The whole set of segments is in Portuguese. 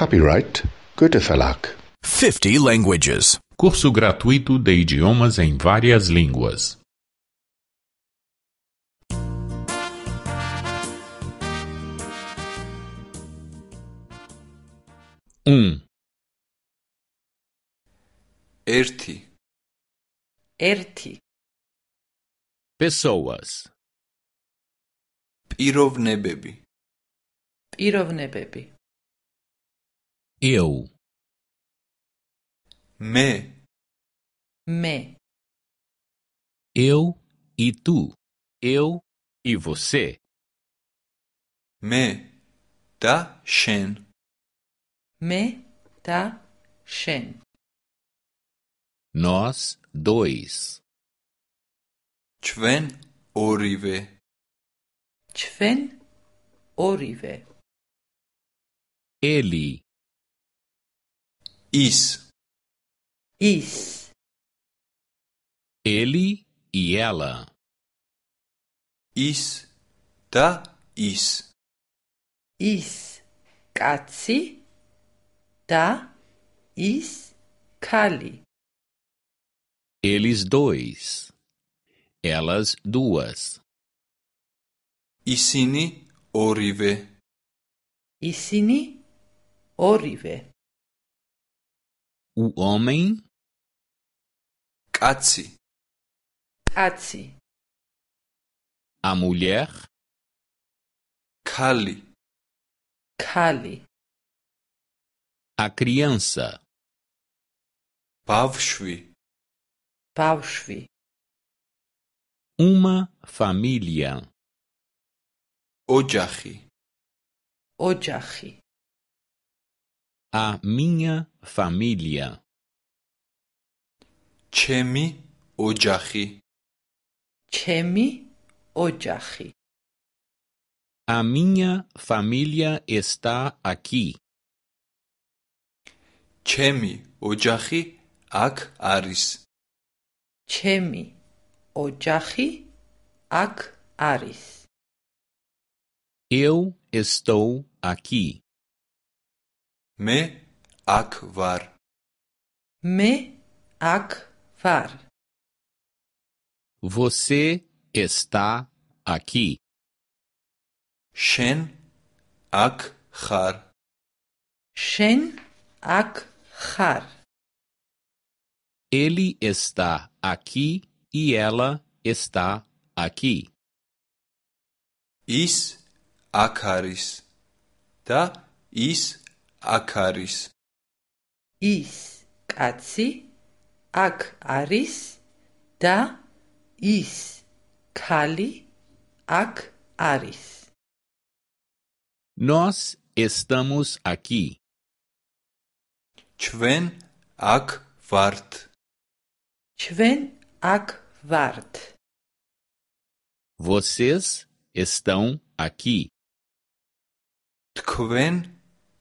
Copyright Goethe Verlag. 50 languages. Curso gratuito de idiomas em várias línguas. Um. Erti. Erti. Pessoas. Pirovnebebi. Pirovnebebi eu me me eu e tu eu e você me ta tá shen me ta tá shen nós dois Çven orive Çven orive Ele Is. Is. Ele e ela. Is. Da. Is. Is. Katsi. Da. Is. Kali. Eles dois. Elas duas. Isini orive. Isini orive o homem Katsi Katsi a mulher Kali Kali a criança Pavshvi Pavshvi uma família Ojachi Ojachi a minha família. Chemi ojachi. Chemi ojachi. A minha família está aqui. Chemi ojachi ak aris. Chemi ojachi ak aris. Eu estou aqui. Me akvar. Me ak Você está aqui. Shen ak Shen ak Ele está aqui e ela está aqui. Is akaris. Da Is akaris is, კაცი აქ aris, და is, ქალი აქ aris. Nós estamos aqui. Tchven ak vart. Chven ak vart. Vocês estão aqui. Tchven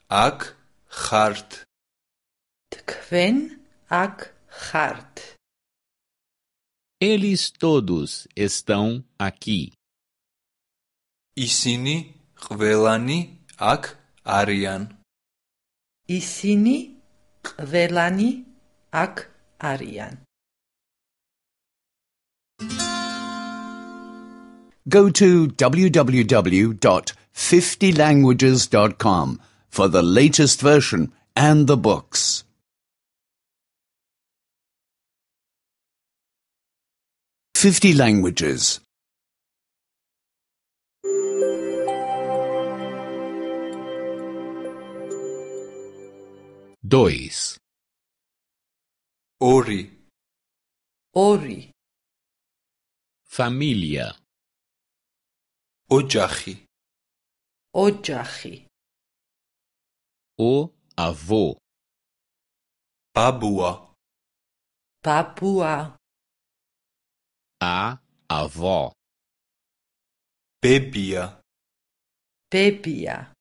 ak khart. Tkven ak hart. Eles todos estão aqui. ისინი ყველანი აქ arian. ისინი ყველანი აქ arian. Go to www.50languages.com for the latest version and the books. 50 languages. 2. Ori. Ori. Familia. Ojachi. Ojachi. O avô. Papua. Papua. a avó bebia bebia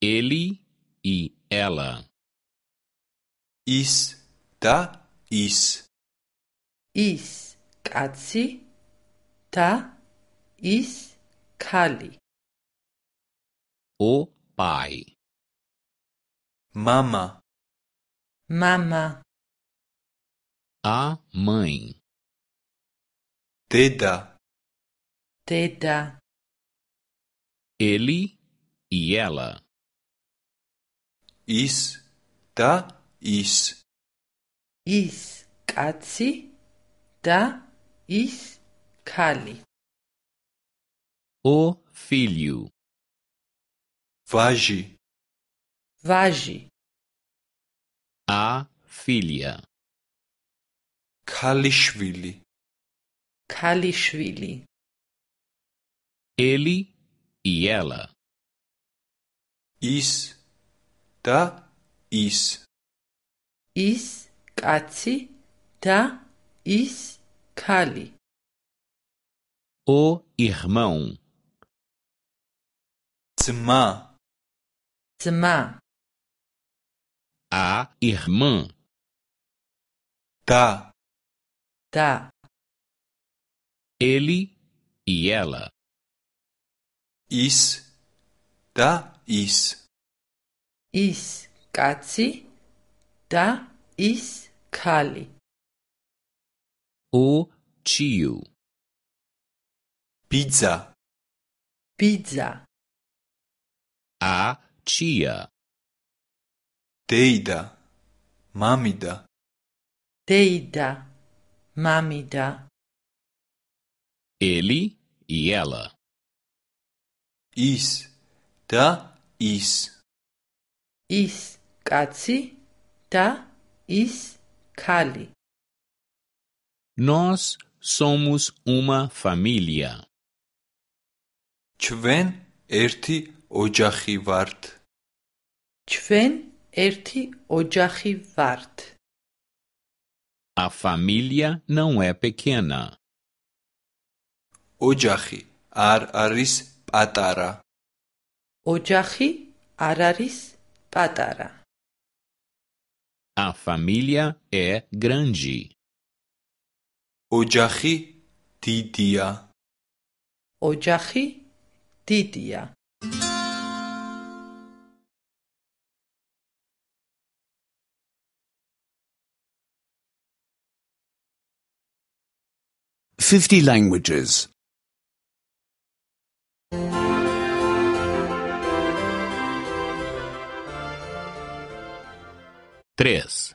ele e ela Is da Is, Is კაცი და Is Kali, o pai mama mama a mãe Teda. Teda. Ele e ela. Is da is. Is katsi da is kali. O filho. Vage. Vage. A filha. Kalishvili. Khalishvili. Ele e ela. Is da is. Is kati da is kali. O irmão. Tsma. Tsma. A irmã. Ta. Ta. Ele e ela. Is da is. Is katsi da is kali. O tio. Pizza. Pizza. A tia. Teida. Mamida. Teida. Mamida. Ele e ela. Is da is. Is katsi ta is kali. Nós somos uma família. Chven erti ojachi vart. Chven erti ojachi vart. A família não é pequena ოჯახი არ არის პატარა. ოჯახი არ არის პატარა. A família é grande. ოჯახი დიდია. ოჯახი დიდია. Fifty languages. três.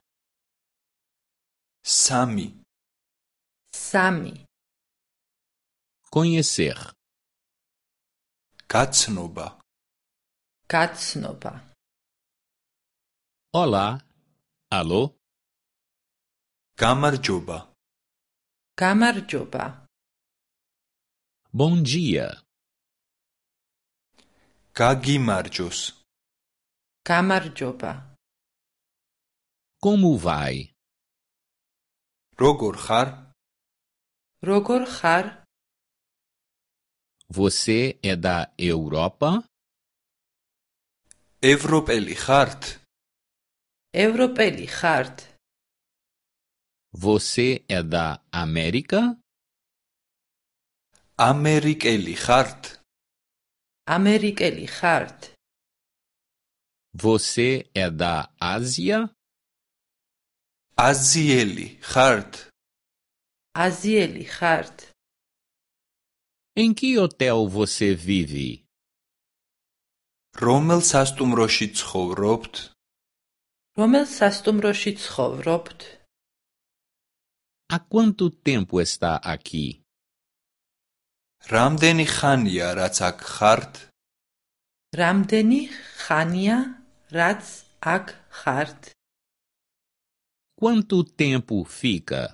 Sami. Sami. Conhecer. Katsnoba. Katsnoba. Olá. Alô? Kamarjoba. Kamarjoba. Bom dia. Kagimarjos. Kamarjoba. Como vai? Rogorhar. Rogorhar. Você é da Europa? Evropeli hart. Evropeli hart. Você é da América? Amerikeli hart. Amerikeli hart. Você é da Ásia? აზიელი ხართ? აზიელი ხართ? In qui hotel você vive? რომელ სასტუმროში ცხოვრობთ? რომელ სასტუმროში ცხოვრობთ? A quanto tempo está aqui? რამდენი ხანია რაც აქ ხართ? რამდენი ხანია რაც აქ ხართ? Quanto tempo fica?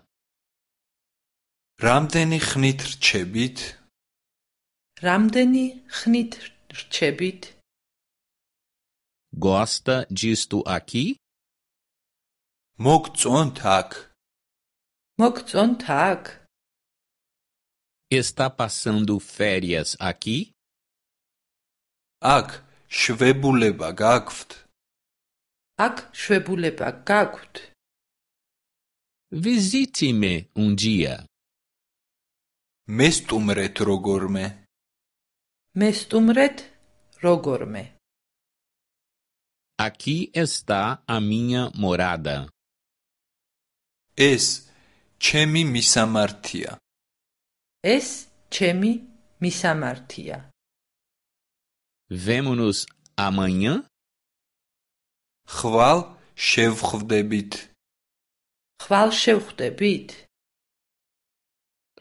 Ramdeni khnit rchebit? Ramdeni khnit rchebit? Gosta disto aqui? Mogtsontak. Mogtsontak. Está passando férias aqui? Ak, shvebuleba gakvt. Ak, shvebuleba gakvt. Visite-me um dia. Mestumret rogorme. Mestumret rogorme. Aqui está a minha morada. Es chemi misamartia. Es chemi misamartia. Vemo-nos amanhã? Chval chevchvdebit. -huh ხვალ შევხვდებით?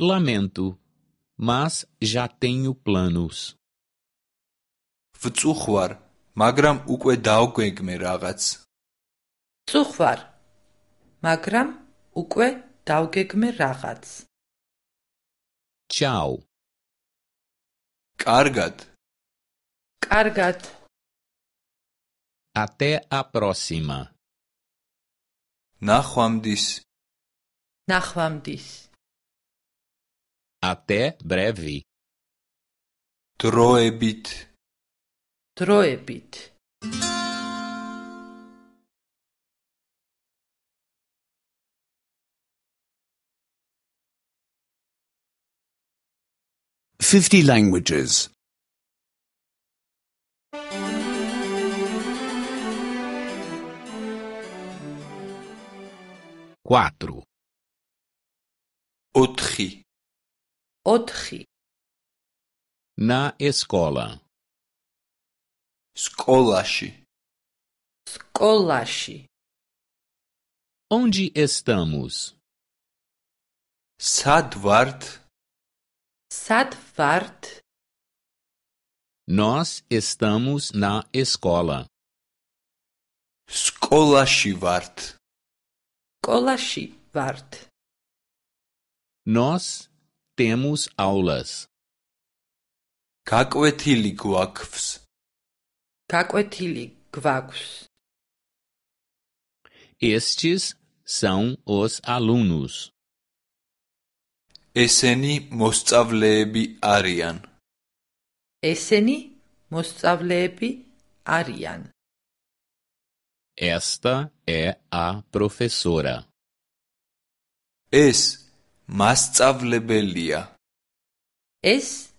Lamento, mas já tenho planos. ვწუხვარ, მაგრამ უკვე დავგეგმე რაღაც. ვწუხვარ, მაგრამ უკვე დავგეგმე რაღაც. Ciao. Kargat. Kargat. Até a próxima. Nachwamdis. Nachwamdis. A te brevi. Troebit. Troebit. Fifty languages. quatro. Autre. Autre. Na escola. Scolache. Scolache. Onde estamos? Sadvart. Sadvart. Nós estamos na escola. Skolashi vart. სკოლაში ვართ. Nos temos aulas. გაკვეთილი გვაქვს. გაკვეთილი გვაქვს. Estes são os alunos. ესენი მოსწავლეები არიან. ესენი მოსწავლეები არიან. Esta é a professora. Es mastavlebelia. Es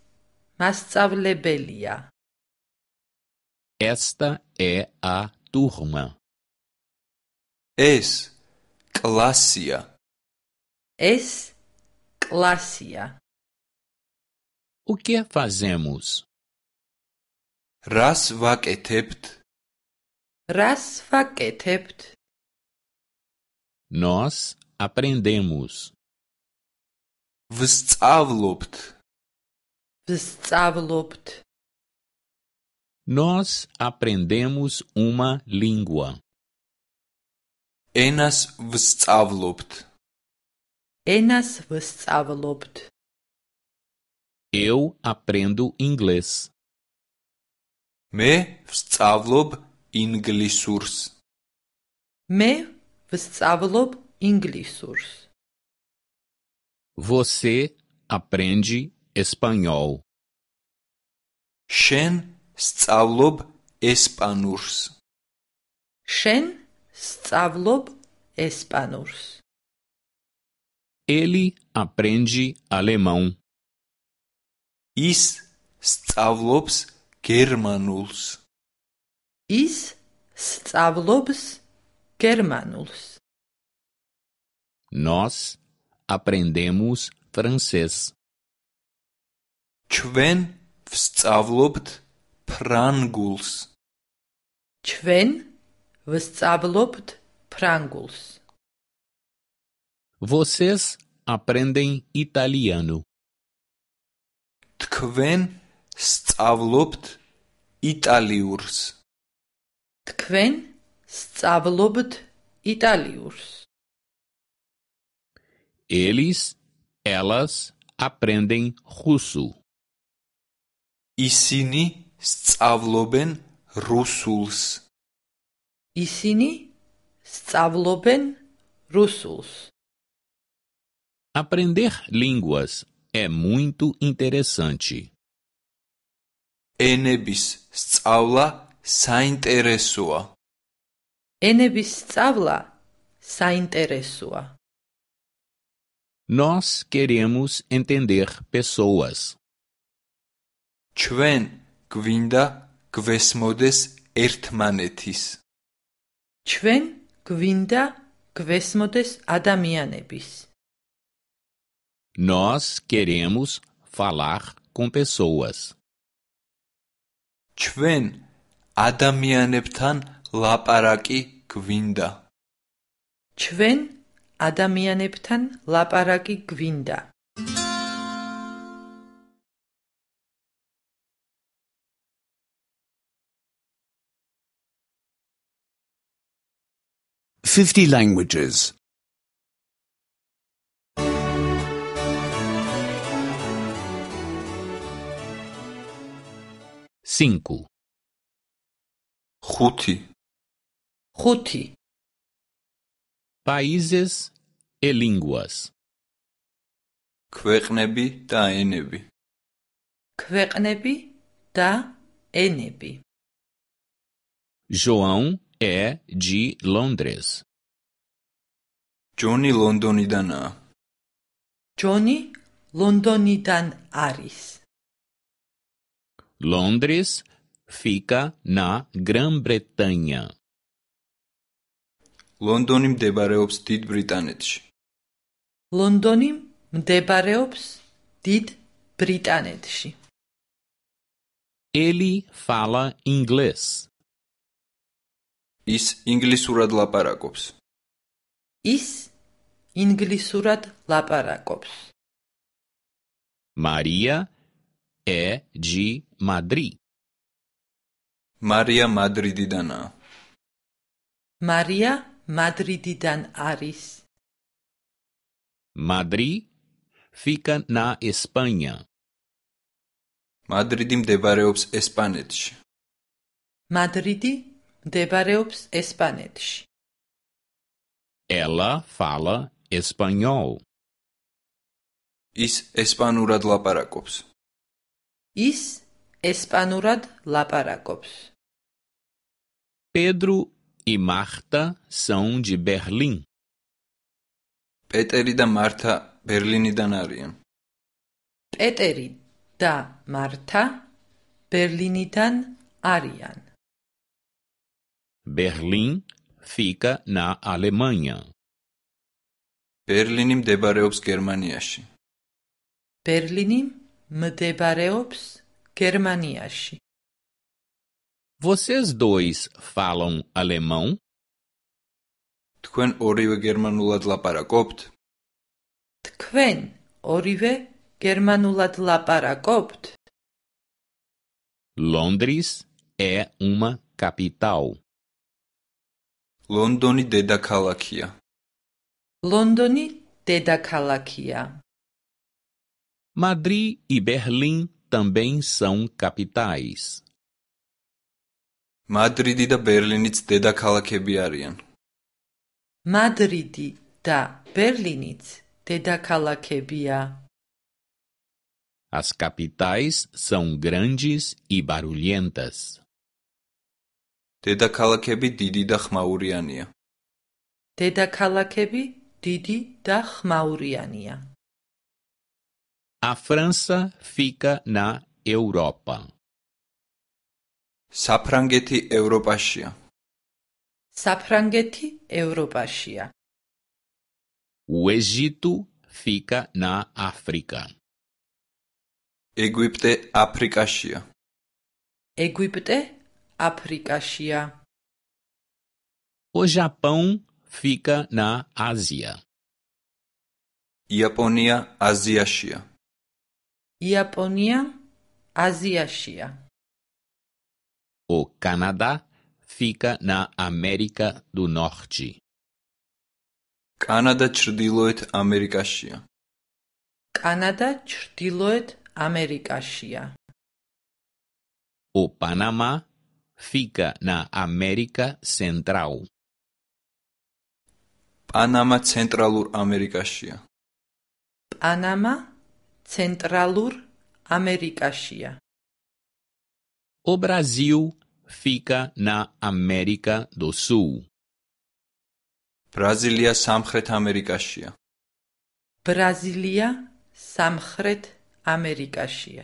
mastavlebelia. Esta é a turma. Es classia. Es classia. O que fazemos? Ras vaketept. Ras ვაკეთებთ? Nós aprendemos. Vscavlopt. Vscavlopt. Nós aprendemos uma língua. Enas vscavlopt. Enas vscavlopt. Eu aprendo inglês. Me vscavlob ინგლისურს მე ვსწავლობ ინგლისურს Você aprende espanhol. Shen stavlob espanurs. Shen stavlob espanurs. Ele aprende alemão. Is stavlobs germanuls ის სწავლობს გერმანულს. Nós aprendemos francês. ჩვენ ვსწავლობთ ფრანგულს. ჩვენ ვსწავლობთ ფრანგულს. Vocês aprendem italiano. თქვენ სწავლობთ იტალიურს. Tkven stavlobt italiurs. Eles, elas aprendem russo. Isini stavloben russuls. Isini stavloben russuls. Aprender línguas é muito interessante. Enebis stavla russuls საინტერესოა. ენების სწავლა საინტერესოა. Nós queremos entender pessoas. ჩვენ გვინდა გვესმოდეს ერთმანეთის. ჩვენ გვინდა გვესმოდეს ადამიანების. Nós queremos falar com pessoas. ჩვენ ადამიანებთან ლაპარაკი გვინდა. ჩვენ ადამიანებთან ლაპარაკი გვინდა. Fifty languages. Cinco. Ruti. Ruti. Países e línguas. Kvernebi da enebi. Kvernebi da enebi. João é de Londres. Johnny Londonidana. Johnny Londonidan Aris. Londres ფიკა ნა გრან-ბრიტანია. ლონდონი მდებარეობს დიდ ბრიტანეთში. ლონდონი მდებარეობს დიდ ბრიტანეთში. ელი ფალა ინგლის. ის ინგლისურად ლაპარაკობს. ის ინგლისურად ლაპარაკობს. მარია e g madrid მარია მადრიდიდანაა. მარია მადრიდიდან არის. მადრი fica na España. მადრიდი მდებარეობს ესპანეთში. მადრიდი მდებარეობს ესპანეთში. Ella fala español. ის ესპანურად ლაპარაკობს. ის ესპანურად ლაპარაკობს. Pedro e Marta são de Berlim. Peter e da Marta Berlim e danarian. Peter da Marta Berlim Berlim fica na Alemanha. Berlim de Bareops Germaniashi. Berlim de Bareops Germaniashi. Vocês dois falam alemão? Tkven orive germanulat laparakopt. Tkven orive germanulat laparakopt. Londres é uma capital. Londoni deda kalakia. Londoni deda kalakia. Madri e Berlim também são capitais. მადრიდი და ბერლინიც დედაქალაქები არიან. მადრიდი და ბერლინიც დედაქალაქებია. As capitais são grandes e barulhentas. დედაქალაქები დიდი და ხმაურიანია. დედაქალაქები დიდი და ხმაურიანია. A França fica na Europa. საფრანგეთი ევროპაშია. საფრანგეთი ევროპაშია. O Egito fica na África. ეგვიპტე აფრიკაშია. ეგვიპტე აფრიკაშია. O Japão fica na Ásia. იაპონია აზიაშია. იაპონია აზიაშია. o Canadá fica na América do Norte. Canadá ჩრდილოეთ ამერიკაშია. Canadá ჩრდილოეთ ამერიკაშია. O Panamá fica na América Central. Panamá ცენტრალურ ამერიკაშია. Panamá ცენტრალურ ამერიკაშია. O Brasil fica na América do Sul. Brasília Samhret ამერიკაშია. Brasília Samhret ამერიკაშია.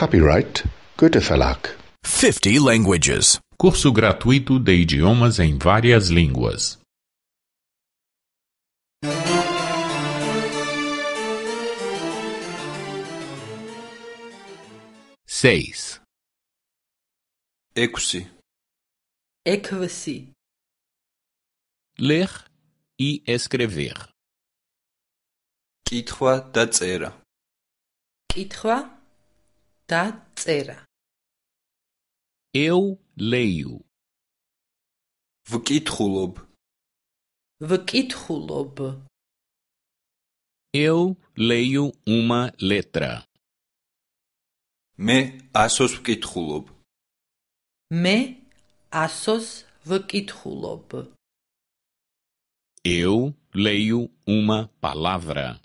Copyright Goethe Verlag. 50 languages. Curso gratuito de idiomas em várias línguas. 6 Écoute. Écoute. Ler e escrever. Kitwa tatsera. Kitwa tatsera. Eu leio. Vkitkhulob. Vkitkhulob. Eu leio uma letra. მე ასოს ვკითხულობ მე ასოს ვკითხულობ eu leio uma palavra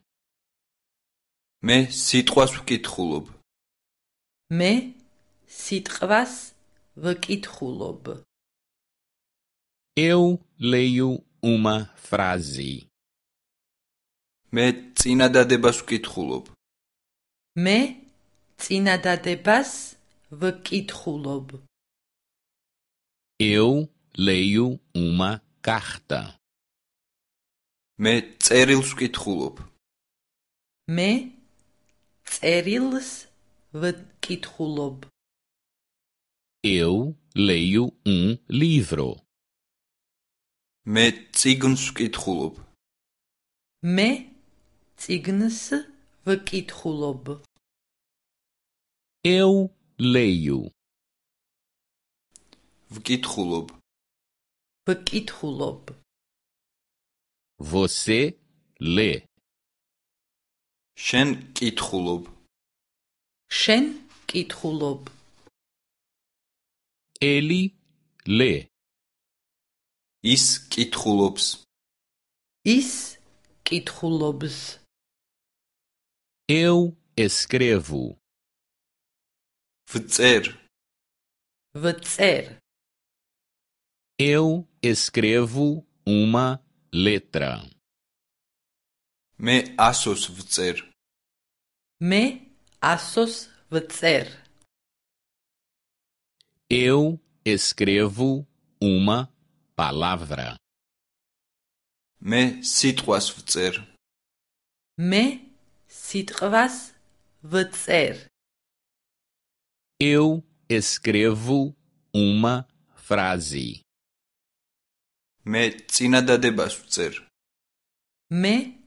მე სიტყვას ვკითხულობ მე სიტყვას ვკითხულობ eu leio uma frase მე წინადადებას ვკითხულობ მე წინადადებას ვკითხულობ. Eu leio uma carta. მე წერილს ვკითხულობ. მე წერილს ვკითხულობ. Eu leio um livro. მე ციგნს ვკითხულობ. მე ციგნს ვკითხულობ. Eu leio. Vkitkhulub. Vkitkhulub. Você lê. Shen kitkhulub. Shen kitkhulub. Ele lê. Is kitkhulobs. Is kitkhulobs. Eu escrevo fazer fazer eu escrevo uma letra. Me asos vtser. Me asos vtser. Eu escrevo uma palavra. Me citroas vtser. Me citroas vtser. Eu escrevo uma frase. Me cinadadebas vcer. Me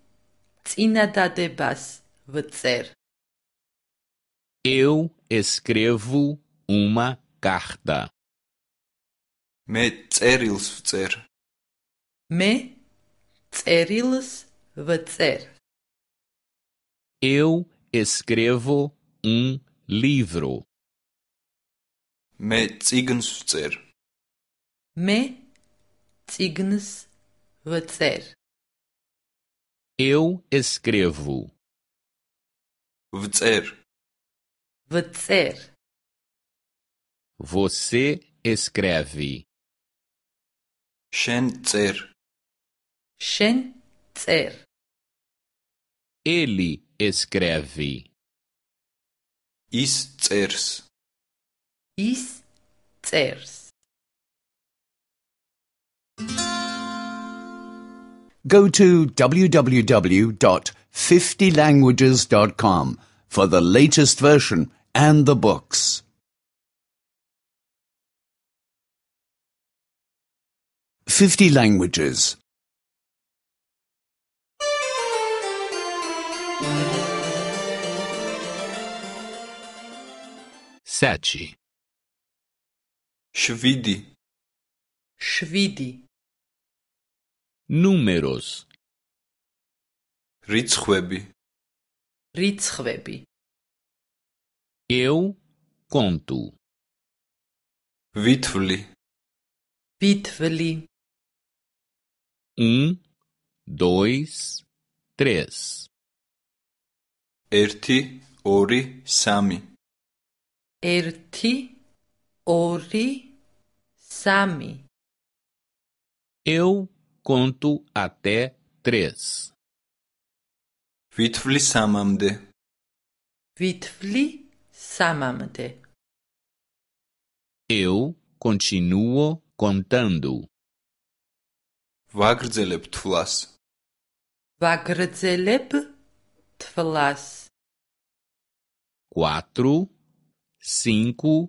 cinadadebas vcer. Eu escrevo uma carta. Me cerils vcer. Me cerils vcer. Eu escrevo um livro me წიგნს ვწერ. me წიგნს ვწერ. Eu escrevo. Vtser. Vtser. Você escreve. Shen tser. Shen tser. Ele escreve. Is tsers. ის წერს. Go to www.50languages.com for the latest version and the books. 50 languages. Sete. შვიდი შვიდი ნუმეროს რიცხვები რიცხვები ეუ კონტუ ვითვლი ვითვლი 1 2 3 1 2 3 1 Ori Sami. Eu conto até três. Vitfli samamde. Vitfli samamde. Eu continuo contando. Vagrdzeleb tflas. Vagrdzeleb tflas. Quatro, cinco,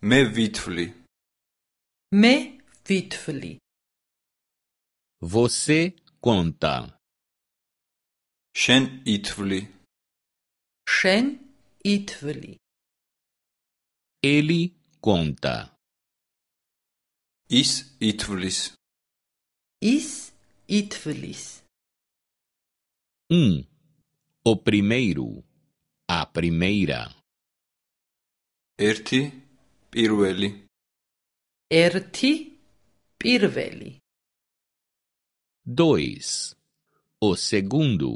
Me vitvli. Me Você conta. Shen itfli. Shen itfli. Ele conta. Is itvlis. Is itvlis. Um. O primeiro. A primeira. Erti პირველი ერთი პირველი dois, o segundo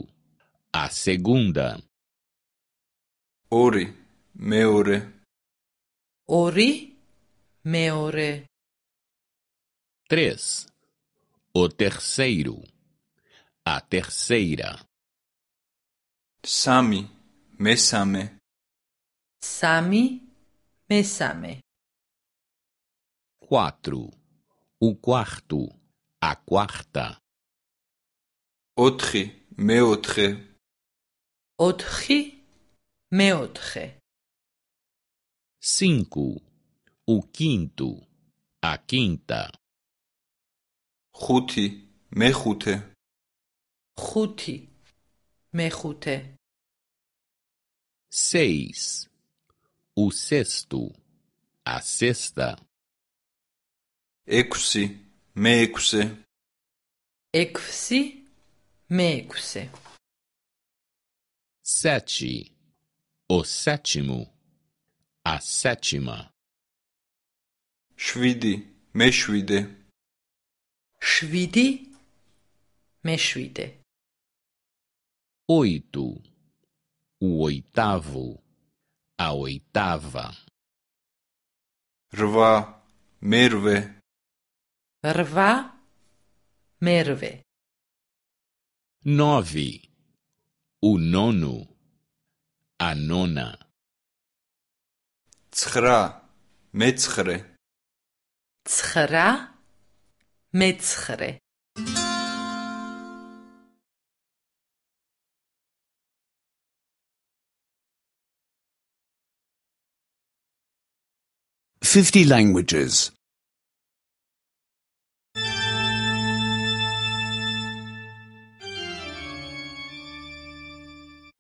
a segunda ორი მეორე ორი მეორე três, o terceiro a terceira sami mesame sami mesame quatro, o quarto, a quarta. Autre, méautre. Autre, méautre. Cinco, o quinto, a quinta. Chuti, mechute. Chuti, mechute. Seis, o sexto, a sexta. Ekusi, mekuse. Ekusi, mekuse. Sete. O sétimo. A sétima. Shvidi, meshvide. Shvidi, meshvide. Oito. O oitavo. A oitava. Rva, merve. Rva merve. Nove. O nono. A nona. Tschra metzchre. Tschra metzchre. Fifty languages.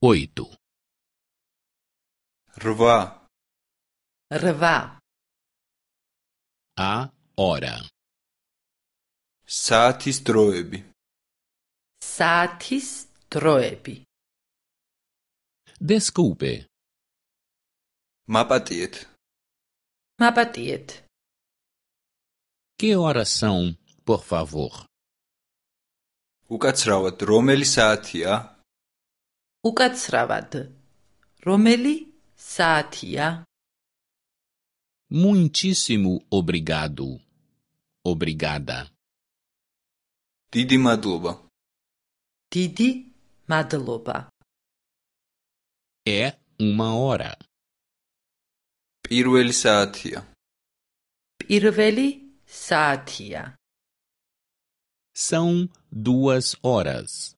oito revá revá a hora Satis troebi. Satis troebi. desculpe mapatiet mapatiet que horas são por favor უკაცრავად რომელი satia უკაცრავად. რომელი საათია? Muitíssimo obrigado. Obrigada. დიდი მადლობა. დიდი მადლობა. É uma hora. პირველი საათია. პირველი საათია. São duas horas.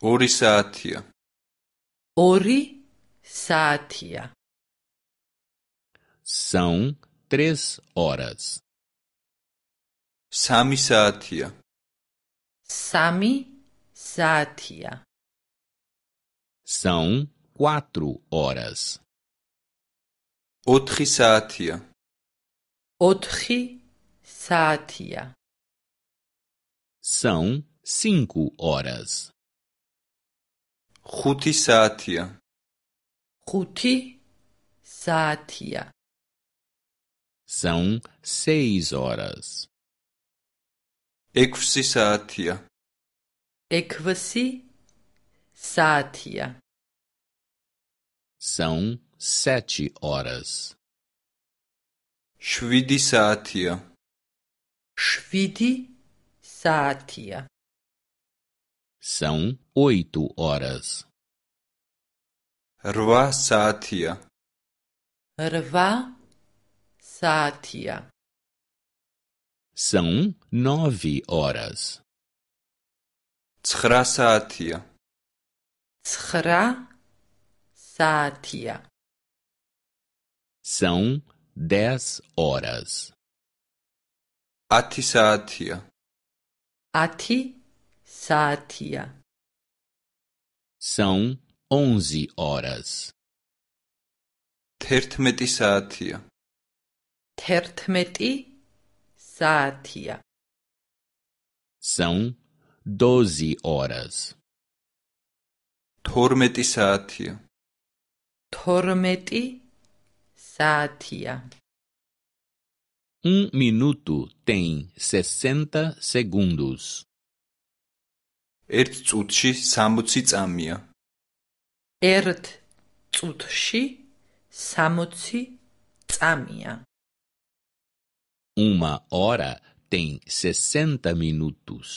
Ori satia. Ori satia. São três horas. Sami satia. Sami satia. São quatro horas. Otri satia. Otri satia. São cinco horas ხუთი საათია. ხუთი საათია. São seis horas. ექვსი საათია. ექვსი საათია. São sete horas. შვიდი საათია. შვიდი საათია. São oito horas. Rvá sátia. Rvá sátia. São nove horas. Tshrá sátia. Tshrá sátia. São dez horas. Ati sátia. Ati sátia são onze horas. Tertmeti saatia. Tertmeti saatia. São doze horas. Tormeti saatia. Tormeti Um minuto tem sessenta segundos ერთ წუთში სამოცი წამია. ერთ წუთში სამოცი წამია. Uma hora tem 60 minutos.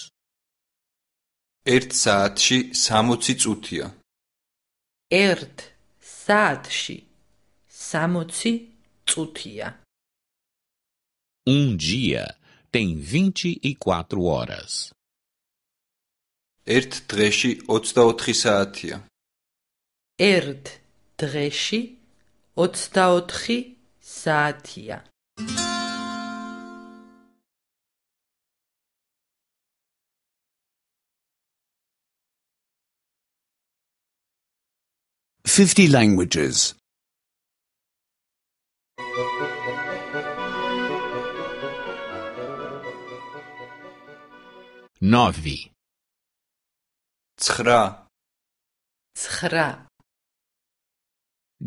ერთ საათში 60 წუთია. ერთ საათში 60 წუთია. Um dia tem 24 horas. ერთ დღეში 24 საათია. ერთ დღეში 24 საათია. Fifty languages. Novi. ცხრა ცხრა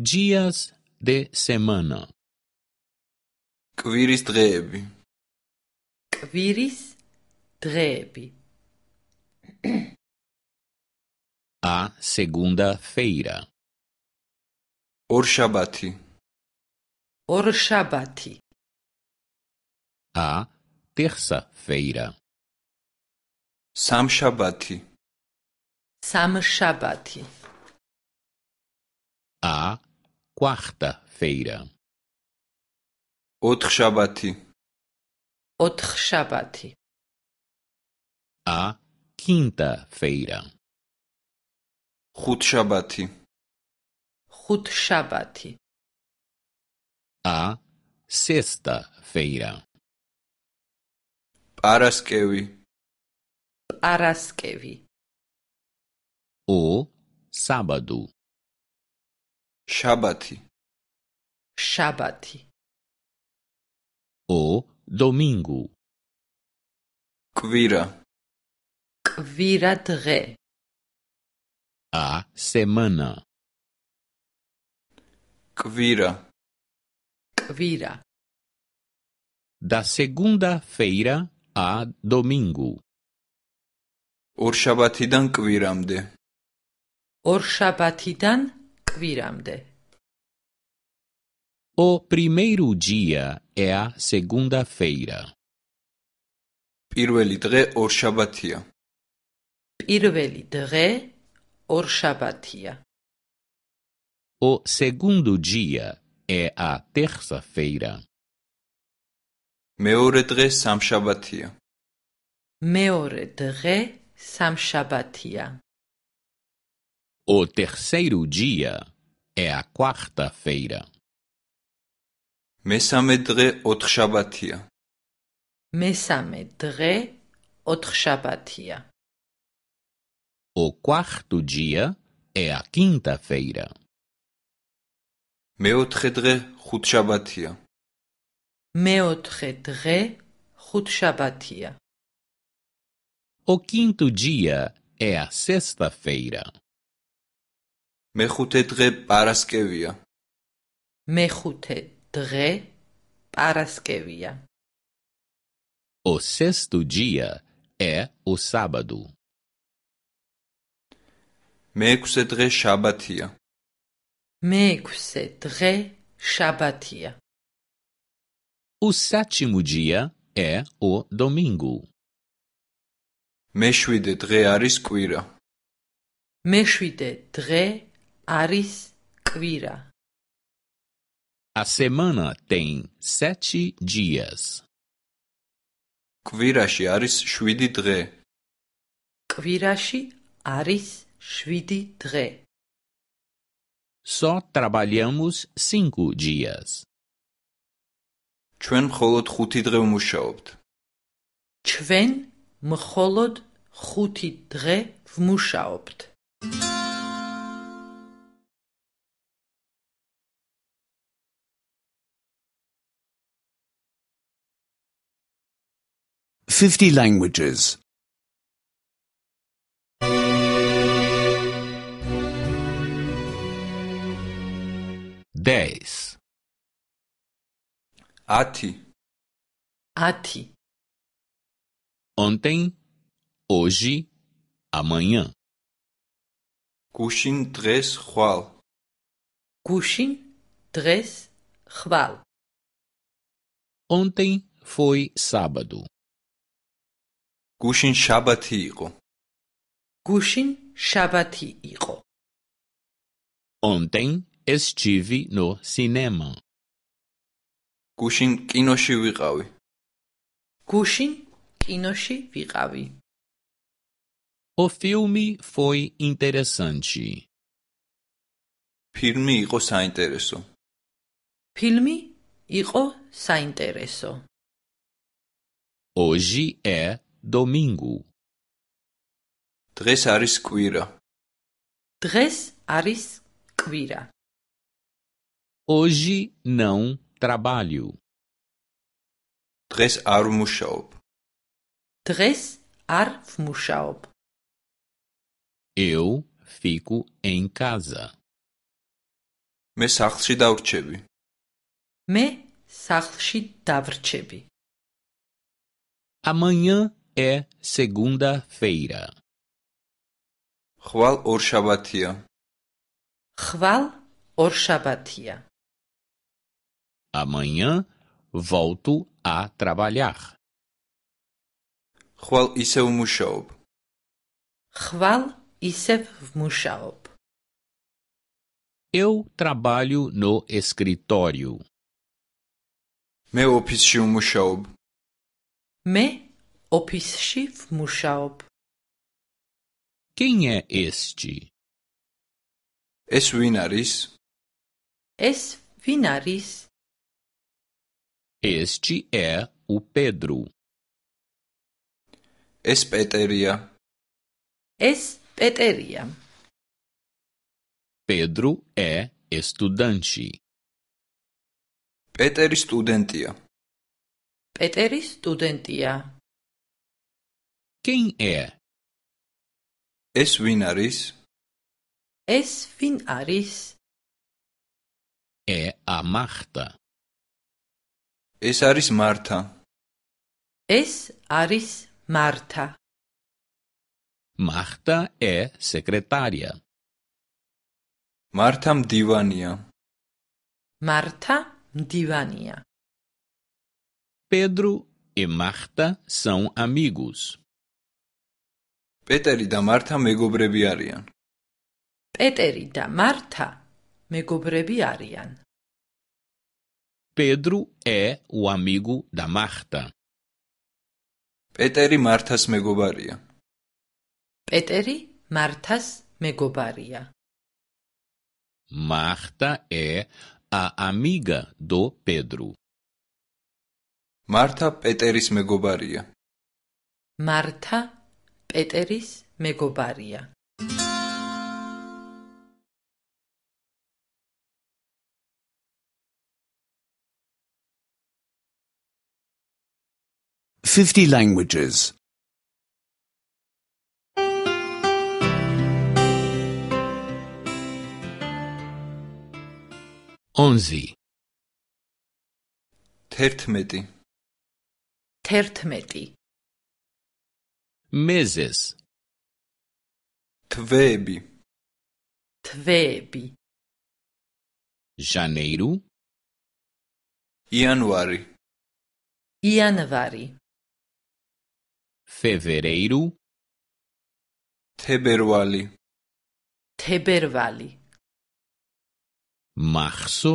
დიას დე სემანა კვირის დღეები კვირის დღეები ა სეგუნდა ფეირა ორშაბათი ორშაბათი ა ტერსა ფეირა სამშაბათი სამშაბათი ა კვარტა ფეირა ოთხ შაბათი ოთხ შაბათი ა კინტა ფეირა ხუთ შაბათი ხუთ შაბათი ა სესტა ფეირა პარასკევი პარასკევი O sábado. Shabat. Shabat. O domingo. Kvira. Kvira dre. A semana. Kvira. Kvira. Da segunda-feira a domingo. ორშაბათიდან de. Orshabatidan kviramde. O primeiro dia é a segunda-feira. Pirveli dghe orshabatia. Pirveli dghe orshabatia. O segundo dia é a terça-feira. Meore dghe samshabatia. Meore dghe samshabatia. O terceiro dia é a quarta-feira. Me samedre shabatia. Me samedre shabatia. O quarto dia é a quinta-feira. Meotredre chut shabatia. Meotredre chut shabatia. O quinto dia é a sexta-feira მეხუთე დღე პარასკევია. მეხუთე დღე პარასკევია. O sexto dia é o sábado. მეექვსე დღე შაბათია. მეექვსე დღე შაბათია. O sétimo dia é o domingo. მეშვიდე დღე არის კვირა. მეშვიდე დღე Aris Quira. A semana tem sete dias. Quirashi Aris Shvidi Dre. Quirashi Aris Shvidi Dre. Só trabalhamos cinco dias. Chven Cholot Huti Dre Mushaupt. Chven Mcholot Huti Dre Mushaupt. Thank 50 languages. Dez. A ti. A ti. Ontem, hoje, amanhã. Cuxin três qual? Cuxin três qual? Ontem foi sábado. Gushin shabati iqo. Gushin shabati iqo. Ontem estive no cinema. Gushin kinoshi viravi. Gushin kinoshi viravi. O filme foi interessante. Filmi iqo saintereso. Filmi iqo saintereso. Hoje é domingo. três aris quira. três aris quira. Hoje não trabalho. Dres ar mushaub. três ar mushaub. Eu fico em casa. Me sachshi davrchebi. Me sachshi davrchebi. Amanhã é segunda-feira. Хвал оршаБатия. Хвал оршаБатия. Amanhã volto a trabalhar. Хвал ისევ მუშაობ. Хвал ისევ მუშაობ. Eu trabalho no escritório. Meu ოფისში ვმუშაობ. მე Opisci w Mushaub. Quem é este? Es vinaris. Es vinaris. Este é o Pedro. Es Peteria. Es Peteria. Pedro é estudante. Peteri studentia. Peteri studentia. Quem é? Es vin Es vin É a Marta. Es aris Marta. Es aris Marta. Marta é secretária. Marta mdivania. Marta mdivania. Pedro e Marta são amigos. პეტერი და მართა მეგობრები არიან. პეტერი და მართა მეგობრები არიან. პედრუ ე უ ამიგუ და მართა. პეტერი მართას მეგობარია. პეტერი მართას მეგობარია. მართა ე ა ამიგა დო პედრუ. მართა პეტერის მეგობარია. მართა პეტერის მეგობარია. Fifty languages. Onzi. Tertmeti. Tertmeti. meses. tvebi, tvebi, Janeiro. Januari. Januari. Fevereiro. Teberwali. Teberwali. Março.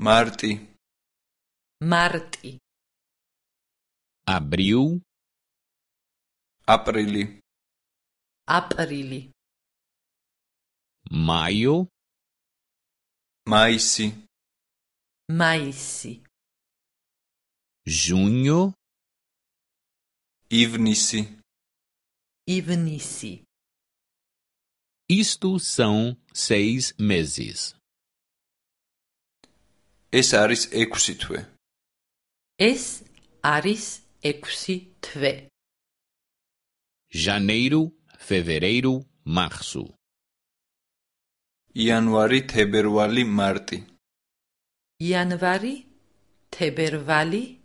Marti. Marti. Abril апрели априли Maio, мајси мајси junho ivnice ivnice Isto são seis meses. Es aris ecusitue Es aris ekusitve janeiro, fevereiro, março. Ianuari, teberuali, marti. Ianuari, teberuali,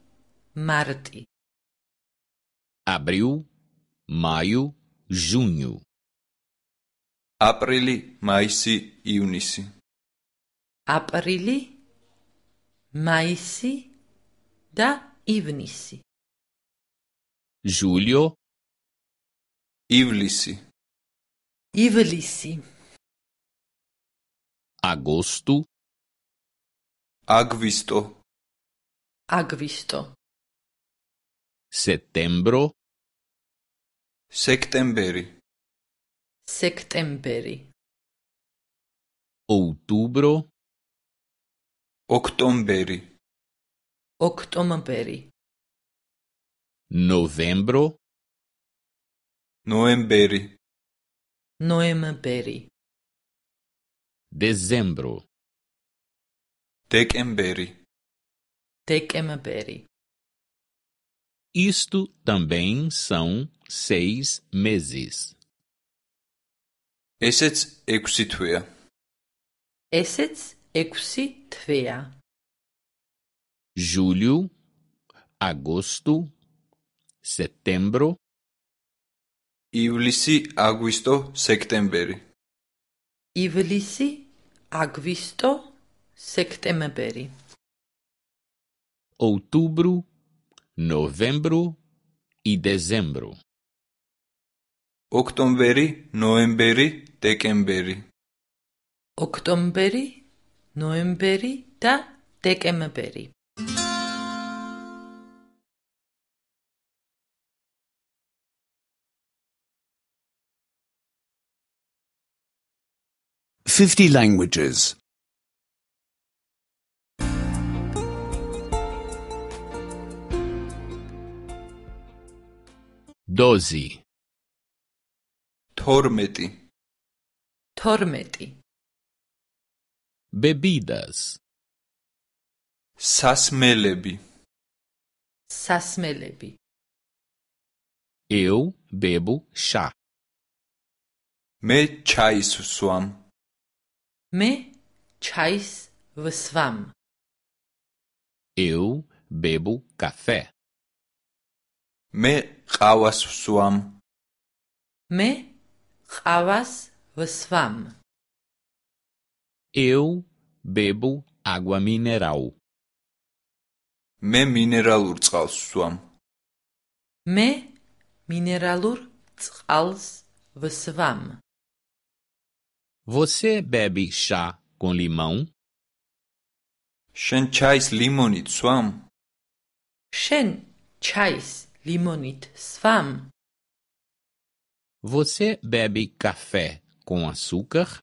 marti. Abril, maio, junho. Aprili, maisi, iunisi. Aprili, maisi, da, ivnisi. Julho, Ивлиси. Ивлиси. Агосту. Агвисто. Агвисто. Сетембро. Сектембери. Сектембери. Outubro. Октомбери. Октомбери. Новембро. Noemberi Noemberi Dezembro. Decembere. Decembere. Isto também são seis meses. ესეც ექვსი თვეა. ესეც Julho, agosto, setembro, Ιβλισί Αγουστό Σεκτέμβερι. Ιβλισί Αγουστό Σεκτέμβερι. Οκτώβρου, Νοέμβρου ή Δεκέμβρου. Οκτώβρι, Νοέμβρι, Δεκέμβρι. Οκτώβρι, Νοέμβρι, τα Δεκέμβρι. 50 languages. Dozi. Tormeti. Tormeti. Bebidas. Sasmelebi. Sasmelebi. Eu bebo chá. Me chai suam. მე ჩაის ვსვამ. Eu bebo café. მე ყავას ვსვამ. მე ყავას ვსვამ. Eu bebo água mineral. მე მინერალურ წყალს ვსვამ. მე მინერალურ წყალს ვსვამ. Você bebe chá com limão? Shen chais limonit swam. Shen chais limonit swam. Você bebe café com açúcar?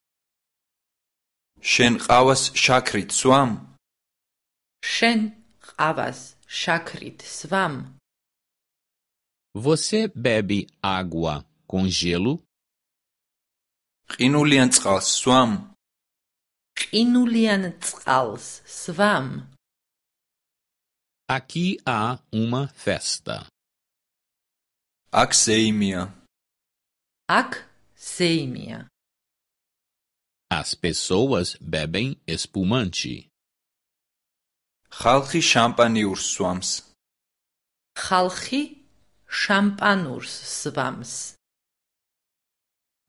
Shen avas shakrit swam. Shen avas shakrit swam. Você bebe água com gelo? ყინულიან წყალს სვამ. ყინულიან წყალს სვამ. Aqui há uma festa. Აქ სეიმია. Აქ სეიმია. As pessoas bebem espumante. ხალხი შამპანიურს სვამს. ხალხი შამპანურს სვამს.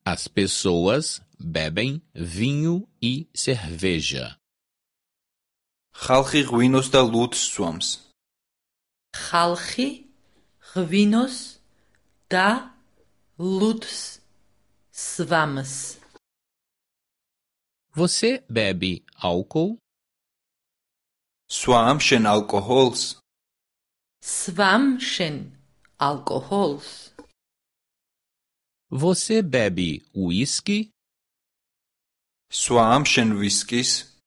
As pessoas bebem vinho e cerveja. Halhi ruinos da ლუდს სვამს. ხალხი ruinos da ლუდს სვამს. Você bebe álcool? Swamshen alcohols. Swamshen alcohols. Você bebe uísque? Swam shen whiskys?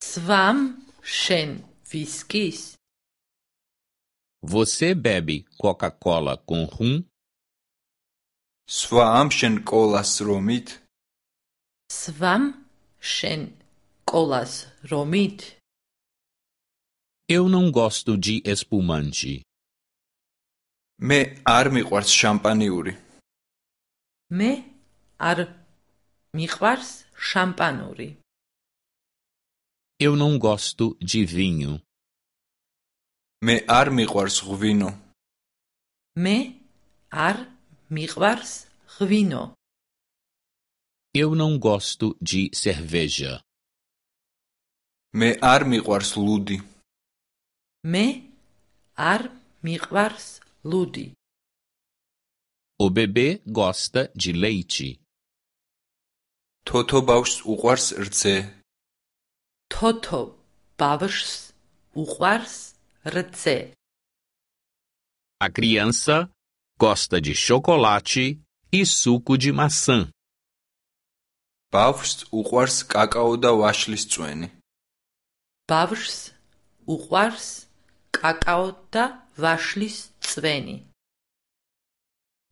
Swam shen whiskys. Você bebe Coca-Cola com rum? Swam shen colas romit? Swam shen colas romit. Eu não gosto de espumante. Me arme quart champanheuri მე არ მიყვარს champanuri. Eu não gosto de vinho. Me ar miquars gvino. Me ar miquars gvino. Eu não gosto de cerveja. Me ar miquars ludi. Me ar miquars ludi. O bebê gosta de leite. Toto bavshs uguars rtse. Toto bavshs uguars rtse. A criança gosta de chocolate e suco de maçã. ბავშვს uguars cacao da ვაშლის წვენი. ბავშვს uguars cacao da ვაშლის წვენი.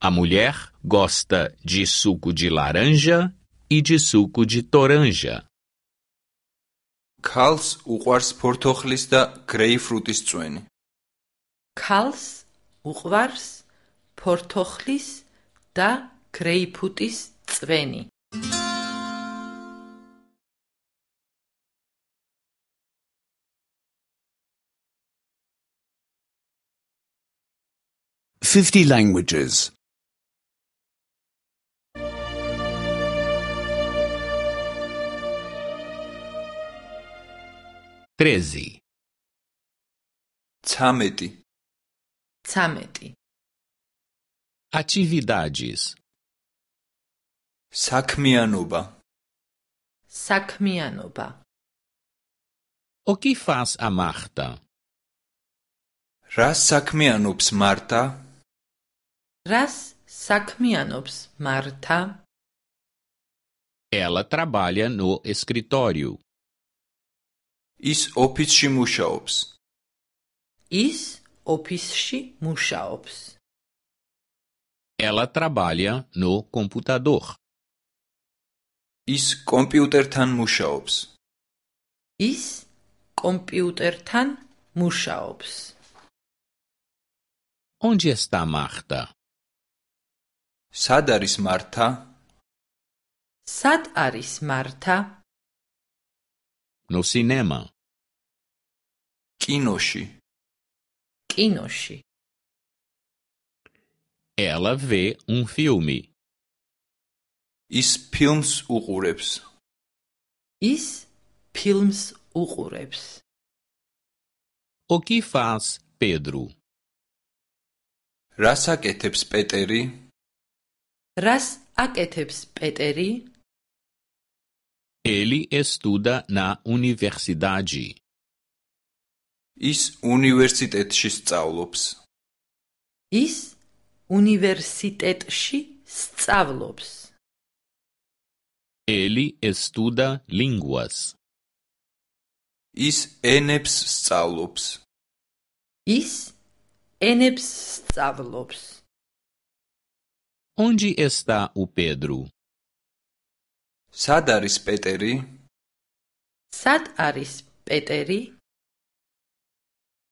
A mulher gosta de suco de laranja e de suco de toranja. Kals uqvars portokhlis da grapefruitis tsueni. Kals uqvars portokhlis da grapefruitis tsueni. Fifty languages. treze. Tameti. Tameti. Atividades. Sakmianuba. Sakmianuba. O que faz a Marta? Ras sakmianups Marta. Ras sakmianups Marta. Ela trabalha no escritório. Is opisci mushaops. Is opisci mushaops. Ela trabalha no computador. Is computer tan mushaops. Is computer tan mushaops. Onde está Marta? sadaris Marta? sadaris Marta? No cinema. Kinoshi. Kinoshi. Ela vê um filme. Is films ugureps. Is films ugureps. O que faz Pedro? Ras aketeps Peteri. Ras aketeps Peteri. Ele estuda na universidade. ის უნივერსიტეტში სწავლობს. ის უნივერსიტეტში სწავლობს. ელი ესტუდა ლინგვას. ის ენებს სწავლობს. ის ენებს სწავლობს. ონჯი ესტა უ პედრუ. სად არის პეტერი? სად არის პეტერი?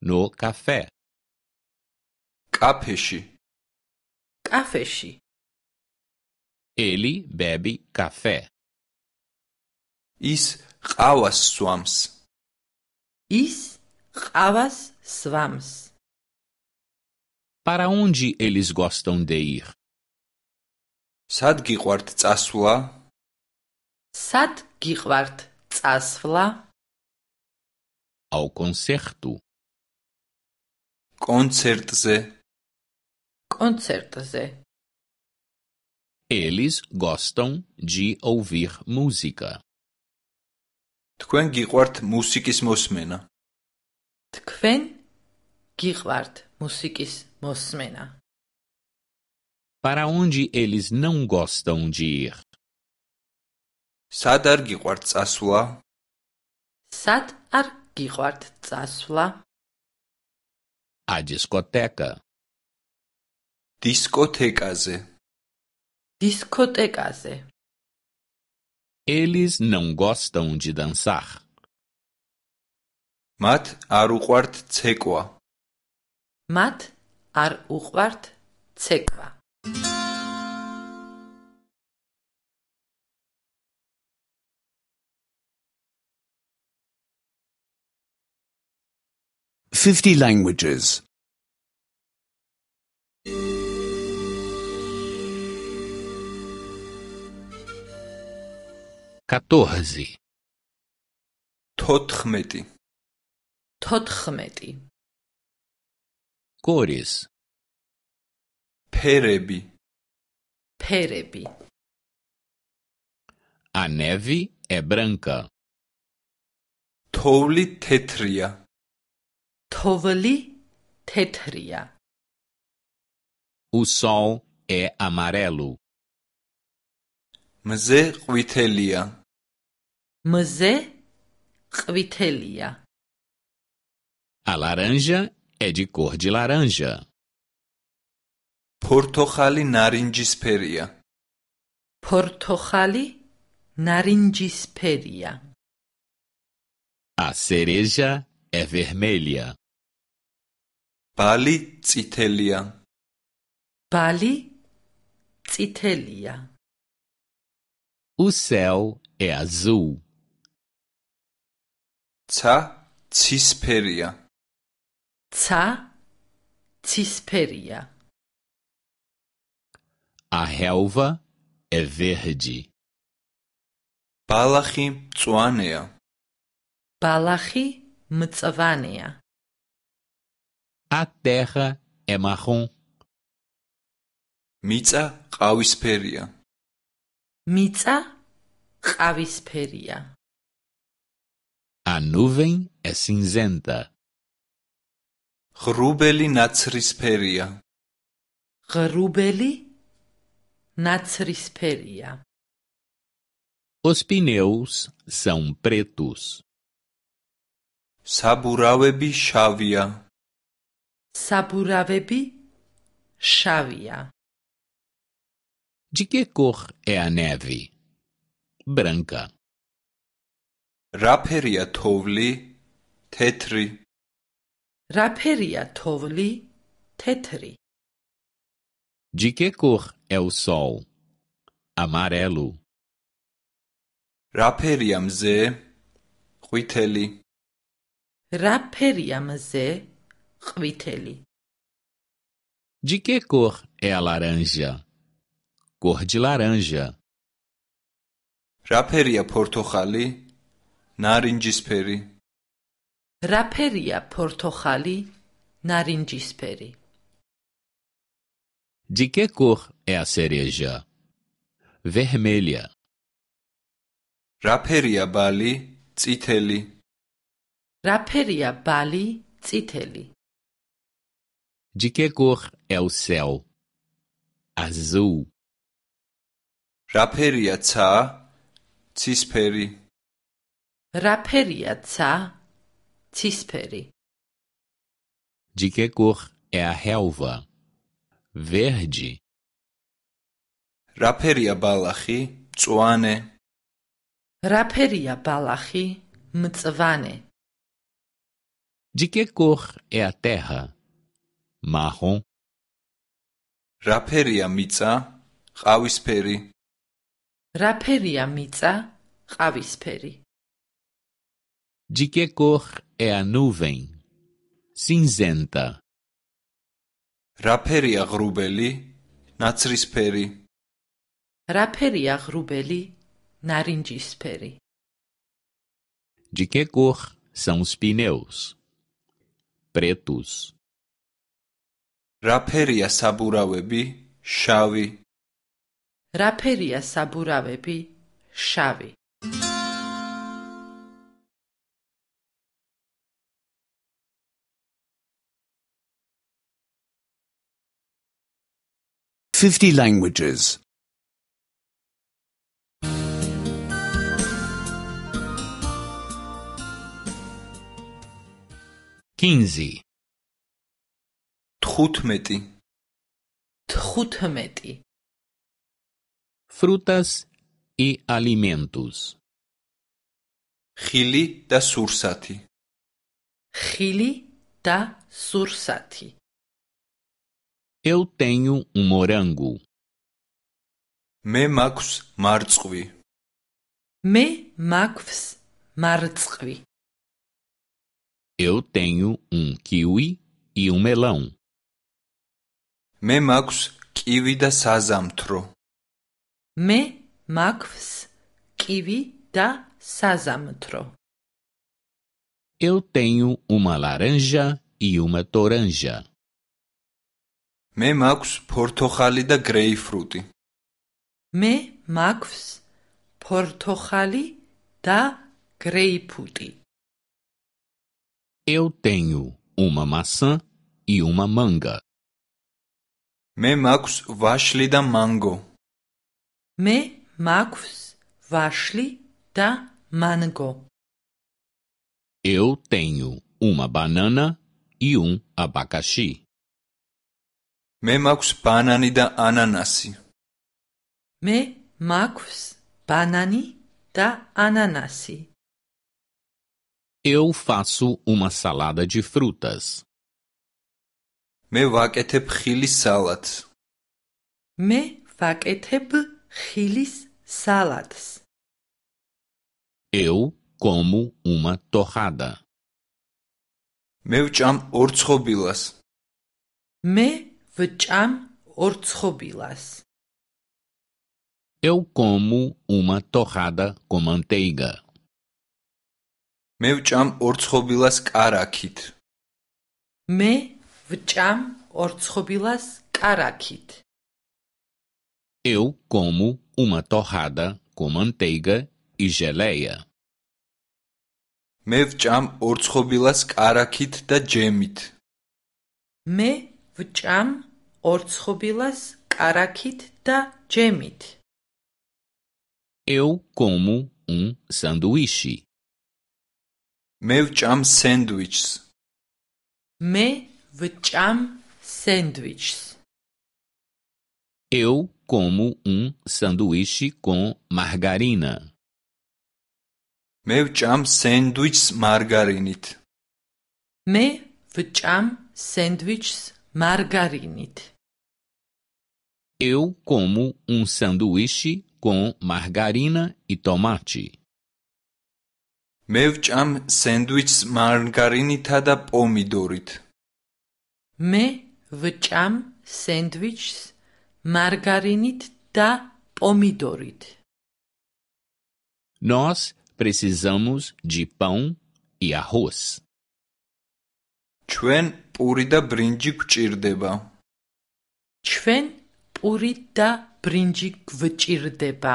no café. Capeshi. Cafeshi. Ele bebe café. Is qawas swams. Is qawas swams. Para onde eles gostam de ir? Sad giqvart tsasvla. Sad giqvart tsasvla. Ao concerto. კონცერტზე კონცერტზე ელის გოსტონ ჯი ოვირ მუსიკა თქვენ გიყვართ მუსიკის მოსმენა თქვენ გიყვართ მუსიკის მოსმენა Para onde eles não gostam de ir? Sad ar giquart zasla? Sad ar giquart zasla? A discoteca. Discotecase. Discotecase. Eles não gostam de dançar. Mat aruquart tsekwa. Mat aruquart tsekwa. 50 languages. 14 Koris Perebi Perebi A nevi e branca Tovli tetria Tovali tetria. O sol é amarelo. Mze quitelia. Mze quitelia. A laranja é de cor de laranja. Portocali naringisperia. Portocali naringisperia. A cereja é vermelha. Bali citelia. Bali citelia. O céu é azul. Ca cisperia. Ca cisperia. A relva é verde. Balachi mtsvanea. Balachi mtsvanea. a terra é marrom. Mitsa qavisperia. Mitsa qavisperia. A nuvem é cinzenta. Grubeli natsrisperia. Grubeli natsrisperia. Os pneus são pretos. Saburavebi chavia. Saburavebi chavia. De que cor é a neve? Branca. Raperia Tovli Tetri. Raperia Tovli Tetri. De que cor é o sol? Amarelo. Raperiamze Huiteli. Raperiamze ყვითელი. De que cor é a laranja? Cor de laranja. Raperia portokhali? Narinjisperi. Raperia portokhali? Narinjisperi. De que cor é a cereja? Vermelha. Raperia bali, tziteli. Raperia bali, tziteli. De que cor é o céu? Azul. Raperia tsa, cisperi. Raperia tsa, cisperi. De que cor é a relva? Verde. Raperia balachi, tsuane. Raperia balachi, mtsvane. De que cor é a terra? marrom. Raperia mitza, avisperi. Raperia mitza, avisperi. De que cor é a nuvem? Cinzenta. Raperia grubeli, natrisperi. Raperia grubeli, naringisperi. De que cor são os pneus? Pretos. Raperia saburavebi shavi. Raperia saburavebi shavi. Fifty languages. Quinze. Tchutmeti. Tchutmeti. Frutas e alimentos. Chili da sursati. Chili da sursati. Eu tenho um morango. Me makus martskvi. Me makus martskvi. Eu tenho um kiwi e um melão. Me maqs kivi da sazamtro. Me maqs kivi da sazamtro. Eu tenho uma laranja e uma toranja. Me maqs portokhali da grapefruit. Me maqs portokhali da grapefruit. Eu tenho uma maçã e uma manga. Me maqs vashli da mango. Me maqs vashli da mango. Eu tenho uma banana e um abacaxi. Me maqs banani da ananasi. Me maqs banani da ananasi. Eu faço uma salada de frutas. მე ვაკეთებ ხილის სალათს მე ვაკეთებ ხილის სალათს eu como uma torrada მე ვჭამ ორცხობილას მე ვჭამ ორცხობილას eu como uma torrada com manteiga მე ვჭამ ორცხობილას კარაქით მე ვჭამ ორცხობილას караქით. Eu como uma torrada com manteiga e geleia. მე ვჭამ ორცხობილას караქით და ჯემით. მე ვჭამ ორცხობილას караქით და ჯემით. Eu como um sanduíche. მე ვჭამ სენდვიჩს. მე Vecham sandwiches. Eu como um sanduíche com margarina. Me vecham sandwiches margarinit. Me vecham sandwiches margarinit. Eu como um sanduíche com margarina e tomate. Me vecham sandwiches margarinit ada pomidorit მე ვჭამ სენდვიჩს მარგარინით და პომიდორით. Nós precisamos de pão e arroz. ჩვენ პური და ბრინჯი გვჭირდება. ჩვენ პური და ბრინჯი გვჭირდება.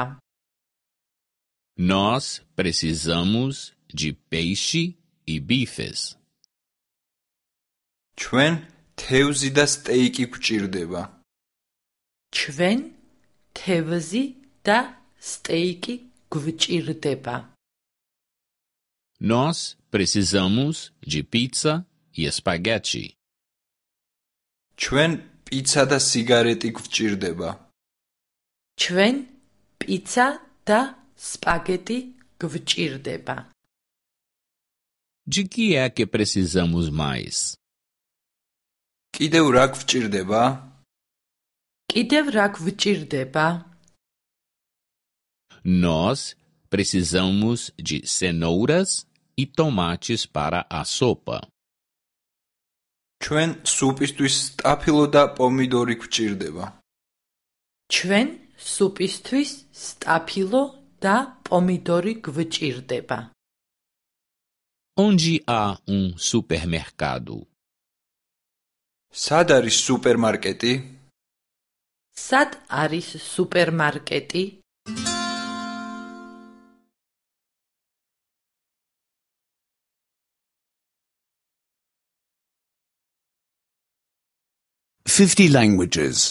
Nós precisamos de peixe e bifes. ჩვენ თევზი და სტეიკი გვჭირდება. ჩვენ თევზი და სტეიკი გვჭირდება. Nós precisamos de pizza e espaguete. ჩვენ პიცა და სიგარეტი გვჭირდება. ჩვენ პიცა და სპაგეტი გვჭირდება. De que é que precisamos mais? კიდევ რა გვჭირდება? კიდევ რა გვჭირდება? Nós precisamos de cenouras e tomates para a sopa. ჩვენ სუპისთვის სტაფილო და პომიდორი გვჭირდება. ჩვენ სუპისთვის სტაფილო და პომიდორი გვჭირდება. Onde há um supermercado სად არის სუპერმარკეტი? სად არის სუპერმარკეტი? Fifty languages.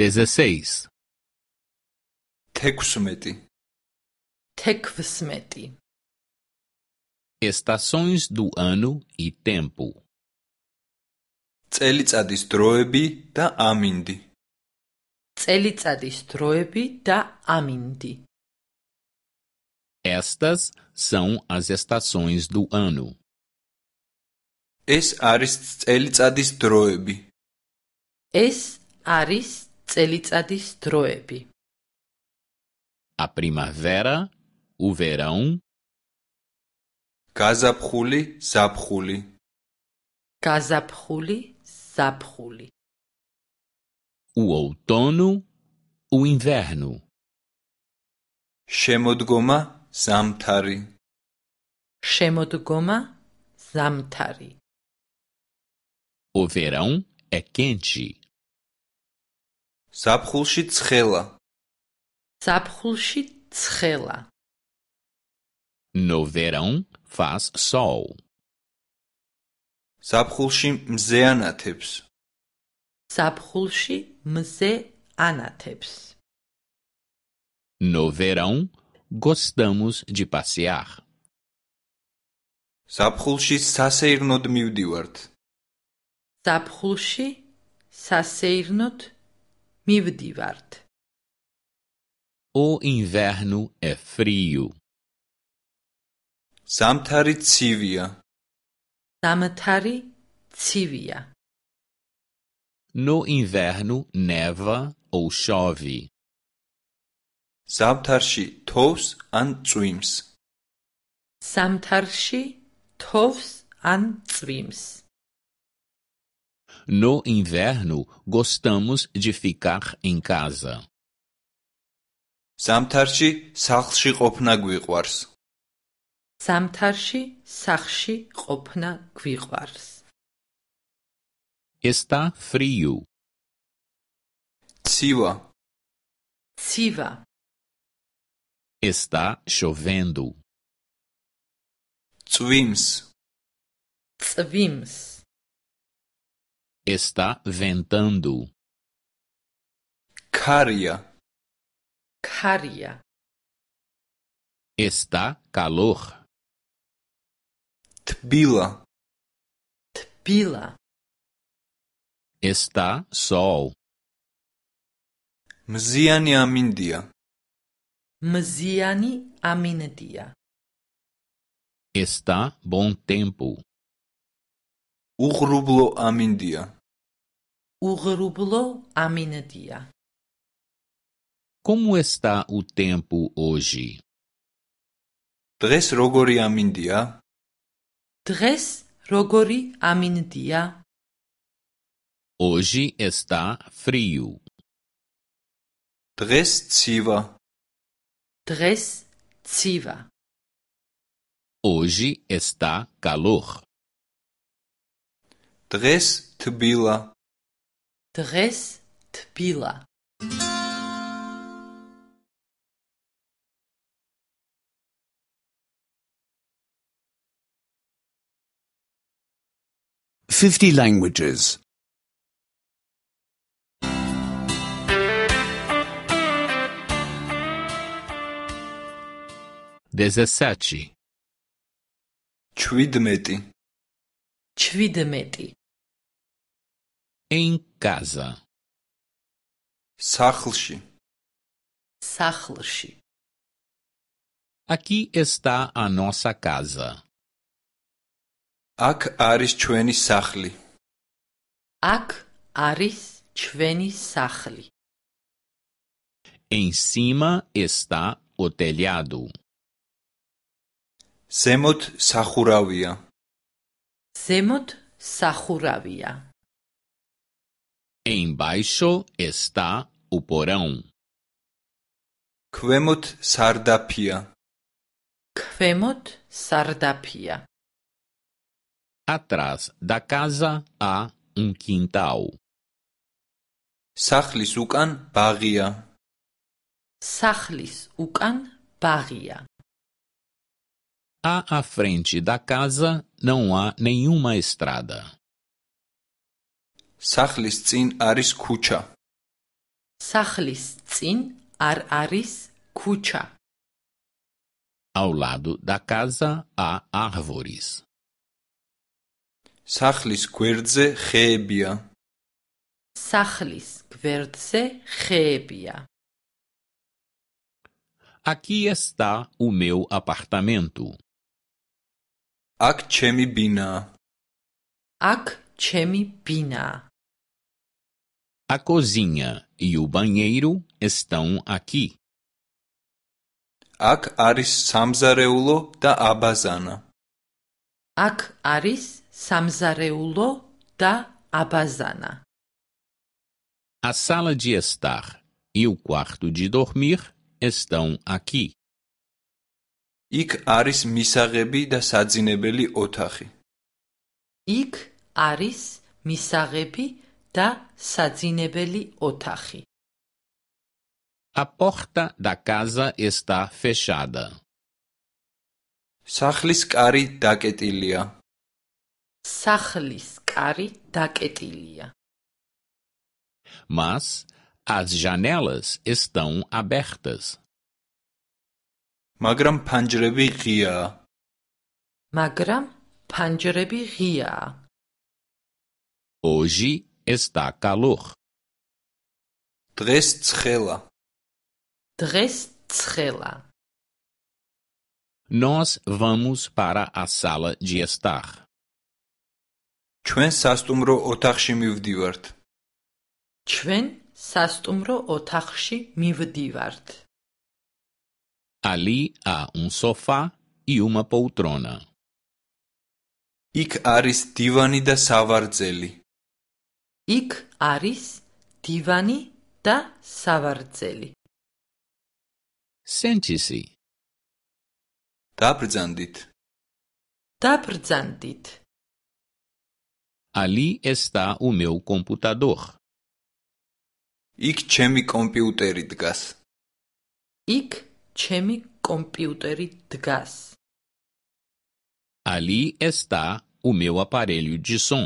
Dezaseis. Tekusumeti. tekvsmeti. Estações do ano e tempo. Tselitsadis droebi da amindi. Tselitsadis droebi da amindi. Estas são as estações do ano. Es aris tselitsadis droebi. Es aris tselitsadis droebi. A primavera უვერაუ გაზაფხული ზაფხული გაზაფხული ზაფხული უოტონუ უინვერნუ შემოდგომა ზამთარი შემოდგომა ზამთარი უვერაუ ე კენჩი საფხულში ცხელა საფხულში ცხელა No verão faz sol. Sabkhulshi mze anateps. Sabkhulshi mze anateps. No verão gostamos de passear. Sabkhulshi saseirnot mivdivart. Sabkhulshi saseirnot mivdivart. O inverno é frio. Samtari civia. Samtari civia. No inverno neva ou chove. Samtarshi tovs an tsvims. Samtarshi tovs an tsvims. No inverno gostamos de ficar em casa. Samtarshi sakhshi qopna guiqvars. Samtarshi სახლში ყოფნა გვიყვარს. Está frio. Tsiva. Tsiva. Está chovendo. Tsvims. Tsvims. Está ventando. Caria. Caria. Está calor. Tbila. Tbila. Está sol. Mziani amindia. Mziani amindia. Está bom tempo. Ugrublo amindia. Ugrublo amindia. Como está o tempo hoje? Dres rogori amindia. Dres rogori amin dia. Hoje está frio. Dres tsiva. Dres tsiva. Hoje está calor. Dres tbila. Dres tbila. 50 languages. Dezessete. 17. 17. Em casa. სახლში. სახლში. Aqui está a nossa casa. აქ არის ჩვენი სახლი აქ არის ჩვენი სახლი encima está o telhado semot sahuravia semot sahuravia embaixo está o porão kvemot sardapia kvemot sardapia Atrás da casa há um quintal. Sachlisukan ukan Sachlisukan Sahlis ukan À, frente da casa não há nenhuma estrada. Sahlis tsin aris kucha. Sahlis tsin ar aris kucha. Ao lado da casa há árvores. Sachlis gwerdze chebia. Sachlis gwerdze chebia. Aqui está o meu apartamento. Ak chemi bina. Ak chemi bina. A cozinha e o banheiro estão aqui. Ak aris samzareulo da abazana. Ak aris Samzareulo da Abazana. A sala de estar e o quarto de dormir estão aqui. Ik aris misagebi da sadzinebeli otachi. Ik aris misagebi da sadzinebeli otahi. A porta da casa está fechada. Sachlis kari daketilia. ilia სახლის კარი დაკეტილია. Mas as janelas estão abertas. მაგრამ ფანჯრები ღიაა. მაგრამ ფანჯრები ღიაა. Hoje está calor. დღეს ცხელა. დღეს ცხელა. Nós vamos para a sala de estar. ჩვენ სასტუმრო ოთახში მივდივართ. ჩვენ სასტუმრო ოთახში მივდივართ. ალი ა უნ სოფა ი უმა პოუტრონა. იქ არის დივანი და სავარძელი. იქ არის დივანი და სავარძელი. სენჩისი. დაბრძანდით. დაბრძანდით. Ali está o meu computador. Ik chemi computeri dgas. Ik chemi computeri dgas. Ali está o meu aparelho de som.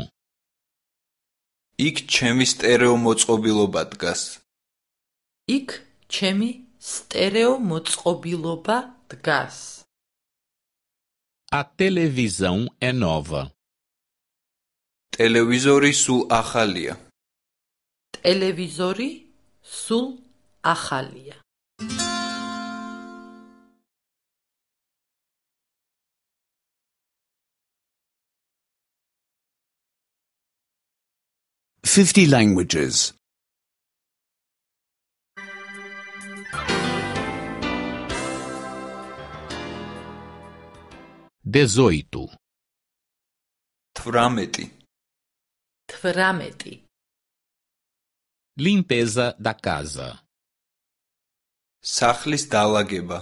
Ik chemi stereo moçobiloba A televisão é nova. ტელევიზორი სულ ახალია. ტელევიზორი სულ ახალია. Fifty languages. Dezoitu. Tvrameti. Frameti. Limpeza da casa. Sahlis dalageba.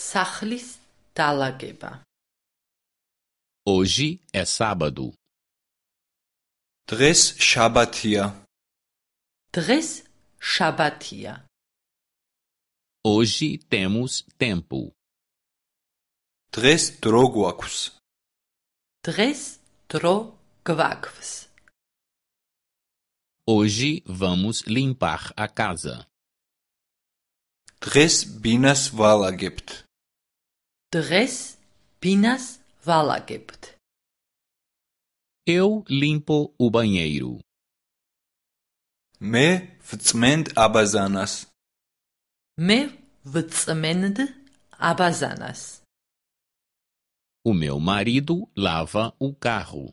Sahlis dalageba. Hoje é sábado. Dres shabatia. Dres shabatia. Hoje temos tempo. Dres droguakus. Dres droguakus. Hoje vamos limpar a casa. Tres binas valagept. Tres binas valagept. Eu limpo o banheiro. Me vtsmend abazanas. Me vtsmend abazanas. O meu marido lava o carro.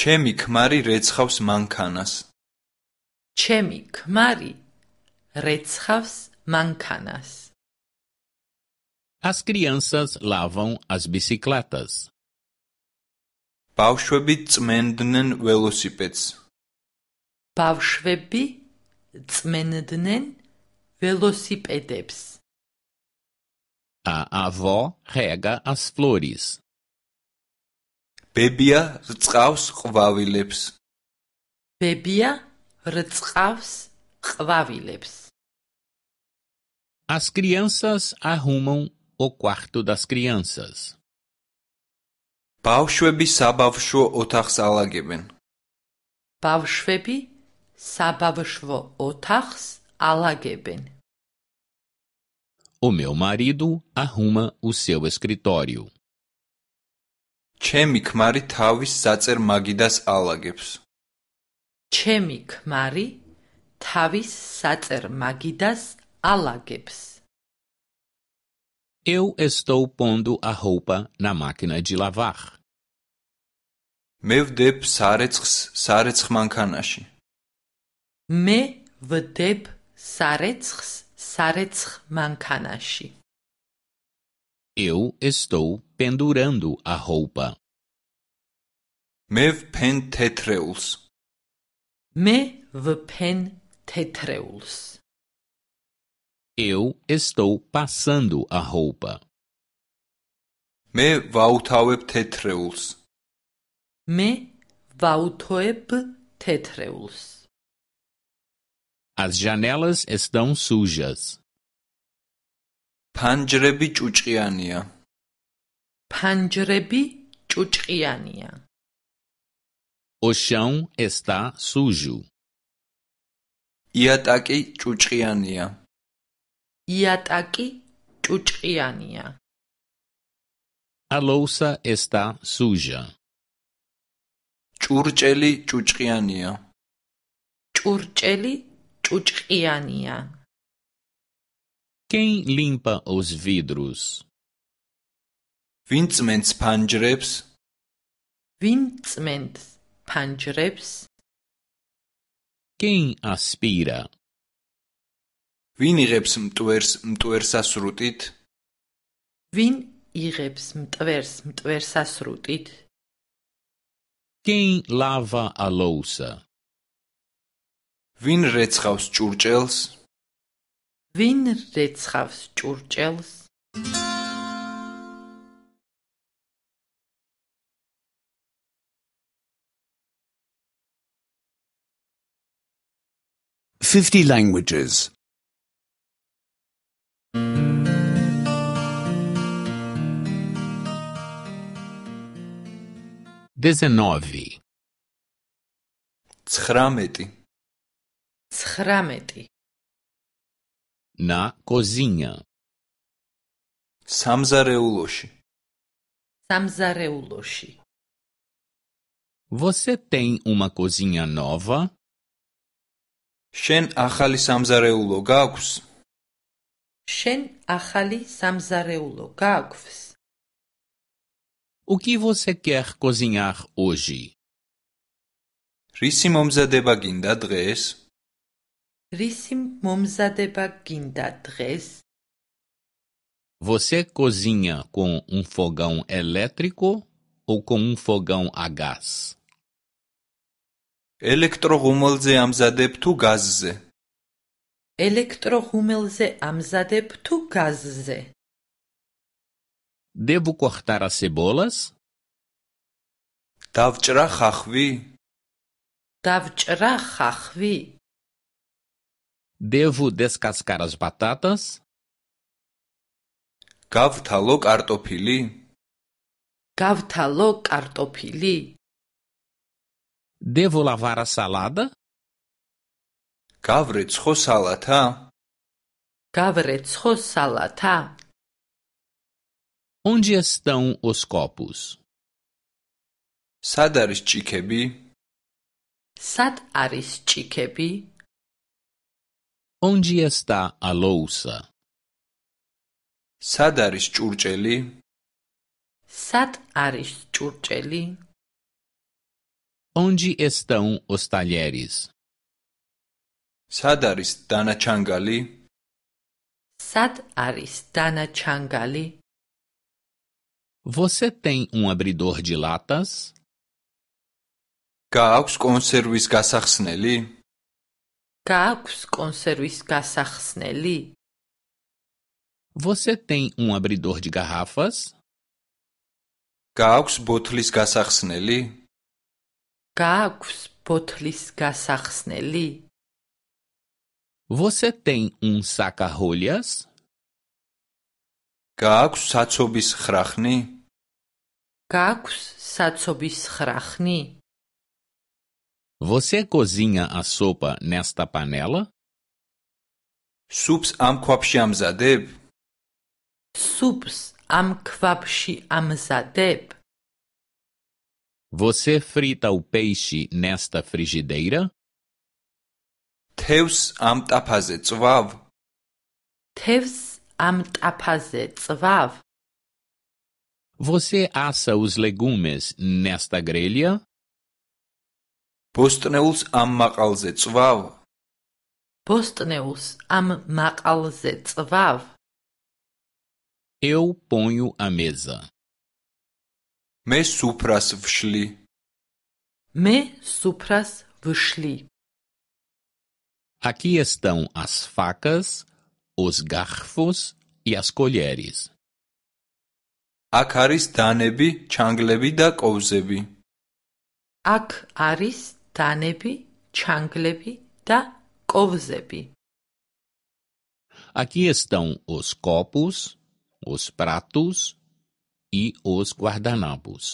ჩემი ქმარი რეცხავს მანქანას. ჩემი ქმარი რეცხავს მანქანას. As crianças lavam as bicicletas. ბავშვები წმენდნენ ველოსიპედს. ბავშვები წმენდნენ ველოსიპედებს. A avó rega as flores. ბებია რწყავს ყვავილებს ბებია რწყავს ყვავილებს As crianças arrumam o quarto das crianças. ბავშვები საბავშვო ოთახს ალაგებენ. ბავშვები საბავშვო ოთახს ალაგებენ. O meu marido arruma o seu escritório. ჩემი ქმარი თავის საწერ მაგიდას ალაგებს. ჩემი ქმარი თავის საწერ მაგიდას ალაგებს. Eu estou pondo a roupa na máquina de lavar. მე ვდებ სარეცხს სარეცხმანქანაში. მე ვდებ სარეცხს სარეცხმანქანაში. Eu estou pendurando a roupa. Mev pen tetreus. Mev pen tetreus. Eu estou passando a roupa. Me ვაუთავებ თეთრეულს. Me ვაუთავებ თეთრეულს. As janelas estão sujas. Panjrebi ჭუჭყიანია. Panjrebi chuchqiania. O chão está sujo. Iataki chuchqiania. Iataki chuchqiania. A louça está suja. Churcheli chuchqiania. Churcheli chuchqiania. Quem limpa os vidros? ვინ წმენს ფანჯრებს? ვინ წმენს ფანჯრებს? კენ ასპირა? ვინ იღებს მტვერს მტვერსასრუტით? ვინ იღებს მტვერს მტვერსასრუტით? კენ ლავა ალოუსა? ვინ რეცხავს ჭურჭელს? ვინ რეცხავს ჭურჭელს? Thank you. 50 languages. 19. 19. Na cozinha. samzareuloshi samzareuloshi Você tem uma cozinha nova? O que você quer cozinhar hoje? Risim momzadeba ginda dres? Risim momzadeba Você cozinha com um fogão elétrico ou com um fogão a gás? ელექტროღუმელზე ამზადებ თუ გაზზე? ელექტროღუმელზე ამზადებ თუ გაზზე? დევუ კოხტარა სიბოლას? დავჭრა ხახვი? დავჭრა ხახვი? დევუ დესკასკარას ბატატას? გავთალო კარტოფილი? გავთალო კარტოფილი? Devo lavar a salada? Kavrits kho salata. Kavrits kho salata. Onde estão os copos? Sad aris chikebi. Sad aris chikebi. Onde está a louça? Sad aris churceli. Sad aris Onde estão os talheres? Sad aris changali. Sad aris changali. Você tem um abridor de latas? Gaus conservis gasaxneli. Gaus conservis gasaxneli. Você tem um abridor de garrafas? Gaus botlis gasaxneli. Gaks potlis gasaxneli. Você tem um saca-rolhas? Gaks satsobis khrakhni. Gaks satsobis khrakhni. Você cozinha a sopa nesta panela? Sups am kvapshi amzadeb. Sups am kvapshi amzadeb. Você frita o peixe nesta frigideira? Teus amtapazet zvav. Teus amtapazet zvav. Você assa os legumes nesta grelha? Postneus ammaqalzet zvav. Postneus ammaqalzet zvav. Eu ponho a mesa. Me supras všli. Me supras všli. Aqui estão as facas, os garfos e as colheres. Ak aris tanebi, čanglebi da kouzebi. Ak aris tanebi, čanglebi da kouzebi. Aqui estão os copos, os pratos იოს გვადანაბუს.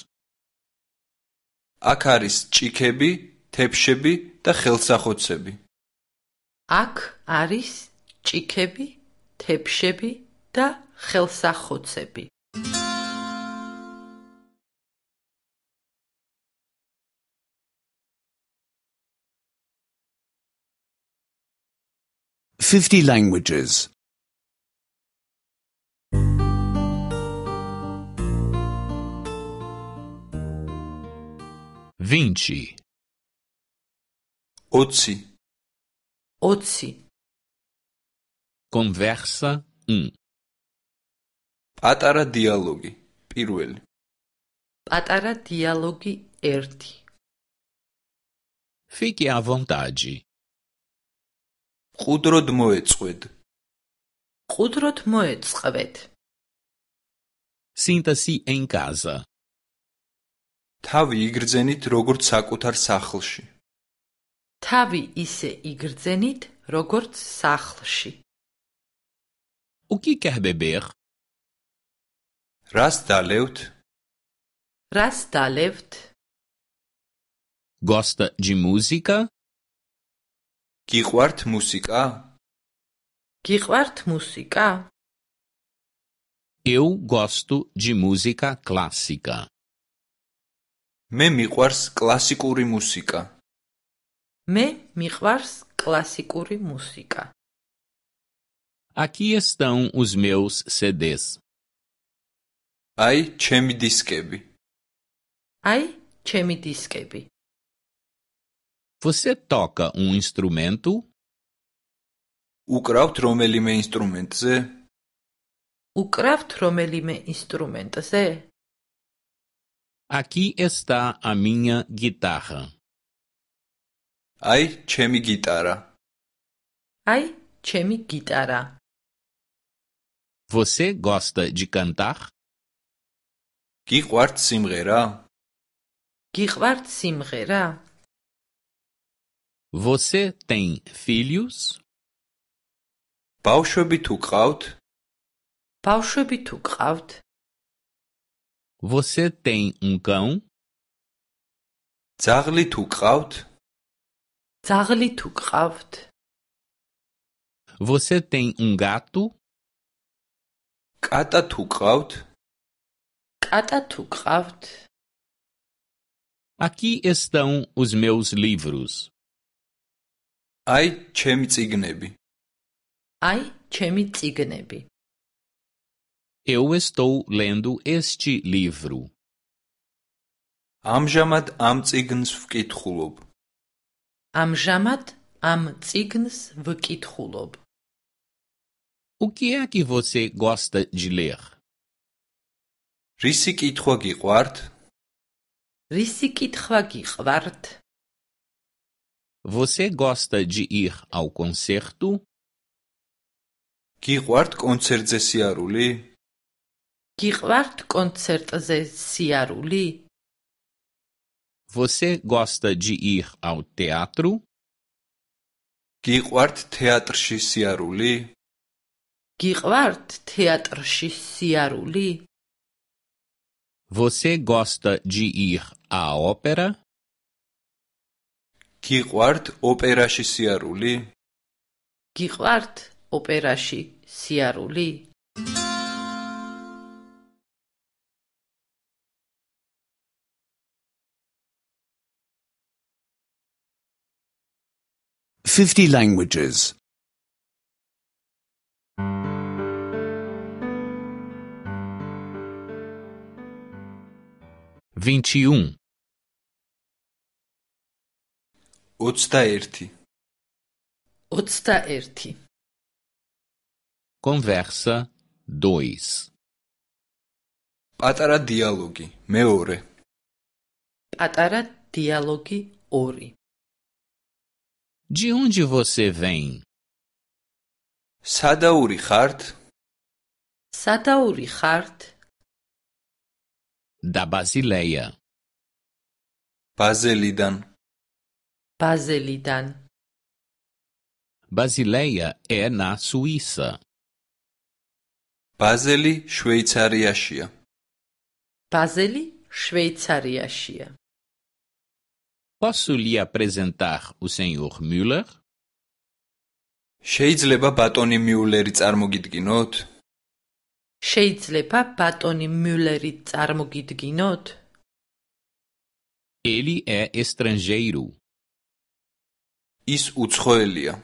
აქ არის ჭიქები, თეფშები და ხელსახოცები. აქ არის ჭიქები, თეფშები და ხელსახოცები. Fifty languages. Vinci. Otsi. Otsi. Conversa 1. Patara dialogi, pirveli. Patara dialogi 1. Fiki a vontaggi. Qudrot moeçqved. Qudrot moeçqved. Sintasi en casa. თავი იგრძენით როგორც საკუთარ სახლში თავი ისე იგრძენით როგორც სახლში უკი კაბებერ რას დალევთ რას დალევთ გოსტა ჯი მუსიკა გიყვართ მუსიკა გიყვართ მუსიკა Eu gosto de música clássica. Me clássico klassikuri música. Me clássico klassikuri música. Aqui estão os meus CDs. Ai, chemi diskebi. Ai, chemi diskebi. Você toca um instrumento? O instrumento, Ukravt romelime instrumentze? Ukravt instrumento, instrumentze? Aqui está a minha guitarra. Ai, chemi guitarra. Ai, chemi guitarra. Você gosta de cantar? გიყვართ სიმღერა? გიყვართ სიმღერა? Você tem filhos? ბავშვები თუ გყავთ? ბავშვები você tem um cão? Charlie tu kraut. Charlie tu kraut. Você tem um gato? Kata tu kraut. Kata tu kraut. Aqui estão os meus livros. Ai chemi zignebi. Ai chemi zignebi. Eu estou lendo este livro. Amjamat am cignes vkitxulob. Amjamat am cignes vkitxulob. O que é que você gosta de ler? Risi kitxva giqvart. Risi Você gosta de ir ao concerto? Giqvart concertze siaruli? Risi Gihwart concert ze siaruli. Você gosta de ir ao teatro? Gihwart teatr shi siaruli. Gihwart teatr shi siaruli. Você gosta de ir à ópera? Gihwart opera shi siaruli. Gihwart opera shi siaruli. 50 languages. 21 Odsta erti. Odsta erti. Conversa 2. Patara dialogi meore. Patara dialogi ori. De onde você vem? Sadaurichart. Sadaurichart. Da Basileia. Baselidan. Baselidan. Basileia é na Suíça. Baseli, Schweizariaxia. Baseli, Schweizariaxia. Pasulia prezentar u senyor Müller? შეიძლება ბატონი მიულერი წარმოგიდგინოთ? შეიძლება ბატონი მიულერი წარმოგიდგინოთ? Eli è estrangeiro. Is უცხოელია.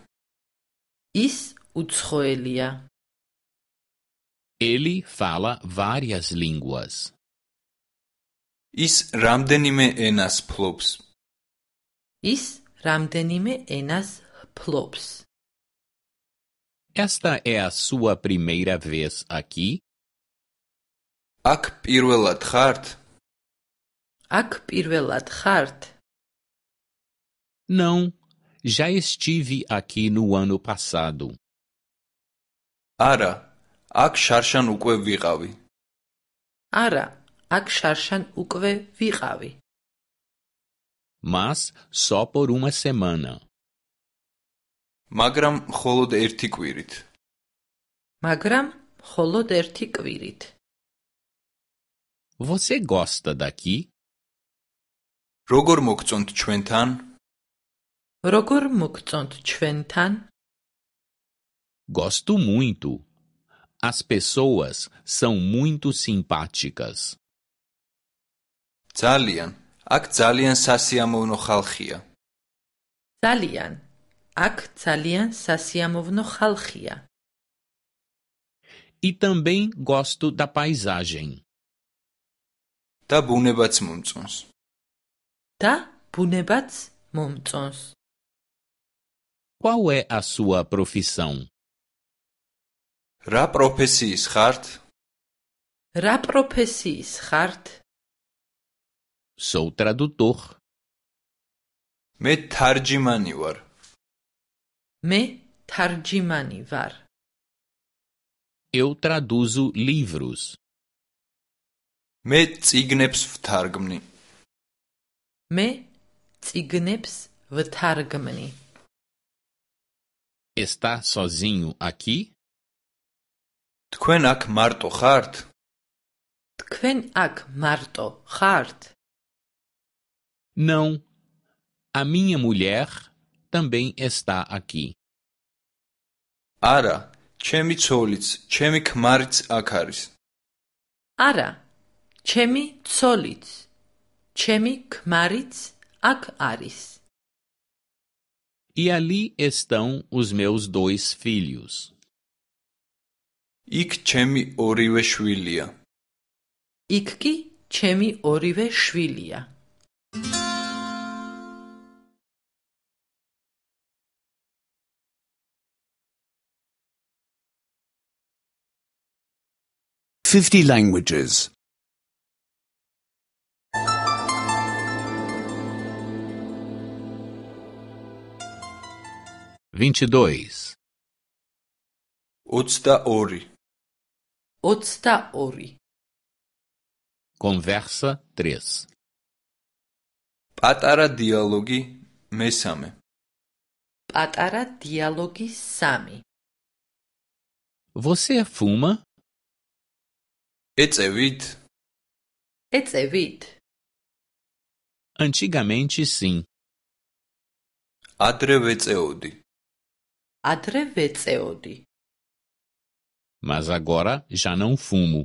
Is უცხოელია. Eli fala varias línguas. Is რამდენიმე ენას ფლობს? ის რამდენიმე ენას ფლობს. Esta é a sua primeira vez aqui? Ak pirvelat hart? Ak pirvelat hart? Não, já estive aqui no ano passado. Ara, ak sharshan ukve viqavi. Ara, ak sharshan ukve viqavi mas só por uma semana. Magram holod erti kvirit. Magram holod erti kvirit. Você gosta daqui? Rogor mokzont chventan? Rogor mokzont chventan? Gosto muito. As pessoas são muito simpáticas. Zalian, აქ ძალიან სასიამოვნო ხალხია. ძალიან. აქ ძალიან სასიამოვნო ხალხია. E também gosto da paisagem. Da bunebats momtsons. Da bunebats momtsons. Qual é a sua profissão? Ra profesiis khart? Ra profesiis khart? sou tradutor. მე თარჯიმანი ვარ. მე თარჯიმანი ვარ. Eu traduzo livros. მე ციგნებს ვთარგმნი. მე ციგნებს ვთარგმნი. Está sozinho aqui? თქვენ აქ მარტო ხართ? თქვენ აქ მარტო ხართ? Não, a minha mulher também está aqui. Ara, chemi tsolits, chemi kmarits akaris. Ara, chemi tsolits, chemi kmarits akaris. E ali estão os meus dois filhos. Ik chemi orive shvilia. Ikki chemi orive 50 languages. 22. Otsta ori. Otsta ori. Conversa três Patara dialogi mesame. Patara dialogi sami. Você fuma? Etzevit. Etzevit. Antigamente sim. Adrevetzeodi. Adrevetzeodi. Mas agora já não fumo.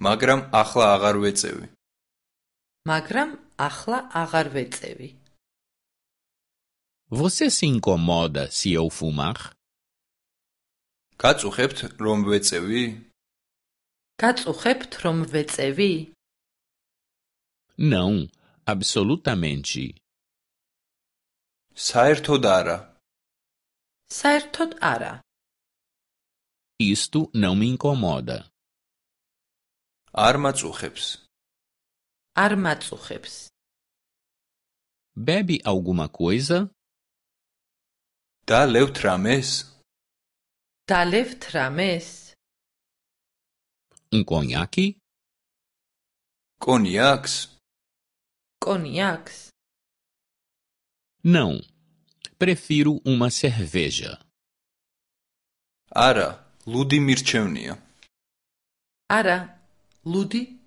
Magram achla agarvetzevi. Magram achla agarvetzevi. Você se incomoda se eu fumar? Katsuhept rombetzevi. Não, absolutamente. Saertodara. Saertodara. Isto não me incomoda. Armatsuheps. Armatsuheps. Bebe alguma coisa? Da leutrames. Da leutrames um conhaque? Conhaques. Conhaques. Não. Prefiro uma cerveja. Ara, ludi Ara, ludi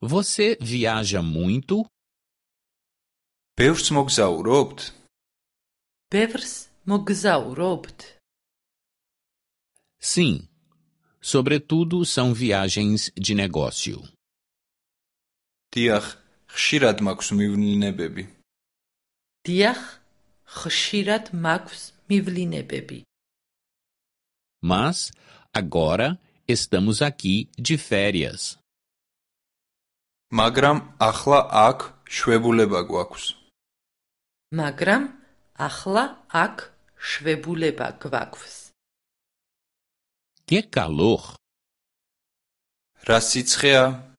Você viaja muito? Pevrs mogzaurobt. Pevrs mogzaurobt. Sim, sobretudo são viagens de negócio. Tiach, xirat makus bebi Tiach, xirat makus bebi Mas, agora, estamos aqui de férias. Magram achla ak shvebulebagwakus. Magram achla ak shvebulebagwakus. Que calor! Rassitzrea.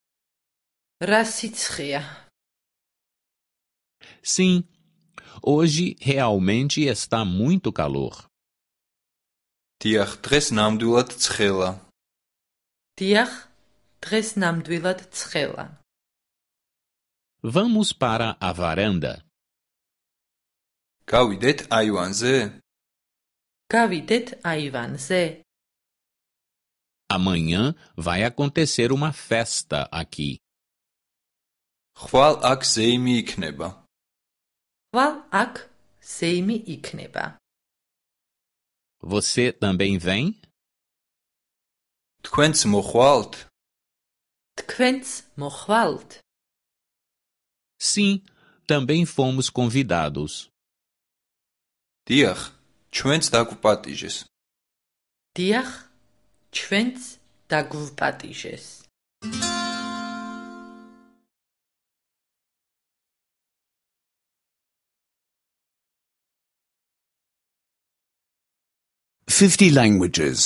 Rassitzrea. Sim, hoje realmente está muito calor. Tiach tres namdulat tschela. Tiach tres namdulat tschela. Vamos para a varanda. Gavidet aivanze. Gavidet aivanze. Amanhã vai acontecer uma festa aqui. Qual a seimi ikneba? Qual ak seimi Você também vem? Tkwens mokhvalt. Tkwens mokhvalt. Sim, também fomos convidados. Tiach, chwens dakupatijes. Tiach, ჩვენც დაგვპატიჟეს Fifty languages.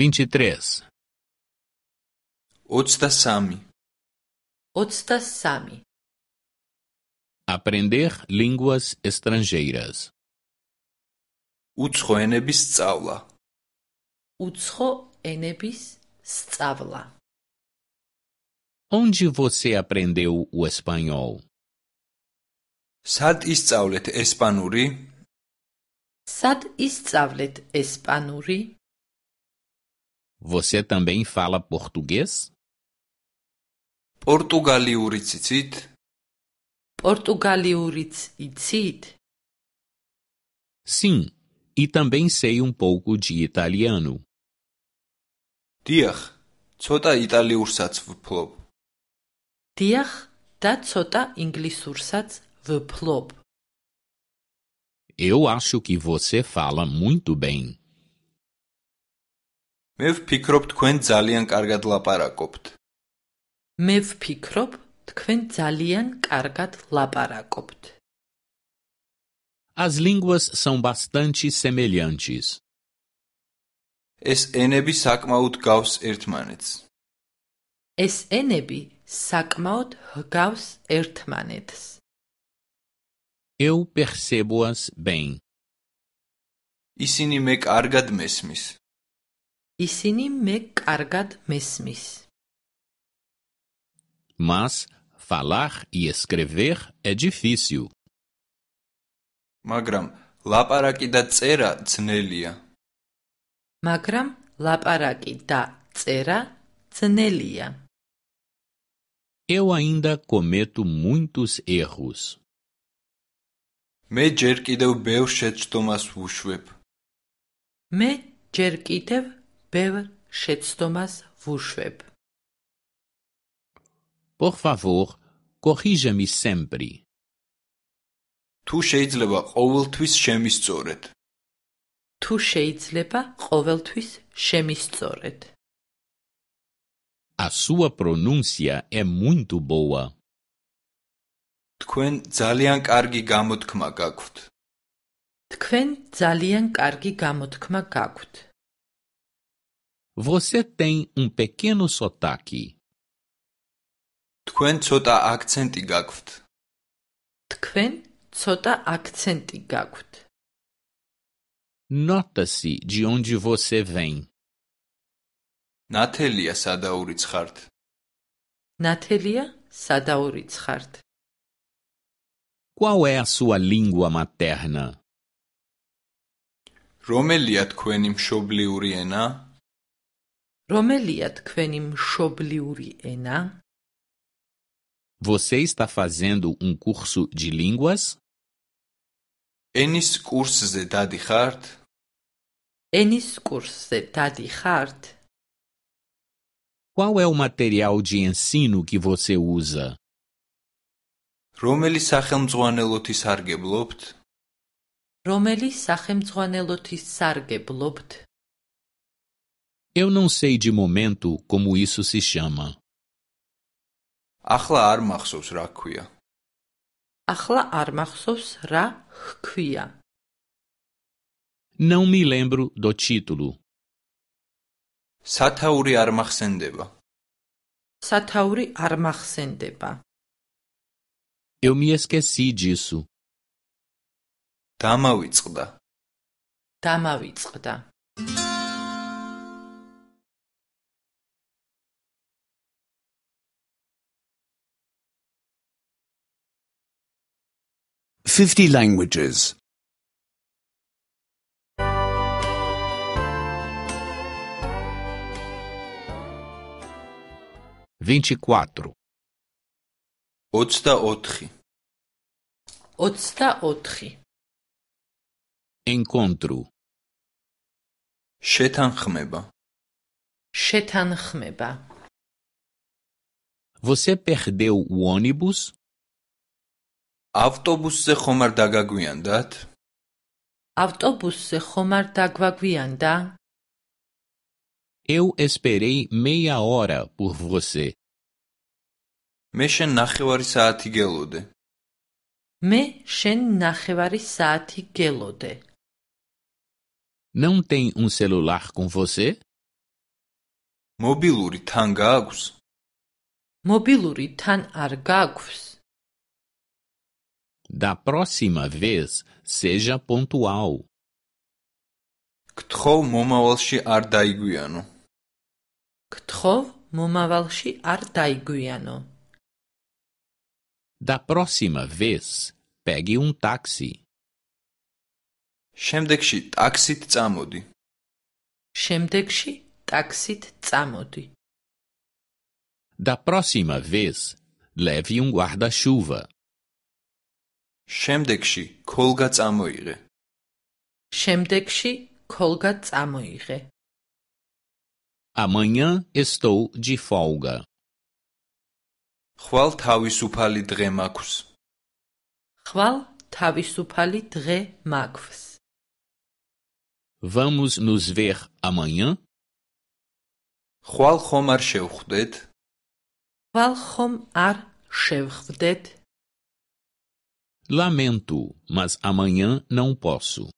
Vinte e três. Otsta Sami. Otsta Sami. Aprender línguas estrangeiras. Utsho enebis tsavla. Utsho enebis tsavla. Onde você aprendeu o espanhol? Sad istsavlet espanuri? Sad istsavlet espanuri? Você também fala português? Portugaliuri tsitsit? პორტუგალიურიც იცით? Sim, e também sei um pouco de italiano. Diach, ცოტა იტალიურსაც ვფლობ. Diach, და ცოტა ინგლისურსაც ვფლობ. Eu acho que você fala muito bem. Мев пикроб თქვენ ძალიან კარგად ლაპარაკობთ. Мев пикроб თქვენ ძალიან კარგად ლაპარაკობთ. As linguas são bastante semelhantes. ეს ენები საკმაოდ გავს ერთმანეთს. ეს ენები საკმაოდ გავს ერთმანეთს. Eu percebo-as bem. ისინი მე კარგად მესმის. ისინი მე კარგად მესმის. მას falar e escrever é difícil. Magram, laparaki da tsera tsnelia. Magram, laparaki da tsera tsnelia. Eu ainda cometo muitos erros. Me jerkidev bevr shetstomas vushveb. Me jerkidev bevr shetstomas por favor, corrija-me sempre. Tu cheids sheidzleba qoveltvis shemistzoret. Tu cheids sheidzleba qoveltvis shemistzoret. A sua pronúncia é muito boa. Tkven zalyan kargi gamotkma gakvt. Tkven zalyan kargi gamotkma gakvt. Você tem um pequeno sotaque. თქვენ ცოტა აქცენტი გაქვთ თქვენ ცოტა აქცენტი გაქვთ Nota-se de onde você vem. Natelia Sadauritschart. Natelia Sadauritschart. Qual é a sua língua materna? Romelia tkveni mshobliuri ena? Romelia tkveni mshobliuri ena? Você está fazendo um curso de línguas? Enis cursos de Daddy Hart. Enis cursos de Daddy Hart. Qual é o material de ensino que você usa? Romeli sachemzuanelot isargeblopt. Romeli sachemzuanelot isargeblopt. Eu não sei de momento como isso se chama. ახლა არ მახსოვს რა ქვია. ახლა არ მახსოვს რა ქვია. Non mi lembro do titulo. სათაური არ მახსენდება. სათაური არ მახსენდება. Eu mi esqueci disso. დამავიწყდა. დამავიწყდა. 50 languages. 24. 24. otri. Encontro. შეთანხმება. შეთანხმება. Você perdeu o ônibus? ავტობუსზე ხომ არ დაგაგვიანდათ? ავტობუსზე ხომ არ დაგვაგვიანდა? Eu esperei meia hora por você. მე შენ ნახევარი საათი გელოდე. მე შენ ნახევარი საათი გელოდე. Não tem um celular com você? მობილური თან გააქვს? მობილური თან არ გააქვს? Da próxima vez, seja pontual. Ктхов момавалში არ დაიგვიანო. Ктхов момавалში არ დაიგვიანო. Da próxima vez, pegue um táxi. Шემდეგში ტაქსით წამოდი. Шემდეგში ტაქსით წამოდი. Da próxima vez, leve um guarda-chuva. შემდეგში ქოლგა წამოიღე შემდეგში ქოლგა წამოიღე ამანია ესტოუ ჯი ფოუგა ხვალ თავისუფალი დღე მაქვს ხვალ თავისუფალი დღე მაქვს ვამუს ნუს ვერ ამანია ხვალ ხომ არ შევხვდეთ ხვალ ხომ არ შევხვდეთ Lamento, mas amanhã não posso.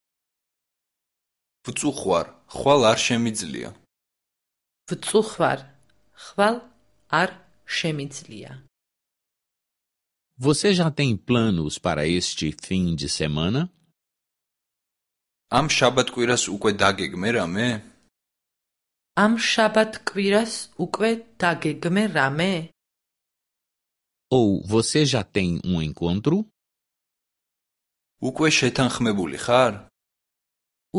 Futsuhuar, hual ar shemidzlia. Futsuhuar, hual ar shemidzlia. Você já tem planos para este fim de semana? Am shabat kuiras ukwe dagegmerame. Am shabat kuiras ukwe dagegmerame. Ou você já tem um encontro? უკვე შეთანხმებული ხარ?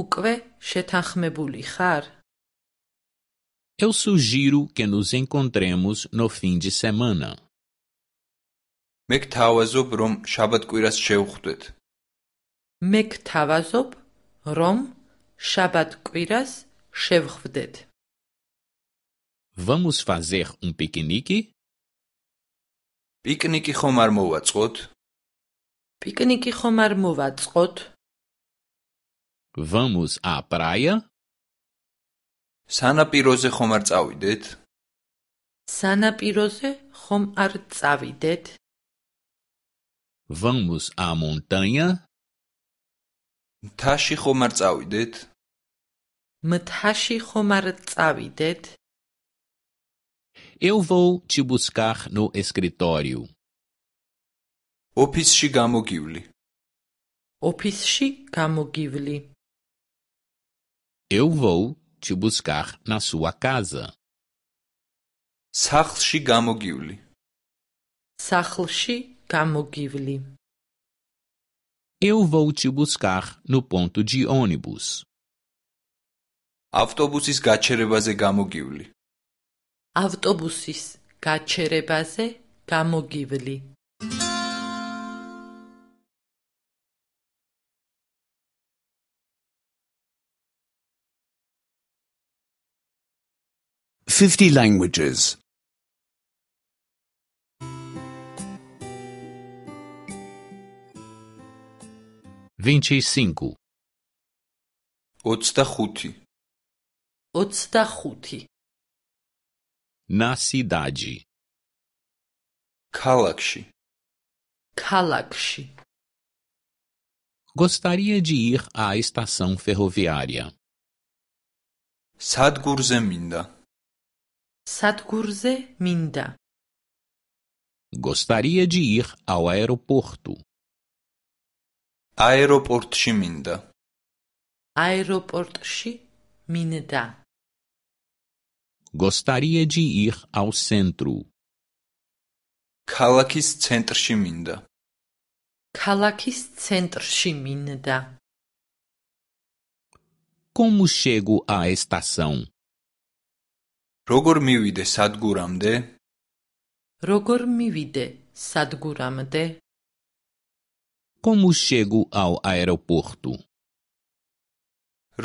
უკვე შეთანხმებული ხარ? Eu sugiro que nos encontremos no fim de semana. მეკთავაზობ რომ შაბათკვირას შევხვდეთ. მეკთავაზობ რომ შაბათკვირას შევხვდეთ. Vamos fazer um piquenique? Piquenique ხომ არ მოვაწყოთ? Пикники хом ар мовацот? Vamos a praia? Санапирозе хом ар цавидет? Санапирозе хом ар цавидет? Vamos a montanha? Мташи хом ар цавидет? Мташи хом ар цавидет? Eu vou te buscar no escritório. ოფისში გამოგივლი ოფისში გამოგივლი eu vou te buscar na sua casa სახლში გამოგივლი სახლში გამოგივლი eu vou te buscar no ponto de ônibus ავტობუსის გაჩერებაზე გამოგივლი ავტობუსის გაჩერებაზე გამოგივლი 50 languages. 25 25 25 Na cidade. Kalakshi. Kalakshi. Gostaria de ir à estação ferroviária. Sadgurze minda. Sadgurze minda. Gostaria de ir ao aeroporto. Aeroport minda. Aeroport minda. Gostaria de ir ao centro. Kalakis centrshi minda. Kalakis centrshi minda. Como chego à estação? როგორ მივიდე სადგურამდე? როგორ მივიდე სადგურამდე? Como chego ao aeroporto?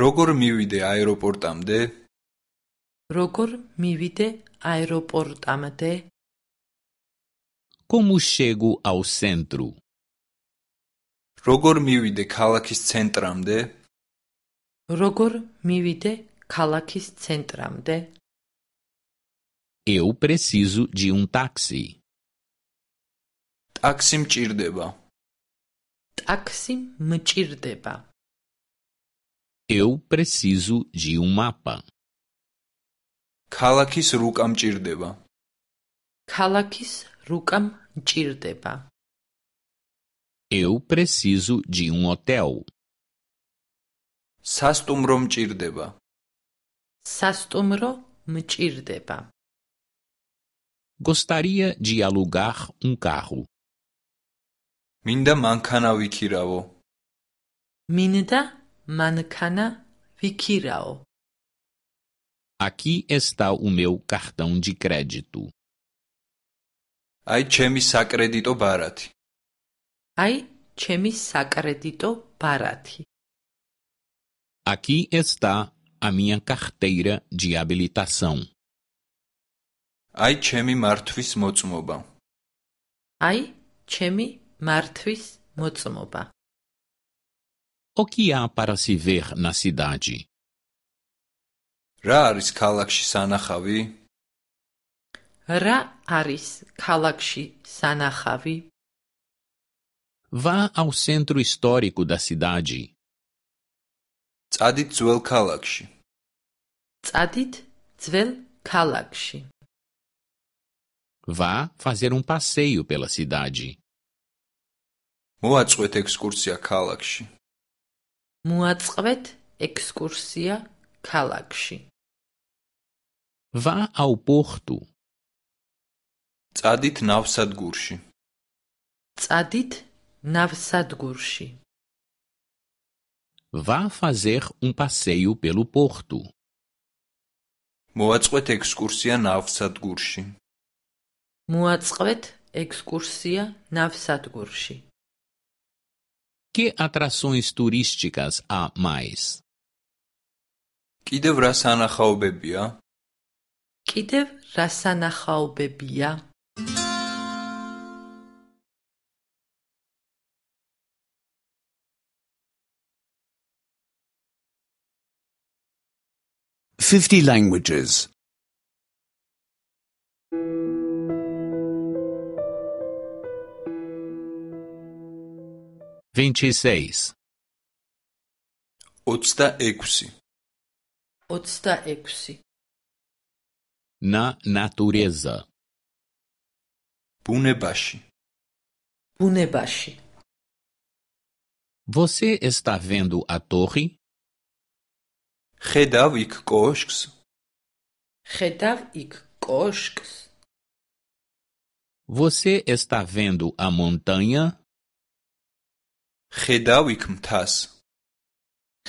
როგორ მივიდე აეროპორტამდე? როგორ მივიდე აეროპორტამდე? Como chego ao centro? როგორ მივიდე ქალაქის ცენტრამდე? როგორ მივიდე ქალაქის ცენტრამდე? Eu preciso de um táxi. Táxi me chirdeba. Táxi me chirdeba. Eu preciso de um mapa. Kalakis rukam chirdeba. Kalakis rukam chirdeba. Eu preciso de um hotel. Sastumrom chirdeba. Sastumro me chirdeba. Gostaria de alugar um carro. მინდა მანქანა ვიქირავო. მინდა მანქანა ვიქირავო. Aqui está o meu cartão de crédito. Ai chemi sacredito barati. Ai chemi sacredito barati. Aqui está a minha carteira de habilitação. აი ჩემი მართვის მოწმობა აი ჩემი მართვის მოწმობა O que há para se ver na cidade? Ra aris kalakshi sanakhavi? Ra aris kalakshi sanakhavi? Vá ao centro histórico da cidade. Tsadit zvel kalakshi. Tsadit zvel kalakshi. Vá fazer um passeio pela cidade. Moatsqvet ekskursia kalakshi. Moatsqvet ekskursia kalakshi. Vá ao porto. Tsadit navsadgurshi. Tsadit navsadgurshi. Vá fazer um passeio pelo porto. Moatsqvet ekskursia navsadgurshi. მოაწყვეთ ექსკურსია ნავსადგურში. ¿Qué atracciones turísticas ha más? კიდევ რა სანახაობებია? კიდევ რა სანახაობებია? Fifty languages. 26 26 26 Na natureza Punebashi Punebashi Você está vendo a torre? Xedav ik koshks Xedav ik koshks Você está vendo a montanha? Redau mtas.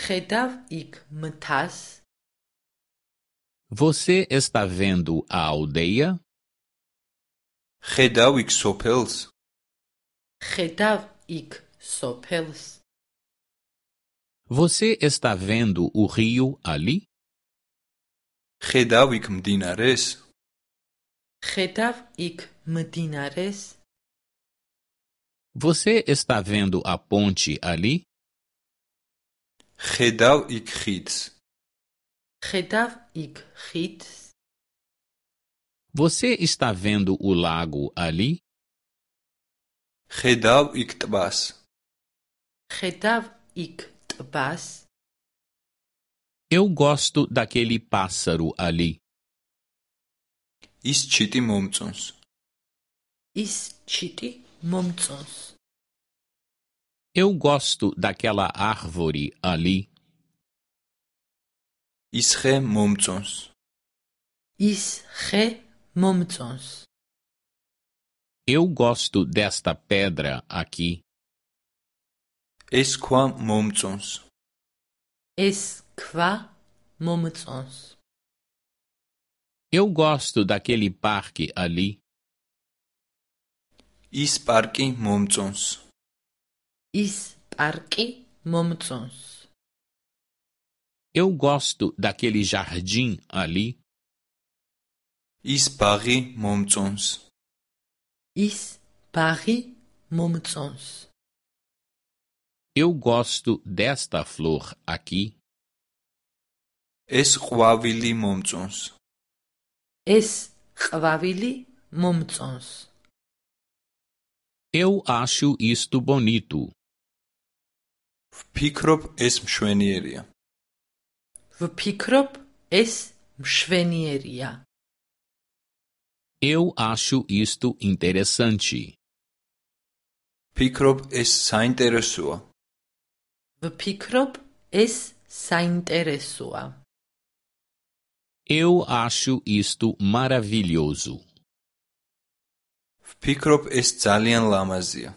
Redau mtas. Você está vendo a aldeia? Redau sopels. Redau sopels. Você está vendo o rio ali? Redau mdinares. Redau mdinares. Você está vendo a ponte ali? Gedav ikrit. Gedav ikrit. Você está vendo o lago ali? Gedav iktbas. Gedav iktbas. Eu gosto daquele pássaro ali. Is chiti momtsons. Is chiti eu gosto daquela árvore ali. Isre momtsons. Isre momtsons. Eu gosto desta pedra aqui. Esqua momtsons. Esqua momtsons. Eu gosto daquele parque ali. Is parki momtsons. Is parki momtsons. Eu gosto daquele jardim ali. Is pari momtsons. Is pari momtsons. Eu gosto desta flor aqui. Es quavili momtsons. Es quavili momtsons. Eu acho isto bonito. ვფიქრობ ეს V ვფიქრობ ეს მშვენიერია. Eu acho isto interessante. ვფიქრობ V საინტერესოა. ვფიქრობ ეს საინტერესოა. Eu acho isto maravilhoso. ვფიქრობ, ეს ძალიან ლამაზია.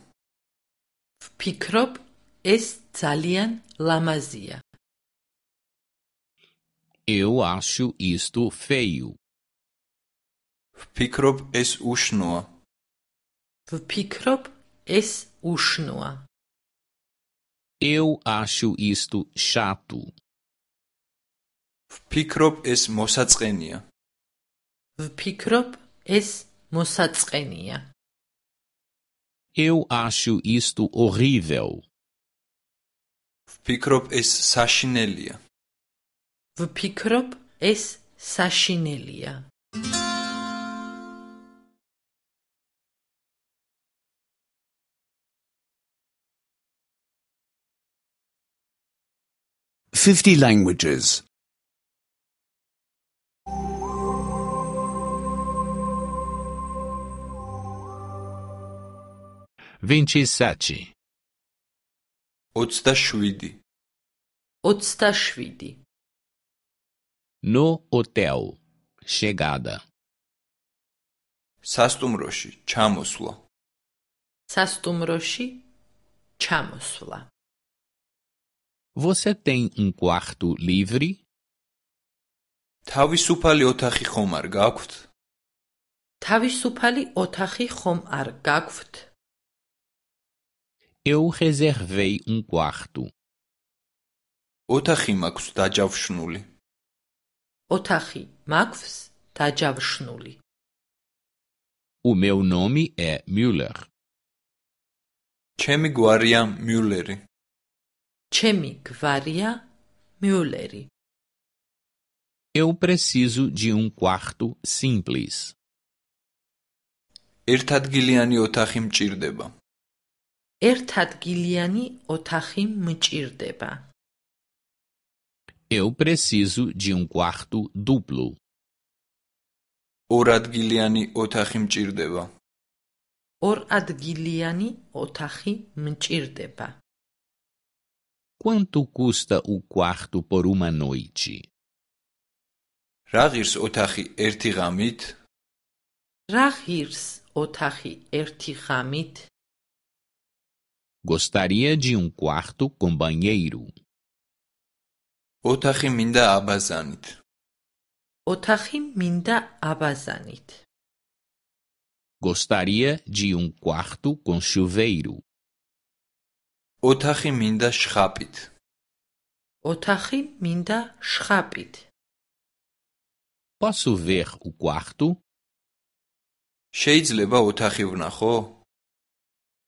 ვფიქრობ, ეს ძალიან ლამაზია. Eu acho isto feio. ვფიქრობ, ეს უშნოა. ვფიქრობ, ეს უშნოა. Eu acho isto chato. ვფიქრობ, ეს მოსაწყენია. ვფიქრობ, ეს მოსაწყენია Eu acho isto horrível. ვფიქრობ ეს საშინელია. ვფიქრობ ეს საშინელია. Fifty languages. ვინჩის საჩი 27 27 ნო ოტელ შეგადა სასტუმროში ჩამოსვლა სასტუმროში ჩამოსვლა Você tem um quarto livre? თავისუფალი ოთახი ხომ არ გაქვთ? თავისუფალი ოთახი ხომ არ გაქვთ? Eu reservei um quarto. Otaxi maqs tá dajavshnuli. Otaxi maqs tá dajavshnuli. O meu nome é Müller. Chemi gvaria Mülleri. Chemi gvaria Mülleri. Eu preciso de um quarto simples. Ertadgiliani otaxi mcirdeba. ერთადგილიანი ოთახი მჭირდება. Eu preciso de um quarto duplo. ორადგილიანი ოთახი მჭირდება. ორადგილიანი ოთახი მჭირდება. Quanto custa o quarto por uma noite? Ragirs otakhi ertigamit? Ragirs otakhi ertigamit? Gostaria de um quarto com banheiro. Otaqi abazanit. Otaqi abazanit. Gostaria de um quarto com chuveiro. Otaqi shrapit. shkhapit. shrapit. Posso ver o quarto? Sheizleba otaqi vnakho?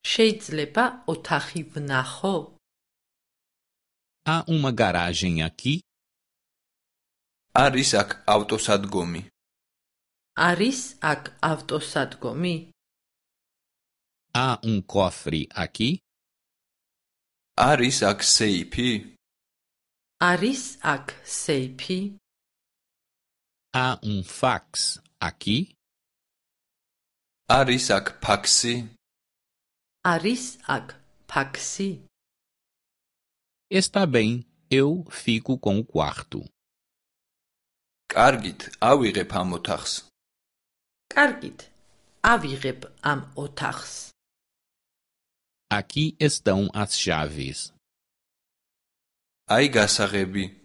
შეიძლება ოთახი ვნახო? Ha uma garagem aqui? Aris ak autosadgomi. Aris ak autosadgomi. Ha un cofre aqui? Aris ak seifi. Aris ak seifi. Ha un fax aqui? Aris ak faxi. Aris ak paksi. Está bem, eu fico com o quarto. Kargit, avirep ამ Kargit კარგით, ავიღებ am ოთახს. Aqui estão as chaves. Ai გასაღები.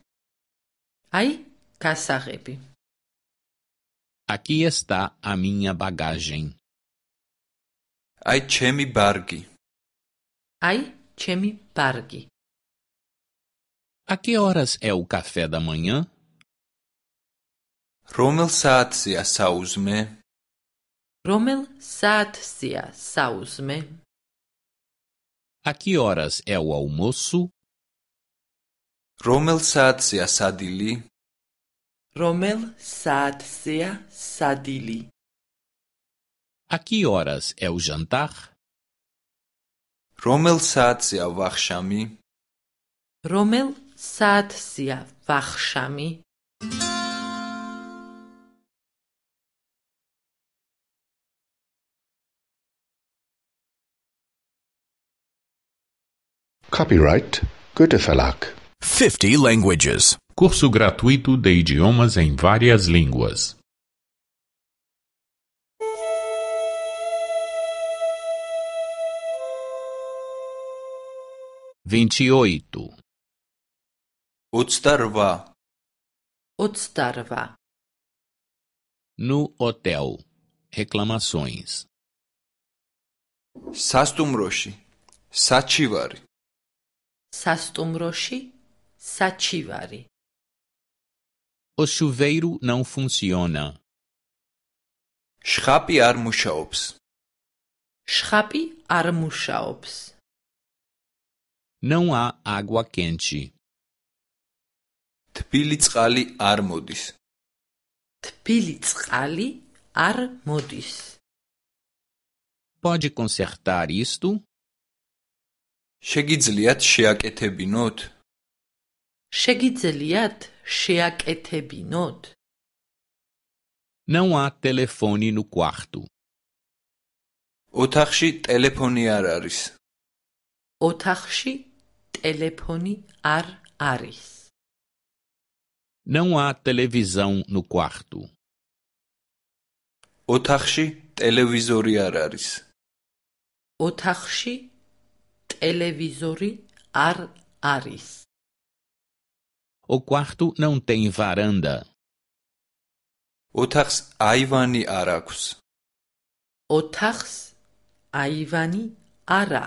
Ai გასაღები. Aqui está a minha bagagem. Ai chemi bargi. Ai chemi bargi. A que horas é o café da manhã? Romel satsia sausme. Romel satsia sausme. A que horas é o almoço? Romel satsia sadili. Romel satsia sadili. A que horas é o jantar? რომელ საათზეა ვახშამი? რომელ საათზეა ვახშამი? Copyright Goethe Verlag. 50 languages. Curso gratuito de idiomas em várias línguas. vinte e oito. Odstarva Odstarva No hotel Reclamações Sastumroshi Sachivari Sastumroshi Sachivari O chuveiro não funciona Shkhapi armushaobs Shkhapi armushaobs ნუ ა აგვა კენჩი თბილი წყალი არ მოდის თბილი წყალი არ მოდის პოდი კონსერტარ ისტუ შეგიძლიათ შეაკეთებინოთ შეგიძლიათ შეაკეთებინოთ ნუ ა ტელეფონი ნუ კვარტუ ოთახში ტელეფონი არ არის ოთახში teleponi ar aris. Não há televisão no quarto. Otaxi televisori ar aris. Otaxi televisori ar aris. O quarto não tem varanda. Otax aivani araqus. Otax aivani ara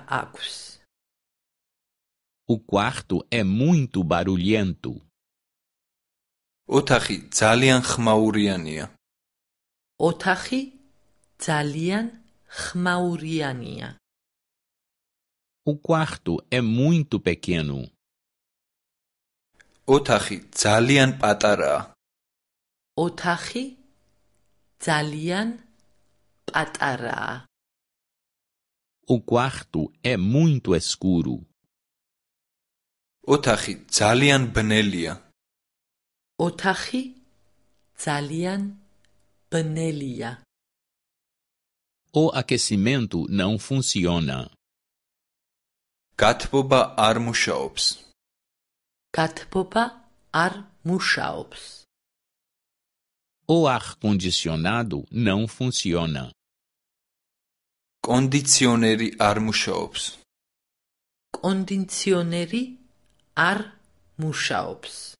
o quarto é muito barulhento. Otachi zalian chmauriania. Otachi zalian chmauriania. O quarto é muito pequeno. Otachi zalian patara. Otachi zalian patara. O quarto é muito escuro. Otachi zalian benelia. Otachi zalian benelia. O aquecimento não funciona. Katpoba ar mushaops. Katpoba ar O ar-condicionado não funciona. Condicioneri ar mushaops. Condicioneri ar mušaups.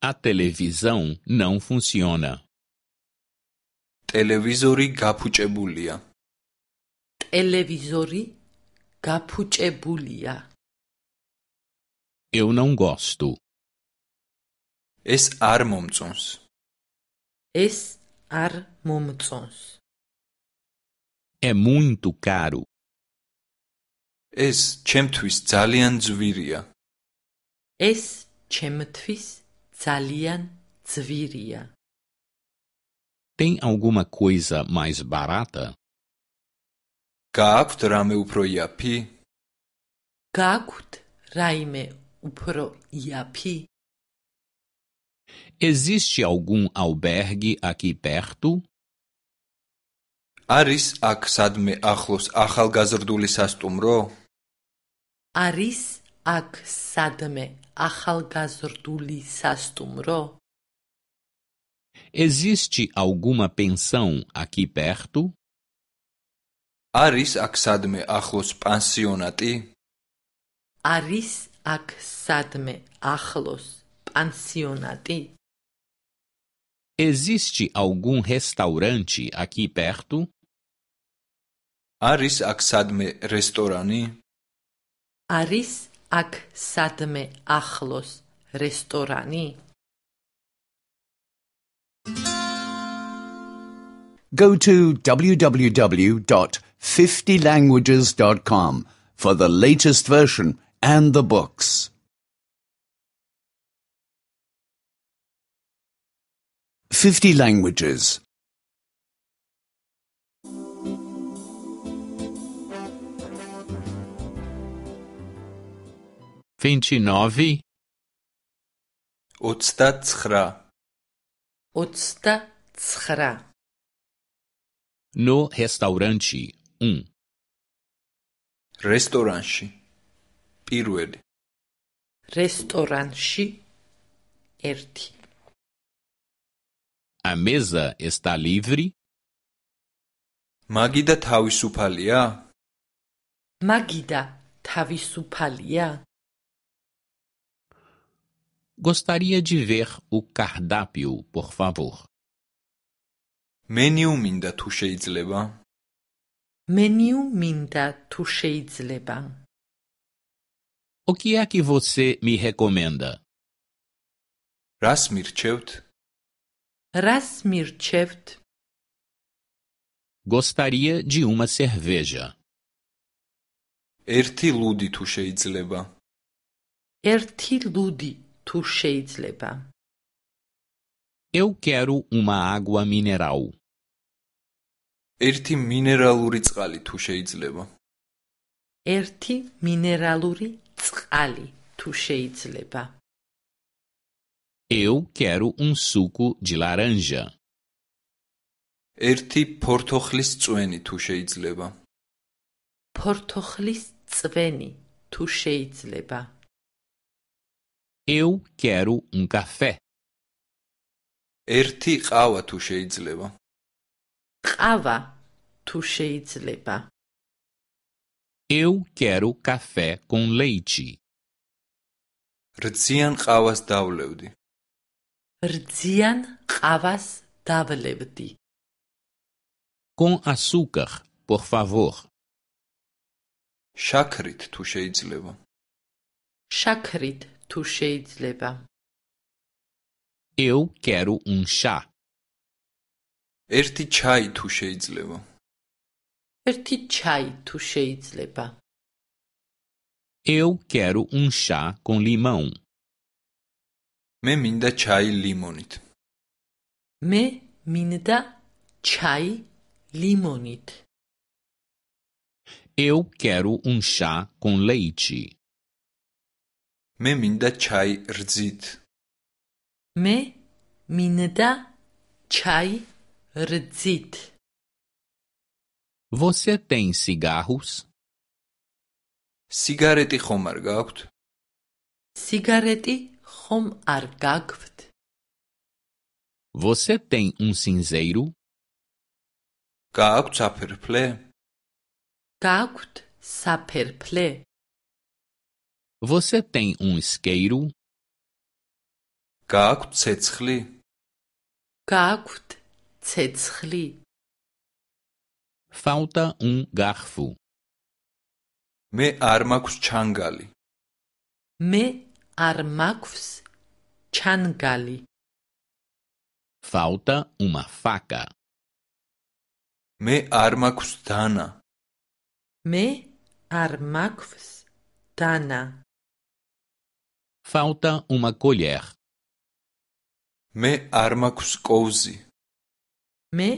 A televisão não funciona. Televisori gapučebulia. Televisori gapučebulia. Eu não gosto. Es ar momcons. Es ar momcons. É muito caro. ეს ჩემთვის ძალიან ძვირია. ეს ჩემთვის ძალიან ძვირია. Tem alguma coisa mais barata? Gakt rame upro yapi? Gakt rame upro yapi? Existe algum albergue aqui perto? Aris ak sadme akhlos akhalgazrduli sastumro? Aris aksadme სადმე sastumro? Existe alguma pensão aqui perto? Aris aksadme akhlos pansionati? Aris aksadme akhlos pansionati? Existe algum restaurante aqui perto? Aris aksadme restaurani? არის აქ სადმე ახლოს რესტორანი? Go to www.50languages.com for the latest version and the books. Fifty Languages Finci novi? Utsta tschra. Utsta tschra. No restauranci, un. Restauranci, pirueli. Restauranci, erti. A mesa está livre? Magida tavisupalia? Magida tavisupalia? Gostaria de ver o cardápio, por favor. მენიუ minda tu შეიძლება? Menu minda tu შეიძლება? O que é que você me recomenda? Rasmirchevt. Rasmirchevt. Gostaria de uma cerveja. Erti ludi თუ შეიძლება? Erti ludi. თუ შეიძლება. Eu quero uma água mineral. ერთი მინერალური წყალი თუ შეიძლება. ერთი მინერალური წყალი თუ შეიძლება. Eu quero um suco de laranja. ერთი პორტოხლის წვენი თუ შეიძლება. პორტოხლის წვენი თუ შეიძლება. Eu quero un um café. ერთი ყავა თუ შეიძლება? ყავა თუ შეიძლება? Eu quero café com leite. რძიან ყავას დავლევდი. რძიან ყავას დავლევდი. Com açúcar, por favor. შაქრით თუ შეიძლება? შაქრით Eu quero um chá. Erti chai tu sheidzleba. Erti chai tu sheidzleba. Eu quero um chá com limão. Me minda chai limonit. Me minda chai limonit. Eu quero um chá com leite. მე მინდა ჩაი რძით მე მინდა ჩაი რძით Você tem cigarros? Cigarete khom ar gaqt? Cigarete khom ar gaqt? Você tem um cinzeiro? Gaqt saperple? Gaqt saperple? Você tem um isqueiro? Gakut cetskhli. Gakut cetskhli. Falta um garfo. Me ar maqs changali. Me ar maqs changali. Falta uma faca. Me ar maqs dana. Me ar maqs dana. Falta uma colher. me armacus მაქვს me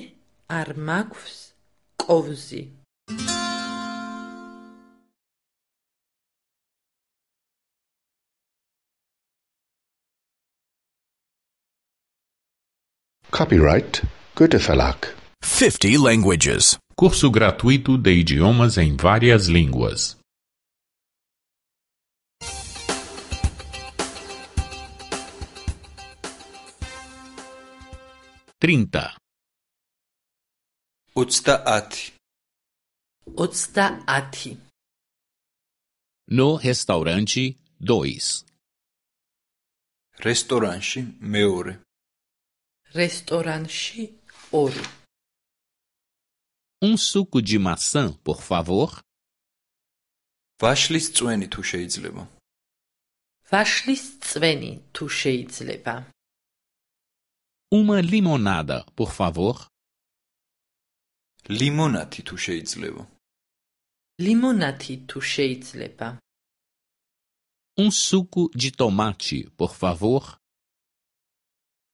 armacus არ Copyright Goethe Verlag. 50 languages. Curso gratuito de idiomas em várias línguas. trinta, ati, Odstaati ati, No restaurante dois, Restaurante meure, Restaurante ouro, Um suco de maçã, por favor. Vashlis tsveni tu sheizleba. Vashlis tsveni tu sheizleba. Uma limonada, por favor. Limonati tu sheizlevo. Limonati tu sheizlepa. Um suco de tomate, por favor.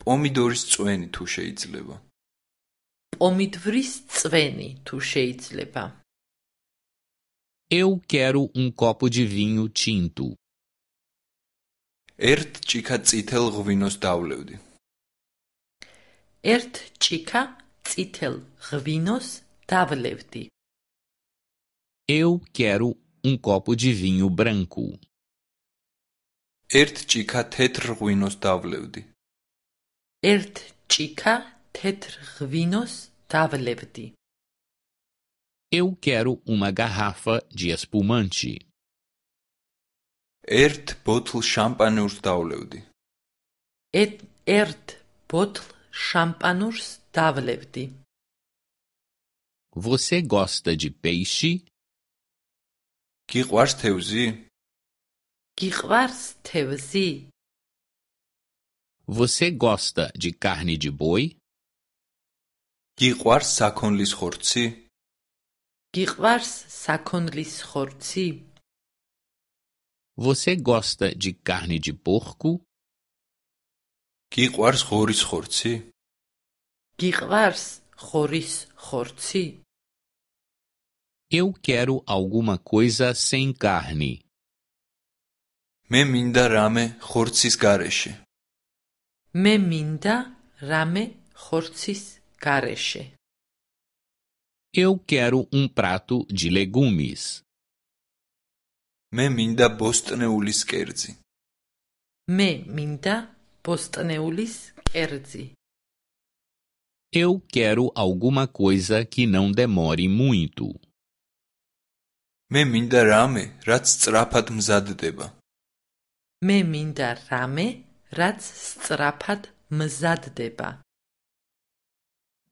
Pomidoris tsveni tu sheizlevo. Pomidvris tsveni tu sheizlepa. Eu quero um copo de vinho tinto. Ert chikatsitel gvinos davlevdi ერთ ჭიქა წითელ ღვინოს დავლევდი. Eu quero um copo de vinho branco. ერთ ჭიქა თეთრ ღვინოს დავლევდი. ერთ ჭიქა თეთრ ღვინოს დავლევდი. Eu quero uma garrafa de espumante. ერთ ბოთლ შამპანურს დავლევდი. ერთ ბოთლ შამპანურს დავლევდი. Você gosta de peixe? გიყვარს თევზი? გიყვარს თევზი? Você gosta de carne de boi? გიყვარს საქონლის ხორცი? გიყვარს საქონლის ხორცი? Você gosta de carne de porco? გიყვარს ხორის ხორცი? გიყვარს ხორის ხორცი? Eu quero alguma coisa sem carne. Me minda rame khortsis gareshe. Me minda rame khortsis gareshe. Eu quero um prato de legumes. Me minda bostneulis kerdzi. Me minda Postaneulis kerzi. Eu quero alguma coisa que não demore muito. Me minda rame, rats strapat mzaddeba. Me minda rame, rats strapat mzaddeba.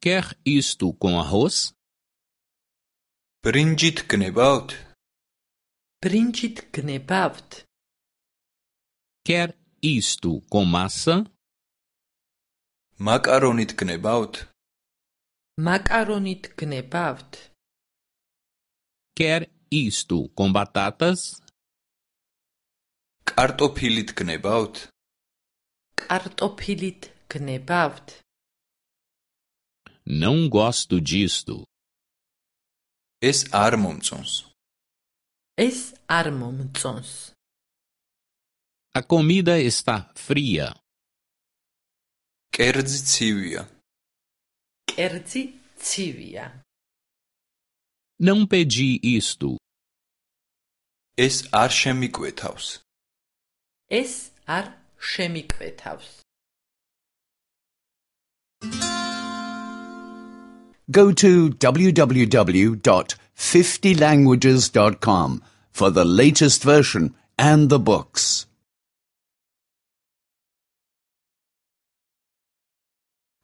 Quer isto com arroz? Brinjit knebaut. Brinjit knebaut. Quer isto com massa? Macaronit knebaut. Macaronit knebaut. Quer isto com batatas? Kartopilit knebaut. Kartopilit knebaut. Não gosto disto. Es armomtsons. Es armomtsons. A comida está fria. კერძი ცივია. კერძი ცივია. Não pedi isto. ეს არ შემიკვეთავს. ეს არ შემიკვეთავს. Go to www.50languages.com for the latest version and the books.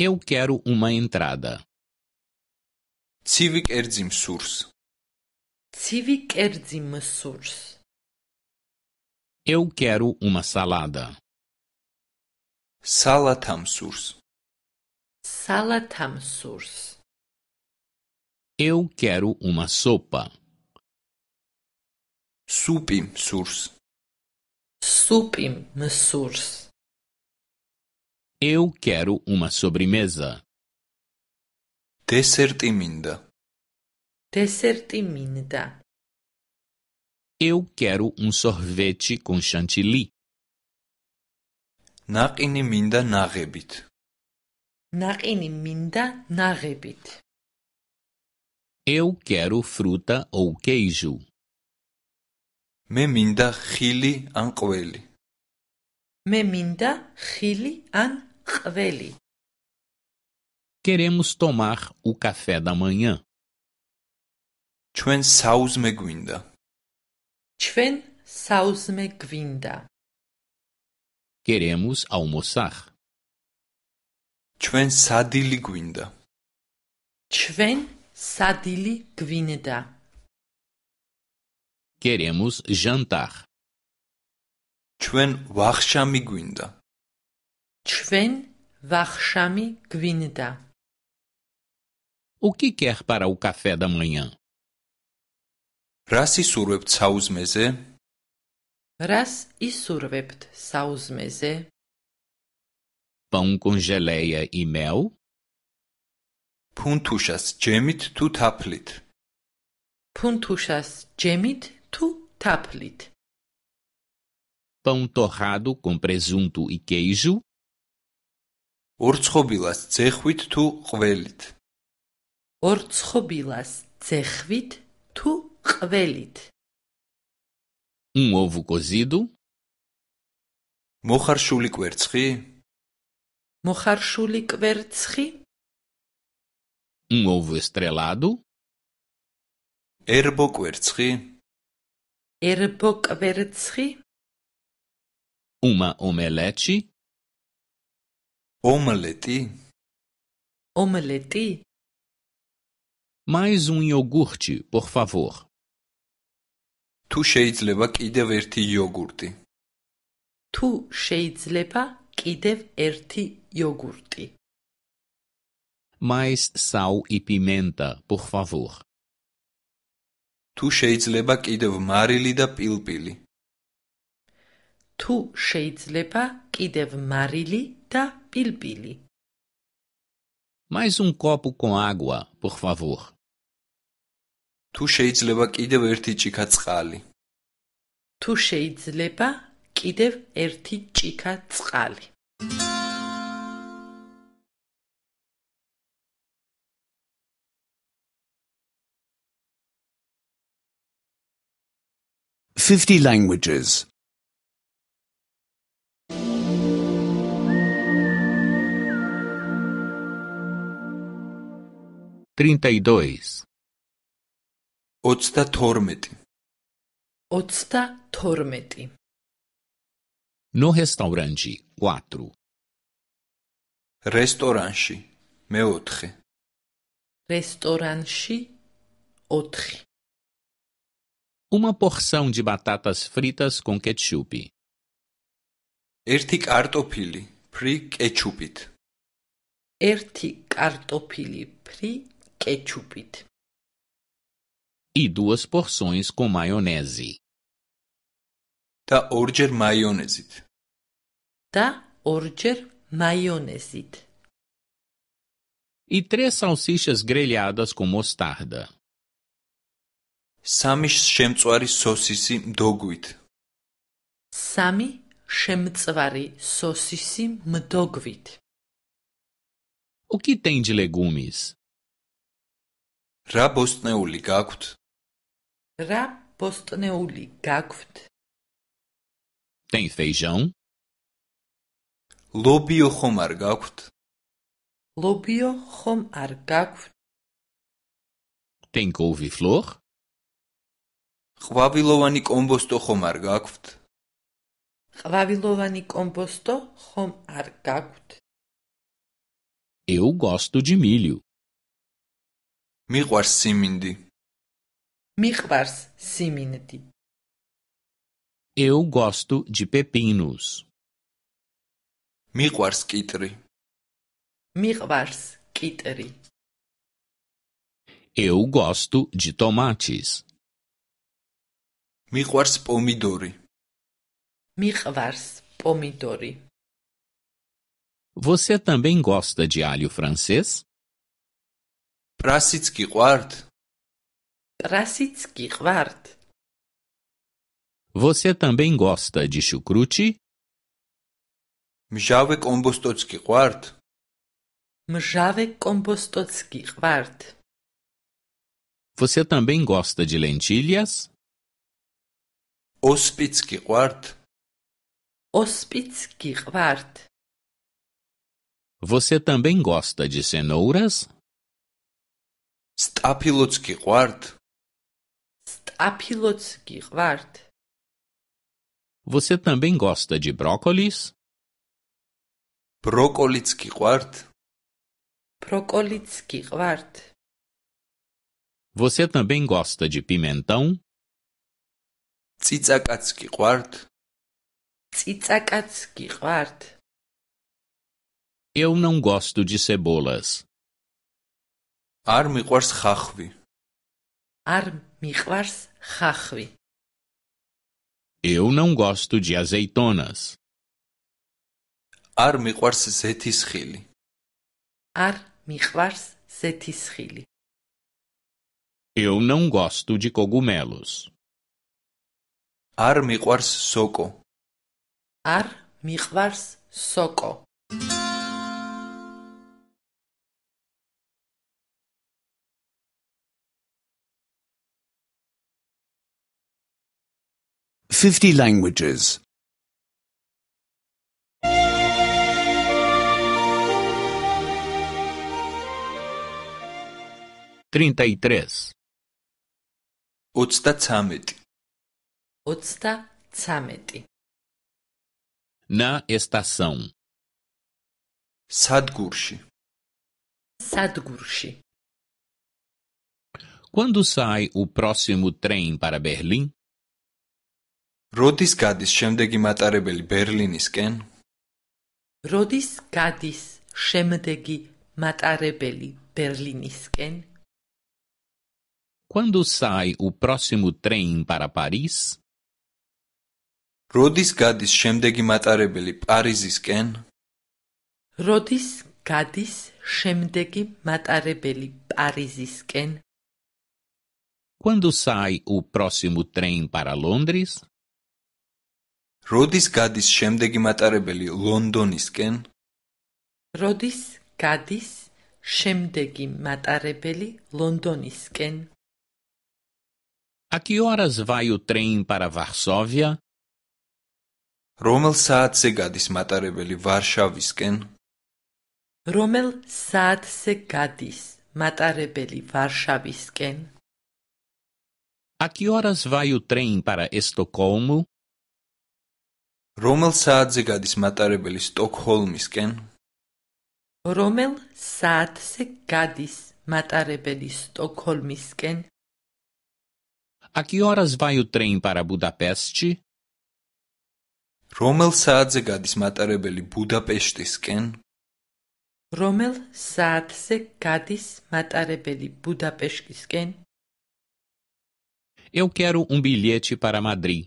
Eu quero uma entrada. Civic Erzim Surs. Civic Erzim Surs. Eu quero uma salada. Salatam Surs. Salatam Surs. Eu quero uma sopa. Supim Surs. Supim Surs. Eu quero uma sobremesa. Deserti minda. Eu quero um sorvete com chantilly. ნაყინი მინდა ნაღებით. ნაყინი Eu quero fruta ou queijo. Meminda მინდა ხილი Meminda ყველი. მე Chveli. Queremos tomar o café da manhã. Chven sausme gwinda. Chven sausme gwinda. Queremos almoçar. Chven sadili gwinda. Chven sadili gwinda. Queremos jantar. Chven wachshami Tchven varchami gvinda. O que quer para o café da manhã? რას ისურვებთ საუზმეზე? რას ისურვებთ sausmeze Pão com geleia e mel? puntushas ჯემით tu taplit puntushas ჯემით tu taplit Pão torrado com presunto e queijo? ორცხობილას ძეხვით თუ ყველით ორცხობილას ძეხვით თუ ყველით უმოვუ კოზიდუ მოხარშული კვერცხი მოხარშული კვერცხი უმოვუ სტრელადუ ერბო კვერცხი ერბო კვერცხი უმა ომელეტი Омлети. Омлети. Mais um iogurte, por favor. Tu შეიძლება კიდევ ერთი йогурти. Tu შეიძლება კიდევ ერთი йогурти. Mais sal e pimenta, por favor. Tu შეიძლება კიდევ მარილი და პილპილი. Tu შეიძლება კიდევ მარილი და pilpili. Mais un copo con agua, por favor. Tu შეიძლება კიდევ ერთი ჭიქა წყალი. Tu შეიძლება კიდევ ერთი ჭიქა წყალი. Fifty languages. trinta e dois Otsta tormeti Otsta tormeti No restaurante, quatro Restoranchi, me otche Restoranchi, otche Uma porção de batatas fritas com ketchup Ertik artopili, pri ketchupit Ertik artopili, pri ketchupit ketchup e duas porções com maionese. Ta orger mayonezit. Ta orger mayonezit. E três salsichas grelhadas com mostarda. Sami shemtsvari სოსისი მდოგვით. Sami shemtsvari სოსისი მდოგვით. O que tem de legumes? რა ბოსტნეული გაქვთ? Tem feijão? Lobio khom ar Lobio khom ar Tem couve-flor? Qvavilovani komposto khom ar gakvt? Qvavilovani komposto khom Eu gosto de milho მიყვარს სიმინდი მიყვარს სიმინდი Eu gosto de pepinos. მიყვარს კიტრი მიყვარს კიტრი Eu gosto de tomates. მიყვარს პომიდორი მიყვარს პომიდორი Você também gosta de alho francês? Prasic guard. Prasic guard. Você também gosta de chucrute? Mjave kombostotski guard. Mjave kombostotski guard. Você também gosta de lentilhas? Ospitski guard. Ospitski guard. Você também gosta de cenouras? სტაფილოც გიყვართ? სტაფილოც გიყვართ? Você também gosta de brócolis? ბროკოლიც გიყვართ? ბროკოლიც გიყვართ? Você também gosta de pimentão? ციცაკაც გიყვართ? ციცაკაც გიყვართ? Eu não gosto de cebolas არ მიყვარს ხახვი. არ მიყვარს ხახვი. Eu não gosto de azeitonas. Ar miquars zetis khili. Ar miquars zetis khili. Eu não gosto de cogumelos. Ar miquars soko. Ar miquars soko. 50 languages. 33. 33. 33. Na estação. Sadgurshi. Sadgurshi. Quando sai o próximo trem para Berlim? როდის გადის შემდეგი მატარებელი ბერლინისკენ? როდის გადის შემდეგი მატარებელი ბერლინისკენ? Quando sai u prossimo train para Paris? როდის გადის შემდეგი მატარებელი პარიზისკენ? როდის გადის შემდეგი მატარებელი პარიზისკენ? Quando sai u prossimo train para Londres? როდის გადის შემდეგი მატარებელი ლონდონისკენ? როდის გადის შემდეგი მატარებელი ლონდონისკენ? A que horas vai o trem para Varsóvia? Rommel saat se gadis matarebeli Varshavisken. Rommel saat se gadis matarebeli Varshavisken. A que horas vai o trem para Estocolmo? რომელ საათზე გადის მატარებელი სტოკჰოლმისკენ? რომელ საათზე გადის მატარებელი სტოკჰოლმისკენ? A qué horas va el tren para Budapestci? რომელ საათზე გადის მატარებელი ბუდაპეშტისკენ? რომელ საათზე გადის მატარებელი ბუდაპეშტისკენ? Eu quero um bilhete para Madrid.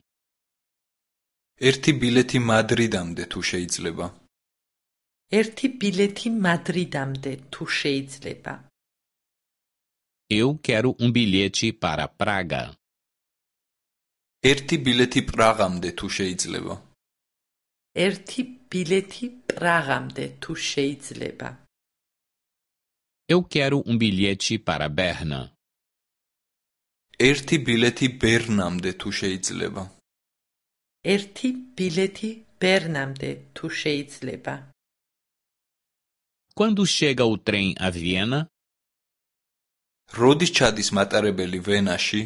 ერთი ბილეთი მადრიდამდე თუ შეიძლება ერთი ბილეთი მადრიდამდე თუ შეიძლება eu quero un um bilhete para praga ერთი ბილეთი პრაღამდე თუ შეიძლება ერთი ბილეთი პრაღამდე თუ შეიძლება eu quero un um bilhete para berna ერთი ბილეთი ბერნამდე თუ შეიძლება ერთი ბილეთი ბერნამდე თუ შეიძლება. Quando chega o trem a Viena? როდის ჩადის მატარებელი ვენაში?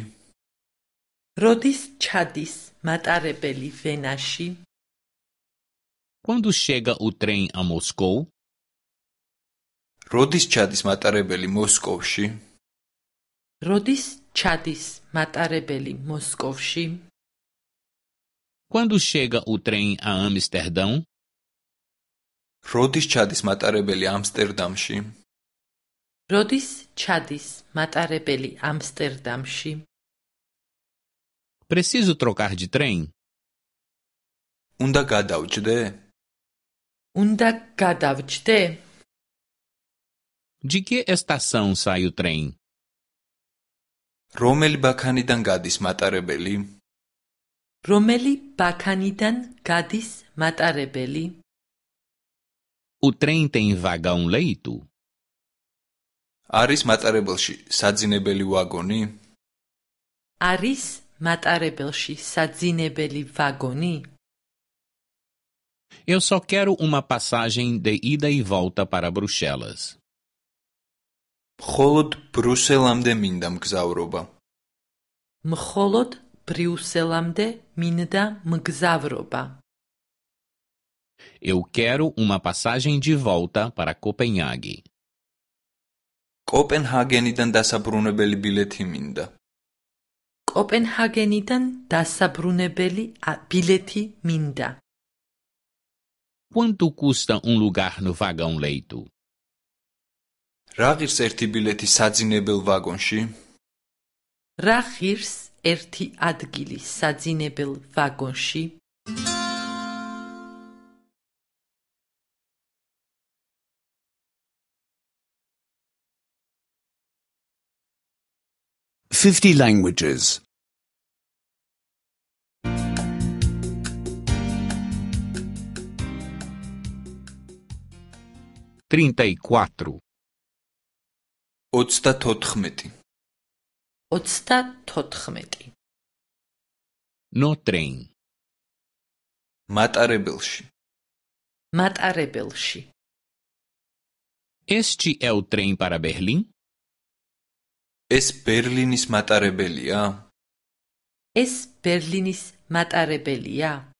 როდის ჩადის მატარებელი ვენაში? Quando chega o trem a Moscou? როდის ჩადის მატარებელი მოსკოვში? როდის ჩადის მატარებელი მოსკოვში? Quando chega o trem a Amsterdão? Rodis chadis matarebeli Amsterdamshi. Rodis chadis matarebeli Amsterdamshi. Preciso trocar de trem? Unda gadavchde. Unda gadavchde. De que estação sai o trem? Romeli bakanidan matarebeli. რომელი ბაქანიდან გადის მატარებელი? У трен тен вагон лейту. არის მატარებელში საძინებელი ვაგონი? არის მატარებელში საძინებელი ვაგონი? Eu só quero uma passagem de ida e volta para Bruxelas. მხოლოდ ბრუსელამდე მინდა მგზავრობა. მხოლოდ Priuselamde minda mgzavroba. Eu quero uma passagem de volta para Copenhague. Copenhagen idan dasabrunebeli bileti minda. Copenhagen idan dasabrunebeli a bileti minda. Quanto custa um lugar no vagão leito? Ragirs erti bileti sadzinebel vagonshi. Ragirs ერთი ადგილი საძინებელ ვაგონში Fifty languages. Trinta y e cuatro. Octa tot chmeti. 34 No train Matarebelshi Matarebelshi Este é o trem para Berlim? Es Berlinis matarebelia? Es Berlinis matarebelia?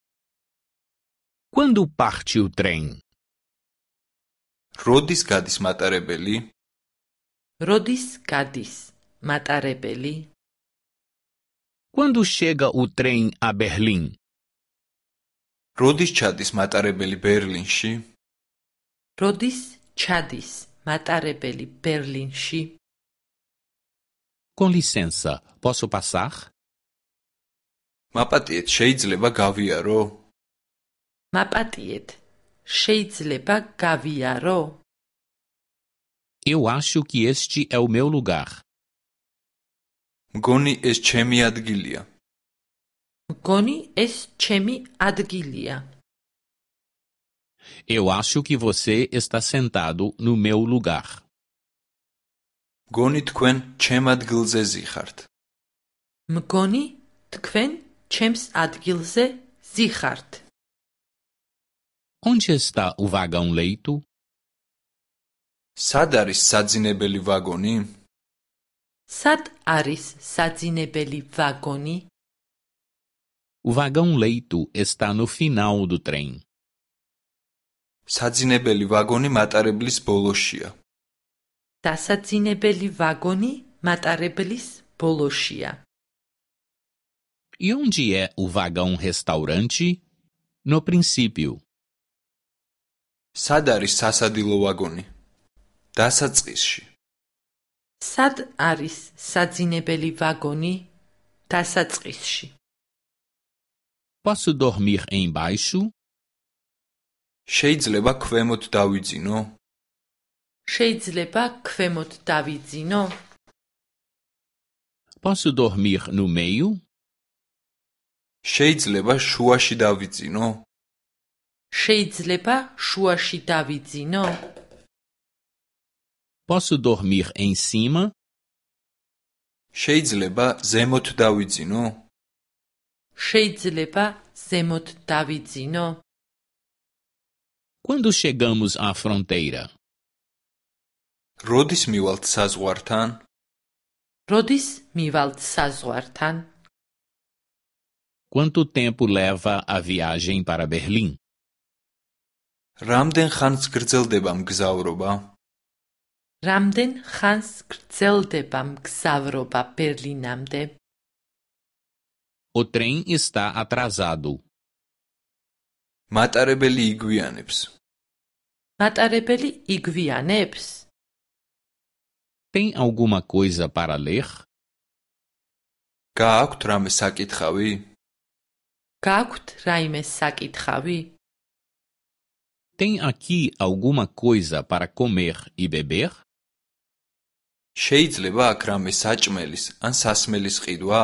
Quando parte o trem? Rodis gadis matarebeli? Rodis gadis? Matarebeli. Quando chega o trem a Berlim? Rodis chadis matarebeli Berlinshi. Rodis chadis matarebeli Berlinshi. Com licença, posso passar? Mapatiet sheidzleba gaviaro. Mapatiet sheidzleba gaviaro. Eu acho que este é o meu lugar. მგონი ეს ჩემი ადგილია მგონი ეს ჩემი ადგილია Eu acho que você está sentado no meu lugar. Goni tkven chem adgilze zikhart. Mgoni tkven chems adgilze zikhart. Onde está o vagão leito? Sadaris sadzinebeli vagoni? Сад არის საძინებელი ვაგონი? O vagão leito está no final do trem. საძინებელი ვაგონი მატარებლის ბოლოშია. დასაძინებელი ვაგონი მატარებლის ბოლოშია. E onde é o vagão restaurante? No princípio. სად არის სასადილო ვაგონი? დასაწყისში. სად არის საძინებელი ვაგონი დასაწყისში? Was doch mir ein Beisu? შეიძლება ქვემოთ დავიძინო? შეიძლება ქვემოთ დავიძინო? Was doch mir nu meju? შეიძლება შუაში დავიძინო? შეიძლება შუაში დავიძინო? Posso dormir em cima? Sheidzleba zemot davidzino. Sheidzleba zemot davidzino. Quando chegamos à fronteira? Rodis miwalt sazwartan. Rodis miwalt sazwartan. Quanto tempo leva a viagem para Berlim? Ramden khans gerzeldebam gzauroba. Ramden Hans Kzelte Bam Xavropa Perlinamde. O trem está atrasado. Matarebeli Iguianeps. Matarebeli Iguianeps. Tem alguma coisa para ler? Kaakut Rame Sakit Havi. Kaakut Rame Sakit Havi. Tem aqui alguma coisa para comer e beber? შეიძლება აქ რამე საჭმელის ან სასმელის ყიდვა?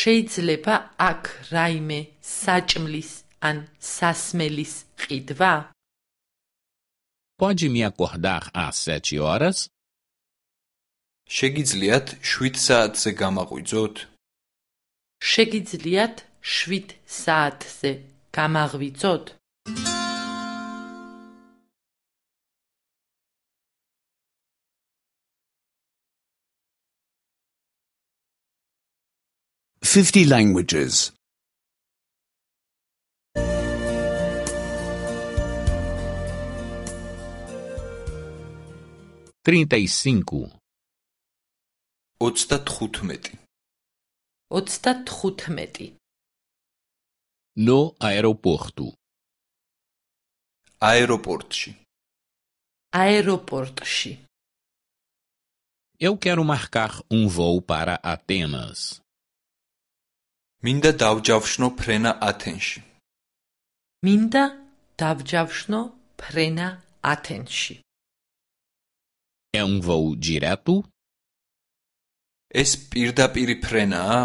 შეიძლება აქ რაიმე საჭმლის ან სასმელის ყიდვა? Pode me acordar às 7 horas? შეგიძლიათ 7 საათზე გამაღვიძოთ? შეგიძლიათ 7 საათზე გამაღვიძოთ? 50 languages. 35 35 35 No aeroporto. Aeroportში. Aeroportში. Eu quero marcar um voo para Atenas. მინდა დავჯავშნო ფრენა ათენში. მინდა დავჯავშნო ფრენა ათენში. È un volo diretto? ეს პირდაპირი ფრენაა?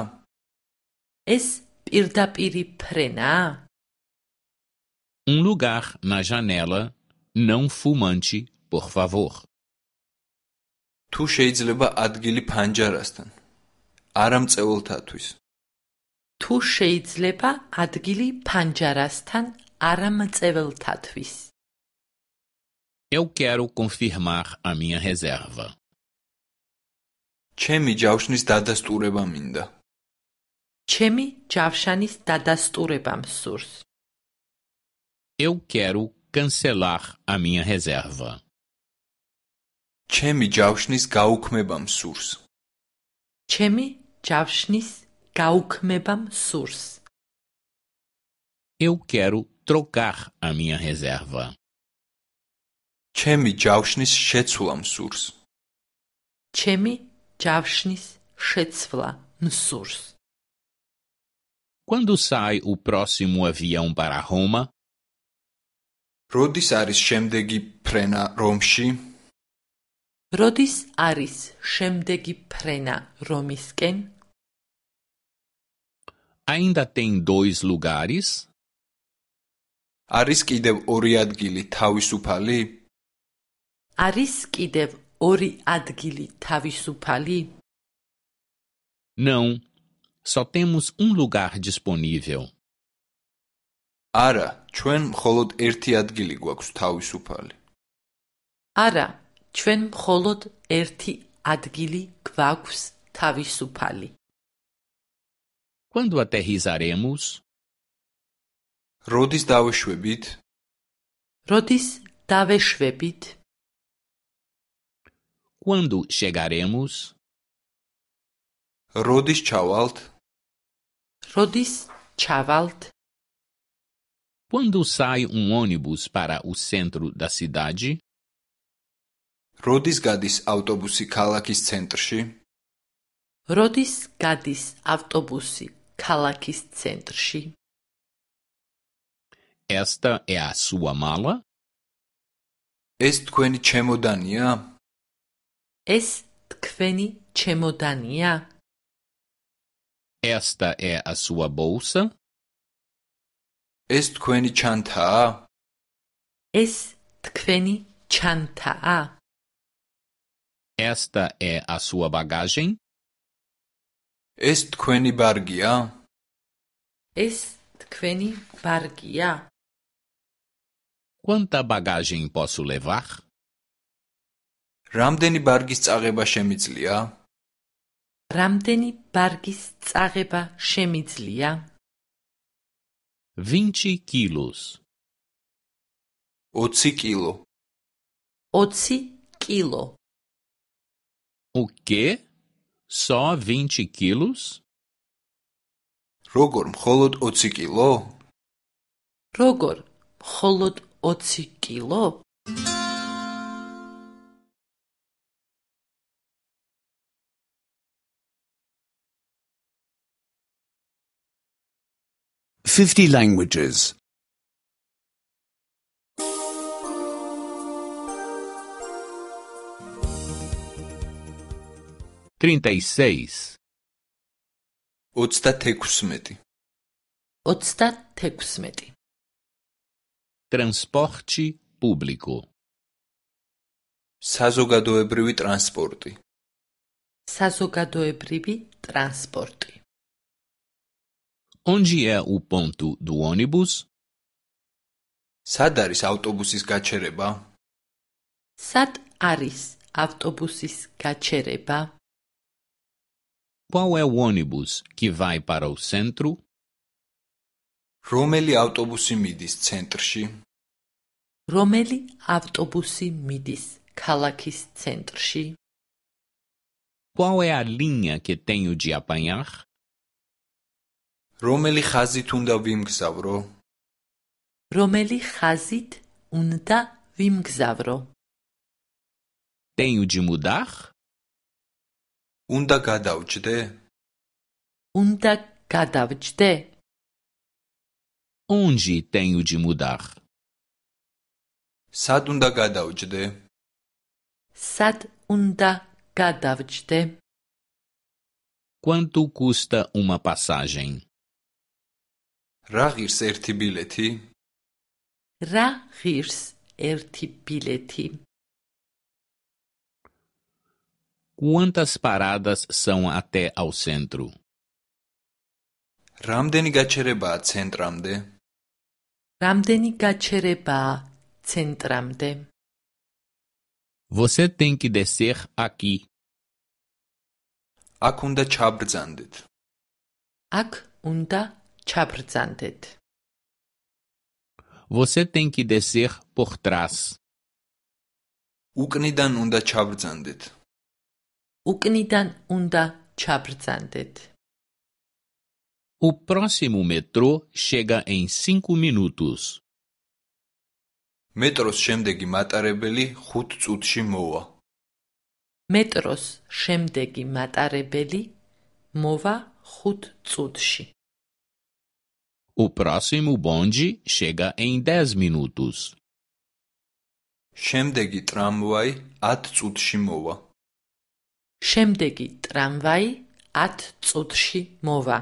ეს პირდაპირი ფრენაა? Un lugar na janela, não fumante, por favor. თუ შეიძლება ადგილი ფანჯარასთან. არ ამწეულთათვის. თუ შეიძლება ადგილი ფანჯარასთან არამწევლთათვის. Eu quero confirmar a minha reserva. ჩემი ჯავშნის დადასტურება მინდა. ჩემი ჯავშანის დადასტურება მსურს. Eu quero cancelar a minha reserva. ჩემი ჯავშნის გაუქმება მსურს. ჩემი ჯავშნის გაუქმებამ surs Eu quero trocar a minha reserva. ჩემი ჯავშნის შეცვლა მსურს. ჩემი ჯავშნის შეცვლა surs Quando sai o próximo avião para Roma? Rodis aris shemdegi prena Romshi? Rodis aris shemdegi prena Romisken? Ainda tem dois lugares? Aris kidev ori adgili tavisupali? Aris kidev ori adgili tavisupali? Não. Só temos um lugar disponível. Ara, chuen kholod erti adgili guaks tavisupali. Ara, chuen kholod erti adgili guaks tavisupali. Quando aterrizaremos? Rodis dave schwebit. Rodis dave schwebit. Quando chegaremos? Rodis chavalt. Rodis chavalt. Quando sai um ônibus para o centro da cidade? Rodis gadis autobusi kalakis centrshi. Rodis gadis autobusi kalakis centrši. Esta é a sua mala? Est kveni čemodania? Est kveni čemodania? Esta é a sua bolsa? Est kveni čanta? Est kveni čanta? Esta é a sua bagagem? ეს თქვენი ბარგია? ეს თქვენი ბარგია? Quanta bagagem posso levar? რამდენი ბარგის წაღება შემიძლია? რამდენი ბარგის წაღება შემიძლია? 20 kilos. 20 kilo. 20 kilo. O okay. quê? só 20 quilos? Rogor mcholod otsikiló. Rogor mcholod otsikiló. Fifty languages. transporti pubblico საზოგადოებრივი ტრანსპორტი საზოგადოებრივი ტრანსპორტი Onde è il punto do ônibus? Sad aris autobusis gacereba? Sad aris autobusis gacereba? Qual é o ônibus que vai para o centro? Romeli autobusi centrshi. Romeli autobusi kalakis centrshi. Qual é a linha que tenho de apanhar? Romeli khazit vimgzavro. Romeli khazit vimgzavro. Tenho de mudar? Unda gadavčite? Unda gadavčite? Onde tenho de mudar? Sad unda gadavčite? Sad unda gadavčite? Quanto custa uma passagem? Rahirs ertibileti? bileti? Rahirs erti Quantas paradas são até ao centro? Ramdeni gachereba centramde. Ramdeni gachereba centramde. Você tem que descer aqui. Akunda chabrzandet. Akunda unda chabrzandet. Você tem que descer por trás. Uknidan unda chabrzandet. უკნიდან უნდა ჩაბრძანდეთ. У próximo метро chega em 5 minutos. Метрос შემდეგი მატარებელი 5 წუთში მოვა. Метрос შემდეგი მატარებელი მოვა 5 წუთში. У próximo bonde chega em 10 minutos. შემდეგი ტრამვაი 10 წუთში მოვა. შემდეგი ტრამვაი 10 წუთში მოვა.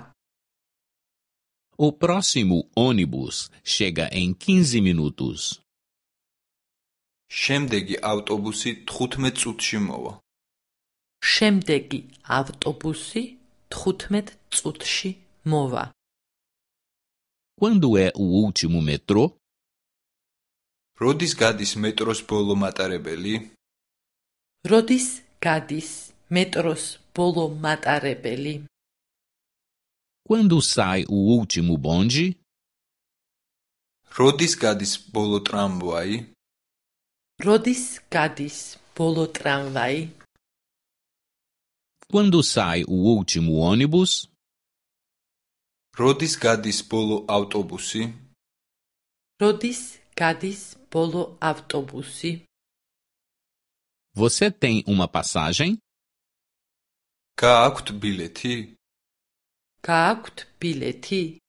O próximo ônibus chega em 15 minutos. შემდეგი ავტობუსი 15 წუთში მოვა. შემდეგი ავტობუსი 15 წუთში მოვა. Quando é o último metrô? როდის გადის მეტროს ბოლო მატარებელი? როდის გადის Metros bolo matarebeli. Quando sai o último bonde? Rodis Cadis bolo tramvai. Rodis Cadis bolo tramvai. Quando sai o último ônibus? Rodis Cadis bolo autobusi. Rodis Cadis bolo autobusi. Você tem uma passagem? Kakt bileti? Kakt bileti?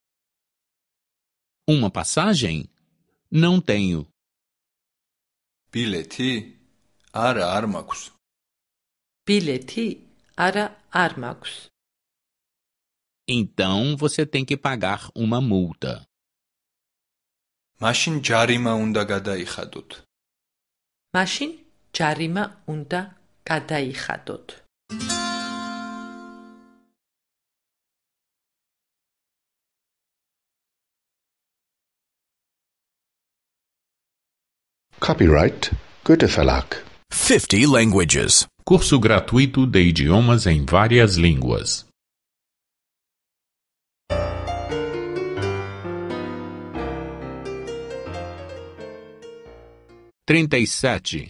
Uma passagem? Não tenho. Bileti ara armakus. Bileti ara armakus. Então você tem que pagar uma multa. machin charima unda gadaihadot. machin charima unda gadaihadot. Mashin Copyright Goethe Verlag. 50 languages. Curso gratuito de idiomas em várias línguas. Trinta e sete.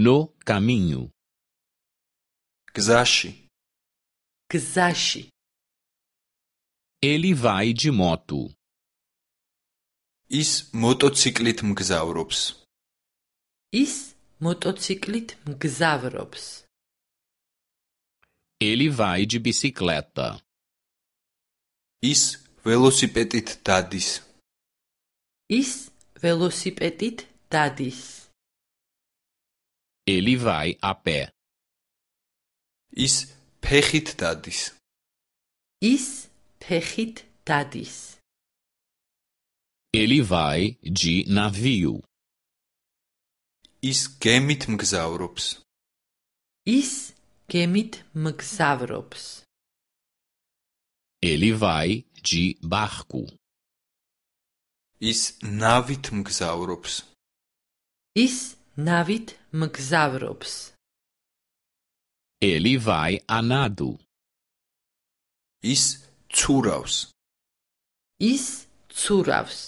No caminho. Gzashi. Gzashi. ელი ვაი ჯი მოტუ ის მოტოციკლით მგზავრობს ის მოტოციკლით მგზავრობს ელი ვაი ჯი ბიციკლეტა ის ველოსიპედით დადის ის ველოსიპედით დადის ელი ვაი აპე ის ფეხით დადის ის Pechit tadis. Ele vai de navio. Is gemit mgzavrops. Is gemit mgzavrops. Ele vai de barco. Is navit mgzavrops. Is navit mgzavrops. Ele vai a nado. Is ცურავს. ის ცურავს.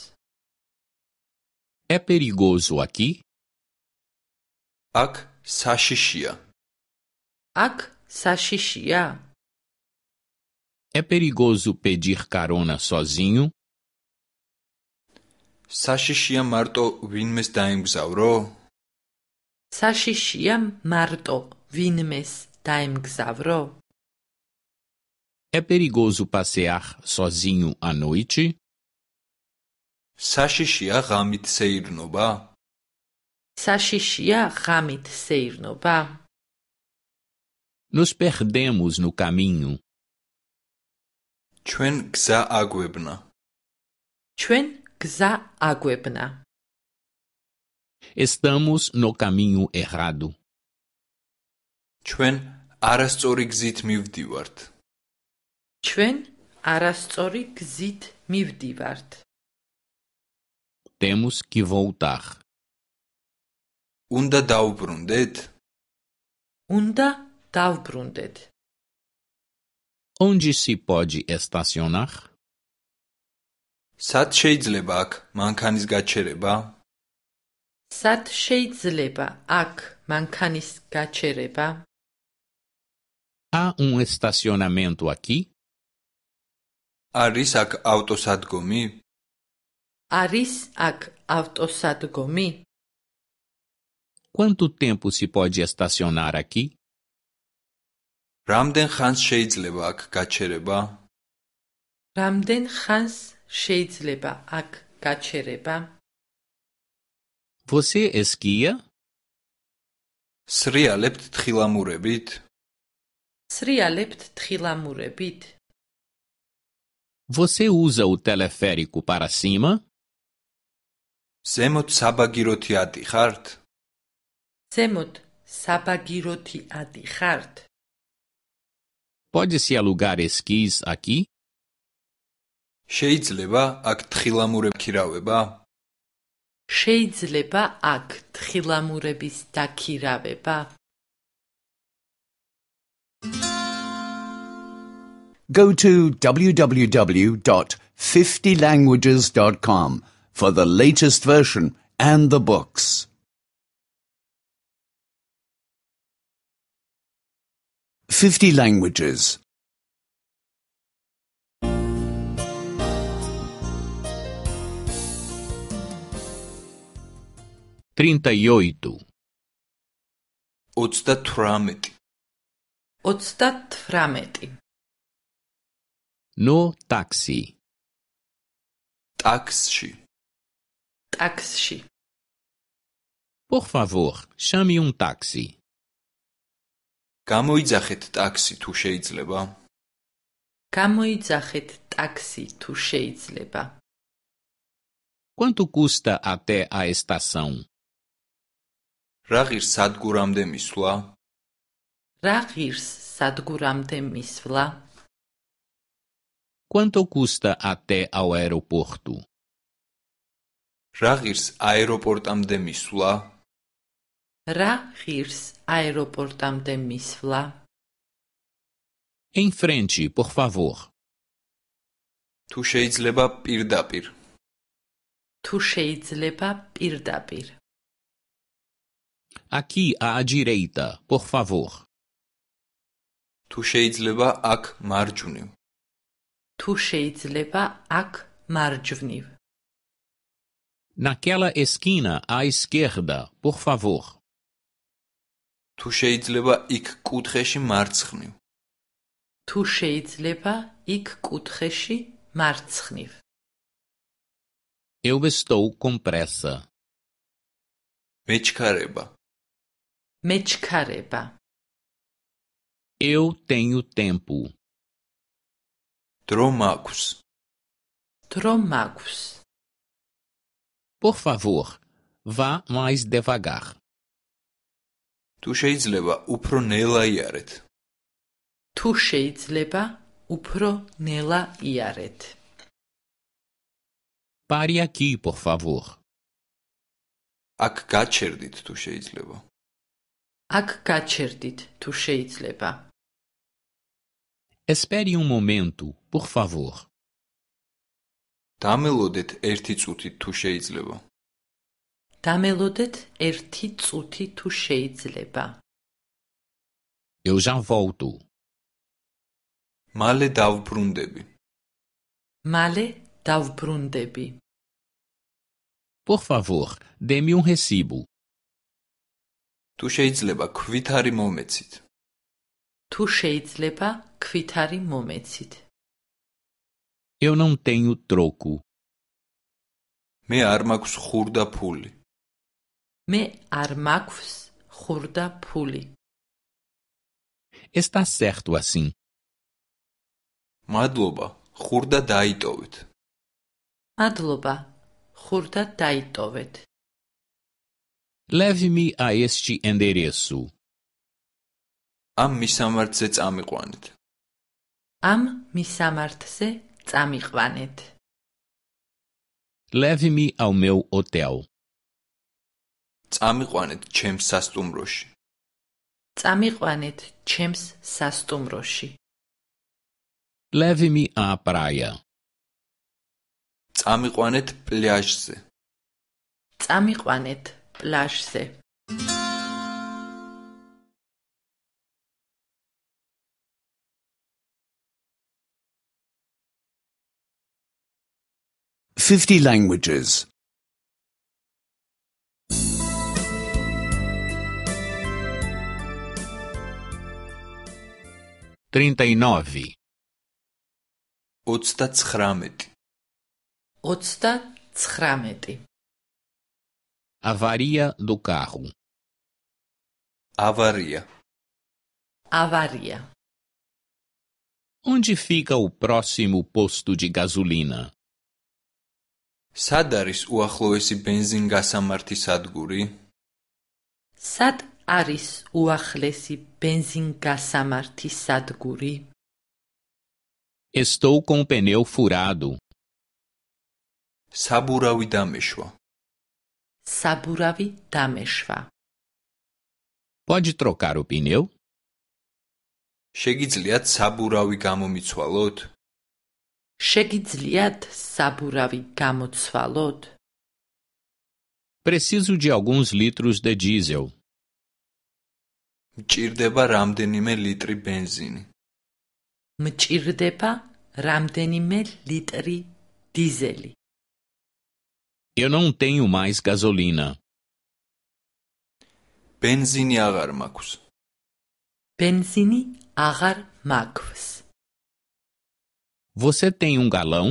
Эперигозу аки? Ак сашишия. Ак сашишия. É perigoso pedir carona sozinho? Sashishia marto vinmes daimgzavro? Sashishia marto vinmes daimgzavro? É perigoso passear sozinho à noite? Sashishia ghamit seirnoba. Sashishia ghamit seirnoba. Nos perdemos no caminho. Chuen gza agwebna. Chuen gza agwebna. Estamos no caminho errado. Chuen arastorigzit mivdivart. Chuen ჩვენ არასწორი გზით მივდივართ. Temus ki voltar. Unda daubrundet? Unda daubrundet. Onde se pode estacionar? Sat sheidzleba ak mankanis gatchereba? Sat sheidzleba ak mankanis gatchereba? Há um estacionamento aqui? არის აქ ავტოსადგომი? არის აქ ავტოსადგომი? Quanto tempo se pode estacionar aqui? Ramden khans შეიძლება აქ გაჩერება? Ramden khans შეიძლება აქ გაჩერება? Você esquia? Srialebt tkhilamurebit? Srialebt tkhilamurebit? Você usa o teleférico para cima? Zemot sabagiroti adihart. Zemot sabagiroti adihart. Pode-se alugar esquis aqui? შეიძლება აქ თხილამურები ქირავება? შეიძლება აქ თხილამურების დაქირავება? go to www.50languages.com for the latest version and the books. Fifty Languages Trinta y oito. Otstatramet. Otstatramet. но такси такси такси por favor chame un taxi გამოიძახეთ ტაქსი თუ შეიძლება გამოიძახეთ ტაქსი თუ შეიძლება quanto custa até a estação რა ღირს სადგურამდე მისვლა რა ღირს სადგურამდე მისვლა Quanto custa até ao aeroporto? Rahirs aeroportam de Misla. Rahirs aeroportam de Misla. Em frente, por favor. Tu sheids leba pirdapir. Tu sheids pirdapir. Aqui à direita, por favor. Tu sheids ak marjunim tu შეიძლება ak marjvniv. Naquela esquina à esquerda, por favor. Tu შეიძლება ik kutkheshi marzkhniv. Tu შეიძლება ik kutkheshi marzkhniv. Eu estou com pressa. Mechkareba. Mechkareba. Eu tenho tempo. დრო მაქვს დრო მაქვს por favor va mais devagar თუ შეიძლება უფრო ნელა იარეთ თუ შეიძლება უფრო ნელა იარეთ pare aqui por favor აქ გაჩერდით თუ შეიძლება აქ გაჩერდით თუ შეიძლება Espere un momento, por favor. Damelodet erti tsuti tu sheizleba. Damelodet erti tsuti tu sheizleba. Eu já volto. Male davbrundebi. Male davbrundebi. Por favor, dê-me um recibo. Tu sheizleba kvitari momecit. თუ შეიძლება ქვითარი მომეცით. Eu não tenho troco. მე არ მაქვს ხურდა ფული. მე არ მაქვს ხურდა ფული. Está certo assim. მადლობა, ხურდა დაიტოვეთ. მადლობა, ხურდა დაიტოვეთ. Leve-me a este endereço. ამ მისამართზე წამიყვანით. ამ მისამართზე წამიყვანით. Leve mi ao meu hotel. წამიყვანით ჩემს სასტუმროში. წამიყვანით ჩემს სასტუმროში. Leve mi à praia. წამიყვანეთ პლაჟზე. წამიყვანეთ პლაჟზე. 50 languages. 39 29 29 Avaria do carro. Avaria. Avaria. Onde fica o próximo posto de gasolina? სად არის უახლოესი ბენზინგასამართი სადგური? სად არის უახლესი ბენზინგასამართი სადგური? Estou com pneu furado. Saburavi dameshva. Saburavi dameshva. Pode trocar o pneu? შეგიძლიათ საბურავი გამომიცვალოთ? შეგიძლიათ საბურავი გამოცვალოთ? Preciso de alguns litros de diesel. მჭირდება რამდენიმე ლიტრი ბენზინი. მჭირდება რამდენიმე ლიტრი დიზელი. Eu não tenho mais gasolina. ბენზინი აღარ მაქვს. ბენზინი აღარ მაქვს. Você tem um galão?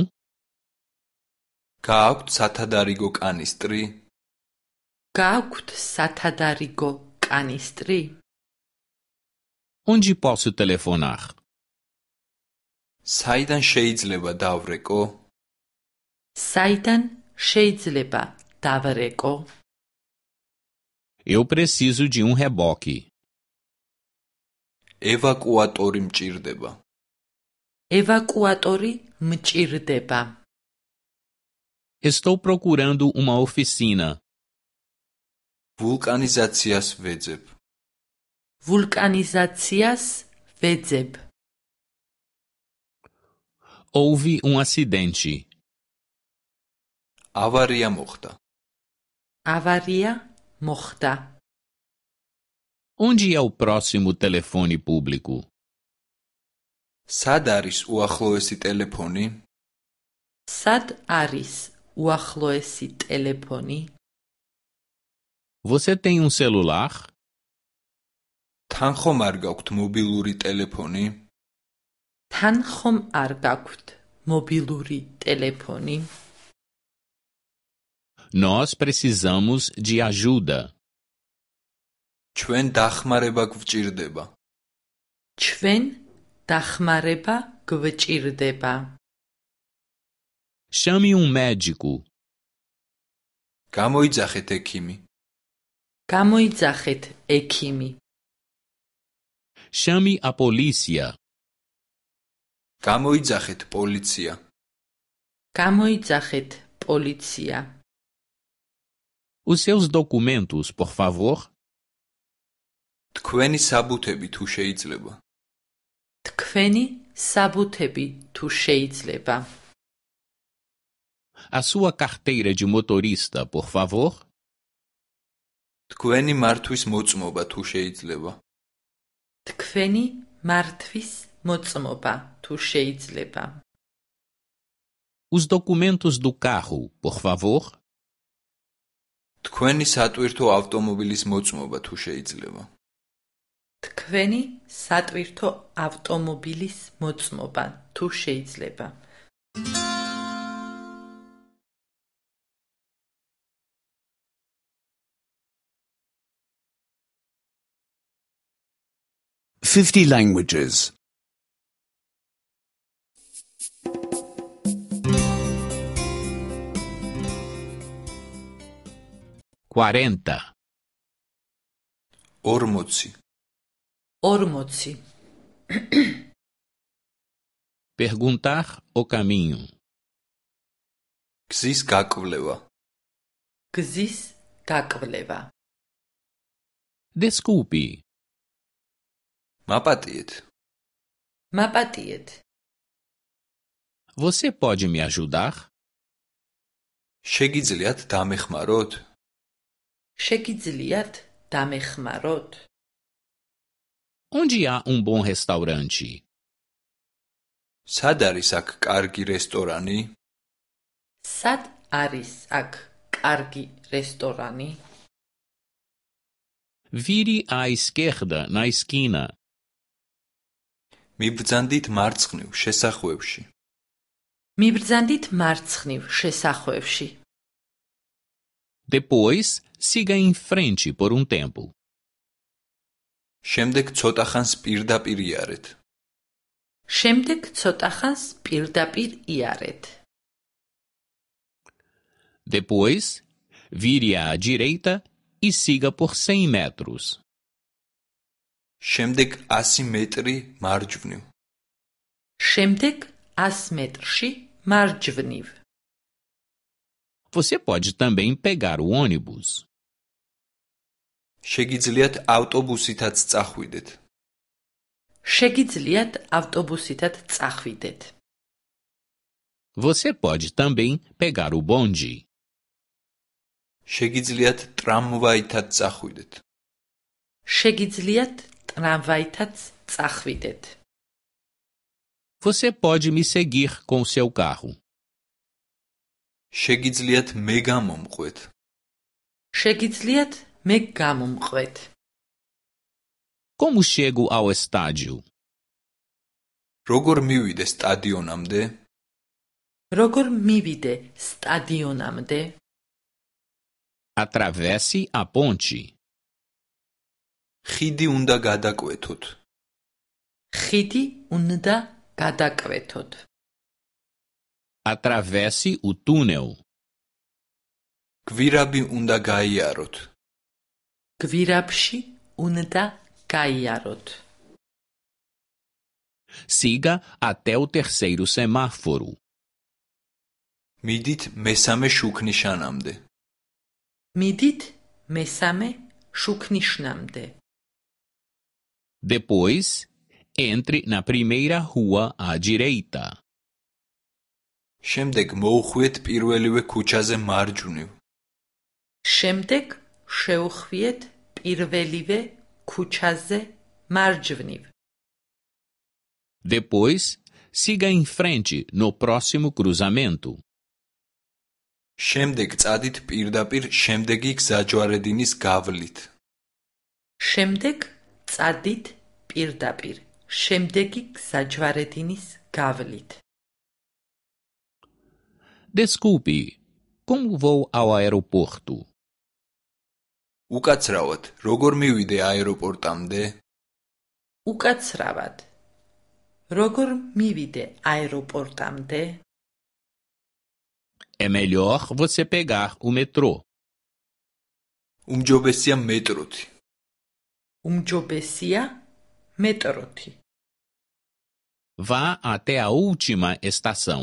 Kaukt satadarigo canistri. Kaukt satadarigo canistri. Onde posso telefonar? Saidan sheidzleba tavreko. Saidan sheidzleba tavreko. Eu preciso de um reboque. Evacuatorim chirdeba. Evacuatori mcirdeba. Estou procurando uma oficina. Vulcanizacias vedzeb. Vulcanizacias vedzeb. Houve um acidente. Avaria morta. Avaria morta. Onde é o próximo telefone público? სად არის უახლოესი ტელეფონი? სად არის უახლოესი ტელეფონი? Você tem um celular? თან ხომ არ გაქვთ მობილური ტელეფონი? თან ხომ არ გაქვთ მობილური ტელეფონი? Nós precisamos de ajuda. ჩვენ დახმარება გვჭირდება. ჩვენ დახმარება გვჭირდება. შამი უ მედიკუ. გამოიძახეთ ექიმი. გამოიძახეთ ექიმი. შამი აპოლიცია. გამოიძახეთ პოლიცია. გამოიძახეთ პოლიცია. Os seus documentos, por favor. თქვენი საბუთები თუ შეიძლება თქვენი საბუთები თუ შეიძლება. A sua carteira de motorista, por favor. თქვენი მართვის მოწმობა თუ შეიძლება. თქვენი მართვის მოწმობა თუ შეიძლება. Os documentos do carro, por favor. თქვენი სატვირთო ავტომობილის მოწმობა თუ შეიძლება. თქვენი სატვირთო ავტომობილის მოწმობა თუ შეიძლება Fifty languages. Quarenta. Ormuzi. Ormoci. Perguntar o caminho. Gzis kakvleva. Gzis kakvleva. Desculpe. Mapatiet. Mapatiet. Você pode me ajudar? Shegizliat tamekhmarot. Shegizliat tamekhmarot. Onde há um bom restaurante? Sad aris ak kargi restorani? Sad aris ak kargi restorani? Vire à esquerda, na esquina. Mibrzandit martsqniv shesakhovshi. Mibrzandit martsqniv shesakhovshi. Depois, siga em frente por um tempo. შემდეგ ცოტა ხანს პირდაპირ იარეთ. შემდეგ ცოტა ხანს პირდაპირ იარეთ. Depois, vire à direita e siga por 100 metros. შემდეგ 100 მეტრი მარჯვნივ. შემდეგ 100 მეტრში marjvniv. Você pode também pegar o ônibus. შეგიძლიათ ავტობუსითაც წახვიდეთ. შეგიძლიათ ავტობუსითაც წახვიდეთ. Você pode também pegar o bonde. შეგიძლიათ ტრამვაითაც წახვიდეთ. შეგიძლიათ ტრამვაითაც წახვიდეთ. Você pode me seguir com seu carro. შეგიძლიათ მე გამომყვეთ. შეგიძლიათ მე გამომყვეთ. Кому шегу ау стадио? როგორ მივიდე სტადიონამდე? როგორ მივიდე სტადიონამდე? Atravesse a ponte. ხიდი უნდა გადაკვეთოთ. ხიდი უნდა გადაკვეთოთ. Atravesse o túnel. გვირაბი უნდა გაიაროთ. გვირაბში უნდა გაიაროთ. Siga a teu terceiro semáforo. Midit mesame shuknishanamde. Midit mesame shuknishnamde. Depois, entre na primeira rua à direita. Shemdeg moukhviet pirvelive kuchaze marjuniv. Shemdeg sheukhviet Irvelive Kuchaze Marjvniv. Depois, siga em frente no próximo cruzamento. Shemdeg tsadit pirdapir shemdegi gzajuaredinis gavlit. Shemdeg tsadit pirdapir shemdegi gzajuaredinis gavlit. Desculpe, como vou ao aeroporto? უკაცრავად როგორ მივიდე აეროპორტამდე? უკაცრავად როგორ მივიდე აეროპორტამდე? Эмельёх, você pegar o metrô. Умჯობესია მეტროთი. Умჯობესია მეტროთი. Vá até a última estação.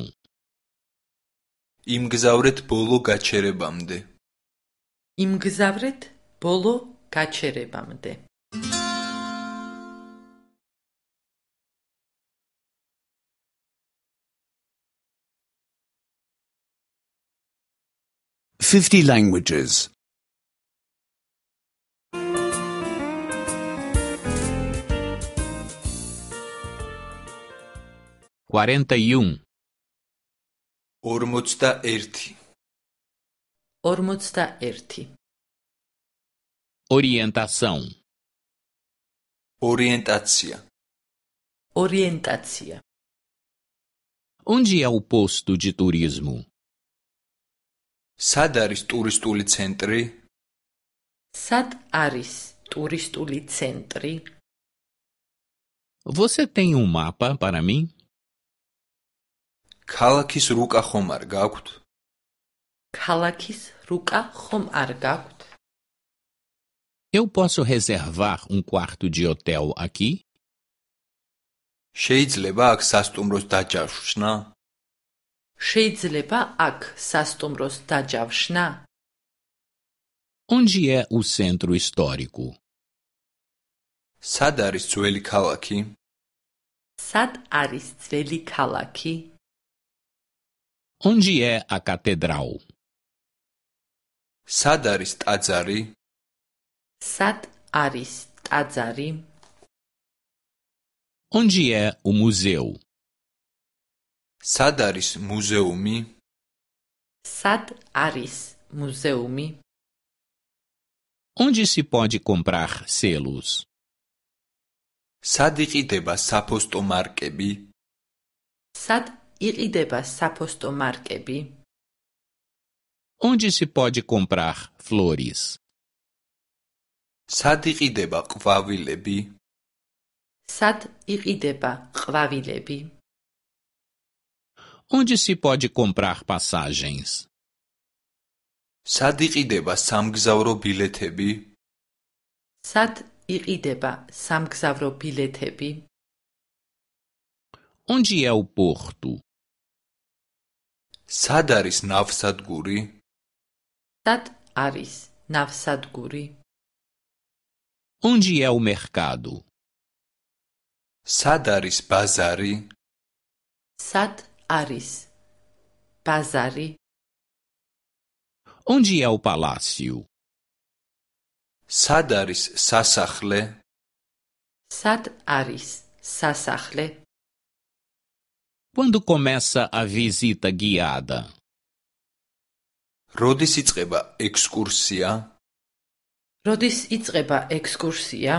იმგზავრეთ ბოლო გაჩერებამდე. იმგზავრეთ ბოლო გაჩერებამდე Fifty languages. Quarenta y un. Ormuzda erti. Ormuzda erti. orientação orientacja orientacja onde é o posto de turismo sad aris turistuli centri sad aris você tem um mapa para mim kalakis ruka khomar gakt kalakis ruka khomar gakt eu posso reservar um quarto de hotel aqui? შეიძლება აქ tajavshna. დაჯავშნა? შეიძლება აქ სასტუმროს დაჯავშნა? Onde é o centro histórico? Sad aris tsveli khalaki? Onde é a catedral? Sad aris Sat aris tazari. Onde é o museu? Sad aris mi. Sat aris mi. Onde se pode comprar selos? Sad iqideba saposto markebi. Sad iqideba saposto markebi. Onde se pode comprar flores? სად იყიდება ყვავილები? სად იყიდება ყვავილები? Onde se pode comprar passagens? სად იყიდება სამგზავრო ბილეთები? სად იყიდება სამგზავრო ბილეთები? Onde é o porto? სად არის ნავსადგური? სად არის ნავსადგური? Onde é o mercado? Sadaris bazari. Sadaris aris. Onde é o palácio? Sadaris sasachle. Sadaris aris. Quando começa a visita guiada? Rodisitreba excursia. როდის იწყება ექსკურსია?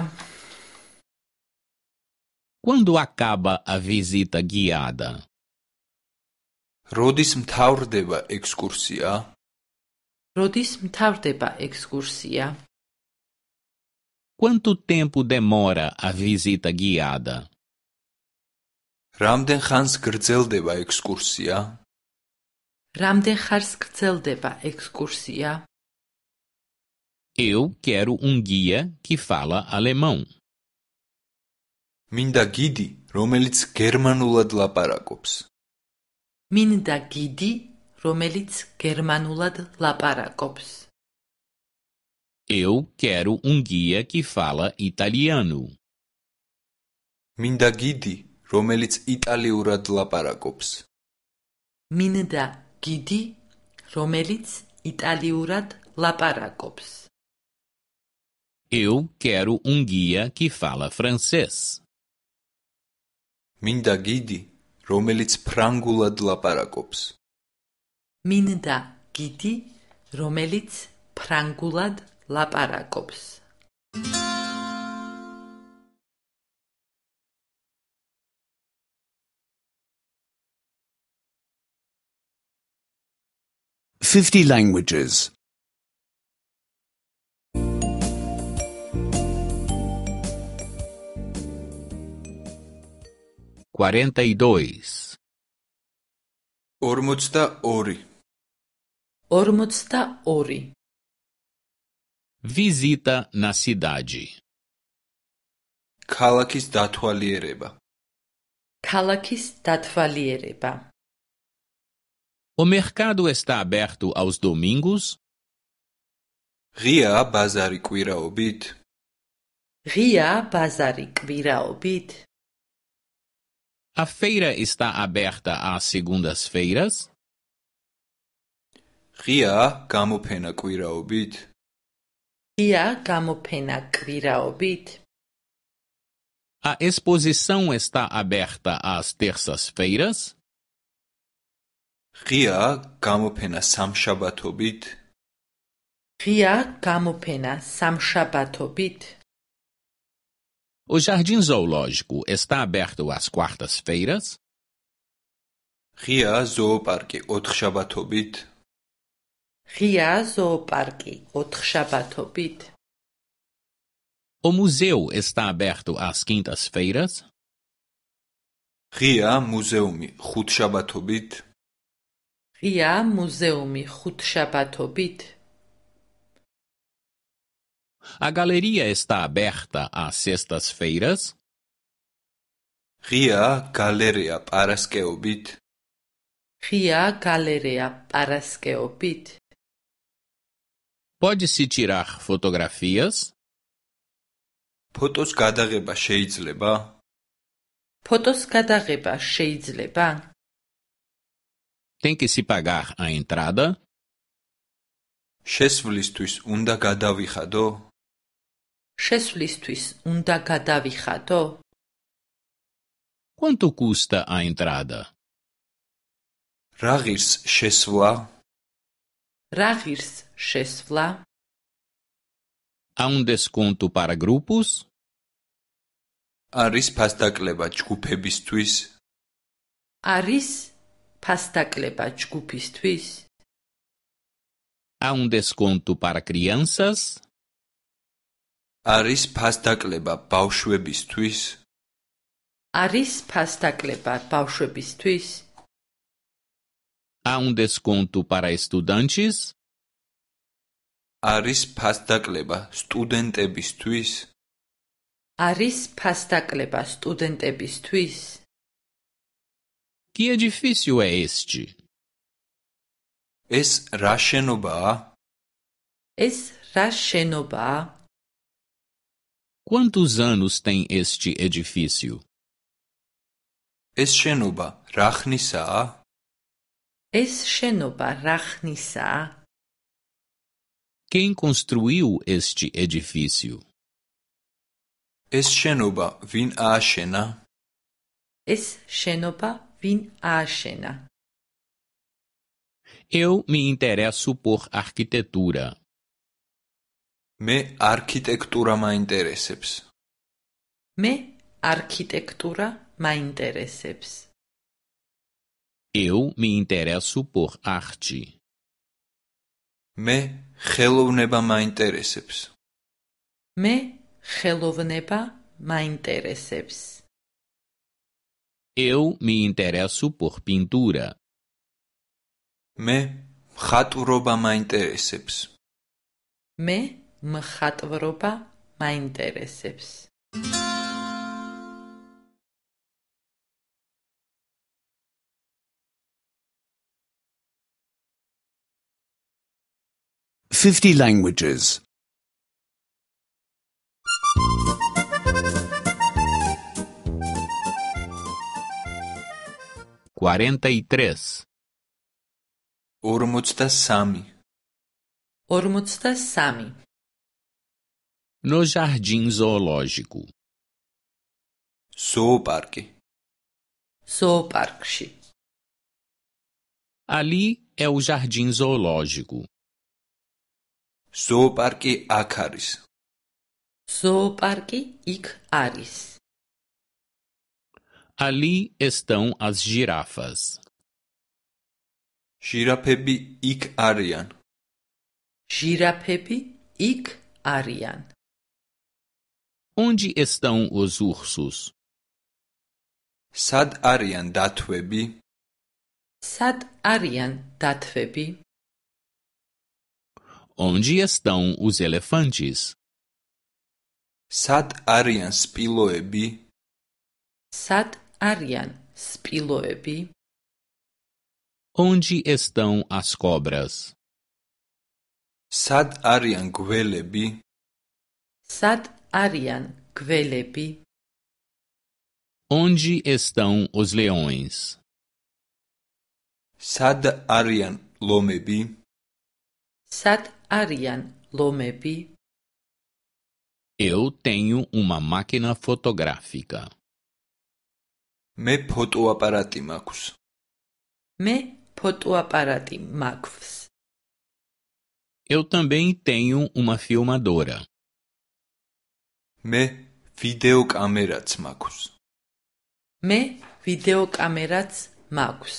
Quando acaba a visita guiada? როდის მთავრდება ექსკურსია? როდის მთავრდება ექსკურსია? Quanto tempo demora a visita guiada? Ramden khans gerzeldeba ekskursia? Ramden khars gerzeldeba ekskursia? Eu quero um guia que fala alemão. Minda guidi, romelits germanulad laparagops. Minda guidi, romelits germanulad laparagops. Eu quero um guia que fala italiano. Minda guidi, romelits italiurad laparagops. Minda guidi, romelits italiurad laparagops. Eu quero um guia que fala francês. Minda guidi, romelits prangulad laparakops. Minda guidi, romelits prangulad laparakops. Fifty languages. 42 Ormuçta ori Ormuçta ori Visita na cidade Kalakis datvalieriba Kalakis datvalieriba O mercado está aberto aos domingos? Ria bazari kvira Ria bazari kvira a feira está aberta às segundas-feiras? Ria, kamupena pena Ria, kamupena pena A exposição está aberta às terças-feiras? Ria, kamupena pena obit. Ria, kamupena pena obit. O jardim zoológico está aberto às quartas-feiras? Ria zooparque outro shabatobit. Ria zooparque outro shabatobit. O museu está aberto às quintas-feiras? Ria museumi chut shabatobit. Ria museumi chut shabatobit. A galeria está aberta às sextas-feiras? Ria galeria paraskeobit. Ria galeria paraskeobit. Pode-se tirar fotografias? Potos reba leba. Potos sheizleba. reba gadageba leba. Tem que se pagar a entrada? unda унда гадавихадо შესვლისთვის უნდა გადავიხადო? Quanto custa a entrada? Ragirs shesvla. Ragirs shesvla. Há um desconto para grupos? Aris pastakleba jgupebistvis. Aris pastakleba jgupistvis. Há um desconto para crianças? არის ფასდაკლება ბავშვებისთვის არის ფასდაკლება ბავშვებისთვის აუნ დესკონტუ პარა სტუდანჩის არის ფასდაკლება სტუდენტებისთვის არის ფასდაკლება სტუდენტებისთვის კი ედიფისიო ესჯი ეს რა შენობაა ეს რა შენობაა Quantos anos tem este edifício? ეს შენობა რა ხნისაა? Quem construiu este edifício? ეს შენობა ვინ ააშენა? ეს შენობა Eu me interesso por arquitetura. მე არქიტექტურა მაინტერესებს. მე არქიტექტურა მაინტერესებს. Eu me interesso por arte. მე ხელოვნება მაინტერესებს. მე ხელოვნება მაინტერესებს. Eu me interesso por pintura. მე მხატვრობა მაინტერესებს. მე მხატვრობა მაინტერესებს. Fifty languages. Quarenta y e tres. Ormuzda Sami. Ormuzda Sami. no jardim zoológico. sou Sou parque Ali é o jardim zoológico. sou sou Akaris. Zooparque Aris. Ali estão as girafas. Girafebi ik Arian. Girafebi ik Arian. Onde estão os ursos? Sad arian datwebi. Sad arian datwebi. Onde estão os elefantes? Sad arian spiloebi? Sad arian spiloebi? Onde estão as cobras? Sad arian guelebi. Sad Arian Kvelepi. Onde estão os leões? Sad Arian Lomebi. Sad Arian Lomebi. Eu tenho uma máquina fotográfica. Me ფოტოაპარატი Me მე ფოტოაპარატი max. Eu também tenho uma filmadora. მე ვიდეოკამერაც მაქვს. მე ვიდეოკამერაც მაქვს.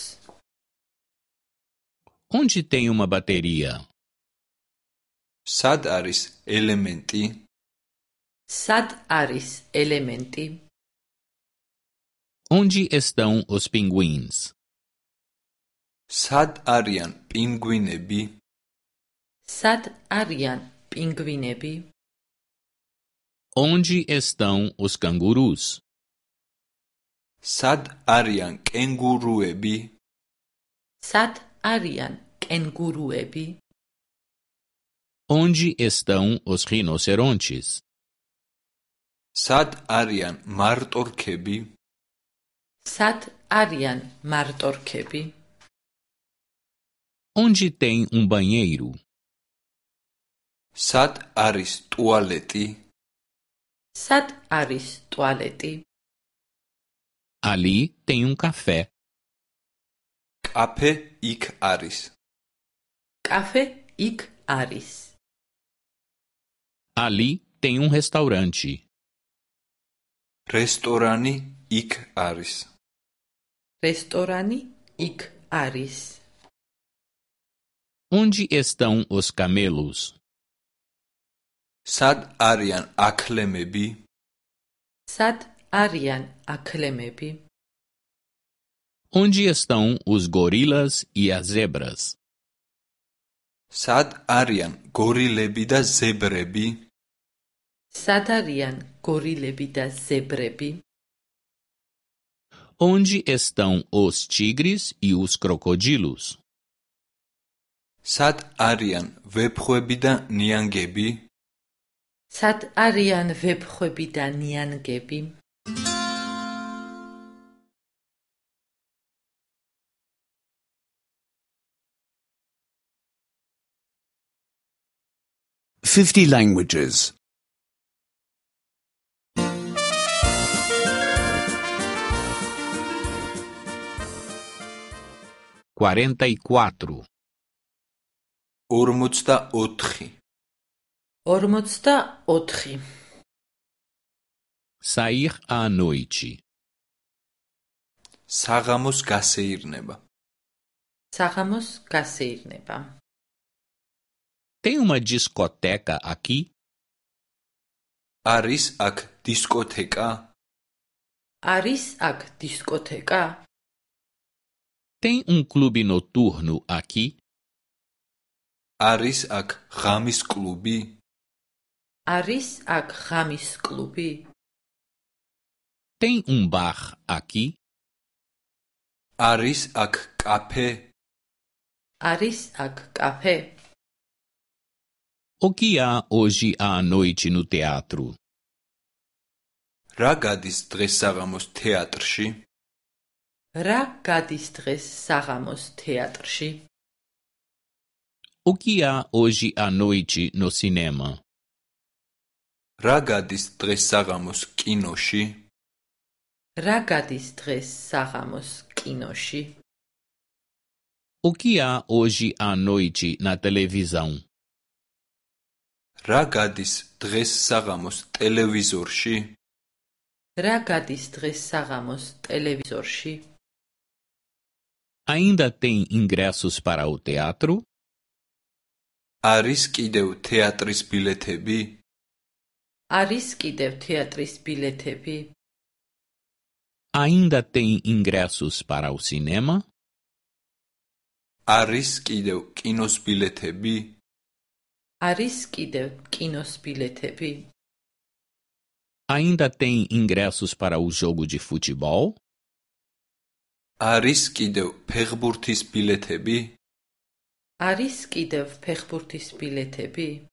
Onde tem uma bateria? Sad aris elementi? Sad aris elementi? Onde estão os pinguins? Sad arian pinguinebi? Sad arian pinguinebi? Onde estão os cangurus? Sad arian kenguruebi. Sad arian kenguruebi. Onde estão os rinocerontes? Sad arian martorkebi. Sad arian martorkebi. Onde tem um banheiro? Sad aris toaleti. Sat aris toaleti. Ali tem um café. café ik aris. Cafe ik aris. Ali tem um restaurante. Restaurani ik aris. Restaurani ik aris. Onde estão os camelos? Sad arian aklemebi? Sad arian aklemebi? Onde estão os gorilas e as zebras? Sad arian gorilebi da zebrebi? Sad arian gorilebi da zebrebi? Onde estão os tigres e os crocodilos? Sad arian vepruebi da niangebi? Sad arian vepruebi da niangebi? სად არიან ვებხვები და ნიანგები? Fifty languages. Quarenta y e cuatro. Urmuzda otchi. 44 საიხ ანოიჩი საღამოს გასეირნება საღამოს გასეირნება Tem uma discoteca aqui? Aris ak discoteca? Aris ak discoteca? Tem um clube noturno aqui? Aris ak ghamis clube? Aris ak ghamis klubi? Tem um bar aqui? Aris ak kafe? Aris ak kafe? O que há hoje à noite no teatro? Ragadis dressagamos teatrshi? Ragadis dressagamos teatrshi? O que há hoje à noite no cinema? Ragadis dres sagamos kinoshi. Ragadis dres sagamos kinoshi. O que há hoje à noite na televisão? Ragadis dres sagamos televisorshi. Ragadis dres sagamos televisorshi. Ainda tem ingressos para o teatro? Aris deu teatris biletebi. Ariski de teatris biletepi. Ainda tem ingressos para o cinema? Ariski de kinos Ariski de kinos biletepi. Ainda tem ingressos para o jogo de futebol? Ariski de perburtis biletepi. Aris kideu perburtis biletepi.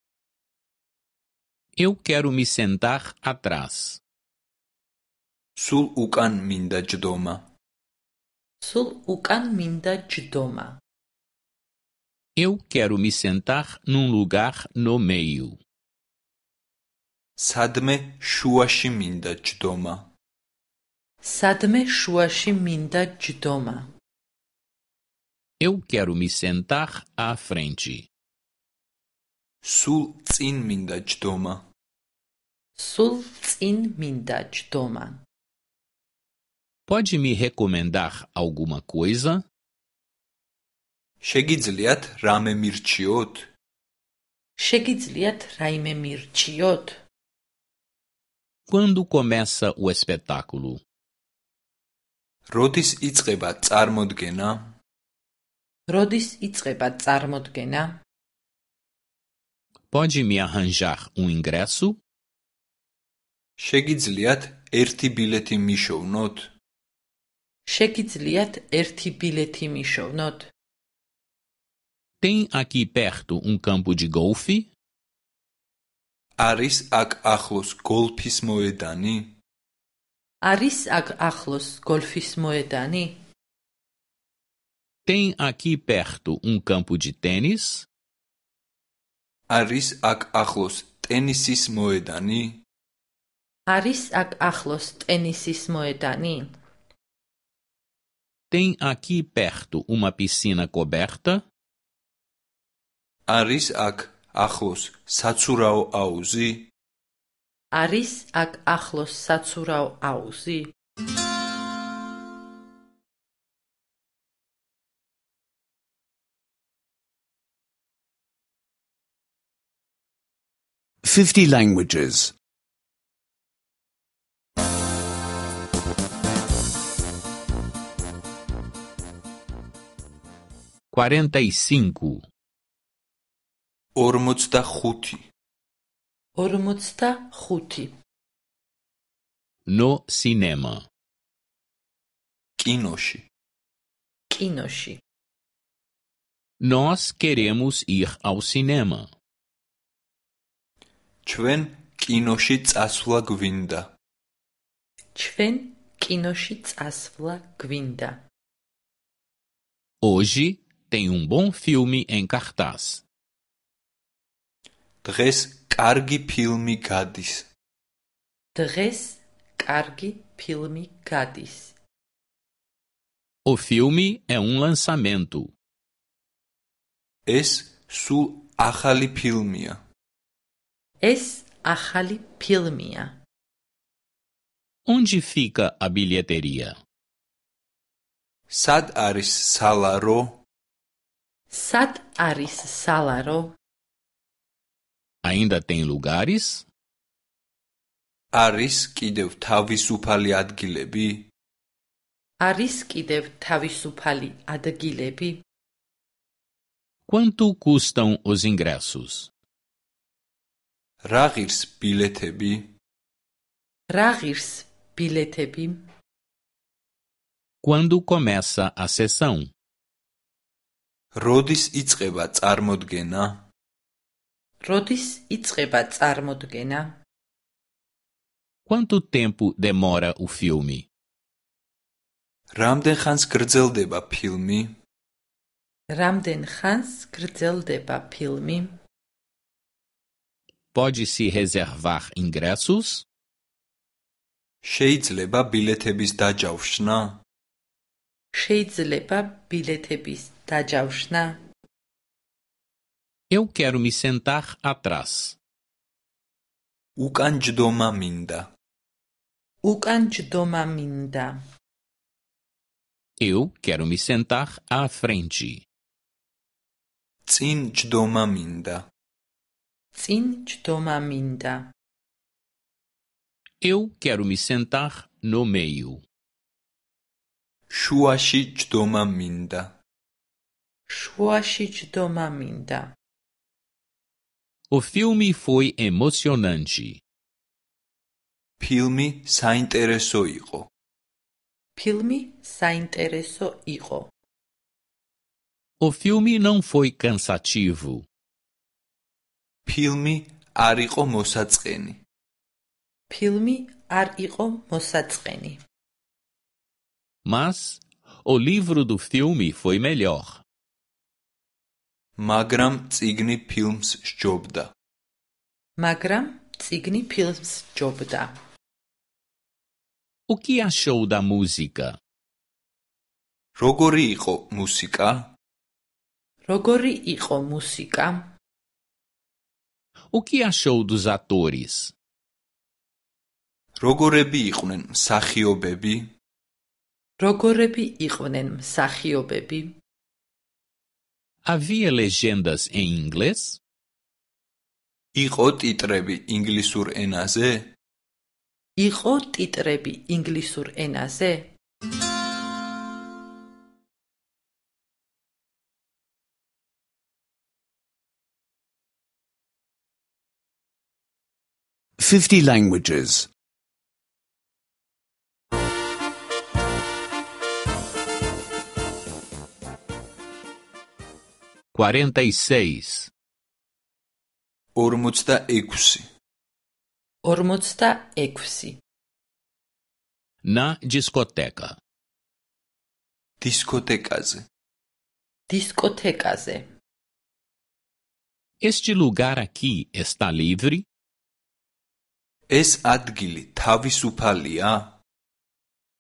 Eu quero me sentar atrás. Sul ukan minda jdoma. Sul ukan minda jdoma. Eu quero me sentar num lugar no meio. Sadme shuashiminda minda jdoma. Sadme shuashiminda minda jdoma. Eu quero me sentar à frente. Sul tsin minda jdoma. სულ წინ მინდა ჯდომა. Pode me recomendar alguma coisa? შეგიძლიათ რამე მირჩიოთ? შეგიძლიათ რაიმე მირჩიოთ? Quando começa o espetáculo? როდის იწყება წარმოდგენა? როდის იწყება წარმოდგენა? Pode me arranjar um ingresso? შეგიძლიათ ერთი ბილეთი მიშოვნოთ? შეგიძლიათ ერთი ბილეთი მიშოვნოთ? Tem aqui perto um campo de golfe? Aris ak akhlos golfis moedani? Aris ak akhlos golfis moedani? Tem aqui perto um campo de tênis? Aris ak akhlos tenisis moedani? არის აქ ახლოს ტენისის მოედანი? Tem aqui perto uma piscina coberta? არის აქ ახლოს საცურაო აუზი? არის აქ ახლოს საცურაო აუზი? Fifty languages. 45 45 45 No cinema Kinoshi Kinoshi Nós queremos ir ao cinema. Chven kinoshi tsasvla gvinda. Chven kinoshi tsasvla gvinda. Hoje tem um bom filme em cartaz. tres kargi filmi gadis. Dres kargi filmi gadis. O filme é um lançamento. Es su ahali filmia. Es ahali filmia. Onde fica a bilheteria? Sad aris salaro. Sat aris salaro. Ainda tem lugares? Aris kidev tavisupali adgilebi. Aris kidev ad gilebi. Quanto custam os ingressos? Ragirs biletebi. Ragirs biletebi. Quando começa a sessão? როდის იწყება წარმოდგენა? როდის იწყება წარმოდგენა? Quanto tempo demora o filme? Ramden Khan's გრძელდება ფილმი? Ramden Khan's გრძელდება ფილმი? Pode-se reservar ingressos? შეიძლება ბილეთების დაჯავშნა? შეიძლება ბილეთების Tá Eu quero me sentar atrás. O canjdoma minda. O canjdoma minda. Eu quero me sentar à frente. Cinjdoma minda. Cinjdoma minda. Eu quero me sentar no meio. Shuashitdoma minda. Shua minda. O filme foi emocionante. Filme sa interesso igo. Filme sa interesso igo. O filme não foi cansativo. Filme arigo mosatsqeni. Filme arigo mosatsqeni. Mas o livro do filme foi melhor. მაგრამ ციგნი ფილმს სჯობდა. მაგრამ ციგნი ფილმს სჯობდა. უკია შოუდა მუსიკა. როგორი იყო მუსიკა? როგორი იყო მუსიკა? უკია შოუდუ ზატორის. როგორები იყვნენ მსახიობები? როგორები იყვნენ მსახიობები? Havia legendas em inglês? Iqo titrebi inglisur enaze? Iqo titrebi inglisur enaze? Fifty languages. quarenta e 46 Ormuzta ekusi Ormuzta ekusi Na discoteca Discotecaze Discotecaze Este lugar aqui está livre? Es adgili tavisupalia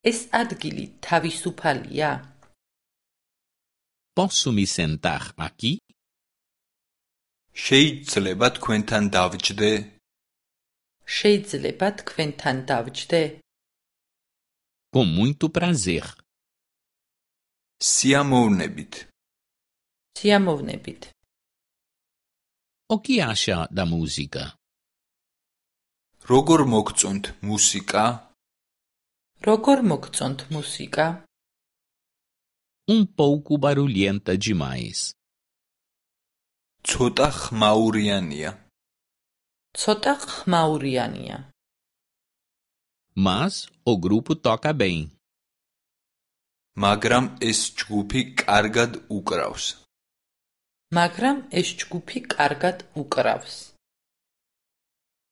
Es adgili tavisupalia posso mi sentar aquí? შეიძლება თქვენთან დავჯდე? შეიძლება თქვენთან დავჯდე? Com muito prazer. Siamovnebit. Siamovnebit. O que acha da música? Როგორ მოგწონთ მუსიკა? როგორ მოგწონთ მუსიკა? um pouco barulhenta demais. Tsotach Mauriania. Tsotach Mauriania. Mas o grupo toca bem. Magram estgupi argad ukraus. Magram estgupi argad ukraus.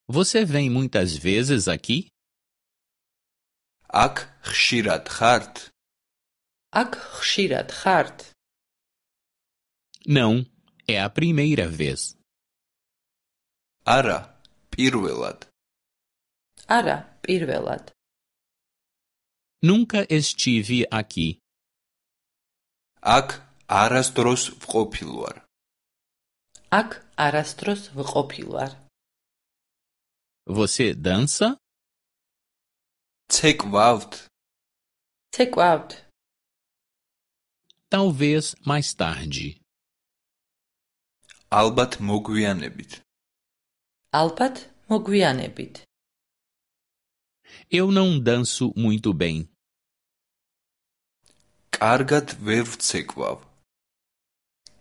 Você vem muitas vezes aqui? Ak khshirat khart. Akhshirat Não, é a primeira vez. Ara pirvelad. Ara pirvelad. Nunca estive aqui. Ak arastros vqopiluar. Ak arastros vqopiluar. Você dança? Tsekvavt. Tsekvavt talvez mais tarde. Albat Moguianebit. Albat Moguianebit. Eu não danço muito bem. Kargat Vervtsekvav.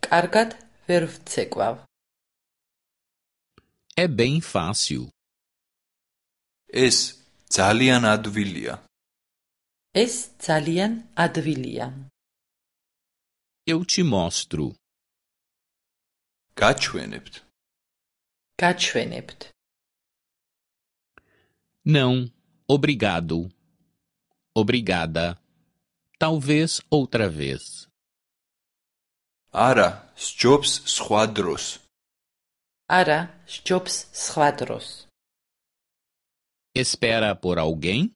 Kargat Vervtsekvav. É bem fácil. Es Zalian Advilia. Es Zalian Advilia. Eu te mostro. გაჩვენებთ. გაჩვენებთ. Não, obrigado. Obrigada. Talvez outra vez. Ara, sjops Schwadros. Ara, sjops Schwadros. Espera por alguém?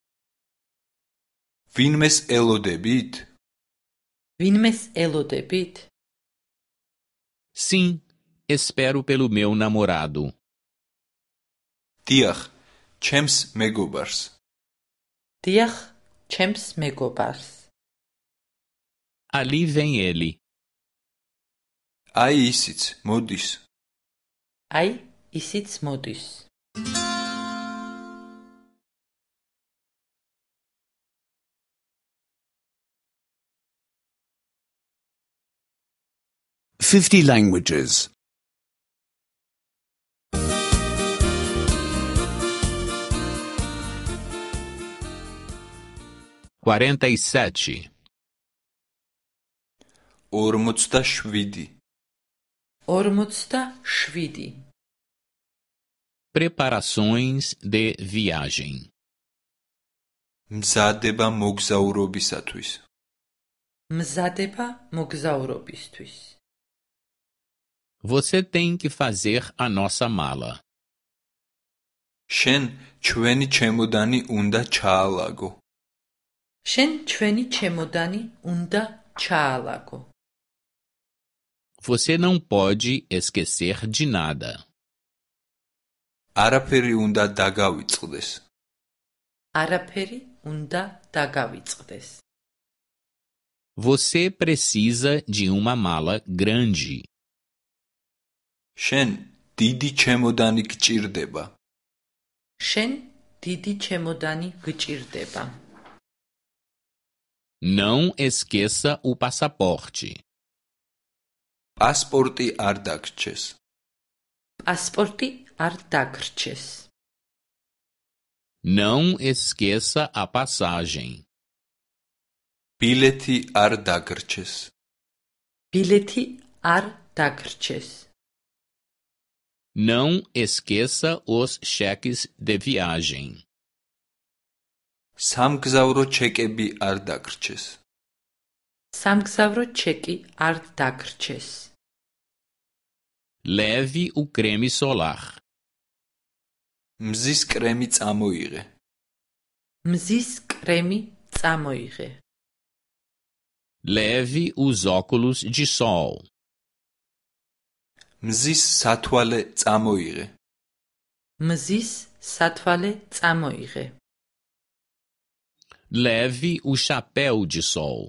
Vinmes elodebit. ვინმეს ელოდებით? Sim, espero pelo meu namorado. Tiach, chems megobars. Tiach, chems megobars. Ali vem ele. Ai isits modis. Ai isits modis. 50 languages. Quarenta e sete. Ormuzta Shvidi. Ormuzta Shvidi. Preparações de viagem. Mzadeba Mugzaurobisatuis. Mzadeba Mugzaurobisatuis. Você tem que fazer a nossa mala. Shen chueni chemudani unda chalago. Shen chueni chemudani unda chalago. Você não pode esquecer de nada. Araperi unda dagavitsudes. Araperi unda dagavitsudes. Você precisa de uma mala grande. Shen didi chemodani gchirdeba. Shen didi chemodani gchirdeba. Não esqueça o passaporte. Pasporti ardakches. Pasporti ardakches. Não esqueça a passagem. Bileti ardakches. Bileti ardakches. Não esqueça os cheques de viagem. Samgzavro chekebi ar dakrches. Samgzavro cheki ar Leve o creme solar. Mzis kremi tsamoire. Mzis kremi tsamoire. Leve os óculos de sol. მზის სათვალე წამოიღე. მზის სათვალე წამოიღე. Levi u chapéu de sol.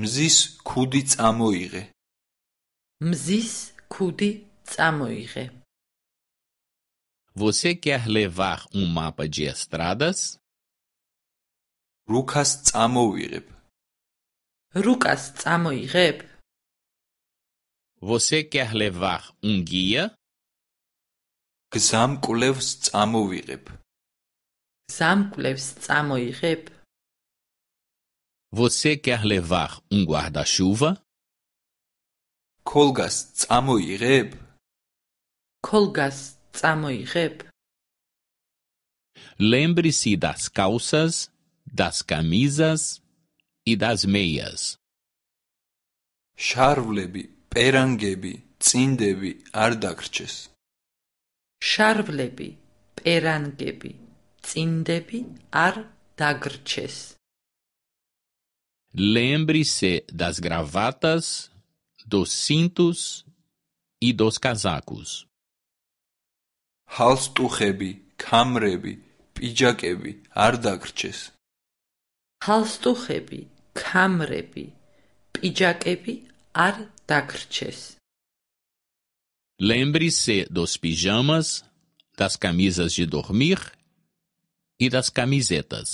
მზის ქუდი წამოიღე. მზის ქუდი წამოიღე. Você quer levar um mapa de estradas? რუკას წამოიღებ. რუკას წამოიღებ. Você quer levar um guia? Gzamkulevs tsamovireb. Gzamkulevs tsamoireb. Você quer levar um guarda-chuva? Kolgas tsamoireb. Kolgas tsamoireb. Lembre-se das calças, das camisas e das meias. Sharvlebi, პერანგები, წინდები არ დაგრჩეს. შარვლები, პერანგები, წინდები არ დაგრჩეს. Lembre-se das gravatas, dos cintos e dos casacos. Halstuchebi, kamrebi, pijakebi ar dagrches. Halstuchebi, kamrebi, pijakebi ar takrčes. Lembre-se dos pijamas, das camisas de dormir e das camisetas.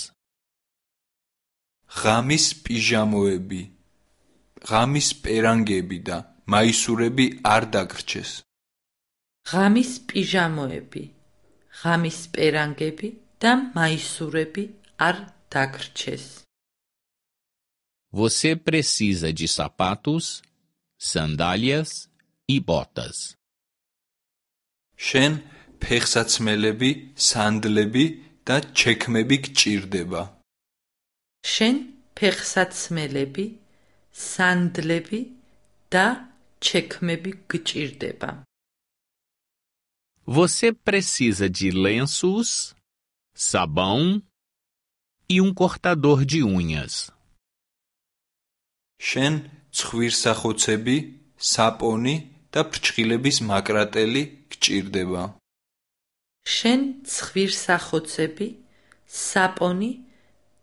Ramis pijamoebi. Ramis perangebi da maisurebi ardakrčes. Ramis pijamoebi. Ramis perangebi da maisurebi ardakrčes. Você precisa de sapatos? sandálias e botas. Shen pexatsmelebi, sandlebi da chekmebi gchirdeba. Shen pexatsmelebi, sandlebi da chekmebi gchirdeba. Você precisa de lenços, sabão e um cortador de unhas. Shen ცხვირსახოცები, საპონი და ფრჩხილების მაკრატელი გჭირდება. შენ ცხვირსახოცები, საპონი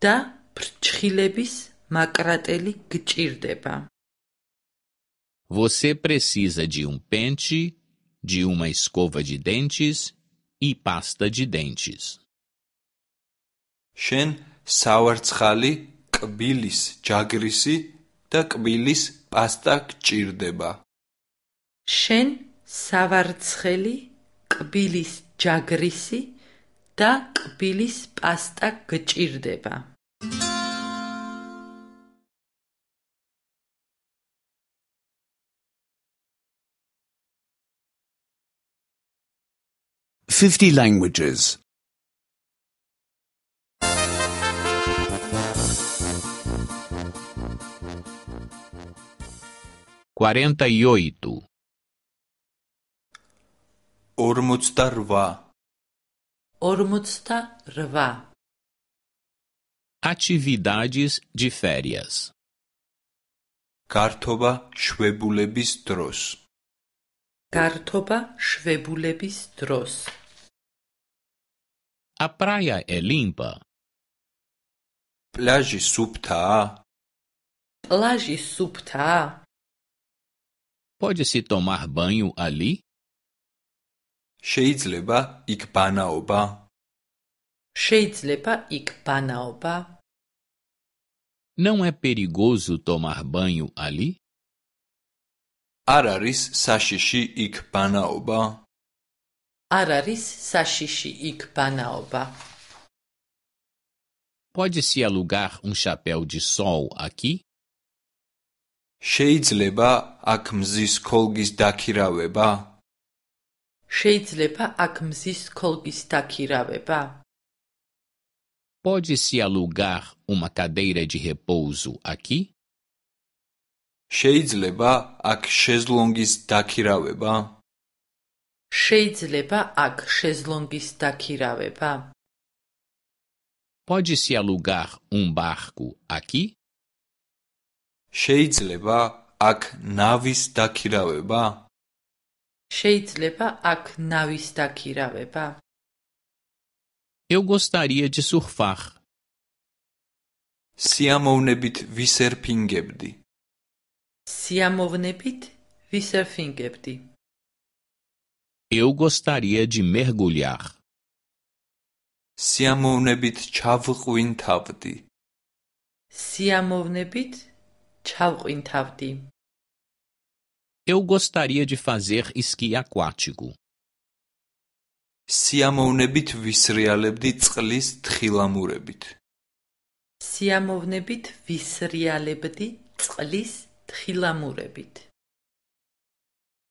და ფრჩხილების მაკრატელი გჭირდება. Você precisa de um pente, de uma escova de dentes e pasta de dentes. შენ სავარცხალი, კბილის, ჯაგრისი და კბილის პასტა გჭირდება. შენ სავარცხელი, კბილის ჯაგრისი და კბილის პასტა გჭირდება. Fifty languages. 48 e rva Ormutsta rva Atividades de férias Kartoba shvebulebis dros Kartoba shvebulebis dros A praia é limpa? Plage supta Plage supta pode-se tomar banho ali? Sheitzleba ikpanaoba. Sheitzleba ikpanaoba. Não é perigoso tomar banho ali? Araris sashishi ikpanaoba. Araris sashishi ikpanaoba. Pode-se alugar um chapéu de sol aqui? შეიძლება აქ მზის კოლგის დაქირავება? შეიძლება აქ მზის კოლგის დაქირავება? Pode-se alugar uma cadeira de repouso aqui? შეიძლება აქ შეზლონგის დაქირავება? შეიძლება აქ შეზლონგის დაქირავება? Pode-se alugar um barco aqui? შეიძლება აქ ნავის დაქირავება? შეიძლება აქ ნავის დაქირავება? Eu gostaria de surfar. Siamovnebit visurfingebdi. Siamovnebit visurfingebdi. Eu gostaria de mergulhar. Siamovnebit chavqvintavdi. Siamovnebit ჩავყვინთავდი. Eu gostaria de fazer esqui aquático. სიამოვნებით ვისრიალებდი წყლის თხილამურებით. სიამოვნებით ვისრიალებდი წყლის თხილამურებით.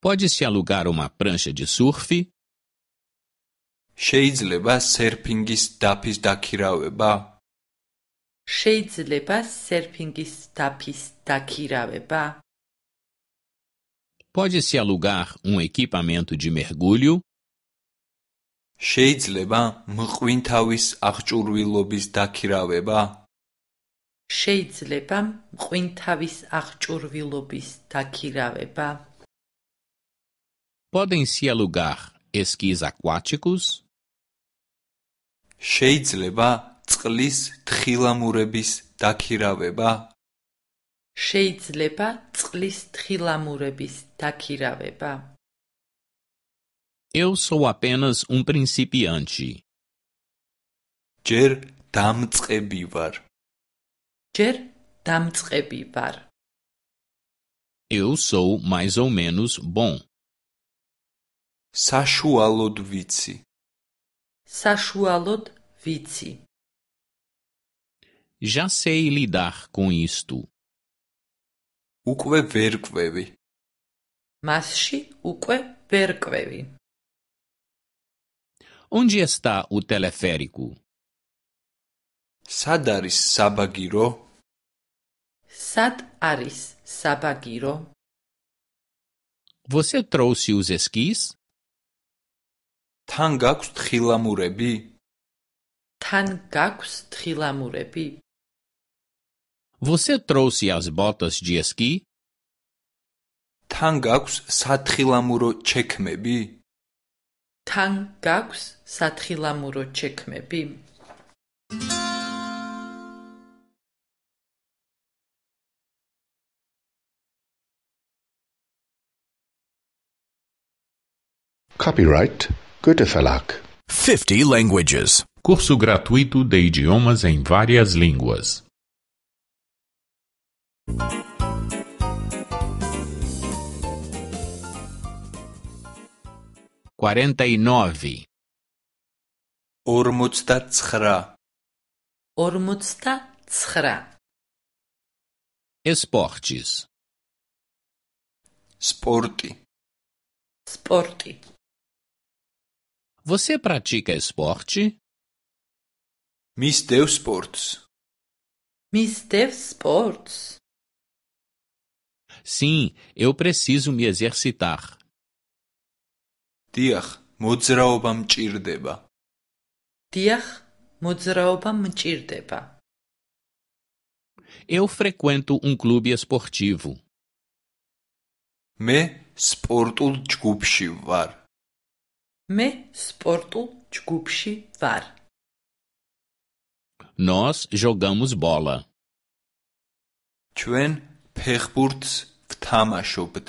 Pode-se alugar uma prancha de surf? შეიძლება серფინგის დაფის დაქირავება? Da შეიძლება სერფინგის დაფის დაქირავება? Pode-se alugar um equipamento de mergulho? შეიძლება მყვინთავის აღჭურვილობის დაქირავება? შეიძლება მყვინთავის აღჭურვილობის დაქირავება? Podem-se alugar esquis aquáticos? შეიძლება წყლის თხილამურების დაქირავება შეიძლება წყლის თხილამურების დაქირავება Eu sou apenas um principiante. ჯერ დამწები ვარ. ჯერ დამწები ვარ. Eu sou mais ou menos bom. საშუალოდ ვიცი. საშუალოდ ვიცი. já sei lidar com isto. Ukve é perkvevi. Masshi ukve é perkvevi. Onde está o teleférico? Sadaris sabagiro. Sadaris sabagiro. Você trouxe os esquis? Tan gaqst khilamurebi. Tan gaqst khilamurebi. Você trouxe as botas de esqui? თან satrilamuro chekmebi. ჩექმები? satrilamuro chekmebi. Copyright Goethe Verlag. 50 languages. Curso gratuito de idiomas em várias línguas. Quarenta e nove. Ormuzta tschra. Ormutsta tskhra. Esportes. Sporti. Sporti. Você pratica esporte? Mis teus sports. Mis teus sports. Sim, eu preciso me exercitar. Tiah, mozraobam chirdeba. Tiah, mozraobam chirdeba. Eu frequento um clube esportivo. Me sportul chgubshi var. Me sportul chgubshi var. Nós jogamos bola. Chuen pekhburts ვთამაშობთ.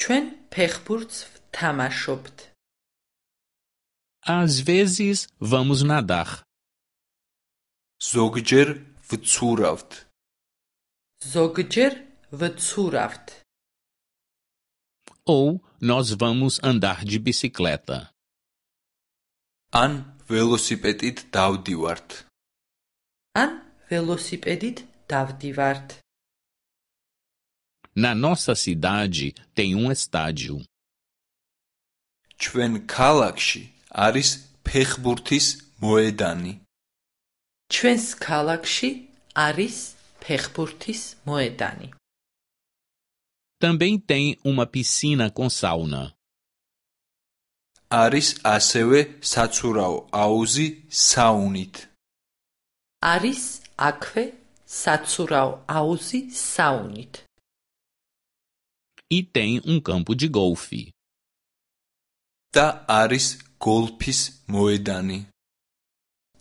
ჩვენ ფეხბურთს ვთამაშობთ. Às vezes vamos nadar. Zogjer vtsuravt. Zogjer vtsuravt. Ou nós vamos andar de bicicleta. An velocipedit davdivart. An velocipedit davdivart. Na nossa cidade tem um estádio. Chven kalakshi aris pechburtis moedani. Chven kalakshi aris pechburtis moedani. Também tem uma piscina com sauna. Aris aseve satsurao auzi saunit. Aris akve satsurao auzi saunit e tem um campo de golfe. Da aris golpis moedani.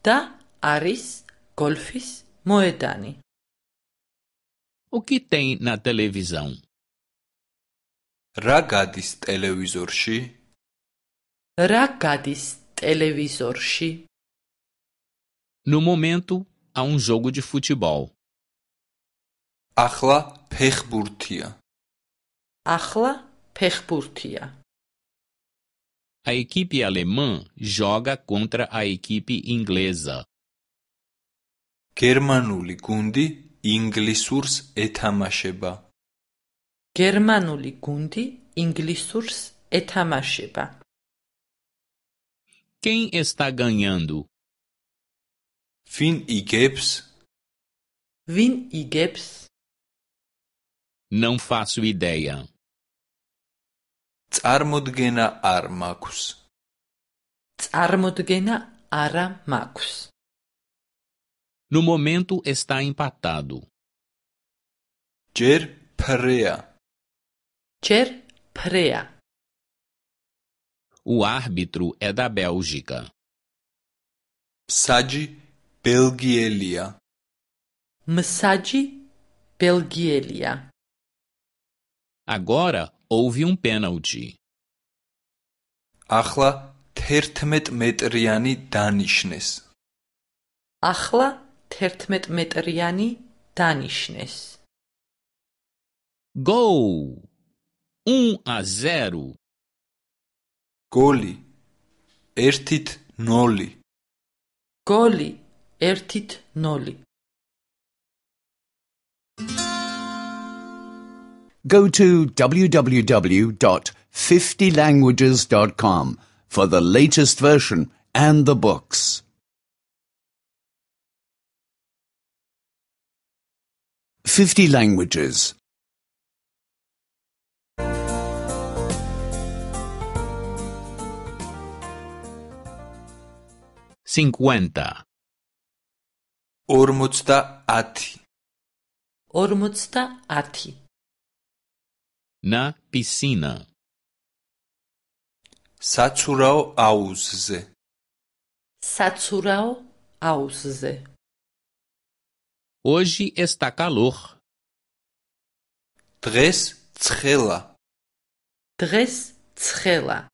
Da aris golfis moedani. O que tem na televisão? Ragadis televisorshi. Ragadis televisorshi. No momento, há um jogo de futebol. Achla pechburtia. Achla Pechburtia. A equipe alemã joga contra a equipe inglesa. Germanuli Gundi Inglisurs etamasheba. Germanuli Gundi Inglisurs et etamasheba. Quem está ganhando? Fin igeps. Vin igeps. Não faço ideia. წარმოდგენა Armakus. მაქვს. წარმოდგენა No momento está empatado. ჯერ prea. ჯერ prea. O árbitro é da Bélgica. Msadi Belguielia. Msadi Belguielia. Agora houve um pênalti. Ахла 11 მეტრიანი დანიშნეს. Ахла 11 მეტრიანი დანიშნეს. Gol 1 um a 0. Голи 1-0. Голи 1-0. go to www.50languages.com for the latest version and the books. 50 languages. 50 Ormutsta ati. Ormutsta ati. на пісіна. Сацурао ауззе. Сацурао ауззе. Ожі еста калур. Дрес цхела. Дрес цхела.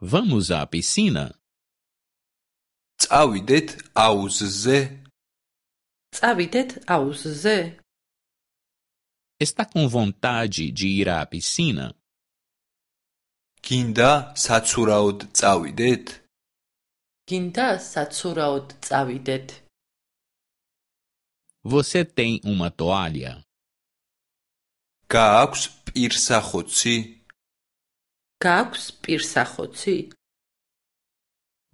Vamos à piscina. Цავიდეთ აუზზე. Цავიდეთ აუზზე. Está com vontade de ir à piscina? Kinda satsuraud tsavidet. Kinda satsuraud tsavidet. Você tem uma toalha? Kaaks pirsakhotsi. Kaaks pirsakhotsi.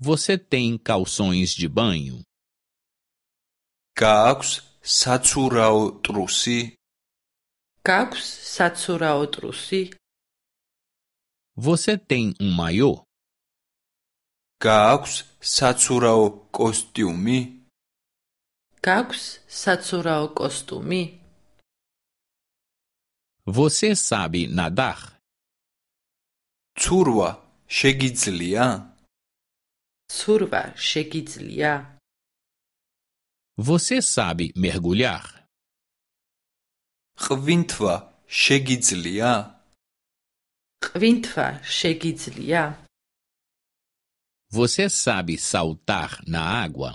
Você tem calções de banho? Kaaks satsurao trusi. Caps satsurao trusi? Você tem um maiô? Cacos satsurao costume? Cacos satsurao costume? Você sabe nadar? Surva shegidzlia? Surva shegidzlia? Você sabe mergulhar? ყვინთვა შეგიძლია? ყვინთვა შეგიძლია? Você sabe saltar na água?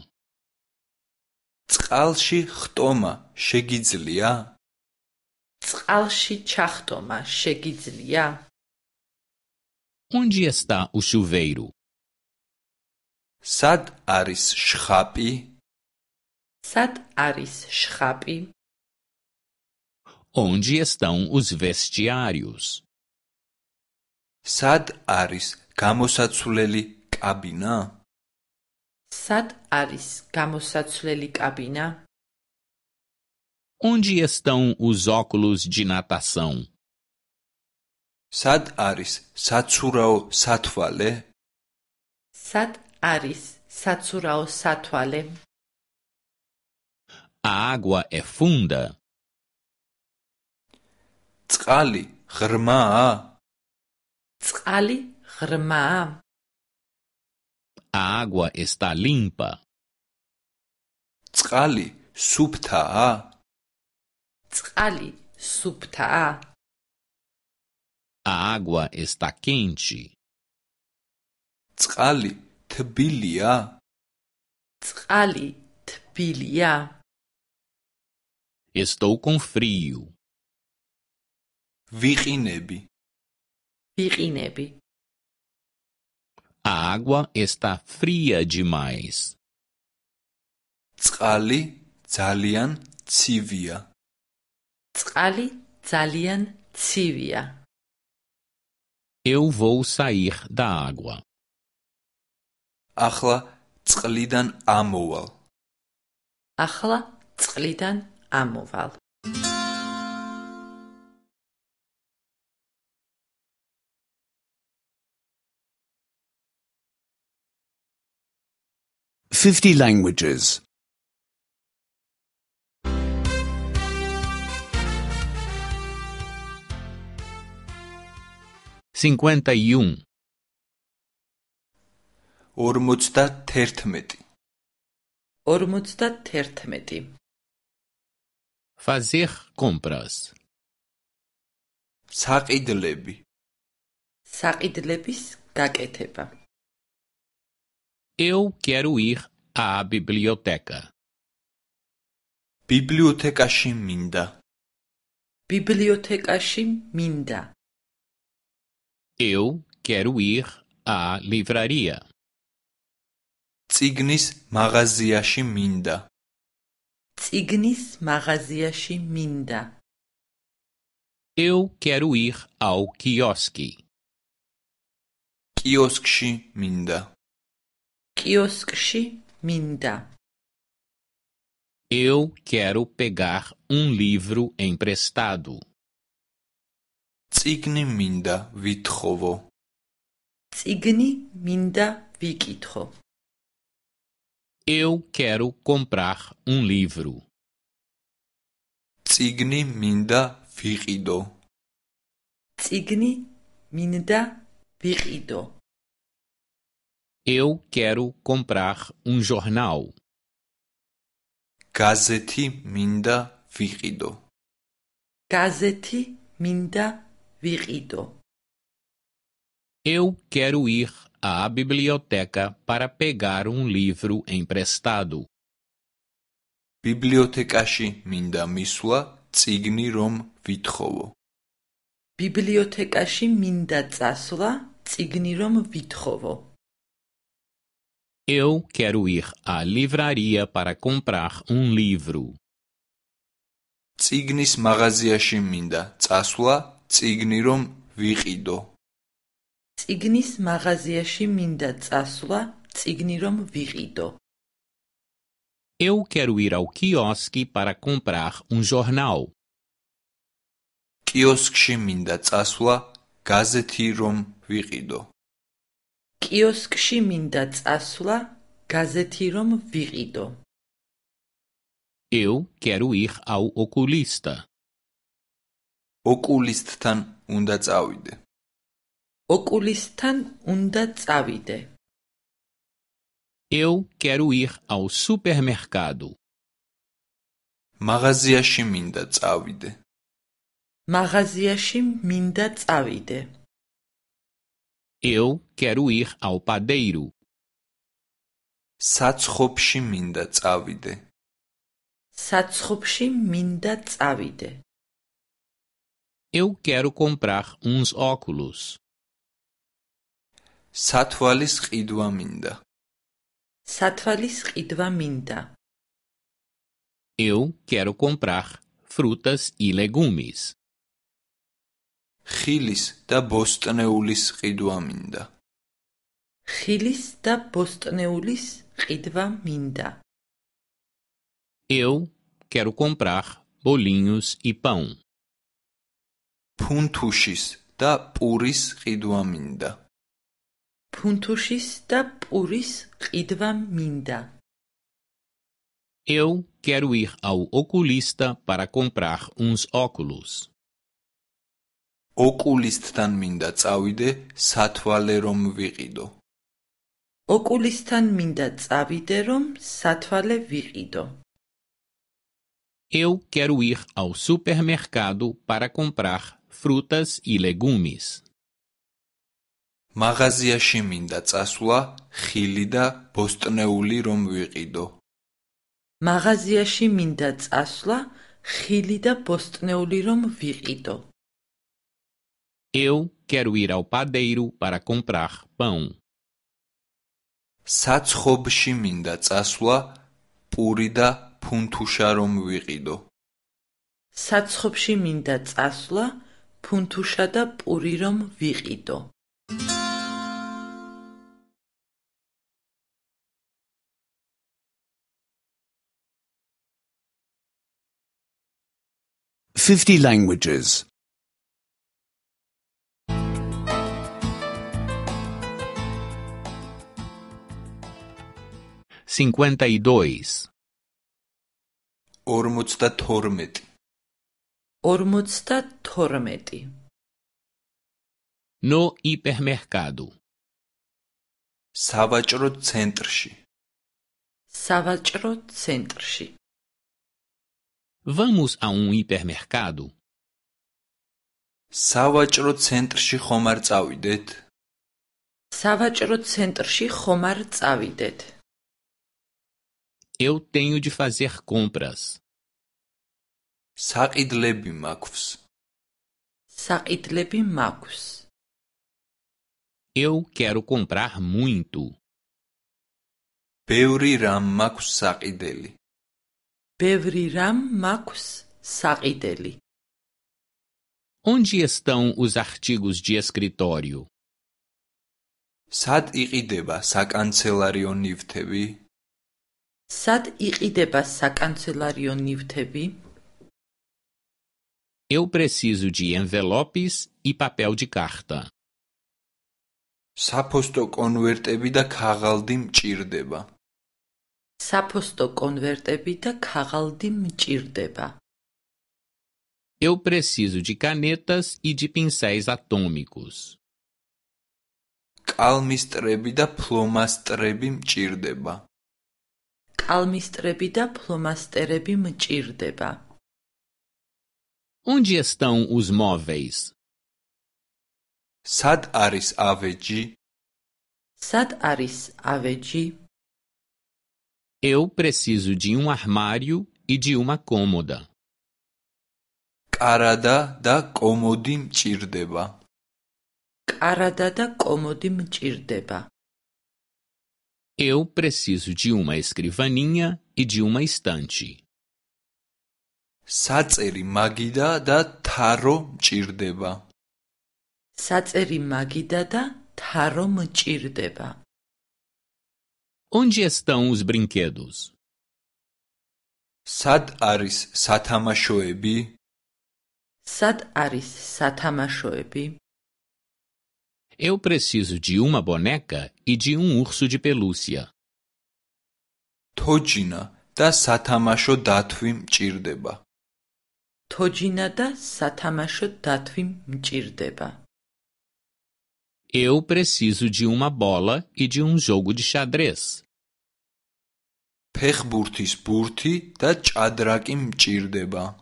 წყალში ხტომა შეგიძლია? წყალში ჩახტომა შეგიძლია? Onde está o chuveiro? Sad aris shkhapi? Sad aris shkhapi? onde estão os vestiários? Sad aris camosatsuleli cabina? Sad aris camosatsuleli cabina? Onde estão os óculos de natação? Sad aris satsurao satvale? Sad aris satsurao satvale? A água é funda? წყალი ღრმაა წყალი ღრმაა A água está limpa. წყალი სუფთაა წყალი სუფთაა A água está quente. წყალი თბილია წყალი თბილია Estou com frio. ვიყინები ვიყინები აგვა ესტა ფრია ჯიმაის წყალი ძალიან ცივია წყალი ძალიან ცივია eu vou sair da água ახლა წყლიდან ამოვალ ახლა წყლიდან ამოვალ 50 languages. 51 51 Fazer compras. Saqidlebi. Saqidlebis gaketeba. Eu quero ir à biblioteca. Biblioteca minda. Biblioteca minda. Eu quero ir à livraria. Tsignis magazia minda. Tsignis magazia minda. Eu quero ir ao quiosque. Quiosque minda quiosque minda. Eu quero pegar um livro emprestado. Tsigni minda vitrovo. Tsigni minda vikitro. Eu quero comprar um livro. Tsigni minda vikido. Tsigni minda vikido. Eu quero comprar um jornal. Gazeti minda virido. Gazeti minda virido. Eu quero ir à biblioteca para pegar um livro emprestado. Bibliotecashi minda misua წიგნი რომ ვითხოვო. minda მინდა წასვლა წიგნი eu quero ir à livraria para comprar um livro. Cignis magaziashi minda tsasula cignirom viqido. Cignis magaziashi minda tsasula cignirom viqido. Eu quero ir ao quiosque para comprar um jornal. Quiosque minda tsasula gazeti rom კიოსკში მინდა წასვლა გაზეთი რომ ვიყიდო Eu quero ir ao oculista. Oculistan unda tsavide. Oculistan unda tsavide. Eu quero ir ao supermercado. Magaziashi minda tsavide. Magaziashi minda tsavide. Eu quero ir ao padeiro. Satsxopshi minda tsavide. Satsxopshi minda tsavide. Eu quero comprar uns óculos. Satvalis qidva minda. Satvalis qidva minda. Eu quero comprar frutas e legumes ხილის da ბოსტნეულის ყიდვა მინდა. ხილის და ბოსტნეულის ყიდვა Eu quero comprar bolinhos e pão. Puntushis da puris ყიდვა მინდა. da puris ყიდვა მინდა. Eu quero ir ao oculista para comprar uns óculos. ოკულისტთან მინდა წავიდე სათვალე რომ ვიყიდო ოკულისტთან მინდა წავიდე რომ სათვალე ვიყიდო Eu quero ir ao supermercado para comprar frutas e legumes. მაღაზიაში მინდა წასვლა ხილი და ბოსტნეული რომ ვიყიდო. მაღაზიაში მინდა წასვლა ხილი და ბოსტნეული რომ ვიყიდო. Eu quero ir ao padeiro para comprar pão. Satsxobshi minda tsasla puri da puntusha rom viqido. Satsxobshi minda tsasla puntusha da puri rom viqido. Fifty languages. 52 52 52 No hipermercado Savaçro centrshi Savaçro centrshi Vamos a um hipermercado Savaçro centrshi khomar tsavidet Savaçro centrshi khomar tsavidet Eu tenho de fazer compras. Sakit lebi makus. Sakit makus. Eu quero comprar muito. Peuri ram makus sakideli. Peuri ram makus sakideli. Onde estão os artigos de escritório? Sad iqideba sakancelario nivtebi. სად იყიდება საკანცელარიო ნივთები? Eu preciso de envelopes e papel de carta. Saposto konvertebi da khagaldi mcirdeba. Saposto konvertebi da khagaldi mcirdeba. Eu preciso de canetas e de pincéis atômicos. Kalmistrebi da plomastrebi mcirdeba. კალმისტრები და ფლომასტერები მჭირდება. Onde estão os móveis? Sad aris aveji? Sad aris aveji? Eu preciso de um armário e de uma cômoda. Karada da komodi mčirdeba. Karada da komodi mčirdeba. Eu preciso de uma escrivaninha e de uma estante. Saceri magida da taro mcirdeba. Saceri magida da taro mcirdeba. Onde estão os brinquedos? Sad aris satamashoebi. Sad aris satamashoebi. Eu preciso de uma boneca e de um urso de pelúcia. Tojina da satamasho datvim chirdeba. Tojina da satamasho datvim chirdeba. Eu preciso de uma bola e de um jogo de xadrez. Pechburti spurti da chadrakim chirdeba.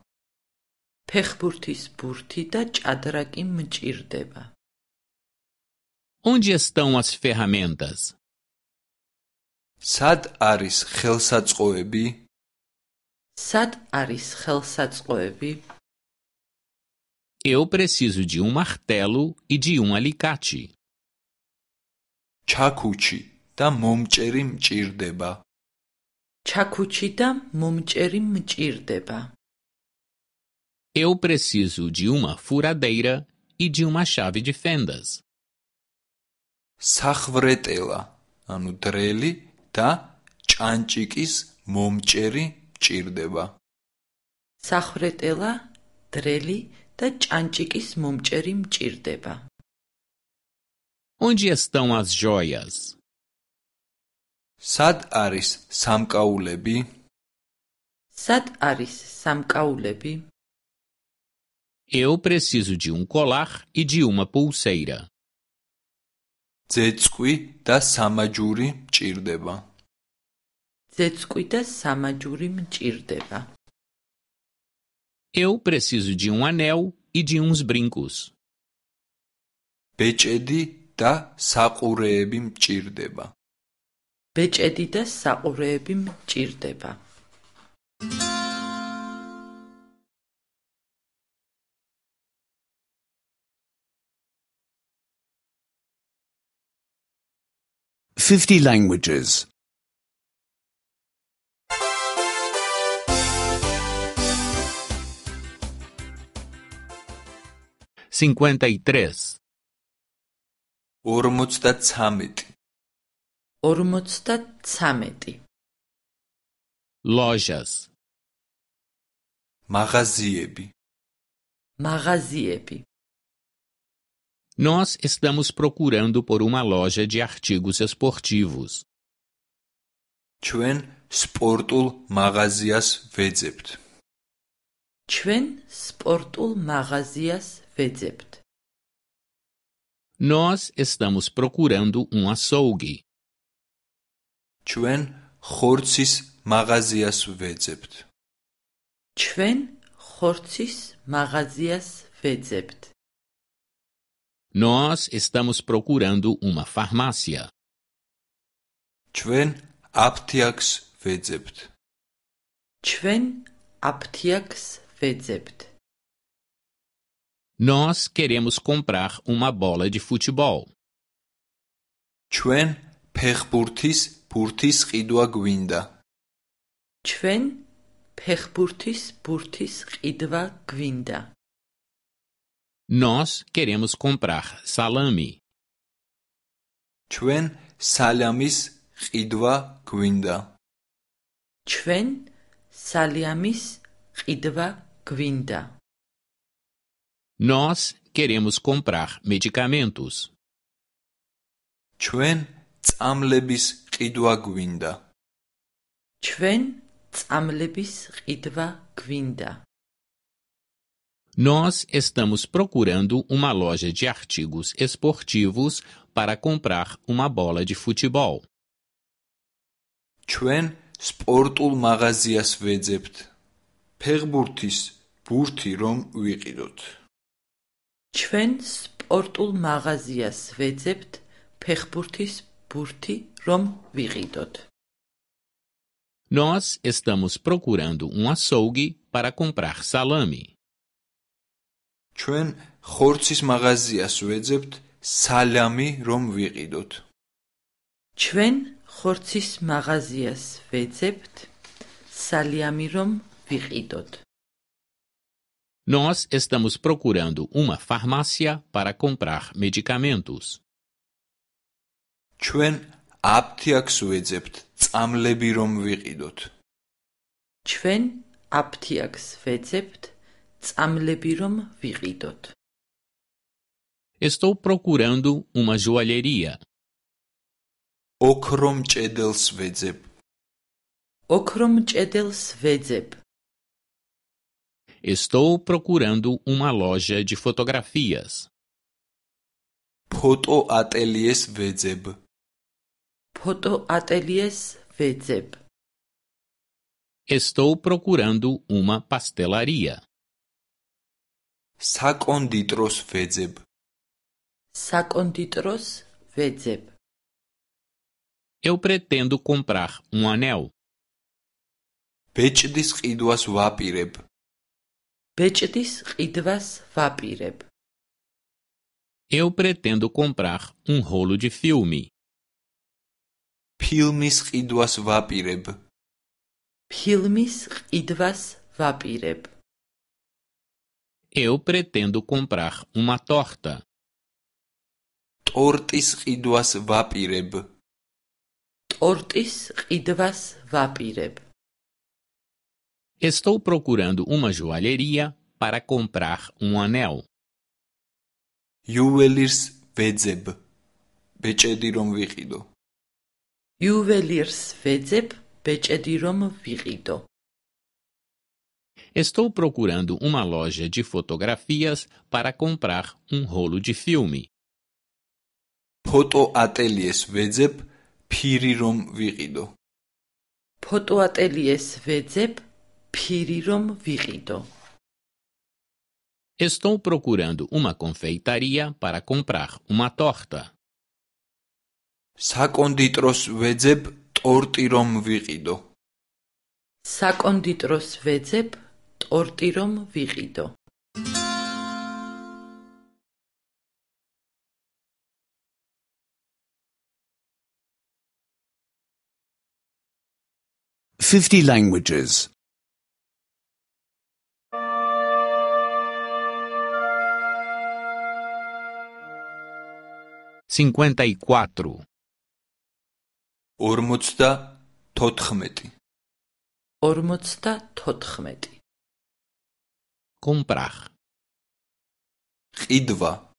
Pechburti spurti da chadrakim chirdeba. Onde estão as ferramentas? Sad aris khelsatsqoebi? Sad aris khelsatsqoebi? Eu preciso de um martelo e de um alicate. Chakuchi da mumcherim mçirdeba. Chakuchi da mumcherim mçirdeba. Eu preciso de uma furadeira e de uma chave de fendas. сахვრეტელა, ანუ დრელი და ჭანჭიკის მომჭერი მჭirdება. сахვრეტელა, დრელი და ჭანჭიკის მომჭერი მჭirdება. Onde estão as joias? Sad aris samkaulebi? Sad aris samkaulebi? Eu preciso de um colar e de uma pulseira. ძეწკვი და სამაჯური მჭirdება ძეწკვი და სამაჯური მჭirdება eu preciso de um anel e de uns brincos ბეჭედი და საყურეები მჭirdება ბეჭედი და საყურეები მჭirdება thank you 50 languages. 53 53 53 ლოჟას მაღაზიები მაღაზიები Nós estamos procurando por uma loja de artigos esportivos. Chuen sportul magazias vedzept. Chuen sportul magazias vedzept. Nós estamos procurando um açougue. Chuen khortsis magazias vedzept. Chuen khortsis magazias vedzept. Nós estamos procurando uma farmácia. Chven aptiaks vezept. Chven aptiaks vezept. Nós queremos comprar uma bola de futebol. Chven perburtis purtis qidua gvinda. Chven perburtis purtis qidua gvinda. Nós queremos comprar salame. Chuen salamis idva gwinda. Chuen salamis idva gwinda. Nós queremos comprar medicamentos. Chuen tsamlebis idva gwinda. Chuen tsamlebis idva gwinda. Nós estamos procurando uma loja de artigos esportivos para comprar uma bola de futebol. Nós estamos procurando um açougue para comprar salame. ჩვენ ხორცის მაღაზიას ვეძებთ სალამი რომ ვიყიდოთ ჩვენ ხორცის მაღაზიას ვეძებთ სალამი რომ ვიყიდოთ Nós estamos procurando uma farmácia para comprar medicamentos. ჩვენ აფთიაქს ვეძებთ წამლები რომ ვიყიდოთ. ჩვენ აფთიაქს ვეძებთ Estou procurando uma joalheria. ოქრომ ჭედელს vezeb. ოქრომ ჭედელს vezeb. Estou procurando uma loja de fotografias. ფოტო ateliês vezeb. ფოტო ateliês vezeb. Estou procurando uma pastelaria on საკონდიტროს on საკონდიტროს ვეძებ Eu pretendo comprar um anel. Bechdis qidvas vapireb. Bechdis qidvas vapireb. Eu pretendo comprar um rolo de filme. Filmis qidvas vapireb. Filmis qidvas vapireb. Eu pretendo comprar uma torta. Tortis idvas vapireb. Tortis idvas vapireb. Estou procurando uma joalheria para comprar um anel. Juvelirs vezeb, Bechedirom vigido. Juvelirs vezeb, Bechedirom vigido. Estou procurando uma loja de fotografias para comprar um rolo de filme. ფოტოატელიეს ვეძებ ფირი pirirom virido. ფოტოატელიეს ვეძებ ფირი რომ ვიყიდო. Estou procurando uma confeitaria para comprar uma torta. საკონდიტროს ვეძებ tortirom virido. ვიყიდო. საკონდიტროს ტორტი რომ ვიყიდო Fifty languages. Cinquenta y cuatro. Ormuzda Totchmeti. Ormuzda Totchmeti. comprar. Idva.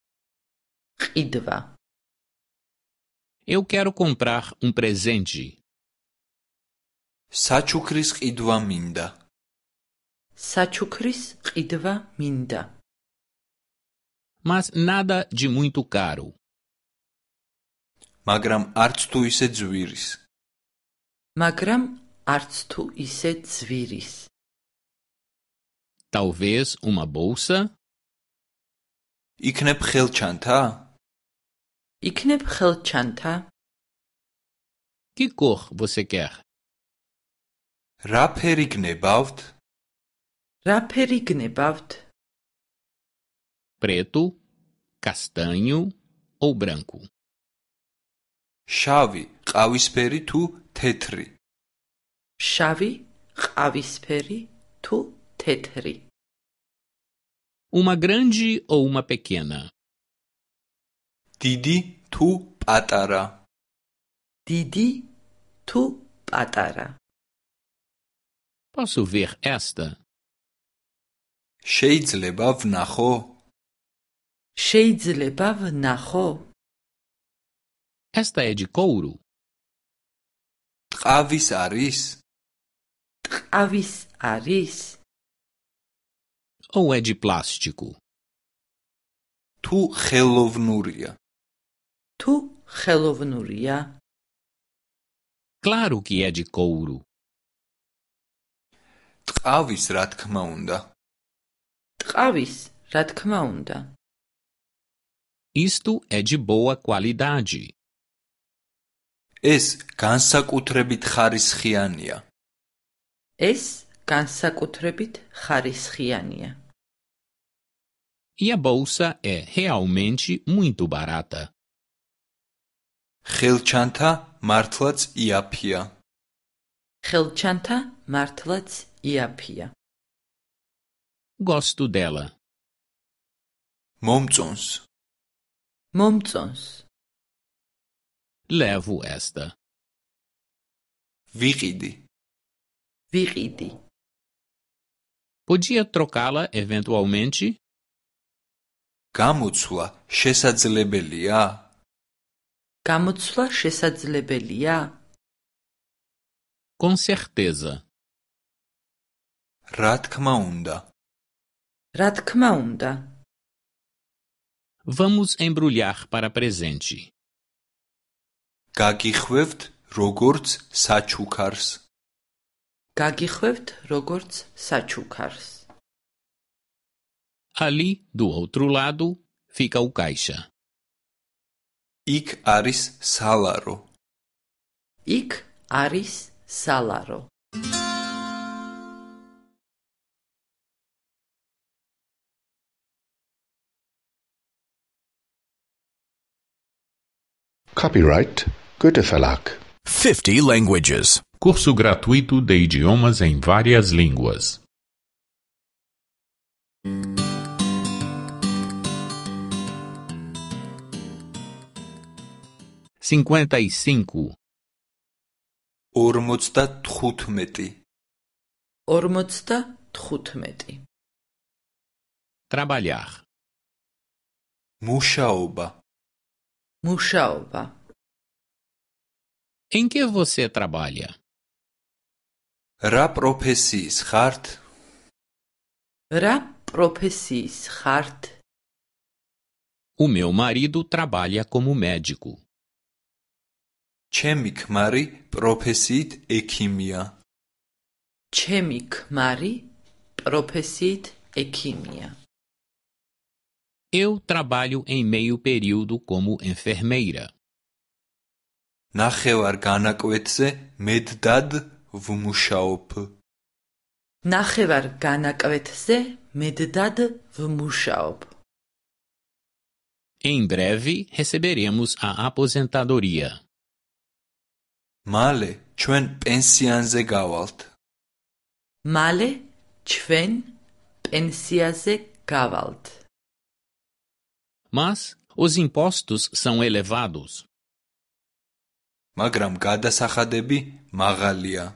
Idva. Eu quero comprar um presente. Sachukris idva minda. Sachukris idva minda. Mas nada de muito caro. Magram artstu iset zviris. Magram artstu iset zviris talvez uma bolsa? Iknep khel chanta? Iknep khel chanta? Que cor você quer? Raper iknebavt? Raper iknebavt? Preto, castanho ou branco? Chave, qavisperi tu tetri? Chave, qavisperi tu tetri? Uma grande ou uma pequena? Didi tu patara. Didi tu patara. Posso ver esta? შეიძლება ვნახო? შეიძლება nacho. Esta é de couro. Travis Aris. Travis Aris. ოუეჯი oh, პლასტიკუ თუ ხელოვნურია თუ ხელოვნურია კლარუ კიეჯი კოურუ ტყავის რა თქმა უნდა ტყავის რა თქმა უნდა ისტუ ეჯი ბოა კვალიდაჯი ეს განსაკუთრებით ხარისხიანია ეს განსაკუთრებით ხარისხიანია. E a bolsa é realmente muito barata. Khelchanta martlats iapia. Khelchanta martlats iapia. Gosto dela. Momtsons. Momtsons. Levo esta. viridi viridi Podia trocá-la eventualmente? Gamutsua, შესაძლებელია? Gamutsua, შესაძლებელია? Com certeza. Ratkmaunda. Ratkmaunda. Vamos embrulhar para presente. Gagikhvevt rogorts sachukars. გაგიხვევთ როგორც საჩუქარს. Ali do outro lado fica o caixa. Ik aris salaro. Ik aris salaro. Copyright Goethe Verlag 50 languages Curso gratuito de idiomas em várias línguas. Cinquenta e cinco. ორმოცდა თხუთმეტი. ორმოცდა თხუთმეტი. trabalhar. მუშაობა. მუშაობა. Em que você trabalha? Ra profesiis khart? Ra O meu marido trabalha como médico. Chemi khmari profesiit ekhimia. Chemi khmari profesiit ekhimia. Eu trabalho em meio período como enfermeira. Na Nachevar ganakvetse meddad ვმუშაობ. ნახევარ განაკვეთზე მედდად ვმუშაობ. Em breve receberemos a aposentadoria. Male, ჩვენ პენსიაზე გავალთ. Male, ჩვენ პენსიაზე გავალთ. Mas os impostos são elevados. Magram gada sahadebi magalia.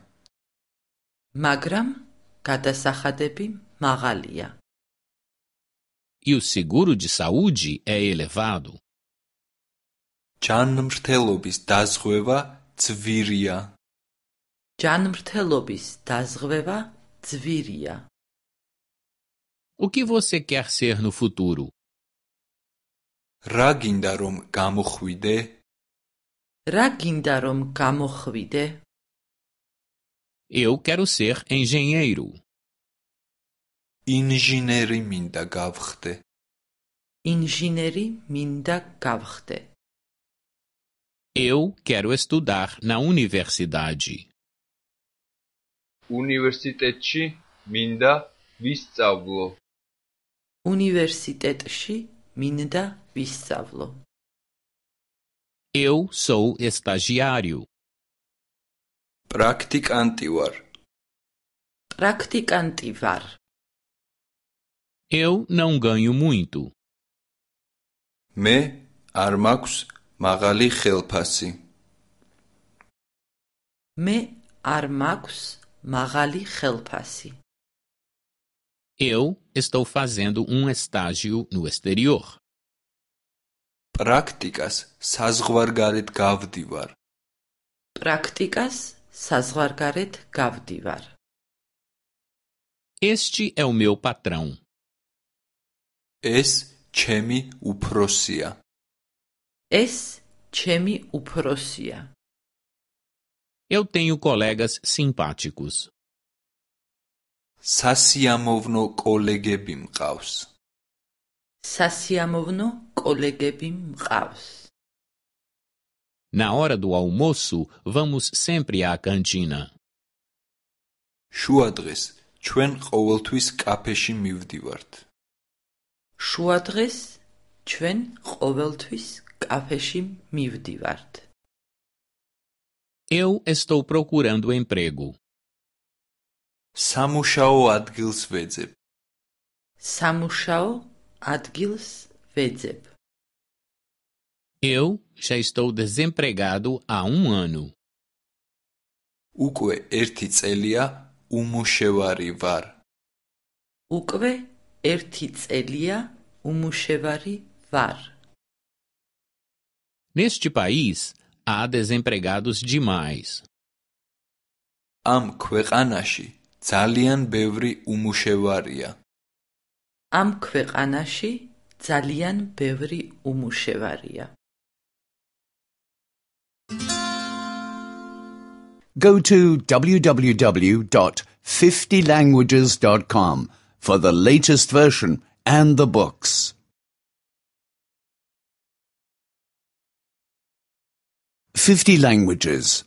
Magram katasakhadebi magalia. E o seguro de saúde é elevado. Janmrtelobis dazgveva tsviria. Janmrtelobis dazgveva tsviria. O que você quer ser no futuro? Ragindarom kamohvide Ragindarom kamohvide eu quero ser engenheiro. Engenheiro minda gavrte. Engenheiro Eu quero estudar na universidade. Universitetchi minda vistavlo. Universitetchi minda vistavlo. Eu sou estagiário. Praktikanti praticantivar. Eu não ganho muito. Me armaks magali helpasi. Me armaks magali helpasi. Eu estou fazendo um estágio no exterior. Praktikas sazghvargarit gavdivar. Praktikas საზღარგარეთ kavdivar. Este é o meu patrão. Es ჩემი უფროსია. Es ჩემი უფროსია. Eu tenho colegas simpáticos. Sasiamovno kolegebim mqaws. Sasiamovno kolegebim mqaws. Na hora do almoço, vamos sempre à cantina. Schuadres, chuen qoveltuis kafeshi mivdivart. Schuadres, chuen qoveltuis kafeshi mivdivart. Eu estou procurando emprego. Samushao adgils vedzeb. Samushao adgils vedzeb. Eu já estou desempregado há um ano. Ukwe ertitzelia umushevari var. Ukwe ertitzelia umushevari var. Neste país, há desempregados demais. Am kveqanashi zalian bevri umushevaria. Am kveqanashi zalian bevri umushevaria. go to www.50languages.com for the latest version and the books. 50 languages.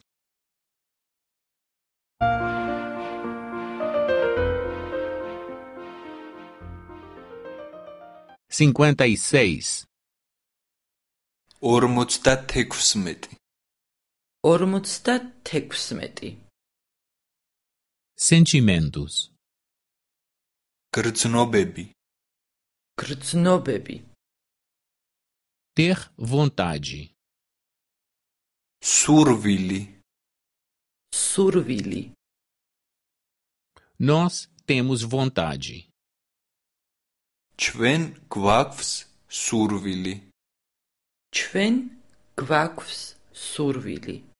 56 56 46 Sentimentos Grznobebi Grznobebi Ter vontade Survili Survili Nós temos vontade Chven kvaqvs survili Chven kvaqvs survili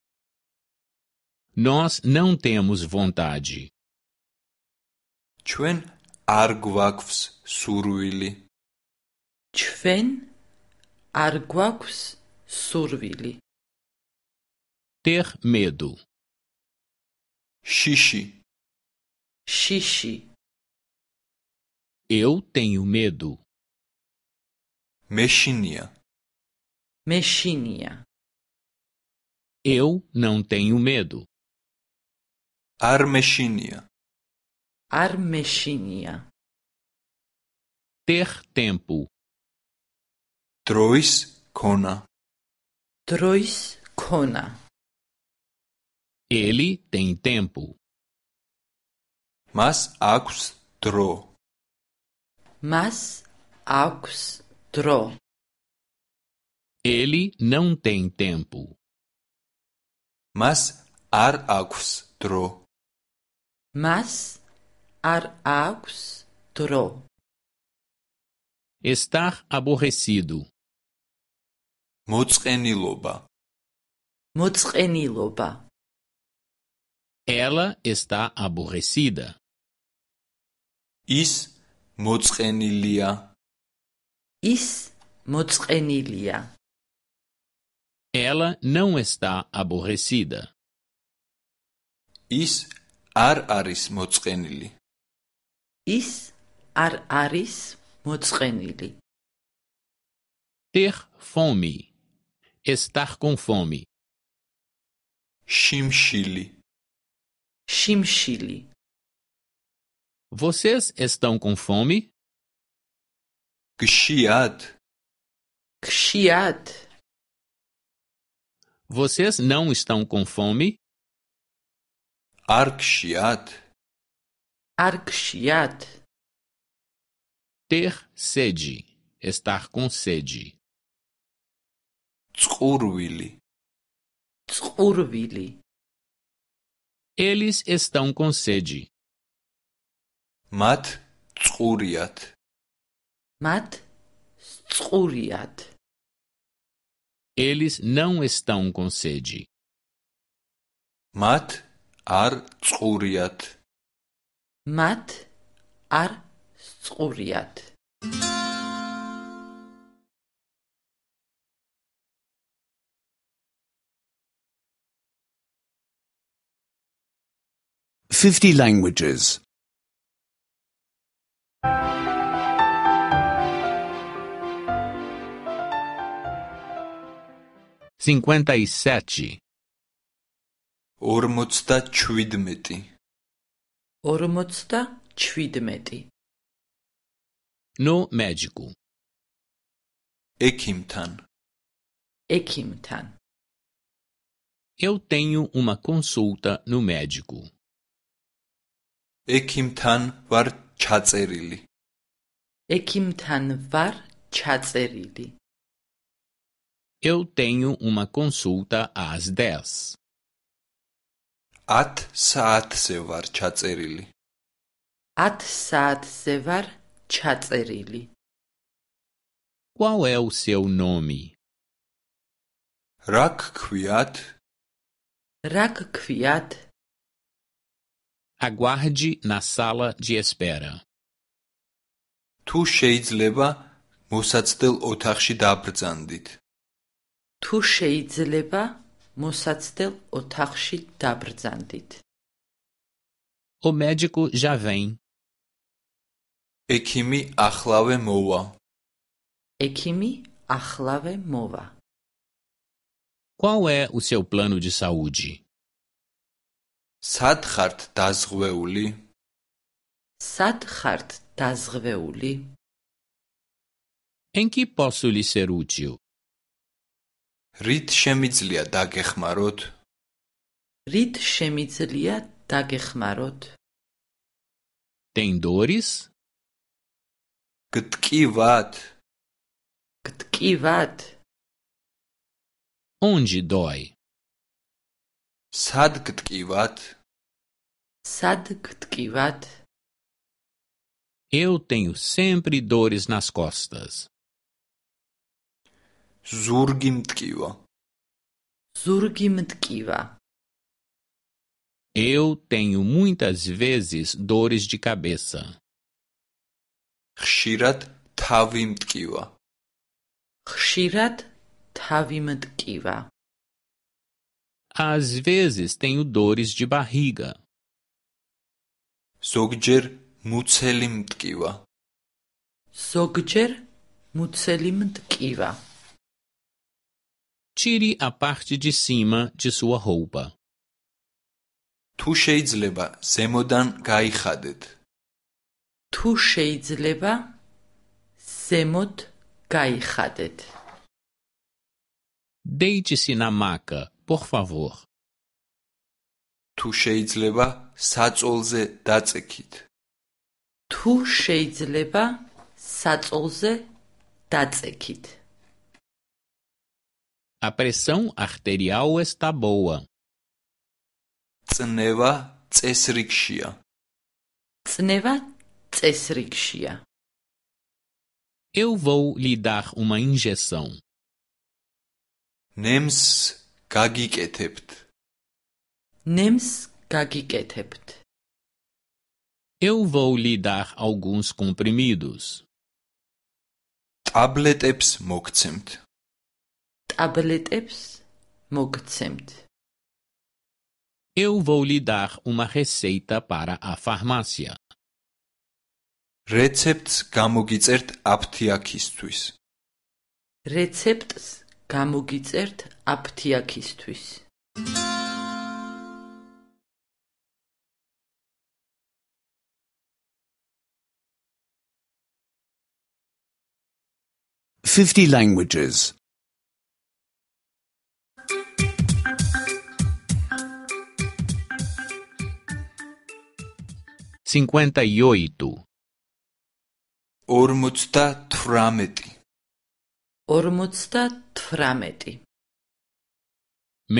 nós não temos vontade. ჩვენ argwakvs suruili. სურვილი. argwakvs suruili. Ter medo. Xixi. Xixi. Eu tenho medo. Mexinia. Mexinia. Eu não tenho medo. Armexínia Armexínia Ter tempo Trois cona. Trois cona. Ele tem tempo. Mas აქვს tro. Mas აქვს tro. Ele não tem tempo. Mas ar აქვს mas ar aux tro. Estar aborrecido. მოწყენილობა. მოწყენილობა. Ela está aborrecida. Is მოწყენილია. Is მოწყენილია. Ela não está aborrecida. Is არ არის მოწყენილი. ის არ არის მოწყენილი. Ter fome. Estar com fome. Shimshili. Shimshili. Vocês estão com fome? Kshiat. Kshiat. Vocês não estão com fome? Arkshiat. Arkshiat. Ter sede. Estar com sede. Tskurvili. Tskurvili. Eles estão com sede. Mat tsuriat. Mat tsuriat. Eles não estão com sede. Mat არ წყურიათ. მათ არ წყურიათ. Fifty languages. Cinquenta e sete. Ормоцта чвидмети. Ормоцта чвидмети. No médico. Ekimtan. Ekimtan. Eu tenho uma consulta no médico. Ekimtan var chazerili. Ekimtan var chazerili. Eu tenho uma consulta às dez. 10 საათზე ვარ ჩაწერილი. 10 საათზე ვარ ჩაწერილი. Qual è il suo nome? Rak kviat. Rak kviat. Aguardi na sala de espera. Tu შეიძლება მოსაცდელ ოთახში დაბრძანდით. Tu შეიძლება მოსაცდელ ოთახში დაბრძანდით. O médico já vem. Ekimi akhlave mova. Ekimi aklave mova. Qual é o seu plano de saúde? Sadhart khart Sadhart Sad Em que posso lhe ser útil? Рит შემიძლია დაგეხმაროთ? Рит შემიძლია დაგეხმაროთ? Tem dores? Gtkivat. Gtkivat. Onde dói? Sad gtkivat. Sad gtkivat. Eu tenho sempre dores nas costas. Zurgi mtkiva. Zurgi mtkiva. Eu tenho muitas vezes dores de cabeça. Khshirat tavi mtkiva. Khshirat tavi mtkiva. Às vezes tenho dores de barriga. Zogjer mutseli mtkiva. Zogjer mutseli mtkiva. tire a parte de cima de sua roupa. Tu შეიძლება ზემოდან გაიხადეთ. Tu შეიძლება ზემოთ გაიხადეთ. Deite-se na maca, por favor. Tu შეიძლება საწოლზე დაწექით. Tu შეიძლება საწოლზე დაწექით. A pressão arterial está boa. Tsneva tsesrikshia. Tsneva tsesrikshia. Eu vou lhe dar uma injeção. Nems kagiketept. Nems kagiketept. Eu vou lhe dar alguns comprimidos. Tabletes mokzimt. ტაბლეტებს მოგცემთ. Eu vou lhe dar uma receita para a farmácia. Recepts გამოგიწერთ აფთიაქისთვის. Recepts გამოგიწერთ აფთიაქისთვის. Fifty languages. 58 Ormuzta trameti Ormuzta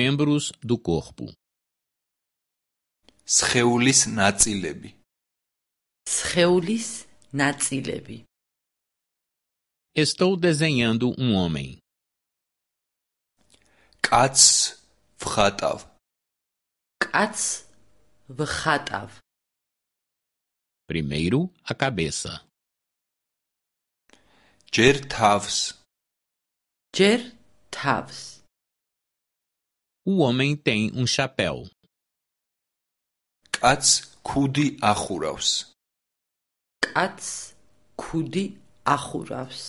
Membros do corpo Scheulis nazilebi Scheulis nazilebi Estou desenhando um homem Kats vchatav Kats vchatav primeiro a cabeça. Cher tavs. Cher tavs. O homem tem um chapéu. Kats kudi ahuravs. Kats kudi ahuravs.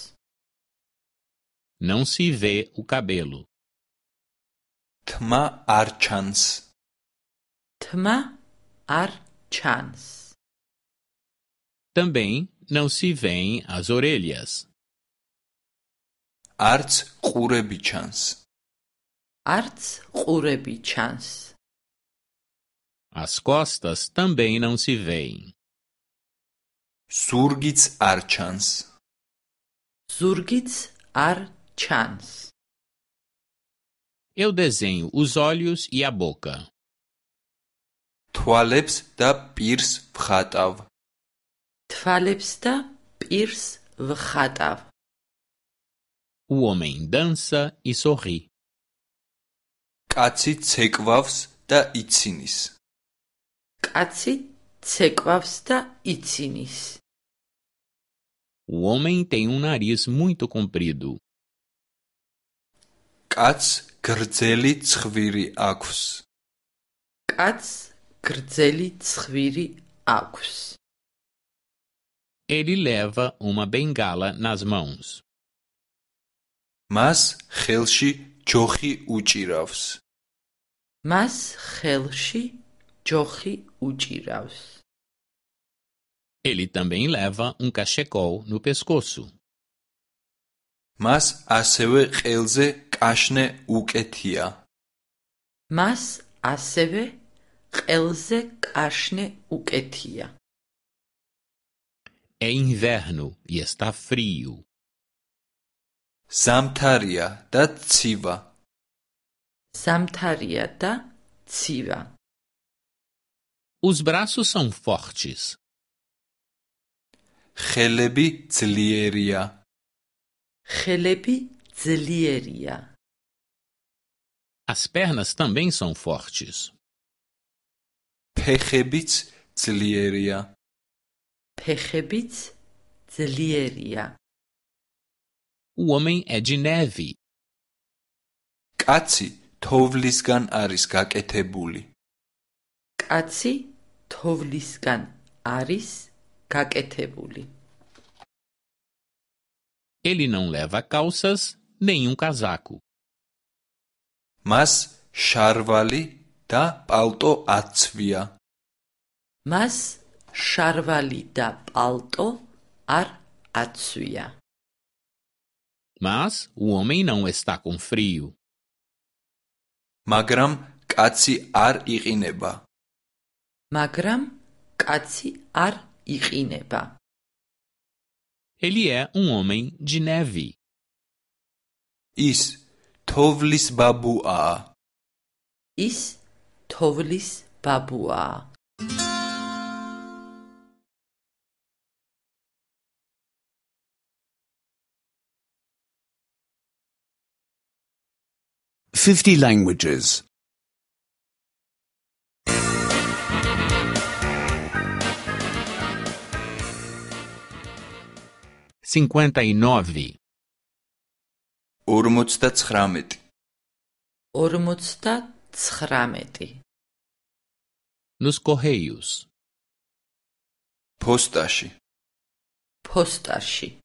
Não se vê o cabelo. Tma archans. Tma archans também não se vêem as orelhas. Arts Kurebichans Arts Kurebichans As costas também não se veem. Surgits Archans Surgits Archans Eu desenho os olhos e a boca. Toalebs da Pirs Vratav თვალებს და პირს ვხატავ. უომენ დანსა ისოხი. კაცი ცეკვავს და იცინის. კაცი ცეკვავს და იცინის. უომენ ტენ უნ არის მუიტო კომპრიდუ. კაც გრძელი ცხვირი აქვს. კაც გრძელი ცხვირი აქვს. Ele leva uma bengala nas mãos. Mas Helshi Chochi Uchirovs. Mas Helshi Chochi Uchirovs. Ele também leva um cachecol no pescoço. Mas Aseve Helze Kashne Uketia. Mas Aseve Helze Kashne Uketia. É inverno e está frio. Samtaria da tsiva. Samtaria da tsiva. Os braços são fortes. Chelebi tzlieria. Chelebi tzlieria. As pernas também são fortes. Pechebits tzlieria. ფეხებიც ძლიერია. Uomini e ginevi. კაცი თოვლისგან არის გაკეთებული. კაცი თოვლისგან არის გაკეთებული. Ele não leva calças nem um casaco. Mas შარვალი და პალტო აცვია. მას შარვალი და პალტო არ აცვია. მას უომი ნო ესტა კონ ფრიუ. მაგრამ კაცი არ იყინება. მაგრამ კაცი არ იყინება. ელიე უომი ჯინევი. ის თოვლის ბაბუა. ის თოვლის ბაბუა. 50 languages. 59 49 49 Nos correios. Postashi. Postashi.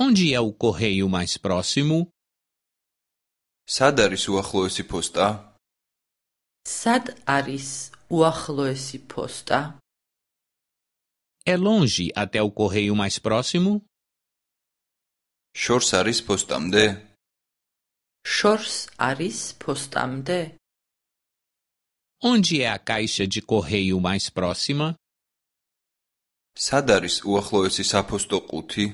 Onde é o correio mais próximo? სად არის უახლოესი ფოსტა? სად არის უახლოესი ფოსტა? È longi até o correio mais próximo? შორს არის ფოსტამდე? შორს არის ფოსტამდე? Onde é a caixa de correio mais próxima? სად არის უახლოესი საფოსტო ყუთი?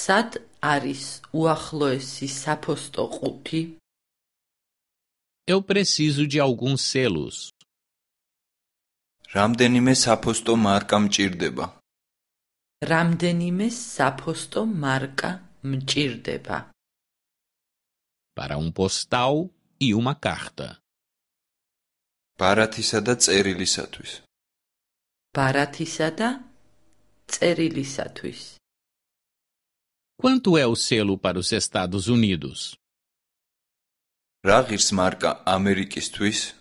სად არის უახლოესი საფოსტო ყუთი? Eu preciso de alguns selos. რამდენიმე საფოსტო მარკა მჭირდება. რამდენიმე საფოსტო მარკა მჭირდება. Para um postal e uma carta. ბარათისა და წერილისათვის. ბარათისა და წერილისათვის. Quanto é o selo para os Estados Unidos? Rahirs marca Americis Twis.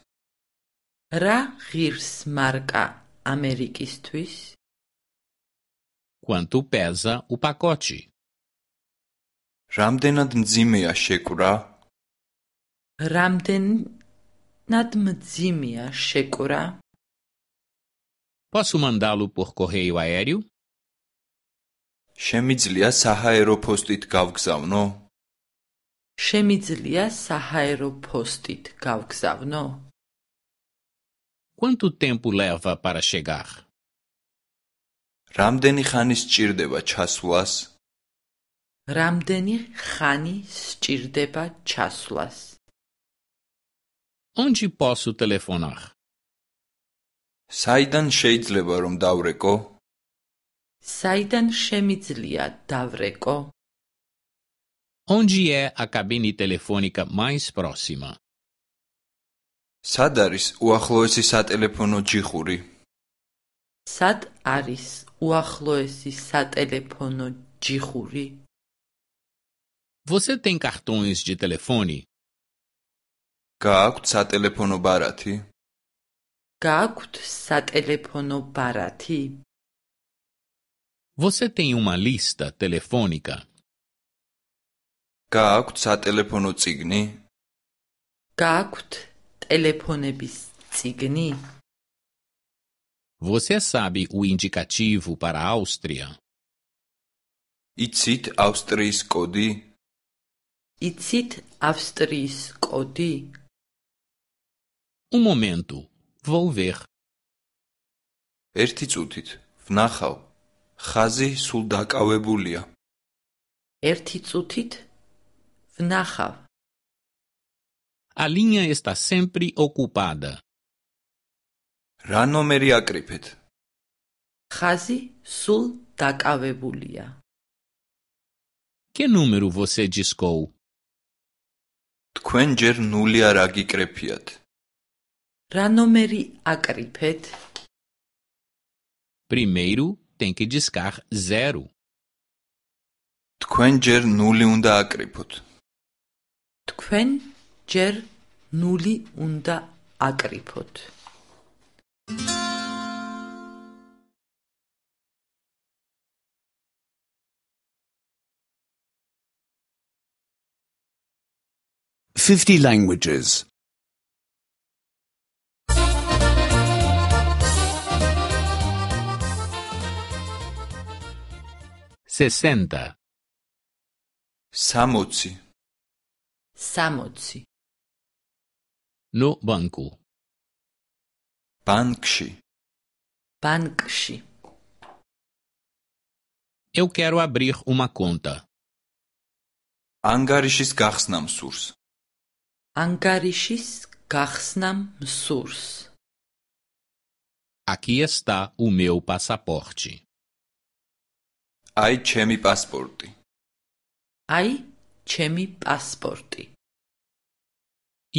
marca Americis Quanto pesa o pacote? Ramdenad mzimia shekura. Ramdenad mzimia shekura. Posso mandá-lo por correio aéreo? შემიძლია საჰაერო პოსტით გავგზავნო? შემიძლია საჰაერო პოსტით გავგზავნო? Quanto tempo leva para chegar? რამდენი ხანი სჭირდება ჩასვლას? რამდენი ხანი სჭირდება ჩასვლას? Onde posso telefonar? საიდან შეიძლება რომ დავრეკო? საიდან შემიძლია დავრეკო? Onde è a cabina telefonica mais prossima? Sad aris uakhloesi satelefono jixuri. Sad aris uakhloesi satelefono jixuri. Você tem cartões de telefone? Gaqt satelefono barati? Gaqt satelefono barati? Você tem uma lista telefônica? Kakt sa zigni? cigni? Kakt bis zigni? Você sabe o indicativo para a Áustria? Itzit Austris kodi? Itzit Austris kodi? Um momento, vou ver. Ertitutit, vnachau. ხაზი სულ დაკავებულია. ერთი წუთით ვნახავ. A linha está sempre ocupada. რა ნომერი აკრიფეთ? ხაზი სულ დაკავებულია. Que número você discou? თქვენ ჯერ 0-ი არ აგიკრეფიათ. რა ნომერი აკრიფეთ? Primeiro 0. tem que descar zero. Tkuen ger nuli unda akriput. Tkuen ger nuli unda akriput. Fifty languages. sessenta. Samuzi. Samuzi. No banco. Panksi. Panksi. Eu quero abrir uma conta. Angarishis Garsnam Surs. Angarishis Garsnam Surs. Aqui está o meu passaporte აი ჩემი პასპორტი. Aí, chemi passporte.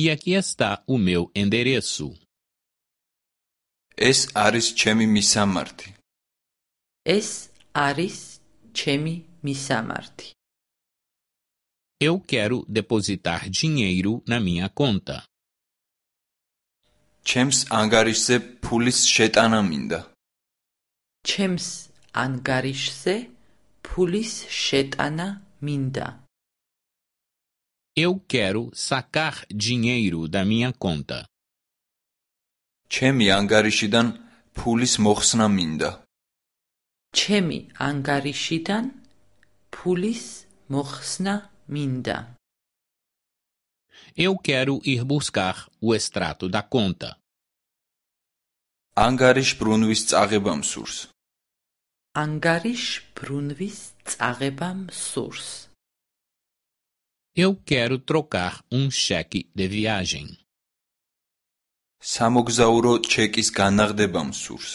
E aqui está o meu endereço. ეს არის ჩემი მისამართი. ეს არის ჩემი მისამართი. Eu quero depositar dinheiro na minha conta. ჩემს ანგარიშზე ფულის შეტანა მინდა. ჩემს ანგარიშზე ფულის შეტანა მინდა. Eu quero sacar dinheiro da minha conta. ჩემი ანგარიშიდან ფულის მოხსნა მინდა. ჩემი ანგარიშიდან ფულის მოხსნა მინდა. Eu quero ir buscar o extrato da conta. ანგარიშ ბრუნვის წაღება მსურს. ანგარიშ ბრუნვის წაღება მსურს. Eu quero trocar um cheque de viagem. სამოგზაურო ჩეკის განაღდება მსურს.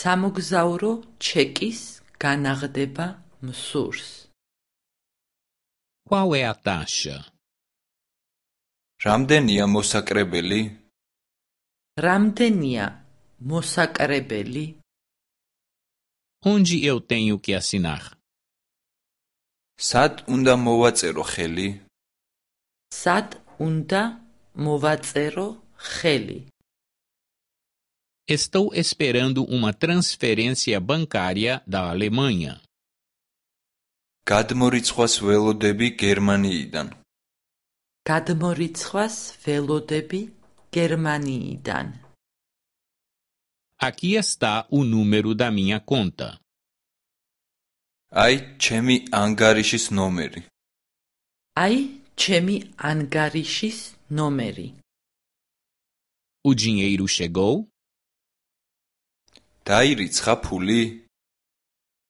სამოგზაურო ჩეკის განაღდება მსურს. Qual é a taxa? რამდენია მოსაკრებელი? რამდენია მოსაკრებელი? Onde eu tenho que assinar? Sat unda movatzero heli? Sat unda movatzero heli? Estou esperando uma transferência bancária da Alemanha. გადმორიცხვას ველოდები გერმანიიდან. velo debi გერმანიიდან. Aquí está un número da minha conta. Ай, ჩემი ანგარიშის ნომერი. Ай, ჩემი ანგარიშის ნომერი. У dinheiro chegou? დაირიცხა ფული?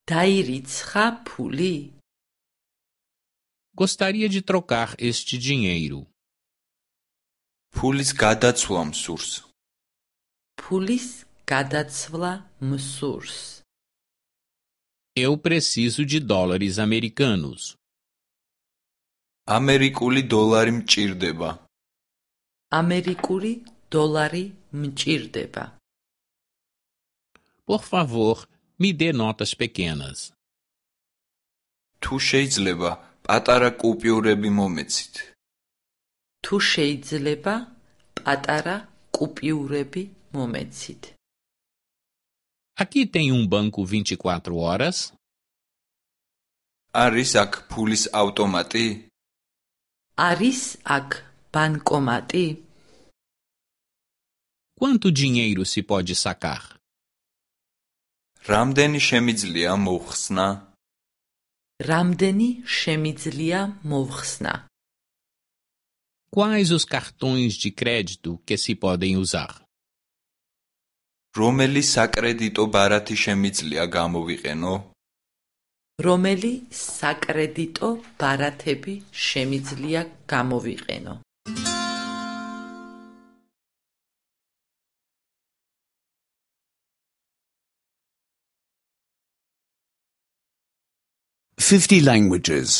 დაირიცხა ფული? Gostaria de trocar este dinheiro. Пулис გადაცვლა მსურს. Пулис Kadatsvla Msurs. Eu preciso de dólares americanos. Amerikuli dólar mchirdeba. Amerikuli dólari mchirdeba. Por favor, me dê notas pequenas. Tu sheizleba, patara kupiurebi momecit. Tu sheizleba, patara kupiurebi momecit. Aqui tem um banco 24 horas. არის აქ ფულის ავტომატი? არის აქ ბანკომატი? Quanto dinheiro se pode sacar? Ramdeni შემიძლია მოვხსნა? Ramdeni შემიძლია მოვხსნა? Quais os cartões de crédito que se podem usar? რომელი საკრედიტო ბარათი შემიძლია გამოვიყენო? რომელი საკრედიტო ბარათები შემიძლია გამოვიყენო? Fifty languages.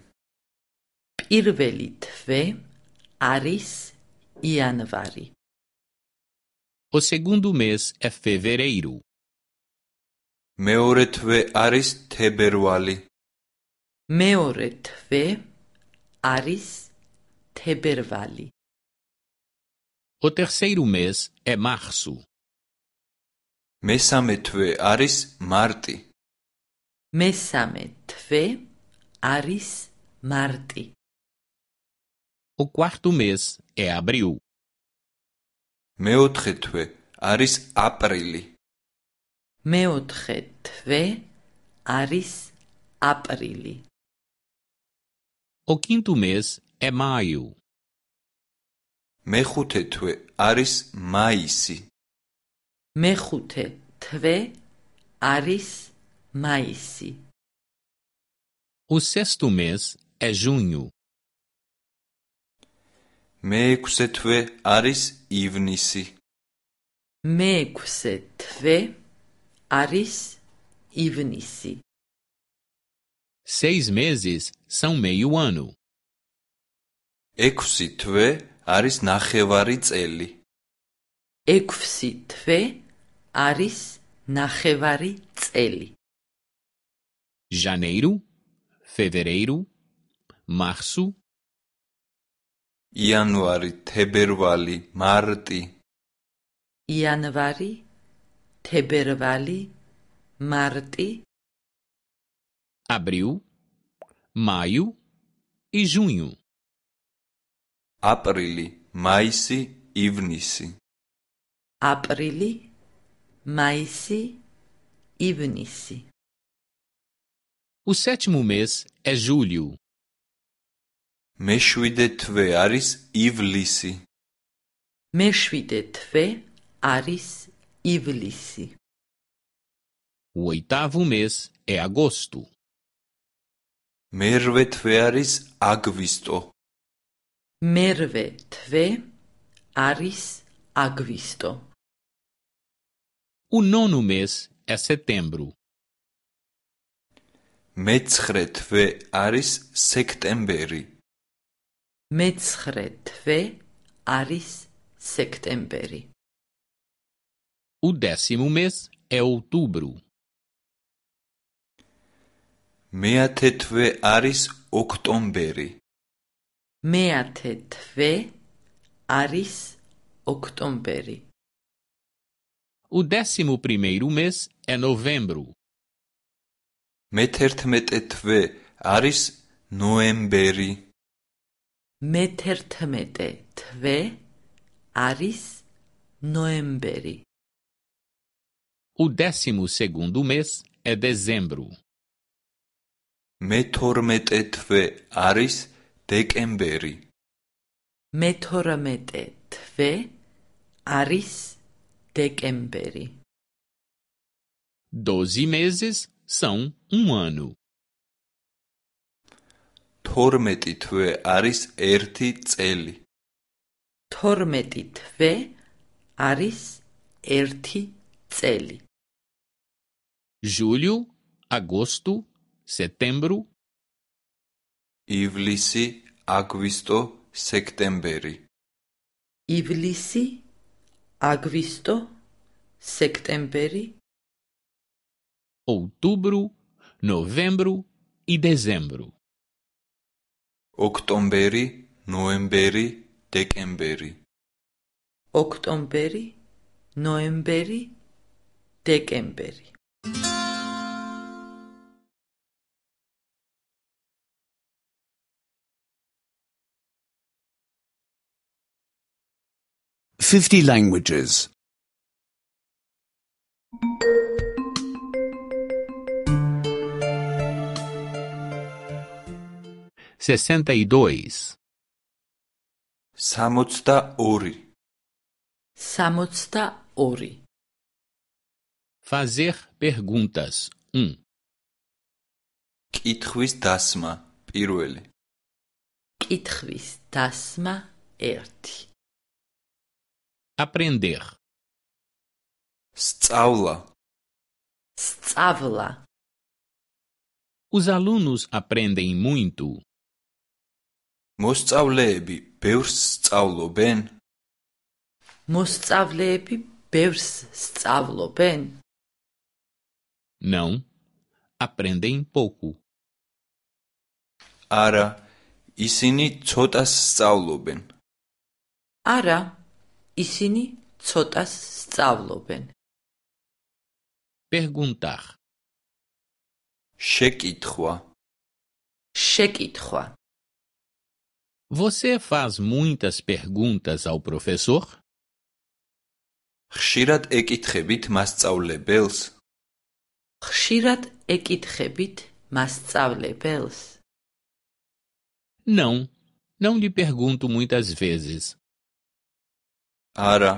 პირველი თვე არის იანვარი. O segundo mês é fevereiro. მეორე თვე არის თებერვალი. მეორე თვე არის თებერვალი. O terceiro mês é março. მესამე თვე არის მარტი. მესამე თვე არის მარტი. O quarto mês é abril. Meotre tve aris aprili. Meotre tve aris aprili. O quinto mês é maio. Mechute tve aris maisi. Mechute tve aris maisi. O sexto mês é junho. მეექვსე თვე არის ივნისი მეექვსე თვე არის ივნისი seis meses são meio ano ექვსი თვე არის ნახევარი წელი ექვსი თვე არის ნახევარი წელი janeiro fevereiro março იანვარი, თებერვალი, მარტი იანვარი, თებერვალი, მარტი abril, maio e junho. Aprili, maisi, ivnisi. Aprili, maisi, ivnisi. O sétimo mês é julho. მეშვიდე თვე არის ივლისი მეშვიდე თვე არის ივლისი ოიტავუ მეს ე აგოსტუ მერვე თვე არის აგვისტო მერვე თვე არის აგვისტო უ ნონუ მეს ე სექტემბრუ მეცხრე თვე არის სექტემბერი მეცხრე თვე არის სექტემბერი. У десиму мес еутубру. მეათე თვე არის ოქტომბერი. მეათე თვე არის ოქტომბერი. У десиму პრიმეირუ მეს ე ნოემბრუ. მე11 თვე არის ნოემბერი. მეთერთმეტე თვე არის ნოემბერი. O décimo segundo mês é dezembro. Metormete tve aris dekemberi. Metormete tve aris dekemberi. Doze meses são um ano. თორმეტი თვე არის ერთი წელი. თორმეტი თვე არის ერთი წელი. ჟულიუ, აგოსტუ, სექტემბრუ. ივლისი, აგვისტო, სექტემბერი. ივლისი, აგვისტო, სექტემბერი. ოქტომბრუ, ნოემბრუ, დეცემბრუ. Octomberi, Noemberi, Decemberi. Octomberi, Noemberi, Decemberi. Fifty languages. sessenta e dois. Samutsta ori. Samutsta ori. Fazer perguntas. Um. Kitruis pirule piruele. Kitruis erti. Aprender. Stavla. Stavla. Os alunos aprendem muito მოსწავლეები ბევრს სწავლობენ მოსწავლეები ბევრს სწავლობენ ნო აპრენდენ პოკუ არა ისინი ცოტას სწავლობენ არა ისინი ცოტას სწავლობენ პერგუნტარ შეკითხვა შეკითხვა Você faz muitas perguntas ao professor? mas Khshirat ekitkhebit mastsavlebels. mas ekitkhebit mastsavlebels. Não, não lhe pergunto muitas vezes. Ara,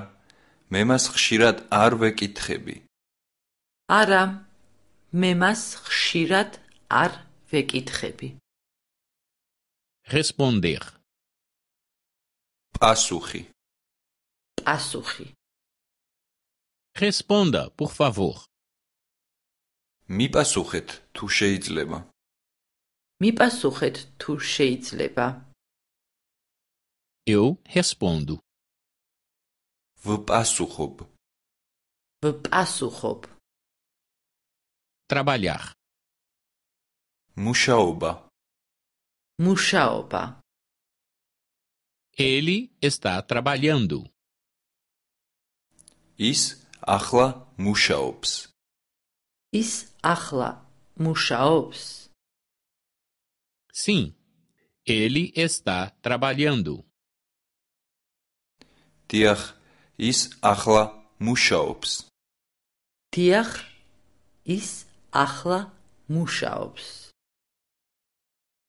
memas khshirat ar vekitkhebi. Ara, memas khshirat ar vekitkhebi. Responder. Asuhi. Asuhi. Responda, por favor. Mi pasuhet tu sheizleba. Mi pasuhet tu sheizleba. Eu respondo. V pasuhob. V pasuhob. Trabalhar. Mushaoba. Mushaoba. Ele está trabalhando. Is ahla mushaops. Is ahla mushaops. Sim, ele está trabalhando. Tiach is ahla mushaops. Tiach is ahla mushaops.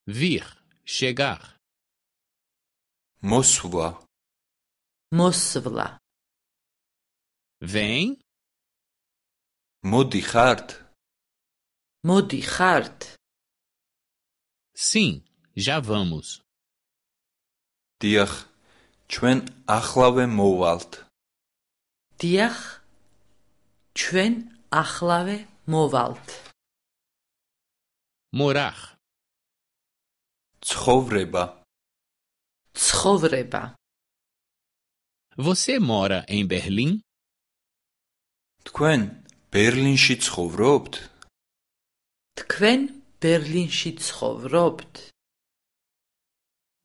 Vir, chegar. მოსვლა მოსვლა ვენ მოდი ხართ მოდი ხართ სინ ჟა ვამოს დიახ ჩვენ ახლავე მოვალთ დიახ ჩვენ ახლავე მოვალთ მორახ ცხოვრება ცხოვრება. Você mora em Berlim? თქვენ ბერლინში ცხოვრობთ? თქვენ ბერლინში ცხოვრობთ?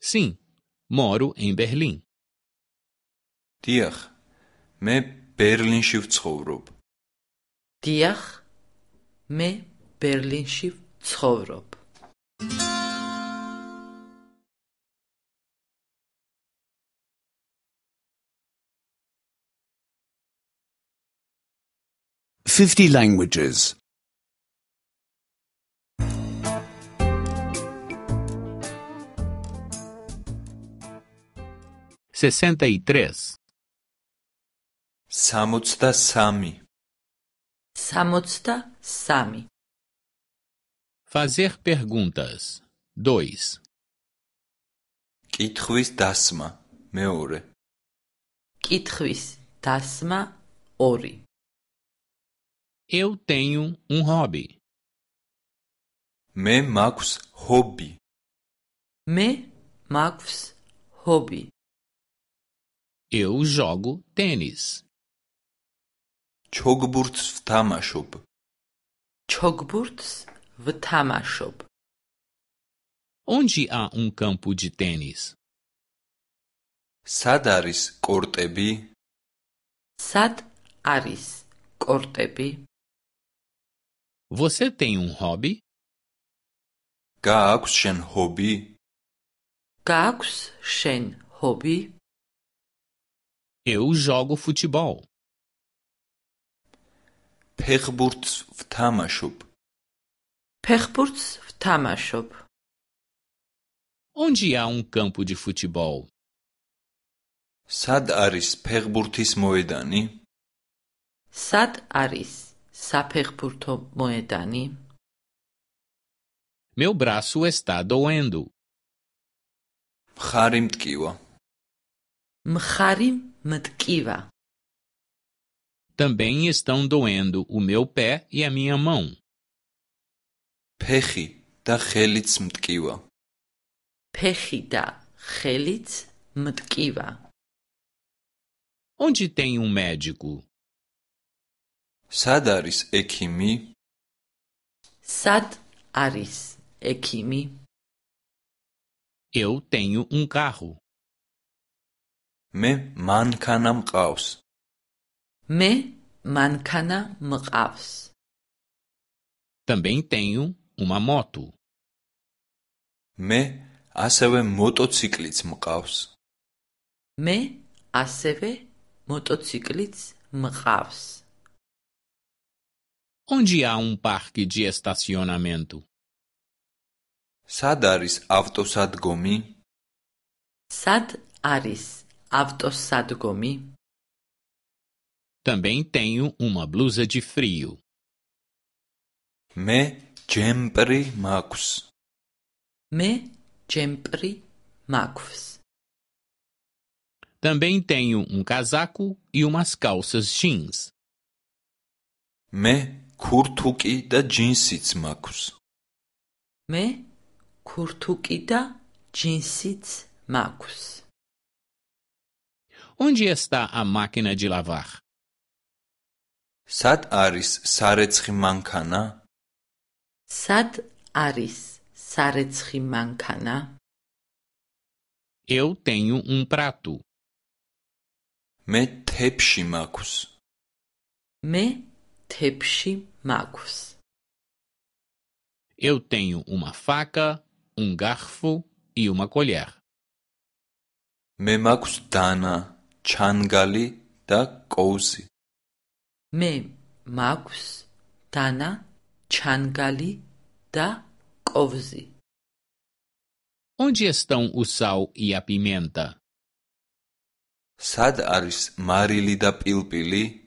Sim, moro em Berlim. დიახ, მე ბერლინში ვცხოვრობ. დიახ, მე ბერლინში ცხოვრობ. 50 languages. três Samutsta sami. Samutsta sami. Fazer perguntas. dois Kitruis tasma meore. Kitruis tasma ori. Eu tenho um hobby. Me makus hobby. Me makus hobby. Eu jogo tênis. Çogburts vtamashob. Çogburts vtamashob. Onde há um campo de tênis? Sadaris aris kortebi. Sad kortebi. Você tem um hobby? Kaks shen hobby? Kaks shen hobby? Eu jogo futebol. Perburtz vtamashub. Perburtz vtamashub. Onde há um campo de futebol? Sad aris perburtis moedani? Sad aris საფეხბურთო მოედანი Meu braço está doendo. Mkhari mtkiva. Mkhari mtkiva. Também estão doendo o meu pé e a minha mão. Pekhi da khelits mtkiva. Pekhi da khelits mtkiva. Onde tem um médico? სად არის ექიმი? სად არის ექიმი? Eu tenho um carro. მე მანქანა მყავს. მე მანქანა მყავს. Também tenho uma moto. მე ასევე მოტოციკლიც მყავს. მე ასევე მოტოციკლიც მყავს. Onde há um parque de estacionamento? სად არის ავტოსადგომი? სად არის ავტოსადგომი? Também tenho uma blusa de frio. Me ჯემპრი makus. Me ჯემპრი makus. Também tenho um casaco e umas calças jeans. Me ქურთუკი და ჯინსიც მაქვს. მე ქურთუკი და ჯინსიც მაქვს. Onde está a máquina de lavar? Sat aris sarecxi mankana? Sat aris sarecxi mankana? Eu tenho um prato. Me tepshi makus. Me tepshi magos. Eu tenho uma faca, um garfo e uma colher. Me magus dana, changali da kousi. Me magus dana, changali da kousi. Onde estão o sal e a pimenta? Sad aris marili da pilpili.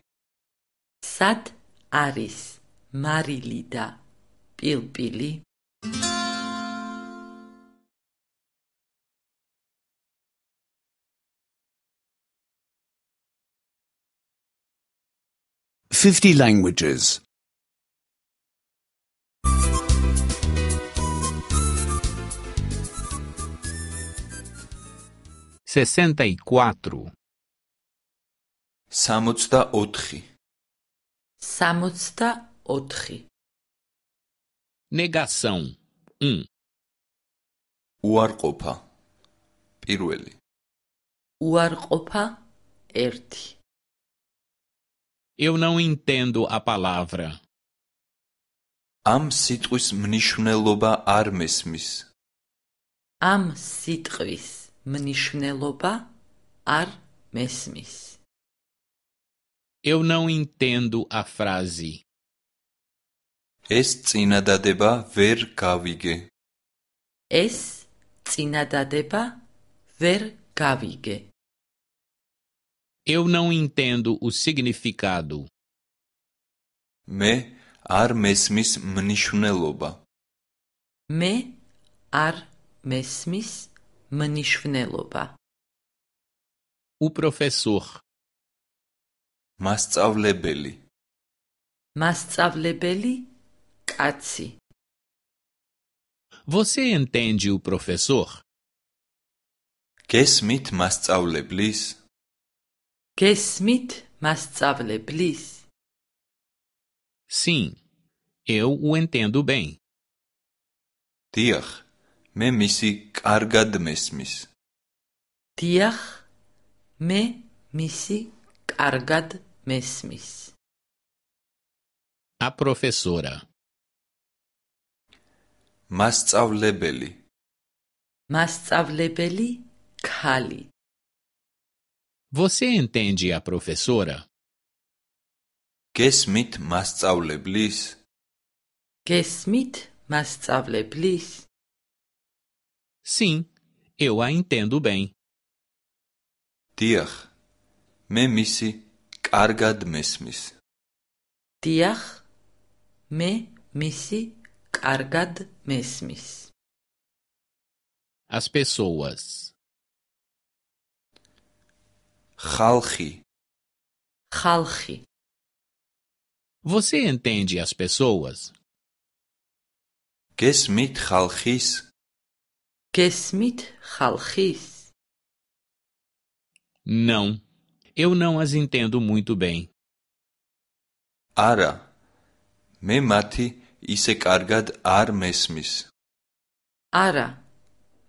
Sad aris მარილი და პილპილი Fifty languages. Sessenta e quatro. Samotsta otri. autre. Negação 1. Uarqopa. uarco Uarqopa erti. Eu não entendo a palavra. Am sitquis mnishneloba armesmis. Am sitquis mnishneloba armesmis. Eu não entendo a frase. Es, ծինադադեպա վեր գավիգե։ Ես ծինադադեպա վեր գավիգե։ Eu não entendo o significado. Me ar mesmis mnishvneloba. Me ar mesmis mnishvneloba. O professor. Mas Mastavlebeli. Mastavlebeli. Atsi. Você entende o professor? Que Smith mastzavleblis? Que Smith mastzavleblis? Sim, eu o entendo bem. Tiach, me missi kargad mesmis. Tiach, me missi kargad mesmis. A professora მასწავლებელი მასწავლებელი ქალი Você entende a professora? გესმით მასწავლებლის? გესმით მასწავლებლის? Sim, eu a entendo bem. დიახ, მე მისი კარგად მესმის. დიახ, მე მისი Argad mesmis. As pessoas. Khalchi. Khalchi. Você entende as pessoas? Kesmit khalchis. Kesmit khalchis. Não. Eu não as entendo muito bem. Ara. Me mati ისე კარგად არ მესმის. არა,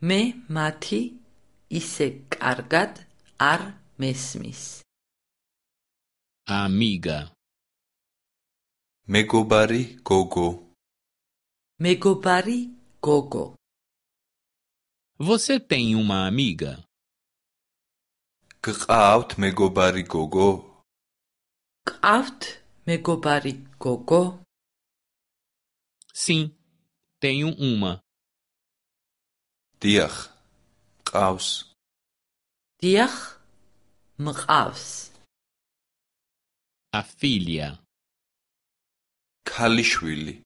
მე მათი ისე კარგად არ მესმის. Amiga. მეგობარი გოგო. მეგობარი გოგო. Você tem uma amiga? გყავთ მეგობარი გოგო? გყავთ მეგობარი გოგო? Sim, tenho uma. Dir, graus Dir, graus A filha. Kalishvili.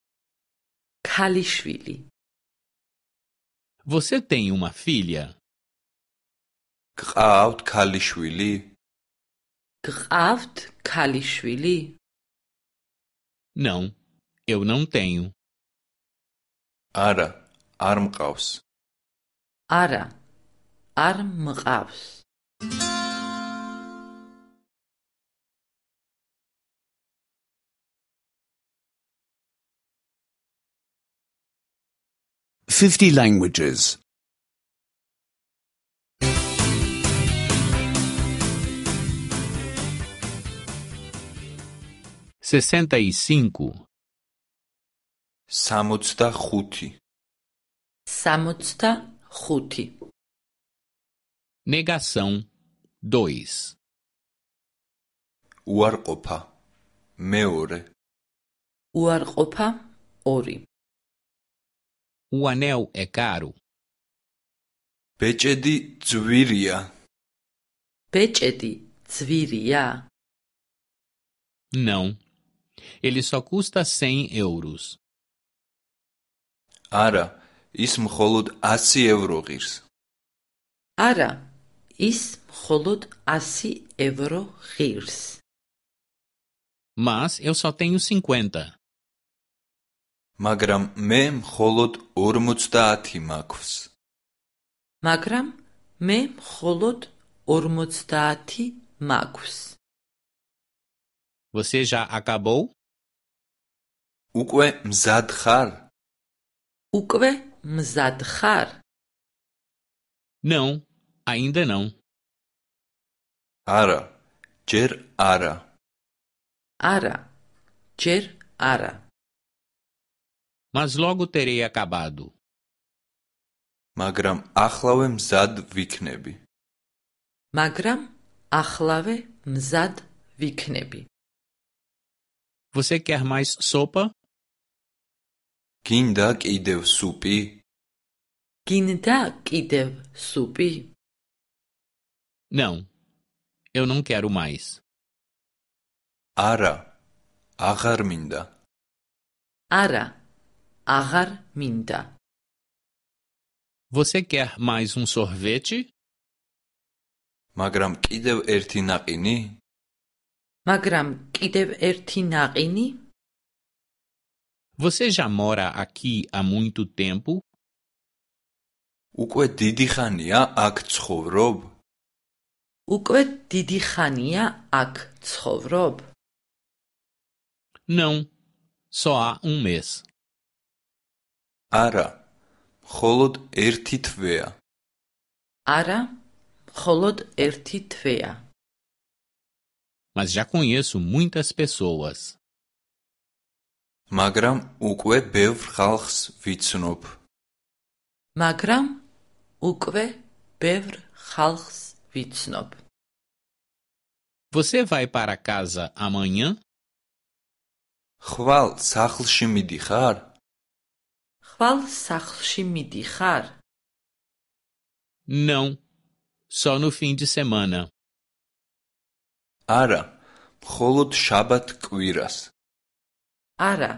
Kalishvili. Você tem uma filha? graut ქალიშვილი? graut ქალიშვილი? Não, eu não tenho. Ara, arm gaus. Ara, arm gaus. Fifty languages. Sessenta e cinco. Samutsta ruti Samutsta ruti Negação 2. Uarkopa. Meore. Uarkopa. Ori. O anel é caro. Pechedi zviria. Pechedi zviria. Não. Ele só custa cem euros. არა, ის მხოლოდ 100 ევრო ღირს. არა, ის მხოლოდ 100 ევრო ღირს. Mas eu só tenho 50. მაგრამ მე მხოლოდ 50 მაქვს. მაგრამ მე მხოლოდ 50 მაქვს. Você já acabou? უკვე მზად ხარ? Ukve é? mzadhar. Não, ainda não. Ara, cer ara. Ara, cer ara. Mas logo terei acabado. Magram achlave mzad viknebi. Magram achlave mzad viknebi. Você quer mais sopa? Кинда кидев супи? Кинда кидев супи? Não. Eu não quero mais. Ara, Агар минда. Ара. Агар минда. Você quer mais um sorvete? Magram kidev ertinaqini? Magram kidev ertinaqini? Você já mora aqui há muito tempo? Ukwe didi khania ak tskhovrob. Ukwe didi khania ak tskhovrob. Não. Só há um mês. Ara. Kholod erti Ara. Kholod erti Mas já conheço muitas pessoas მაგრამ უკვე ბევრ ხალხს ვიცნობ. მაგრამ უკვე ბევრ ხალხს ვიცნობ. Você vai para casa amanhã? ხვალ სახლში მიდიხარ? ხვალ სახლში მიდიხარ? Não. Só no fim de semana. არა, მხოლოდ შაბათ კვირას. არა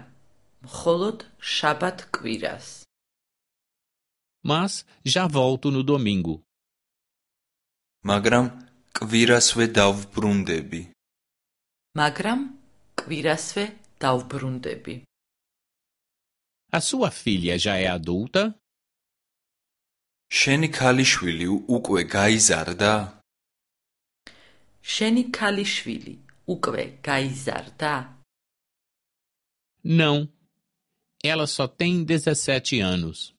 მხოლოდ შაბათ კვირას მას ჟა ვოლტუ ნუ დომინგუ მაგრამ კვირასვე დავბრუნდები მაგრამ კვირასვე დავბრუნდები ა სუა ფილია ჟა ე ადულტა შენი ქალიშვილი უკვე გაიზარდა შენი ქალიშვილი უკვე გაიზარდა Não. Ela só tem 17 anos.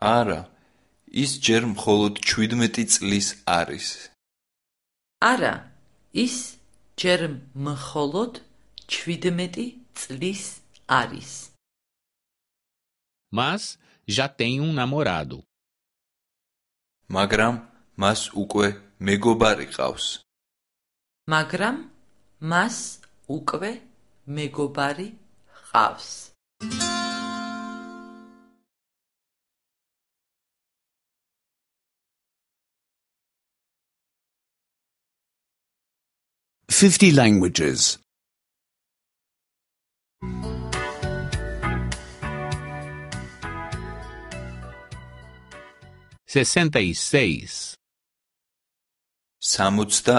Ara. Is ჯერ მხოლოდ 17 წლის არის. Ara. Is ჯერ მხოლოდ 17 წლის არის. Mas já tem um namorado. Magram mas უკვე მეგობარი ყავს. Magram mas უკვე მეგობარი house. Fifty languages. Sesenta y seis. Samotsta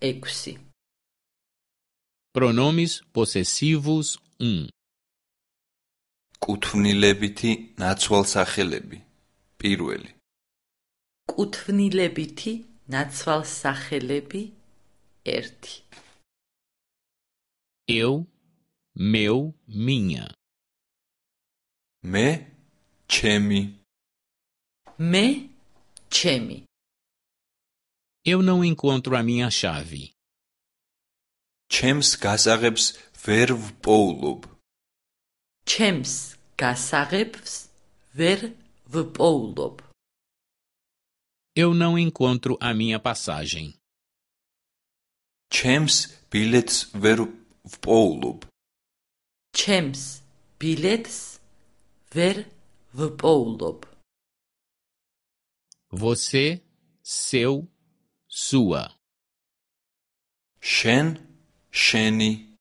eksi. Pronomes possessivos um. 1 Kutvnilebiti natsvalsakhelebi. Pirveli. Kutvnilebiti natsvalsakhelebi 1. Eu, meu, minha. Me, chemi. Me, chemi. Eu não encontro a minha chave ჩემს გასაღებს ვერ ვპოულობ. ჩემს გასაღებს ვერ ვპოულობ. Eu não encontro a minha passagem. ჩემს ბილეთს ვერ ვპოულობ. ჩემს ბილეთს ვერ ვპოულობ. Você, seu, sua. შენ Shane.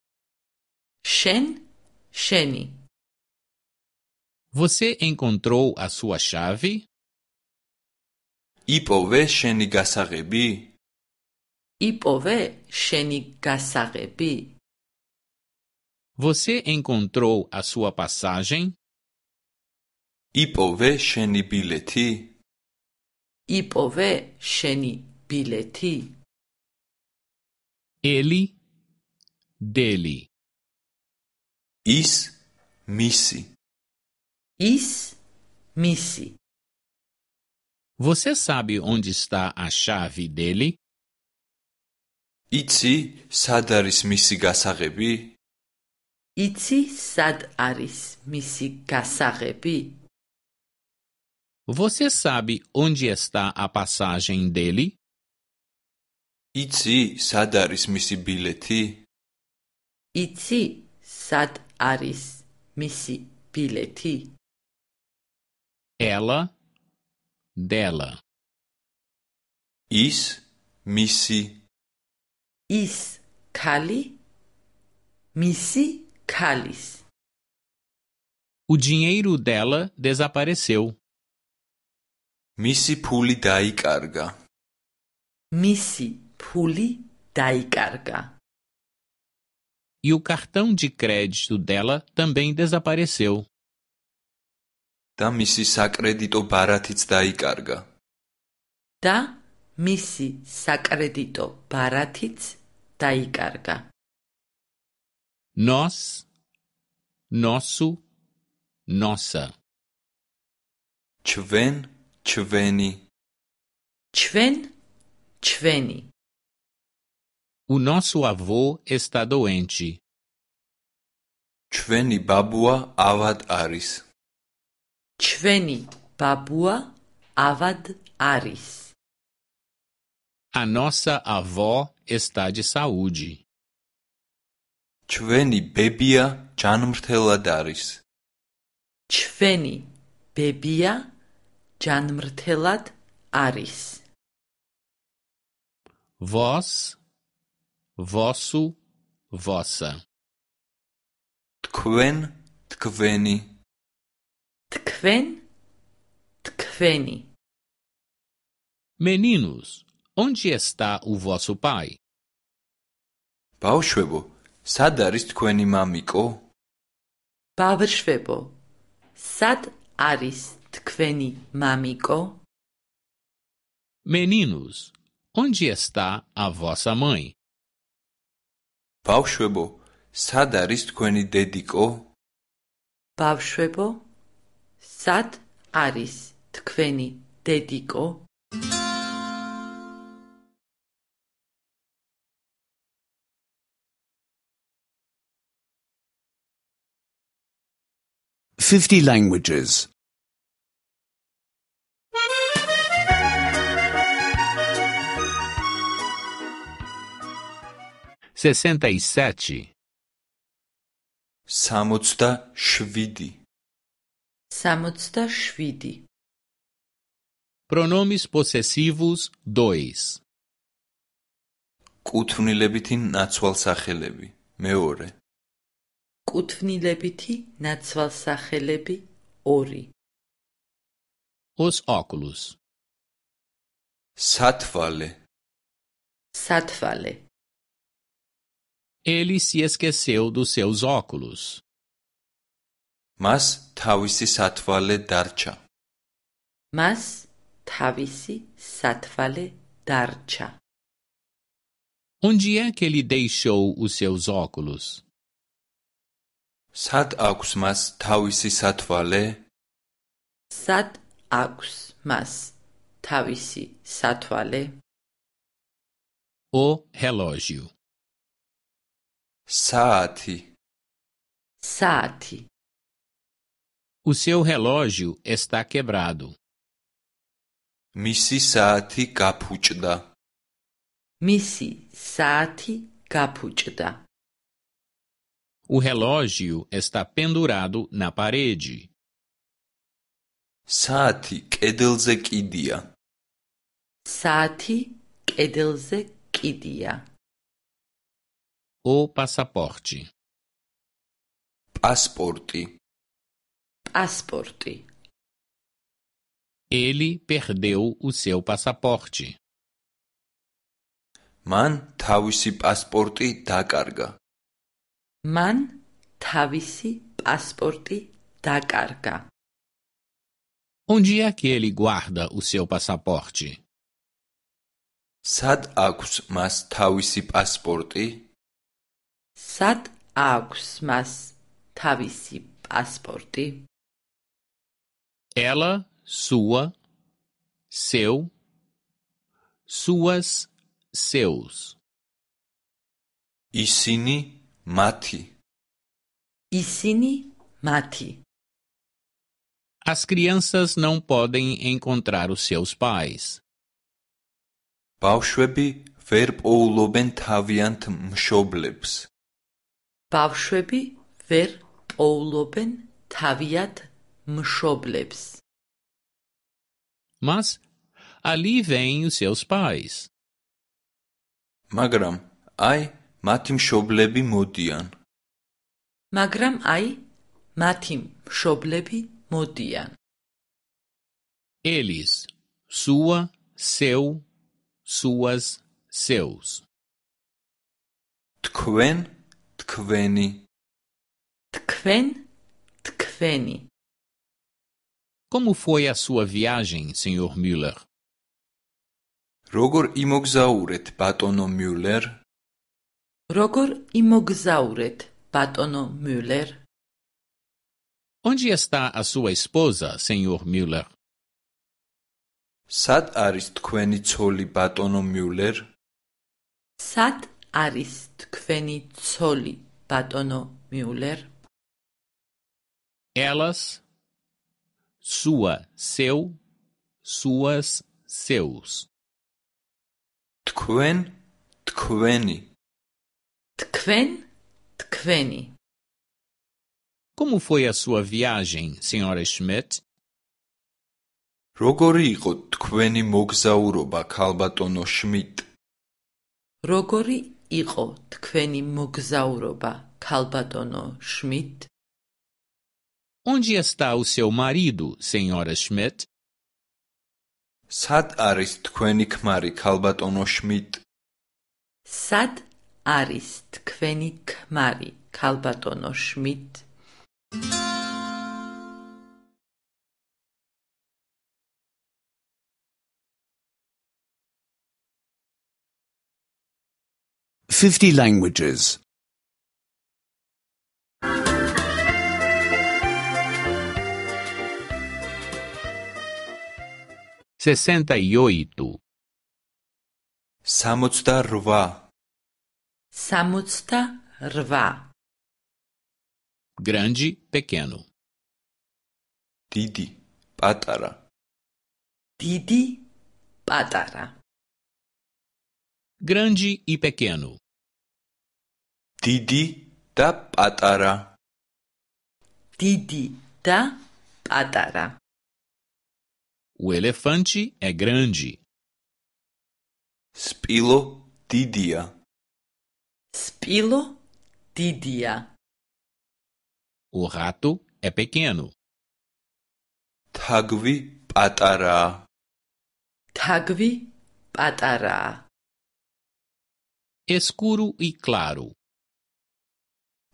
Chen? Shane. Você encontrou a sua chave? Ipove Shane Gasarebi. Ipove Shane Gasarebi. Você encontrou a sua passagem? Ipove Shane Bileti. Ipove Shane Bileti. Ele dele. Is missi. Is missi. Você sabe onde está a chave dele? Itzi sadaris aris missi gasagebi. Itzi sad aris missi Você sabe onde está a passagem dele? Itzi sadaris missibileti იცი სად არის missi ბილეთი? Ela, dela. Is missi. Is ქალი missi calis. O dinheiro dela desapareceu. Missi puli carga. Missi puli carga e o cartão de crédito dela também desapareceu. Da tá, missi sacredito baratits carga. Da tá, missi sacredito baratits carga. Nós, nosso, nossa. Chven, chveni. Chven, chveni. O nosso avô está doente. ჩვენი babua avad არის. ჩვენი babua avad არის. A nossa avó está de saúde. ჩვენი bebia ჯანმრთელად არის. ჩვენი bebia ჯანმრთელად არის. Vós vosso, vossa. Tkven, tkveni. Tkven, tkveni. Meninos, onde está o vosso pai? ბავშვებო, sad არის თქვენი მამიკო? ბავშვებო, sad არის თქვენი mamiko? Meninos, onde está a vossa mãe? ბავშვებო, სად არის თქვენი დედიკო? ბავშვებო, სად არის თქვენი დედიკო? Fifty languages. 67 67 67 Pronomis possessivus 2 კუთვნილებითი ნაცვალსახელები მეორე კუთვნილებითი ნაცვალსახელები 2 os oculus სათვალე სათვალე ele se esqueceu dos seus óculos. Mas tavisi satvale darcha. Mas tavisi satvale darcha. Onde é que ele deixou os seus óculos? Sat aqus mas tavisi satvale. Sat aqus mas tavisi satvale. O relógio. Sati. Sati. O seu relógio está quebrado. Missi sati capuchda. Missi sati capuchda. O relógio está pendurado na parede. Sati Kedelzek Idia. Sati Kedelzek Idia o passaporte. Passporte. Passporte. Ele perdeu o seu passaporte. Man tavisi passporti carga. Man tavisi passporti carga. Onde é que ele guarda o seu passaporte? Sad aqus mas tavisi passporti? Sat aqs mas tavisi pasporti? Ela, sua, seu, suas, seus. Isini mati. Isini mati. As crianças não podem encontrar os seus pais. Baushwebi verb ouloben taviant mshobleps. ბავშვები ვერ პოულობენ თავიად მშობლებს. მას ali vêm os seus pais. მაგრამ აი მათი მშობლები მოდიან. მაგრამ აი მათი მშობლები მოდიან. eles sua seu suas seus თქვენ tkveni. Tkven, tkveni. Como foi a sua viagem, Sr. Müller? Rogor imogzauret patono Müller. Rogor imogzauret patono Müller. Onde está a sua esposa, Sr. Müller? Sat aris tkveni tsoli patono Müller. Sat არის თქვენი ცოლი ბატონო მიულერ Elas, სუა seu, suas, seus. თქვენ თქვენი თქვენ თქვენი Como foi a sua viagem, senhora Schmidt? Rogori iqo tkveni mogzauroba kalbatono Schmidt. Rogori იყო თქვენი მოგზაურობა, ქალბატონო შმიტ? Onde está o seu marido, senhora Schmidt? Sad aris tkveni kmari, kalbatono Schmidt. Sad aris tkveni kmari, kalbatono Schmidt. 50 languages. rva, 68 rva, Grande, pequeno. didi patara, didi patara, Grande e pequeno დიდი და patara. დიდი და patara. O elefante é grande. Spilo didia. Spilo didia. O rato é pequeno. Tagvi patara. Tagvi patara. Escuro e claro.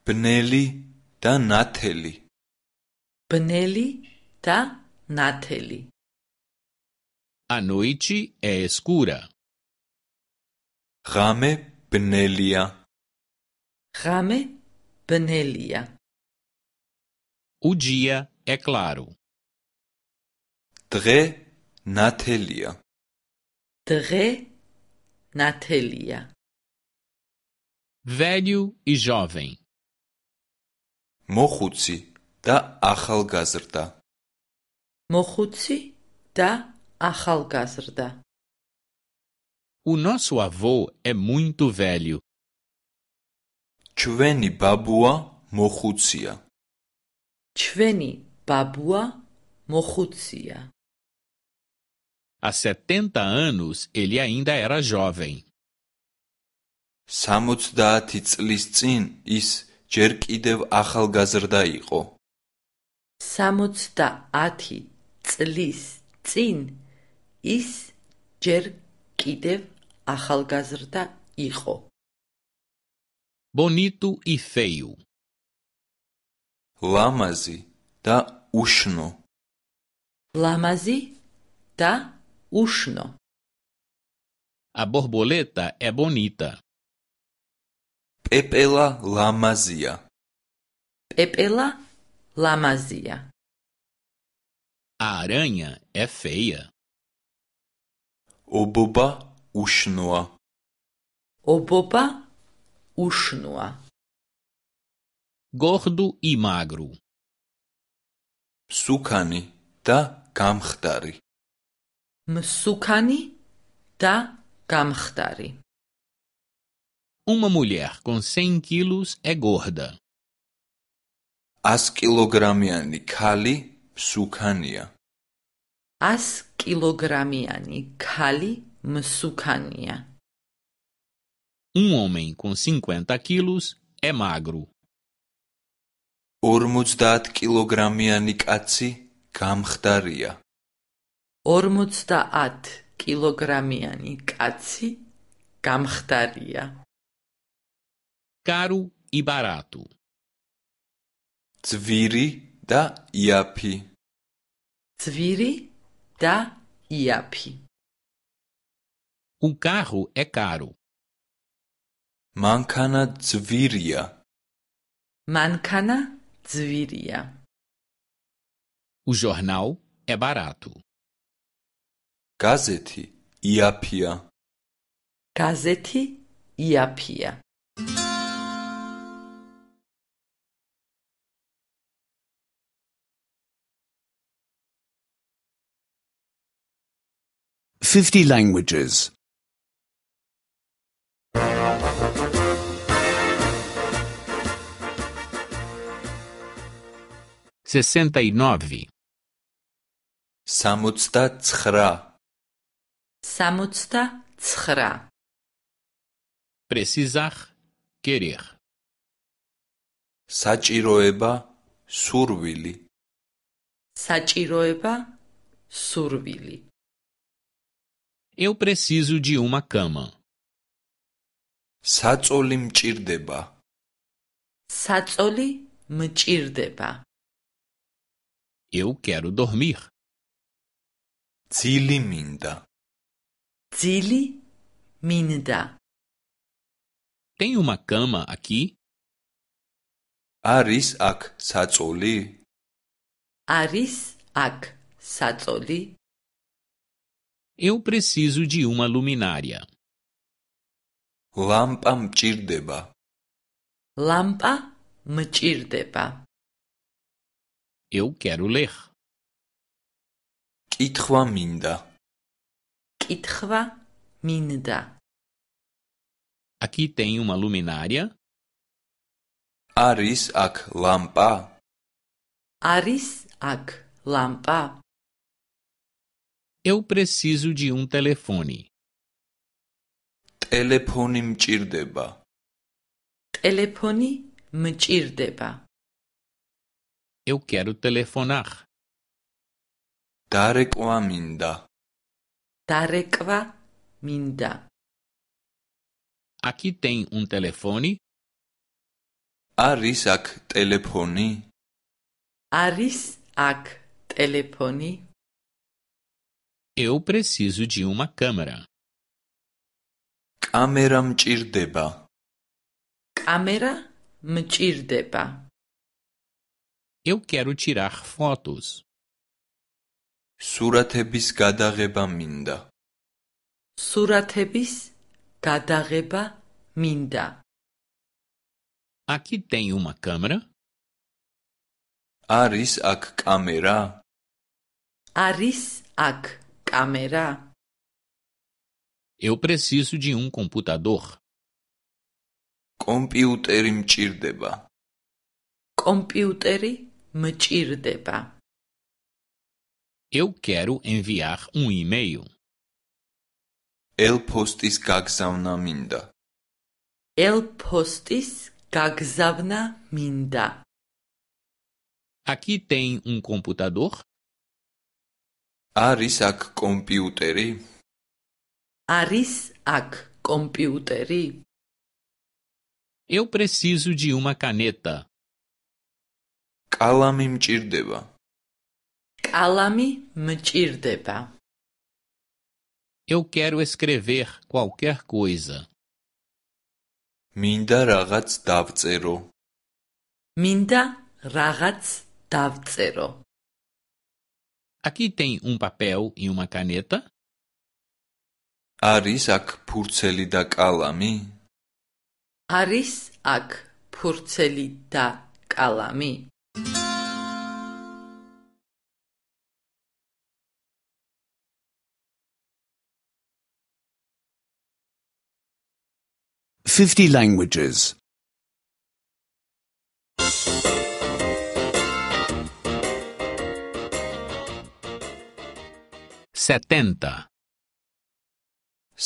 Pneli da nateli. Pneli da nateli. A noite é escura. Rame pnelia. Rame pnelia. O dia é claro. Tre natelia. Tre natelia. Velho e jovem მოხუცი და ახალგაზრდა მოხუცი და ახალგაზრდა O nosso avô é muito velho. ჩვენი ბაბუა მოხუცია. ჩვენი ბაბუა მოხუცია. Há 70 anos ele ainda era jovem. 70 წლის წინ ჯერ კიდევ ახალგაზრდა იყო. 60 წლის წინ ის ჯერ კიდევ ახალგაზრდა იყო. Bonito y feo. Lamazi da ushno. Lamazi da ushno. A borboleta é bonita. Пепела ламазия. Пепела ламазия. A aranha é feia. Oboba ushnua. Oboba ushnua. Gordo e magro. Sukani da gamkhdari. Msukani da gamkhdari. Uma mulher com cem quilos é gorda. As quilogramiani kali psukania. As quilogramiani kali msukania. Um homem com cinquenta quilos é magro. Ormuzdat quilogramiani katsi kamhtaria. Ormuzdat quilogramiani katsi kamhtaria caro e barato. Zviri da Iapi. Zviri da Iapi. Um carro é caro. Mancana Zviria. Mancana Zviria. O jornal é barato. Gazeti Iapia. Gazeti Iapia. 50 languages. 69 Samutsta tschra Samutsta tschra Precisar querer Sachiroeba survili Sachiroeba survili Eu preciso de uma cama. Satsoli mchirdeba. Satsoli mchirdeba. Eu quero dormir. Zili minda. Zili minda. Tem uma cama aqui? Aris ak satsoli. Aris ak satsoli. Eu preciso de uma luminária. Lampa mtirdeba. Lampa mtirdeba. Eu quero ler. Kitva minda. Kitva minda. Aqui tem uma luminária. Aris ak lampa. Aris ak lampa. Eu preciso de um telefone. Teleponi mchirdeba. Teleponi mchirdeba. Eu quero telefonar. Darekwa minda. Darekwa minda. Aqui tem um telefone? Arisak teleponi. Arisak teleponi. Eu preciso de uma câmera. Câmera mchirdeba. Câmera mchirdeba. Eu quero tirar fotos. Suratebis gadageba minda. Suratebis gadageba minda. Aqui tem uma câmera? Aris ak câmera. Aris ak câmera. Eu preciso de um computador. Computer mchirdeba. Computer mchirdeba. Eu quero enviar um e-mail. El postis gagzavna minda. El postis gagzavna minda. Aqui tem um computador? Aris ak kompiuteri? Aris kompiuteri? Eu preciso de uma caneta. Kalami mçirdeba. Kalami mçirdeba. Eu quero escrever qualquer coisa. Minda ragats davtsero. Minda ragats davtsero. Aqui tem um papel e uma caneta. Aris ak purceli kalami. Aris ak purceli kalami. Fifty languages. setenta.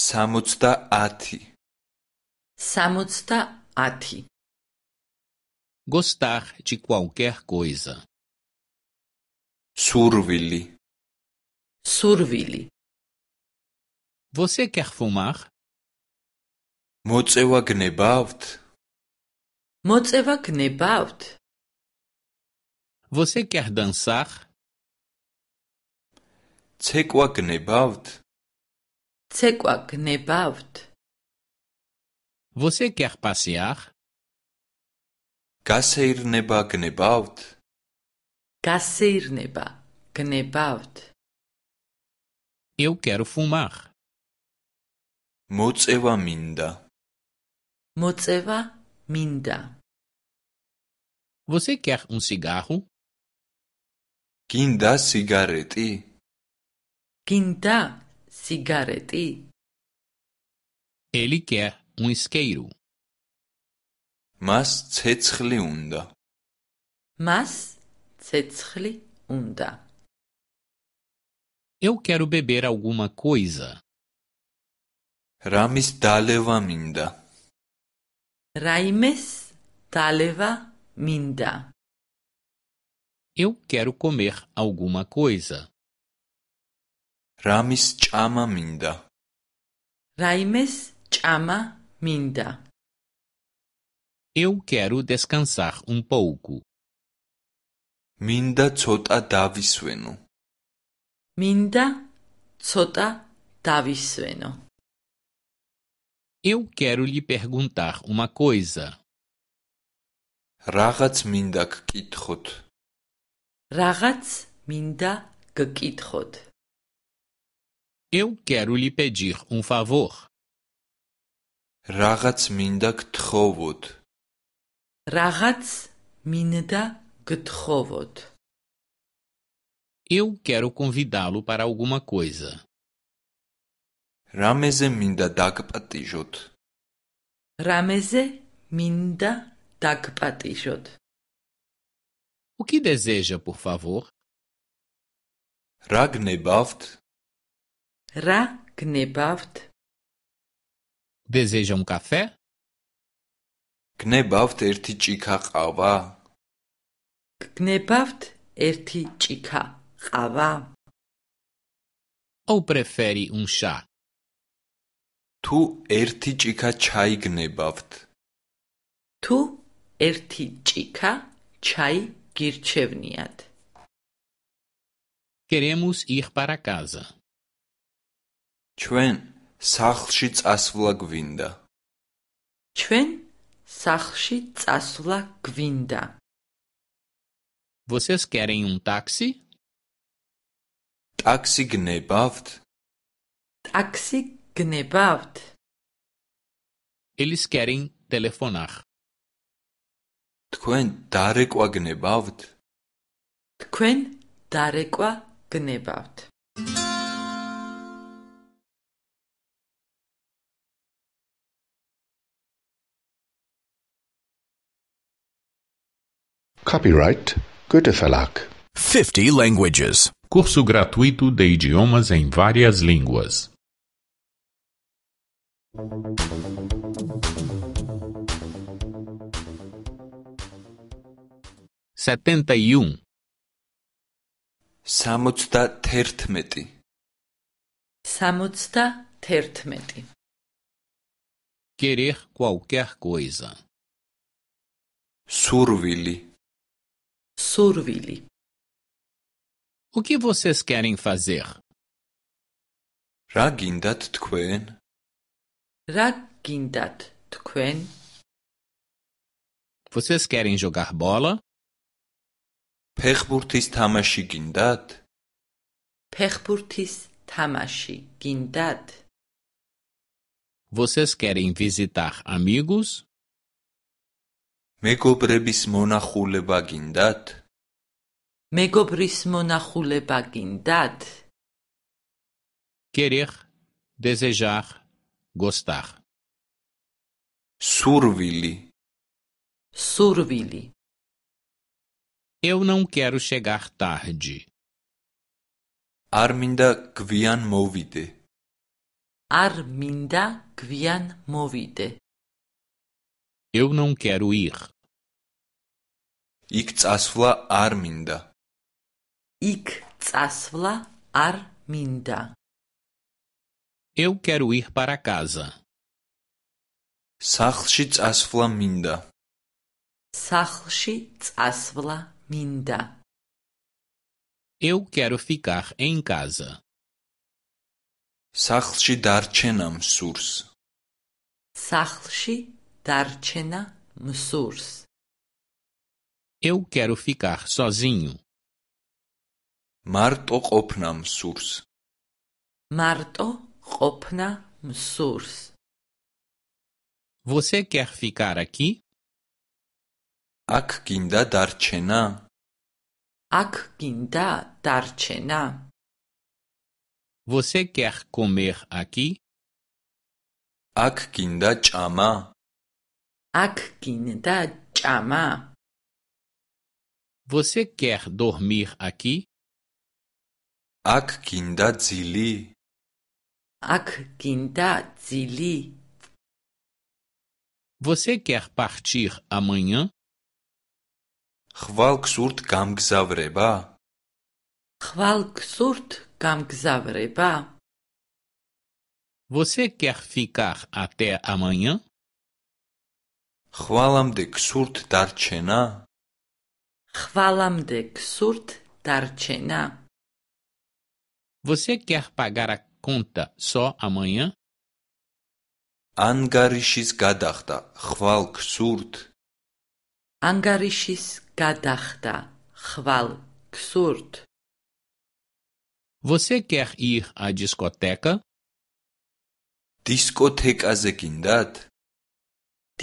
Samutsta ati. Samutsta ati. Gostar de qualquer coisa. Survili. Survili. Você quer fumar? Motseva knebaut. Motseva knebaut. Você quer dançar? ცეკვა გნებავთ? ცეკვა გნებავთ? Você quer passear? გასეირნება გნებავთ? გასეირნება გნებავთ? Eu quero fumar. მოწევა მინდა. მოწევა მინდა. Você quer um cigarro? გინდა სიგარეტი? Quinta cigarete. Ele quer um isqueiro. Mas tetzli unda. Mas tetzli unda. Eu quero beber alguma coisa. Ramis taleva minda. Raimes taleva minda. Eu quero comer alguma coisa. რამის ჭამა მინდა? რაიმეს ჭამა მინდა? Eu quero descansar um pouco. მინდა ცოტა დავისვენო. მინდა ცოტა დავისვენო. Eu quero lhe perguntar uma coisa. რაღაც მინდა გკითხოთ. რაღაც მინდა გკითხოთ. Eu quero lhe pedir um favor. Ragats minda gtchovot. Ragats minda gtchovot. Eu quero convidá-lo para alguma coisa. რამეზე მინდა დაგპატიჟოთ? რამეზე მინდა დაგპატიჟოთ? O que deseja, por favor? რა რა გნებავთ? Desejam café? გნებავთ ერთი ჭიქა ყავა? გნებავთ ერთი ჭიქა ყავა? Ou preferi um chá? Tu ერთი ჭიქა ჩაი გნებავთ? Tu ერთი ჭიქა ჩაი გირჩევნიათ? Queremos ir para casa. ჩვენ სახლში წასვლა გვინდა ჩვენ სახლში წასვლა გვინდა Vocês querem um táxi? Táxi gnebavt? Táxi gnebavt. Eles querem telefonar. Tkuen darekwa gnebavt? Tkuen darekwa gnebavt. Copyright Goethe Verlag. 50 languages. Curso gratuito de idiomas em várias línguas. Setenta e um. სამოცდა თერთმეტი სამოცდა თერთმეტი Querer qualquer coisa. Survili. Sorville. O que vocês querem fazer? Ragindat tkuen. Ragindat tkuen. Vocês querem jogar bola? Pechburtis tamashi gindat. Pechburtis tamashi gindat. Vocês querem visitar amigos? მეგობრების მონახულება გინდათ? მეგობრის მონახულება გინდათ? querer, desejar, gostar. Survili. Survili. Eu não quero chegar tarde. Arminda kvian movide. Arminda kvian movide. Eu não quero ir. იქ წასვლა არ მინდა იქ წასვლა არ მინდა eu quero ir para casa სახლში წასვლა მინდა სახლში წასვლა მინდა eu quero ficar em casa სახლში დარჩენა მსურს სახლში დარჩენა მსურს Eu quero ficar sozinho. Marto opna msurs. Marto opna msurs. Você quer ficar aqui? Ak ginda darchena. Ak ginda darchena. Você quer comer aqui? Ak ginda chama. Ak ginda chama. Você quer dormir aqui? Ak kinda zili. Ak kinda zili. Você quer partir amanhã? Хвал გსურთ გამგზავრება? ხვალ გსურთ გამგზავრება? Você quer ficar até amanhã? de გსურთ დარჩენა? ხვალამდე გსურთ დარჩენა? Você quer pagar a conta só amanhã? Angarishis გადახდა ხვალ ksurt. Angarishis გადახდა ხვალ ksurt. Você quer ir à discoteca? Discoteca გინდათ?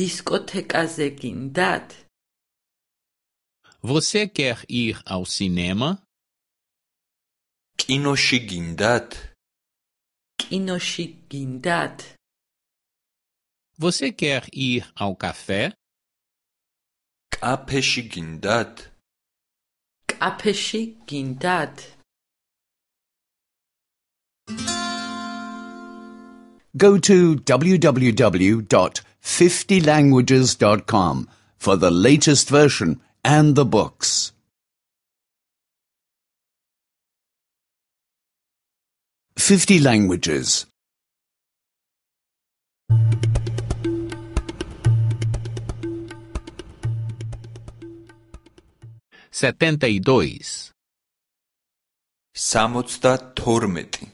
Discoteca გინდათ? Você quer ir ao cinema? Kinoshigindat. Kinoshigindat. Você quer ir ao café? Kapeshigindat. Kapeshigindat. go to www.50languages.com for the latest version and the books. Fifty languages. Setenta e dois. სამოცდა თორმეტი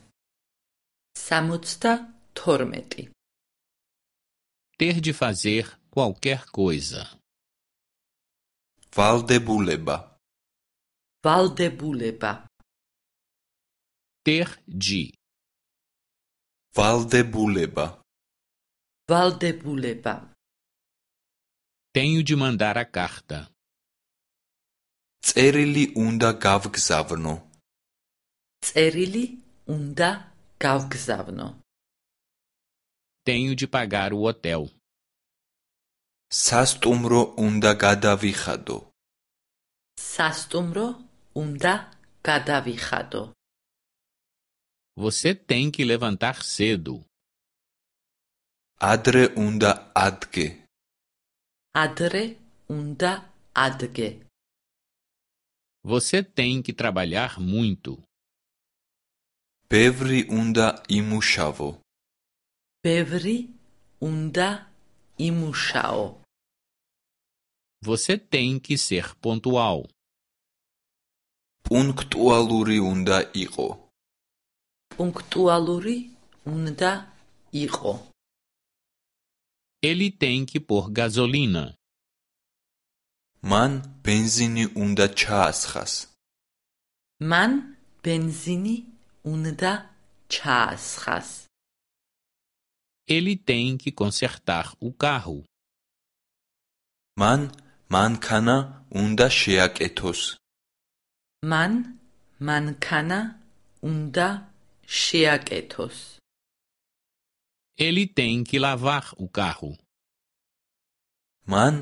სამოცდა თორმეტი Ter de fazer qualquer coisa. Valdebuleba. Valdebuleba. Perdi. Valdebuleba. Valdebuleba. Tenho de mandar a carta. Tserili unda gavgzavno. Tserili unda gavgzavno. Tenho de pagar o hotel. Sastumro unda gadavichado. Sastumro unda cada vihado. Você tem que levantar cedo. Adre unda adge. Adre unda adge. Você tem que trabalhar muito. Pevri unda imushavo. Pevri unda imushao. Você tem que ser pontual. პუნქტუალური უნდა იყო. პუნქტუალური უნდა იყო. Ele tem que pôr gasolina. Man benzini unda chaasxas. Man benzini unda chaasxas. Ele tem que consertar o carro. Man mankana unda sheaketos. მან მანქანა უნდა შეაკეთოს. Eli ten ki lavar u carro. Man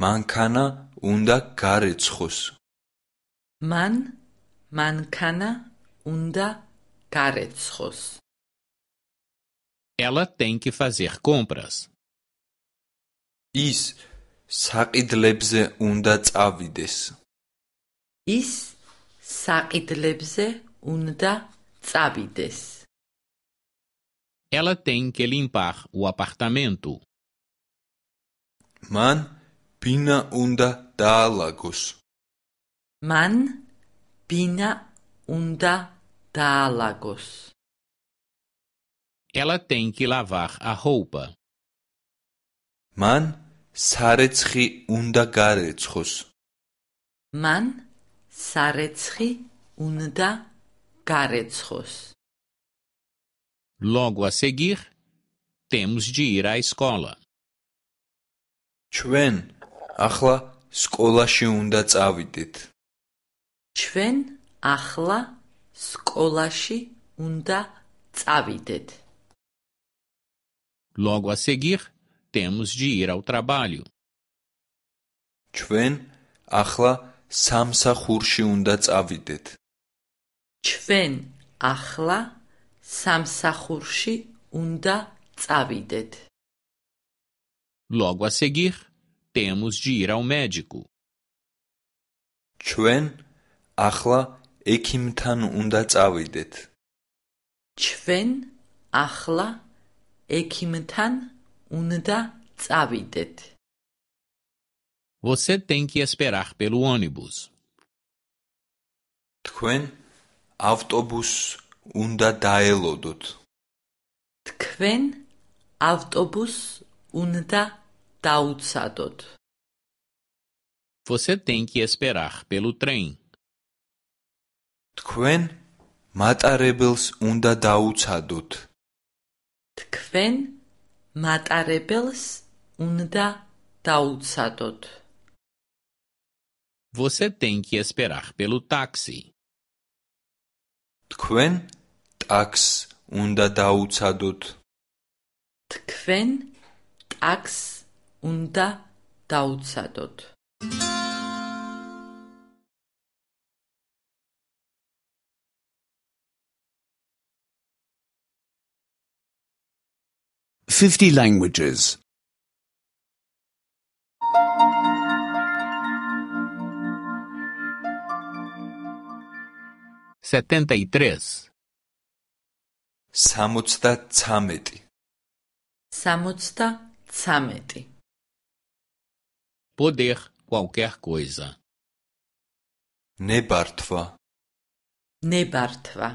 mankana unda garetskhos. Man mankana unda garetskhos. Ela ten ki fazer compras. Is saqidlebze unda tsavides. Is it საყიდლებზე unda წავიდეს. Ela tem que limpar o apartamento. Man pina unda dalagus. Man pina unda dalagus. Ela tem que lavar a roupa. Man saretschi unda garetschus. Man Sarezchi unda caretshos. Logo a seguir, temos de ir à escola. Chven, achla, escola se unda tzavitit. Chven, achla, escola se unda tzavitit. Logo a seguir, temos de ir ao trabalho. Chven, achla, სამსახურში უნდა წავიდეთ. ჩვენ ახლა სამსახურში უნდა წავიდეთ. Logo a seguir, temos de ir ao médico. ჩვენ ახლა ექიმთან უნდა წავიდეთ. ჩვენ ახლა ექიმთან უნდა წავიდეთ. Você tem que esperar pelo ônibus. თქვენ ავტობუსს უნდა დაელოდოთ. თქვენ ავტობუსს უნდა დაუცადოთ. Você tem que esperar pelo trem. თქვენ მატარებელს უნდა დაუცადოთ. თქვენ მატარებელს უნდა დაუცადოთ. Você tem que esperar pelo táxi. Tkven tax unda dautsadot. Tkven tax unda dautsadot. Fifty languages. setenta e três. Samutsta tsameti. Samutsta tsameti. Poder qualquer coisa. Nebartva. Nebartva.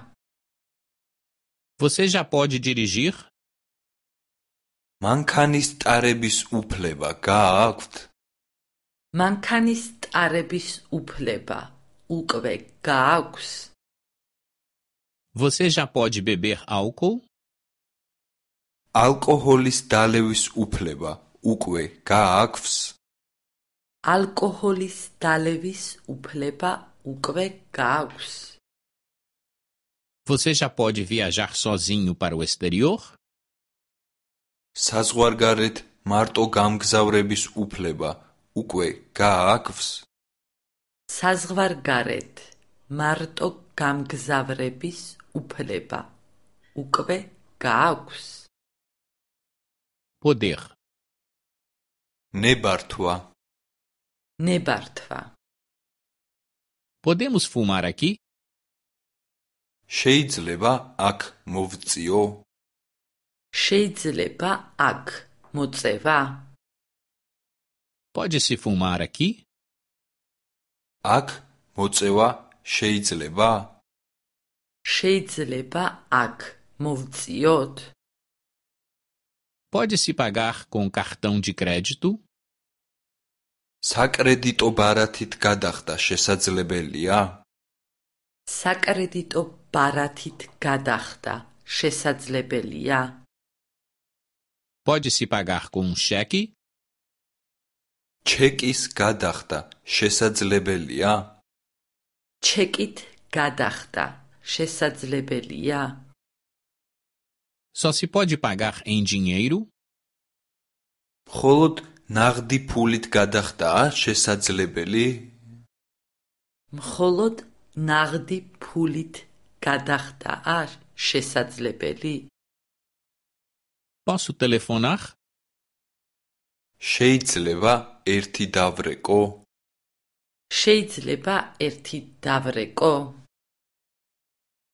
Você já pode dirigir? Mankanist arabis upleba gaakt. Mankanist arabis upleba ukve gaaks. Você já pode beber álcool? Alkoholis talevis upleba, ukwe gaakvs. Alkoholis talevis upleba, uque gaakvs. Você já pode viajar sozinho para o exterior? Sazwargaret marto gamgzavrebis upleba, ukwe gaakvs. Sazwargaret marto gamgzavrebis upleba, უფლება უკვე გააქვს პოდიხ ნებართვა ნებართვა podemos fumar aqui შეიძლება აქ მოვწიო შეიძლება აქ მოწევა pode se fumar aqui აქ მოწევა შეიძლება შეიძლება აქ მოვწიოთ? Pode se pagar com cartão de crédito? საკრედიტო ბარათით გადახდა შესაძლებელია? საკრედიტო ბარათით გადახდა შესაძლებელია? Pode se pagar com cheque? ჩეკის გადახდა შესაძლებელია? ჩეკით გადახდა შესაძლებელია? Só se pode pagar em dinheiro? Холод нагди пулит гадахта შესაძლებელი? Холод нагди пулит гадахта შესაძლებელი? Posso telefonar? შეიძლება ერთი დავრეკო? შეიძლება ერთი დავრეკო?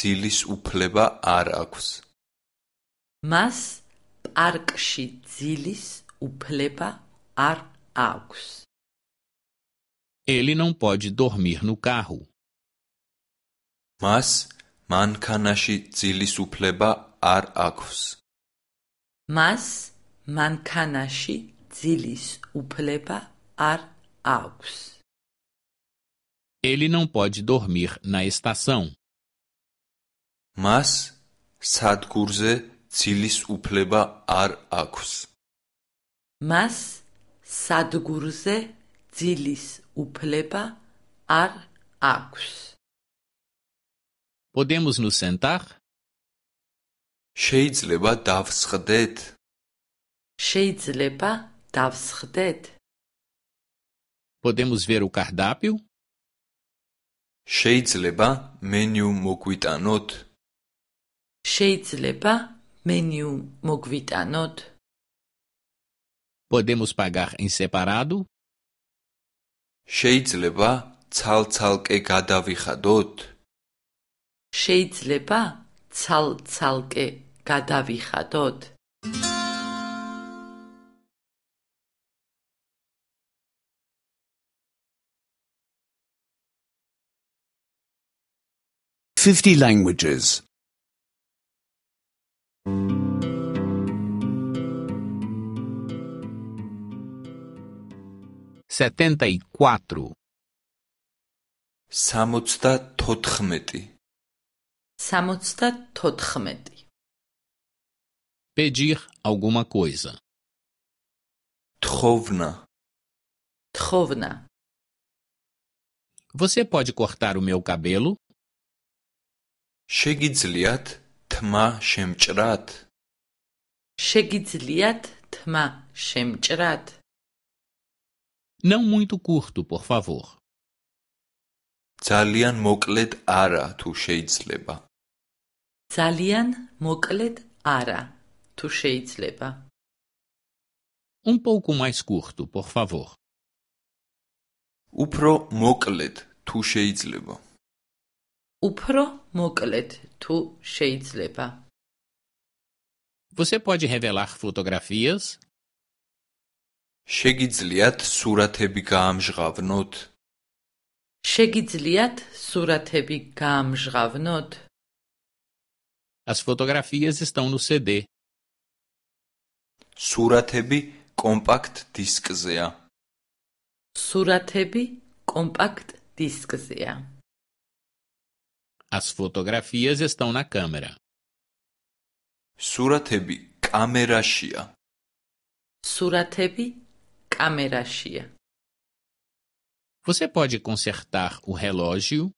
ძილის უფლება არ აქვს. მას პარკში ძილის უფლება ar აქვს. Ele não pode dormir no carro. Mas mankanashi zilis upleba ar aqs. Mas mankanashi zilis upleba ar aqs. Ele não pode dormir na estação. მას სადგურზე ძილის უფლება არ აქვს. მას სადგურზე ძილის უფლება არ აქვს. Podemos nos sentar? შეიძლება დავსხდეთ? შეიძლება დავსხდეთ? Podemos ver o cardápio? შეიძლება მენიუ მოგვიტანოთ? შეიძლება მენიუ მოგვიტანოთ? Podemos pagar en separado? შეიძლება ცალ-ცალკე გადავიხადოთ? შეიძლება ცალ-ცალკე გადავიხადოთ? Fifty languages. setenta e quatro სამოცდა თოთხმეტი სამოცდა თოთხმეტი pedir alguma coisa trovna trovna Você pode cortar o meu cabelo? Shegidzliat თმა შემჭრათ? შეგიძლიათ თმა შემჭრათ? Não muito curto, por favor. ძალიან მოკლედ არა თუ შეიძლება. ძალიან მოკლედ არა თუ შეიძლება. Um pouco mais curto, por favor. Упро моклет ту შეიძლება. უფრო მოკლედ თუ შეიძლება. Você pode revelar fotografias? შეგიძლიათ სურათები გაამჟღავნოთ? შეგიძლიათ სურათები გაამჟღავნოთ? As fotografias estão no CD. სურათები კომპაქტ დისკზეა. სურათები კომპაქტ დისკზეა. As fotografias estão na câmera. Suratebi xia. Suratebi xia. Você pode consertar o relógio?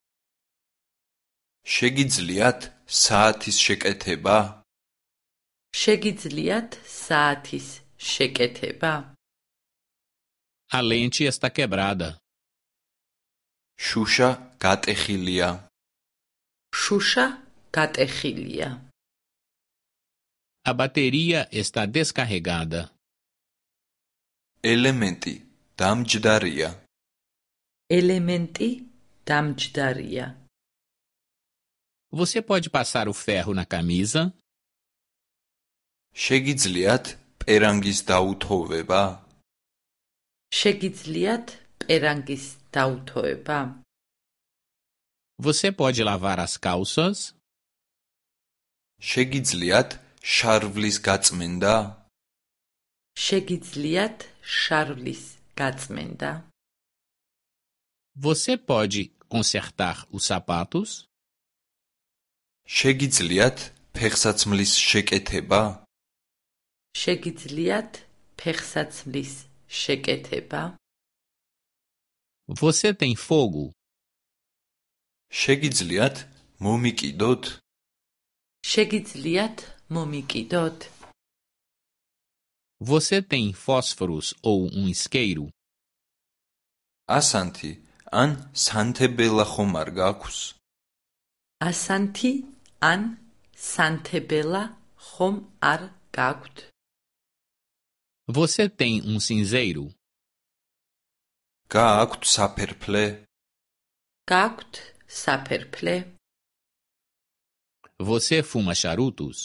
Shegidzliat satis sheketeba. Shegidzliat satis sheketeba. A lente está quebrada. Xuxa katechilia. Xuxa Catechilia. A bateria está descarregada. Elementi Damjdaria. Elementi Damjdaria. Você pode passar o ferro na camisa? Shegizliat Perangis Dautoveba. Shegizliat Perangis Dautoveba. Você pode lavar as calças? Შეგიძლიათ შარვლის გაწმენდა? შეგიძლიათ შარვლის გაწმენდა? Você pode consertar os sapatos? შეგიძლიათ ფეხსაცმლის შეკეთება? შეგიძლიათ ფეხსაცმლის შეკეთება? Você tem fogo შეგიძლიათ მომიკიდოთ შეგიძლიათ მომიკიდოთ Você tem fósforos ou um isqueiro? Asanti an santebela khomar gaqs. Asanti an santebela khom ar gaqt. Você tem um cinzeiro? Gaqt saperple. Gaqt საფერფლე Você fuma charutos?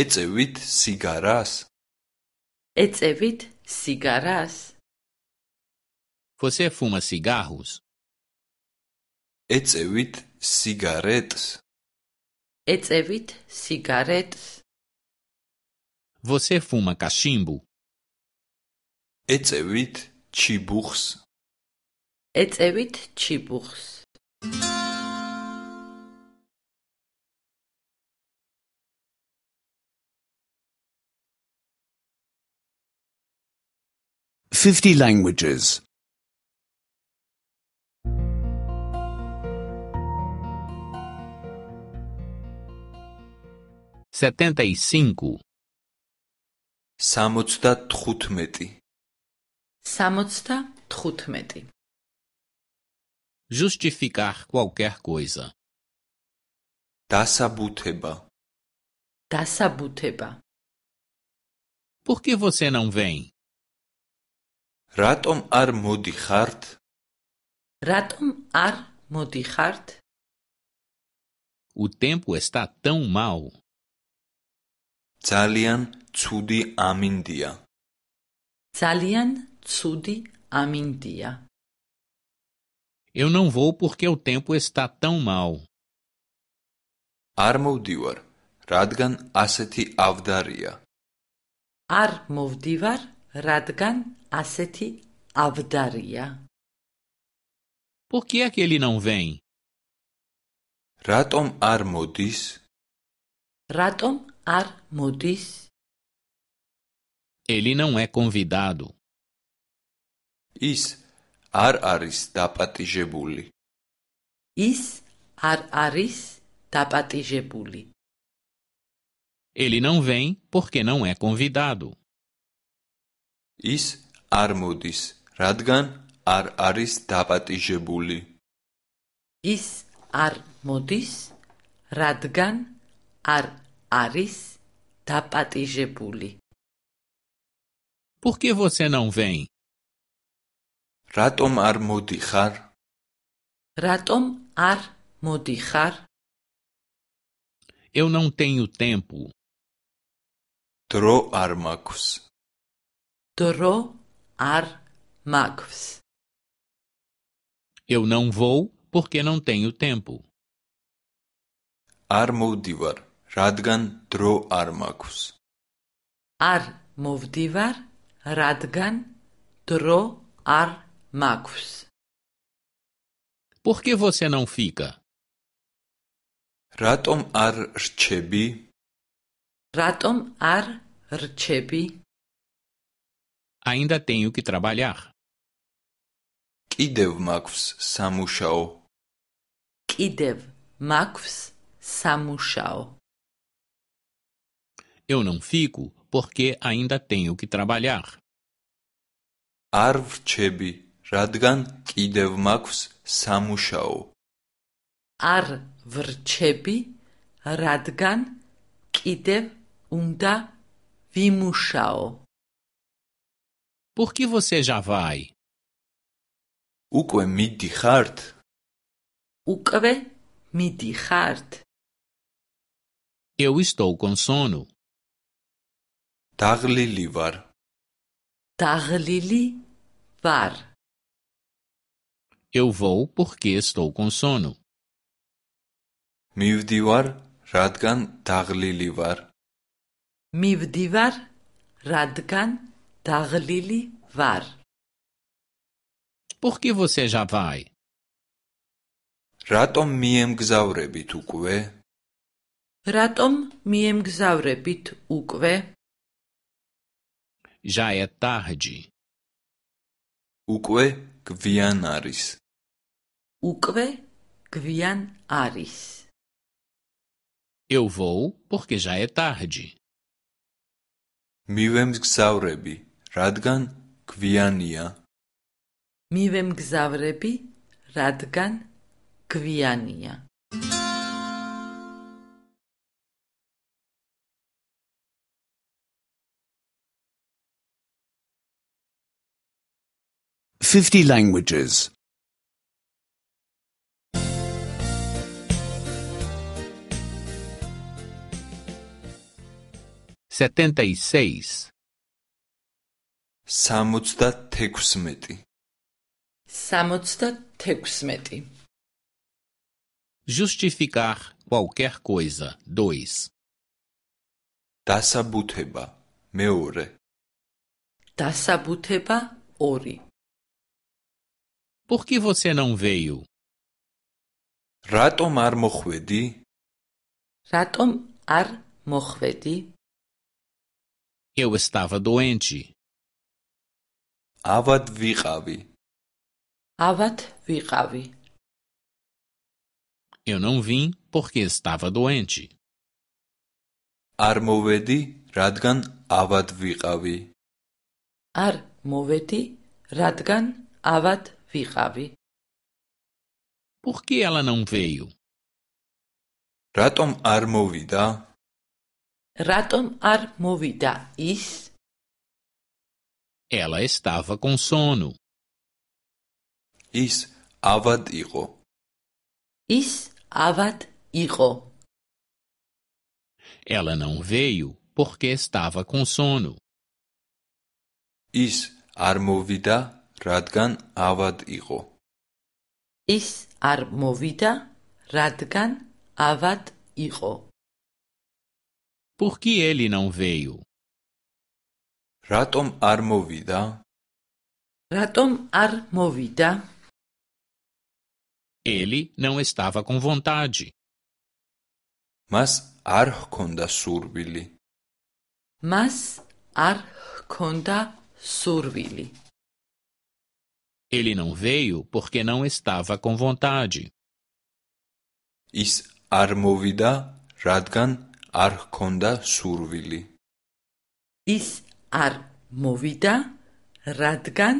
Ეწევით სიგარას? Ეწევით სიგარას? Você fuma cigarros? Ეწევით სიგარეტს? Ეწევით სიგარეტს? Você fuma cachimbo? Ეწევით ჩიბუხს? ეწევით ჩიბუხს Fifty languages. Setenta y e cinco. Samotsta tchutmeti. Samotsta tchutmeti. justificar qualquer coisa. Dasabuteba. Dasabuteba. Por que você não vem? Ratom ar modihart. Ratom ar modihart. O tempo está tão mau. Zalian tsudi amindia. Zalian tsudi amindia. Eu não vou porque o tempo está tão mal. Armovdivar. Radgan aseti avdaria. Armovdivar. Radgan aseti avdaria. Por que é que ele não vem? Ratom armodis. Ratom armodis. Ele não é convidado. Is Ar Aris არ jebuli. Is Ar Aris არის jebuli. Ele não vem porque não é convidado. Is armodis radgan ar aris jebuli. Is armodis radgan ar aris jebuli. Por que você não vem? რატომ არ მოდიხარ? რატომ არ მოდიხარ? Eu não tenho tempo. დრო არ მაქვს. დრო არ მაქვს. Eu não vou porque não tenho tempo. არ მოვდივარ, რადგან დრო არ მაქვს. არ მოვდივარ, რადგან დრო არ მაქვს. Marcos. Por que você não fica? Ratom ar rchebi. Ratom ar rchebi. Ainda tenho que trabalhar. Kidev მაქვს samushao. Kidev მაქვს samushao. Eu não fico porque ainda tenho que trabalhar. Arvchebi. ვრჩები რადგან კიდევ მაქვს სამუშაო. არ ვრჩები, რადგან კიდევ უნდა ვიმუშაო. Por que você já vai? უკვე მიდიხართ? უკვე მიდიხართ? Eu estou com sono. დაღლილი ვარ. დაღლილი ვარ. Eu vou porque estou com sono. Mivdivar Radgan Taglilivar. Mivdivar Radgan Taglilivar. Por que você já vai? Ratom miem gzaurebit ukve. Ratom miem gzaurebit ukve. Já é tarde. Ukve kvianaris. უკვე გვიან არის. Eu vou porque já é tarde. მივემგზავრები, რადგან გვიანია. მივემგზავრები, რადგან გვიანია. Fifty languages. setenta e seis. Samutsta tekusmeti. Samutsta tekusmeti. Justificar qualquer coisa. Dois. Tassabuteba meore. Tassabuteba ori. Por que você não veio? Ratom ar mochvedi. Ratom ar mochvedi. Eu estava doente. Avad viqavi. Avad viqavi. Eu não vim porque estava doente. Armovedi Radgan Avat ავად ვიყავი. Radgan Avat რადგან ავად Por que ela não veio? Ratom არ Ratom ar movida is? Ela estava com sono. Is avad igo. Is avad igo. Ela não veio porque estava com sono. Is ar movida radgan avad igo. Is ar movida radgan avad igo. Por que ele não veio? Ratom armovida. Ratom armovida. Ele não estava com vontade. Mas arconda survili. Mas arconda survili. Ele não veio porque não estava com vontade. Is armovida radgan არ ჰქონდა სურვილი. ის არ მოვიდა, რადგან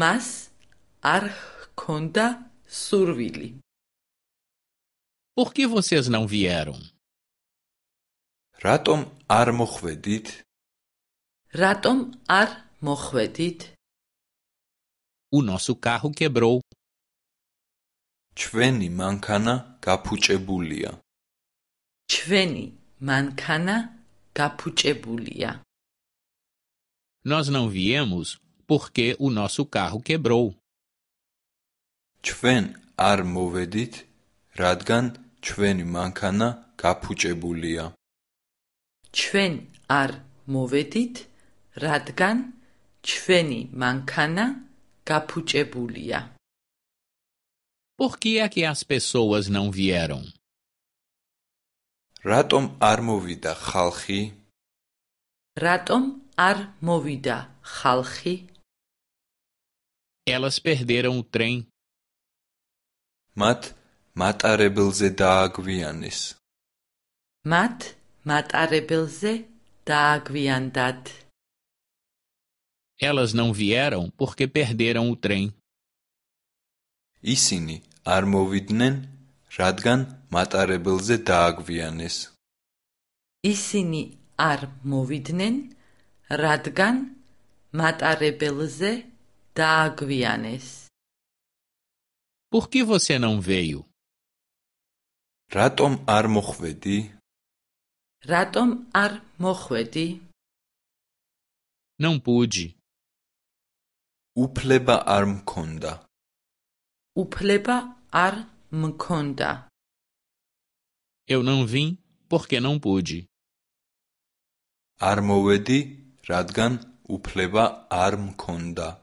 მას არ ჰქონდა სურვილი. Por que vocês não vieram? რატომ არ მოხვედით? რატომ არ მოხვედით? O nosso carro quebrou. ჩვენი მანქანა გაფუჭებულია. ჩვენი mancana capuchebulia. Nós não viemos porque o nosso carro quebrou. Chven ar movedit, radgan chven mancana capuchebulia. Chven ar movedit, radgan chven mancana capuchebulia. Por que é que as pessoas não vieram? რატომ არ მოვიდა ხალხი? რატომ არ მოვიდა ხალხი? Elas perderam o trem. მათ მატარებელზე დააგვიანეს. მათ მატარებელზე დააგვიანდათ. Elas não vieram porque perderam o trem. Isini armovidnen რადგან მატარებელზე დააგვიანეს. ისინი არ მოვიდნენ, რადგან მატარებელზე დააგვიანეს. Por que você não veio? რატომ არ მოხვედი? რატომ არ მოხვედი? Não pude. უფლება არ მქონდა. უფლება არ mconda Eu não vim porque não pude. Armoedi Radgan Upleba armconda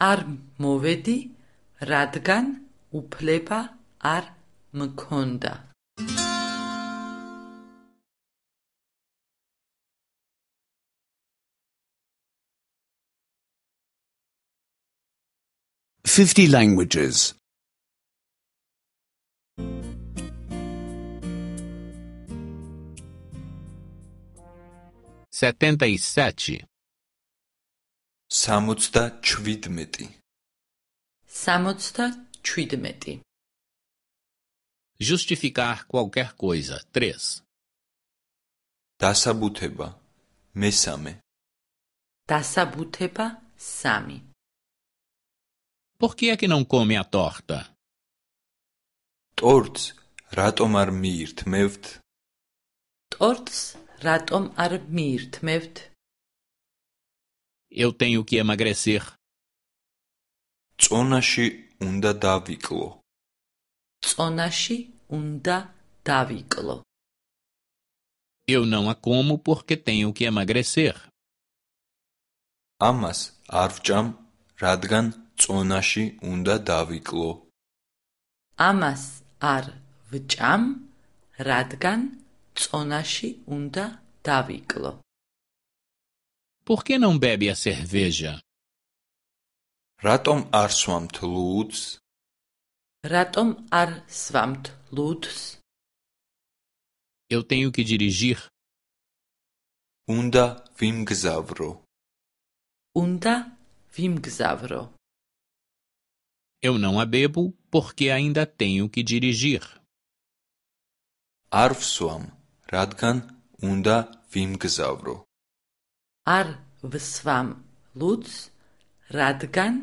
Armoedi Radgan Upleba Armkunda. Fifty languages. setenta e sete. Samutsta chvidmeti. Samutsta chvidmeti. Justificar qualquer coisa. Três. Tasabuteba. Mesame. Tasabuteba. Sami. Por que é que não come a torta? Torts ratomar mirt meft. Torts რატომ არ მიირთმევთ? Eu tenho que emagrecer. წონაში უნდა დავიკლო. წონაში უნდა დავიკლო. Eu não a como porque tenho que emagrecer. Amas arvjam, radgan tsonashi unda daviklo. Amas ar vjam, radgan tsonashi unda daviklo. Por que não bebe a cerveja? Ratom ar swamt luts. Ratom ar swamt luts. Eu tenho que dirigir. Unda vimgzavro. Unda vimgzavro. Eu não a bebo porque ainda tenho que dirigir. Arvsuam radgan unda vimgzavro. Ar vsvam luts radgan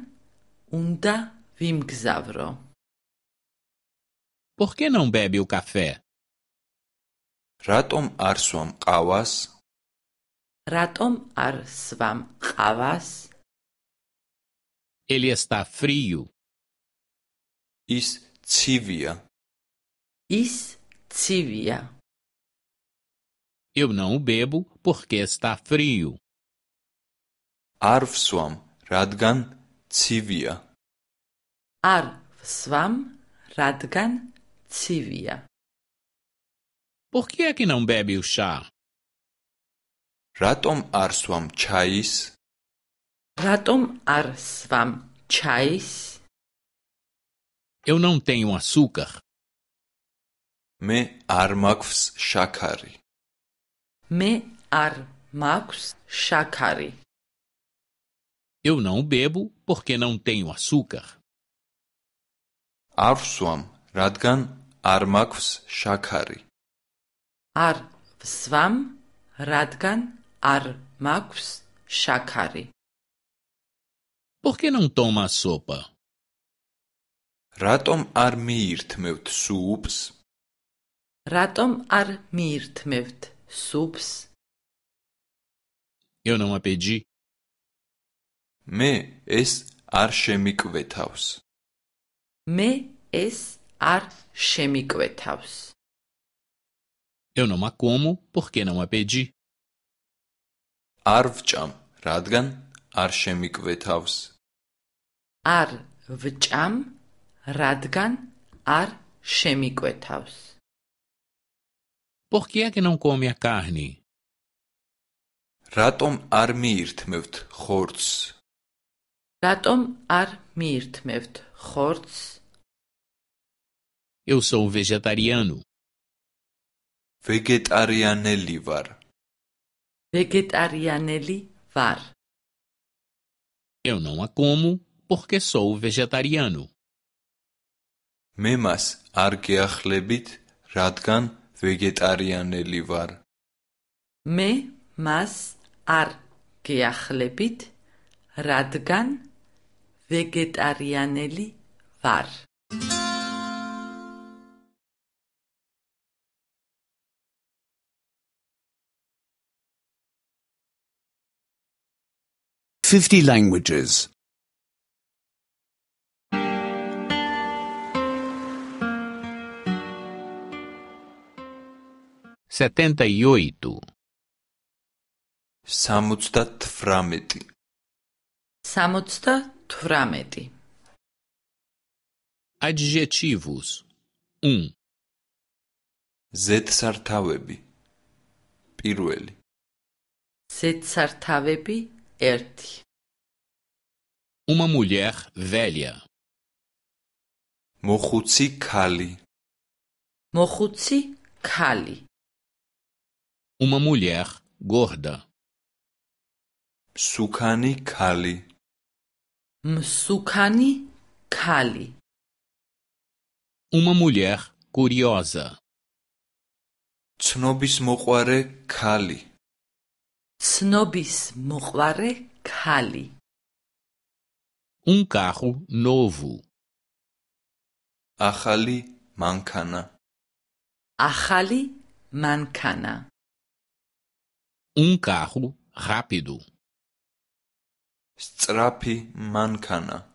unda vimgzavro. Por que não bebe o café? Ratom ar swam qavas. Ratom ar swam qavas. Ele está frio. Is tsivia. Is tsivia. Eu não o bebo porque está frio. Arvsvam radgan, tsivia. Arvsvam radgan, tsivia. Por que é que não bebe o chá? Ratom arsvam chais. Ratom arsvam chais. Eu não tenho açúcar. Me armakvs shakari. Me ar maks shakari. Eu não bebo porque não tenho açúcar. Arsuam radgan ar maks shakari. Ar radgan ar maks shakari. Por que não toma a sopa? Ratom ar mirtmevt soups. Ratom ar mirtmevt subs Eu não a pedi. Me es ar chemikvetaus. Me es ar chemikvetaus. Eu não a como porque não a pedi. Arvcham radgan ar chemikvetaus. Arvcham radgan ar chemikvetaus. Por que é que não come a carne? Ratom ar mirtmevt khorts. Ratom ar mirtmevt khorts. Eu sou vegetariano. Vegetarianeli var. Vegetarianeli var. Eu não a como porque sou vegetariano. Memas argiakhlebit radgan ვეგეტარიანელი ვარ. მე მას არ გეახლებით, რადგან ვეგეტარიანელი ვარ. Fifty languages. 78 78 78 adjetivos 1 zetsartavebi პირველი zetsartavebi 1 uma mulher velha მოხუცი ქალი მოხუცი ქალი uma mulher gorda. Sukani kali. Msukani kali. Uma mulher curiosa. Snobis moquare kali. Snobis moquare kali. Um carro novo. Ahali mankana. Ahali mankana. Um carro rápido. Strapi mancana.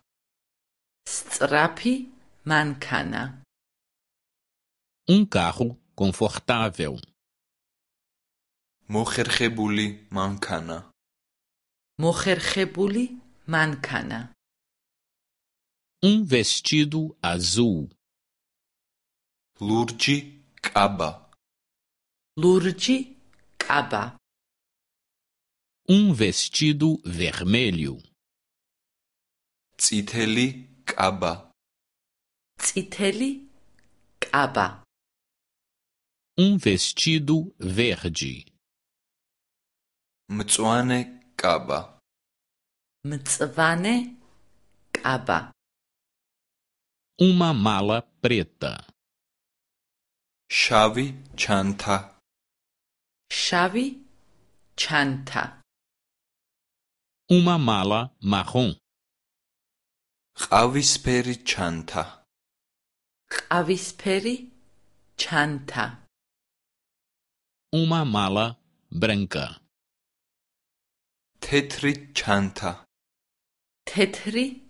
Strapi mancana. Um carro confortável. Mujerjebuli mancana. Mujerjebuli mancana. Um vestido azul. Lurji caba. Lurji caba um vestido vermelho. Tziteli kaba. Tziteli kaba. Um vestido verde. Mtsuane kaba. Mtsvane kaba. Uma mala preta. Chave chanta. Chave chanta uma mala marrom. Avisperi chanta. Avisperi chanta. Uma mala branca. Tetri chanta. Tetri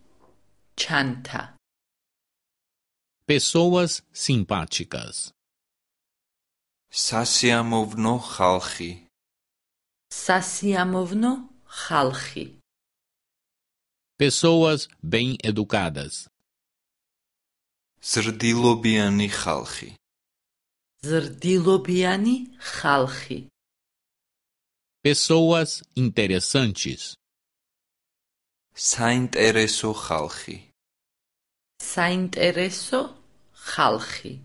chanta. Pessoas simpáticas. Sasiamovno halchi. Sasiamovno halchi. Halchi. Pessoas bem educadas. Zerdilobiani Halchi. Zerdilobiani Halchi. Pessoas interessantes. saint ereso Halchi. saint ereso Halchi.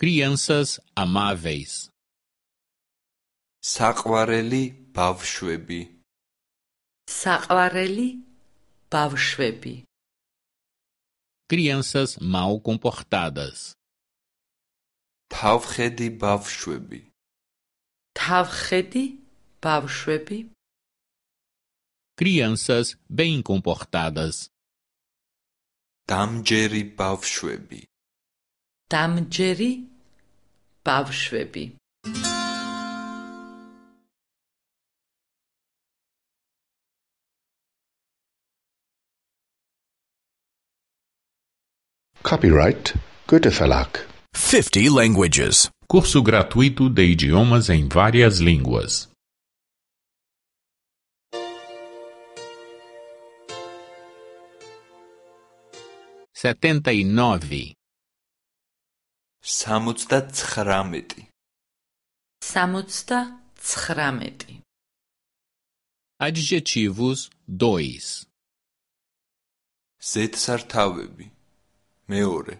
Crianças amáveis. საყვარელი ბავშვები საყვარელი ბავშვები crianças mal comportadas თავხედი ბავშვები თავხედი ბავშვები crianças bem comportadas დამჯერი ბავშვები დამჯერი ბავშვები Thank you. Copyright Goethe Verlag. 50 languages. Curso gratuito de idiomas em várias línguas. Setenta e nove. Samutsta tsrameti. Adjetivos dois. Zetsartavebi მეორე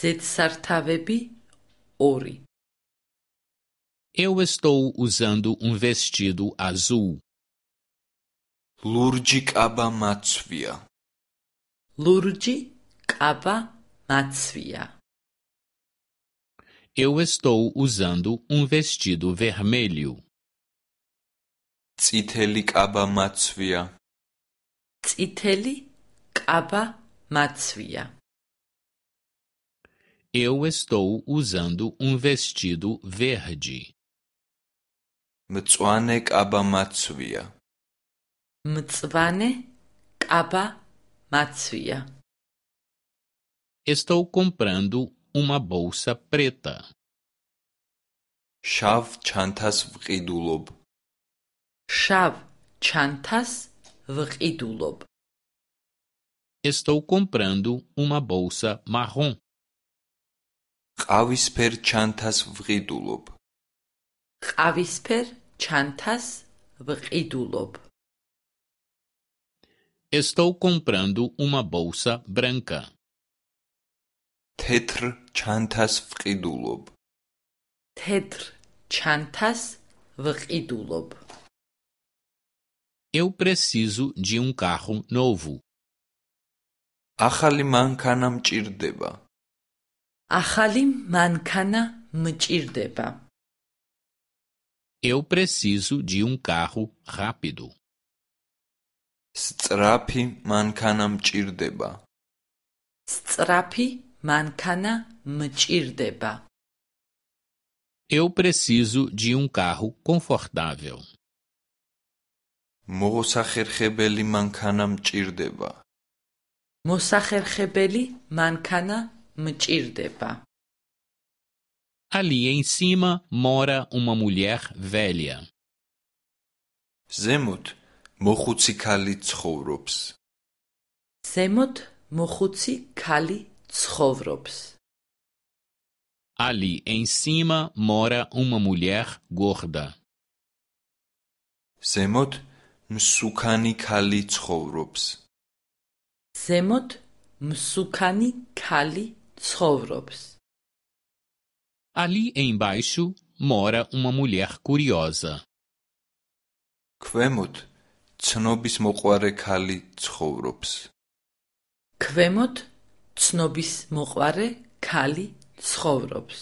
ზედსართავები 2 Eu estou usando um vestido azul. Lurji kaba matsvia. Lurji kaba matsvia. Eu estou usando um vestido vermelho. Tsiteli kaba matsvia. Tsiteli kaba matsvia. Eu estou usando um vestido verde. მწვანე კაბა მაცვია. მწვანე კაბა მაცვია. Estou comprando uma bolsa preta. შავ chantas ვყიდულობ. შავ chantas ვყიდულობ. Estou comprando uma bolsa marrom. ყავისფერ ჩანთას ვყიდულობ ყავისფერ ჩანთას ვყიდულობ Estou comprando uma bolsa branca. Tetr chantas vqidulob. Tetr chantas vqidulob. Eu preciso de um carro novo. Akhali mankana mcirdeba. ახალი მანქანა მჭირდება. Eu preciso de um carro rápido. Strapi mankana mchirdeba. Strapi mankana mchirdeba. Eu preciso de um carro confortável. Mosakherkhebeli mankana mchirdeba. Mosakherkhebeli mankana მჭirdeba. Ali em cima mora uma mulher velha. Zemut mokhutsi kali tskhovrops. Zemut mokhutsi kali tskhovrops. Ali em cima mora uma mulher gorda. Zemut msukani kali tskhovrops. Zemut msukani kali tskhovrops. ცხოვრობს. Ali embaixo mora uma mulher curiosa. ქვემოთ ცნობისმოყვარე ქალი ცხოვრობს. ქვემოთ ცნობისმოყვარე ქალი ცხოვრობს.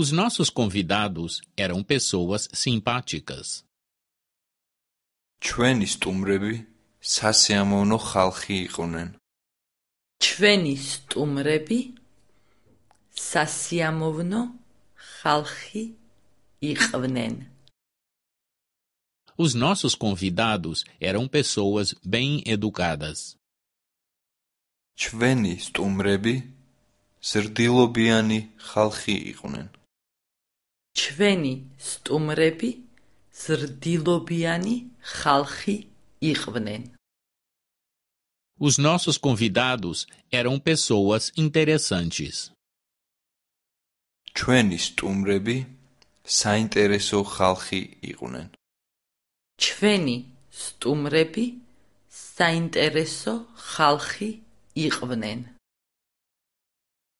Os nossos convidados eram pessoas simpáticas. ჩვენი სტუმრები სასიამოვნო ხალხი იყვნენ ჩვენი სტუმრები სასიამოვნო ხალხი იყვნენ. Os nossos convidados eram pessoas bem educadas. ჩვენი სტუმრები ზრდილობიანი ხალხი იყვნენ. ჩვენი სტუმრები ზრდილობიანი ხალხი იყვნენ. Os nossos convidados eram pessoas interessantes. ჩვენი სტუმრები საინტერესო ხალხი იყვნენ. ჩვენი სტუმრები საინტერესო ხალხი იყვნენ.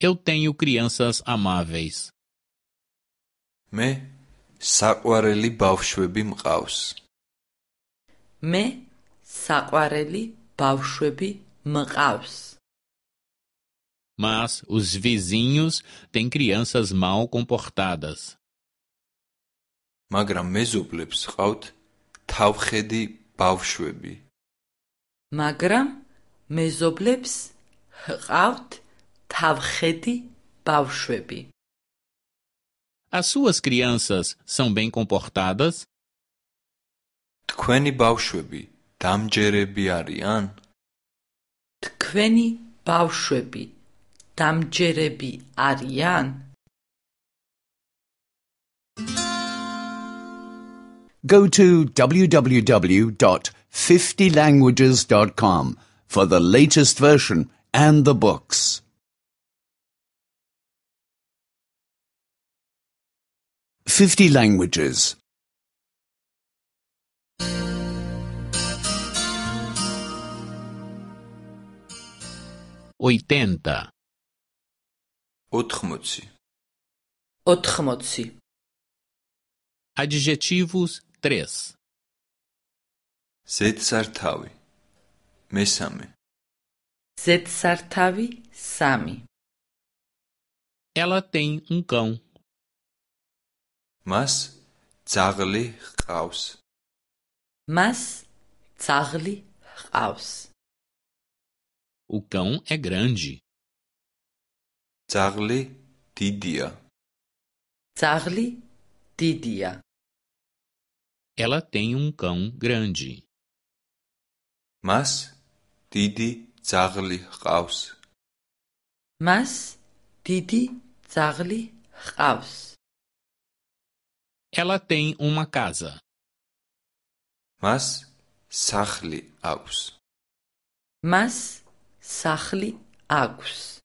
Eu tenho crianças amáveis. მე საყვარელი ბავშვები მყავს. მე საყვარელი ბავშვები მყავს. Mas os vizinhos têm crianças mal comportadas. Magram mezoblebs qaut tavxedi bavshvebi. Magram mezoblebs qaut tavxedi bavshvebi. As suas crianças são bem comportadas? Tkveni bavshvebi დამჯერები არიან? თქვენი ბავშვები დამჯერები არიან? Go to www.50languages.com for the latest version and the books. Fifty languages oitenta. Otrmutsi. Otrmutsi. Adjetivos três. Zet sartavi. Mesame. Zet sartavi sami. Ela tem um cão. Mas tsagli qaws. Mas tsagli qaws. O cão é grande. Charlie Tidia. Charlie Tidia. Ela tem um cão grande. Mas Tidi Charlie raus. Mas Tidi Charlie raus. Ela tem uma casa. Mas Sachli aus. Mas Sarli Agus.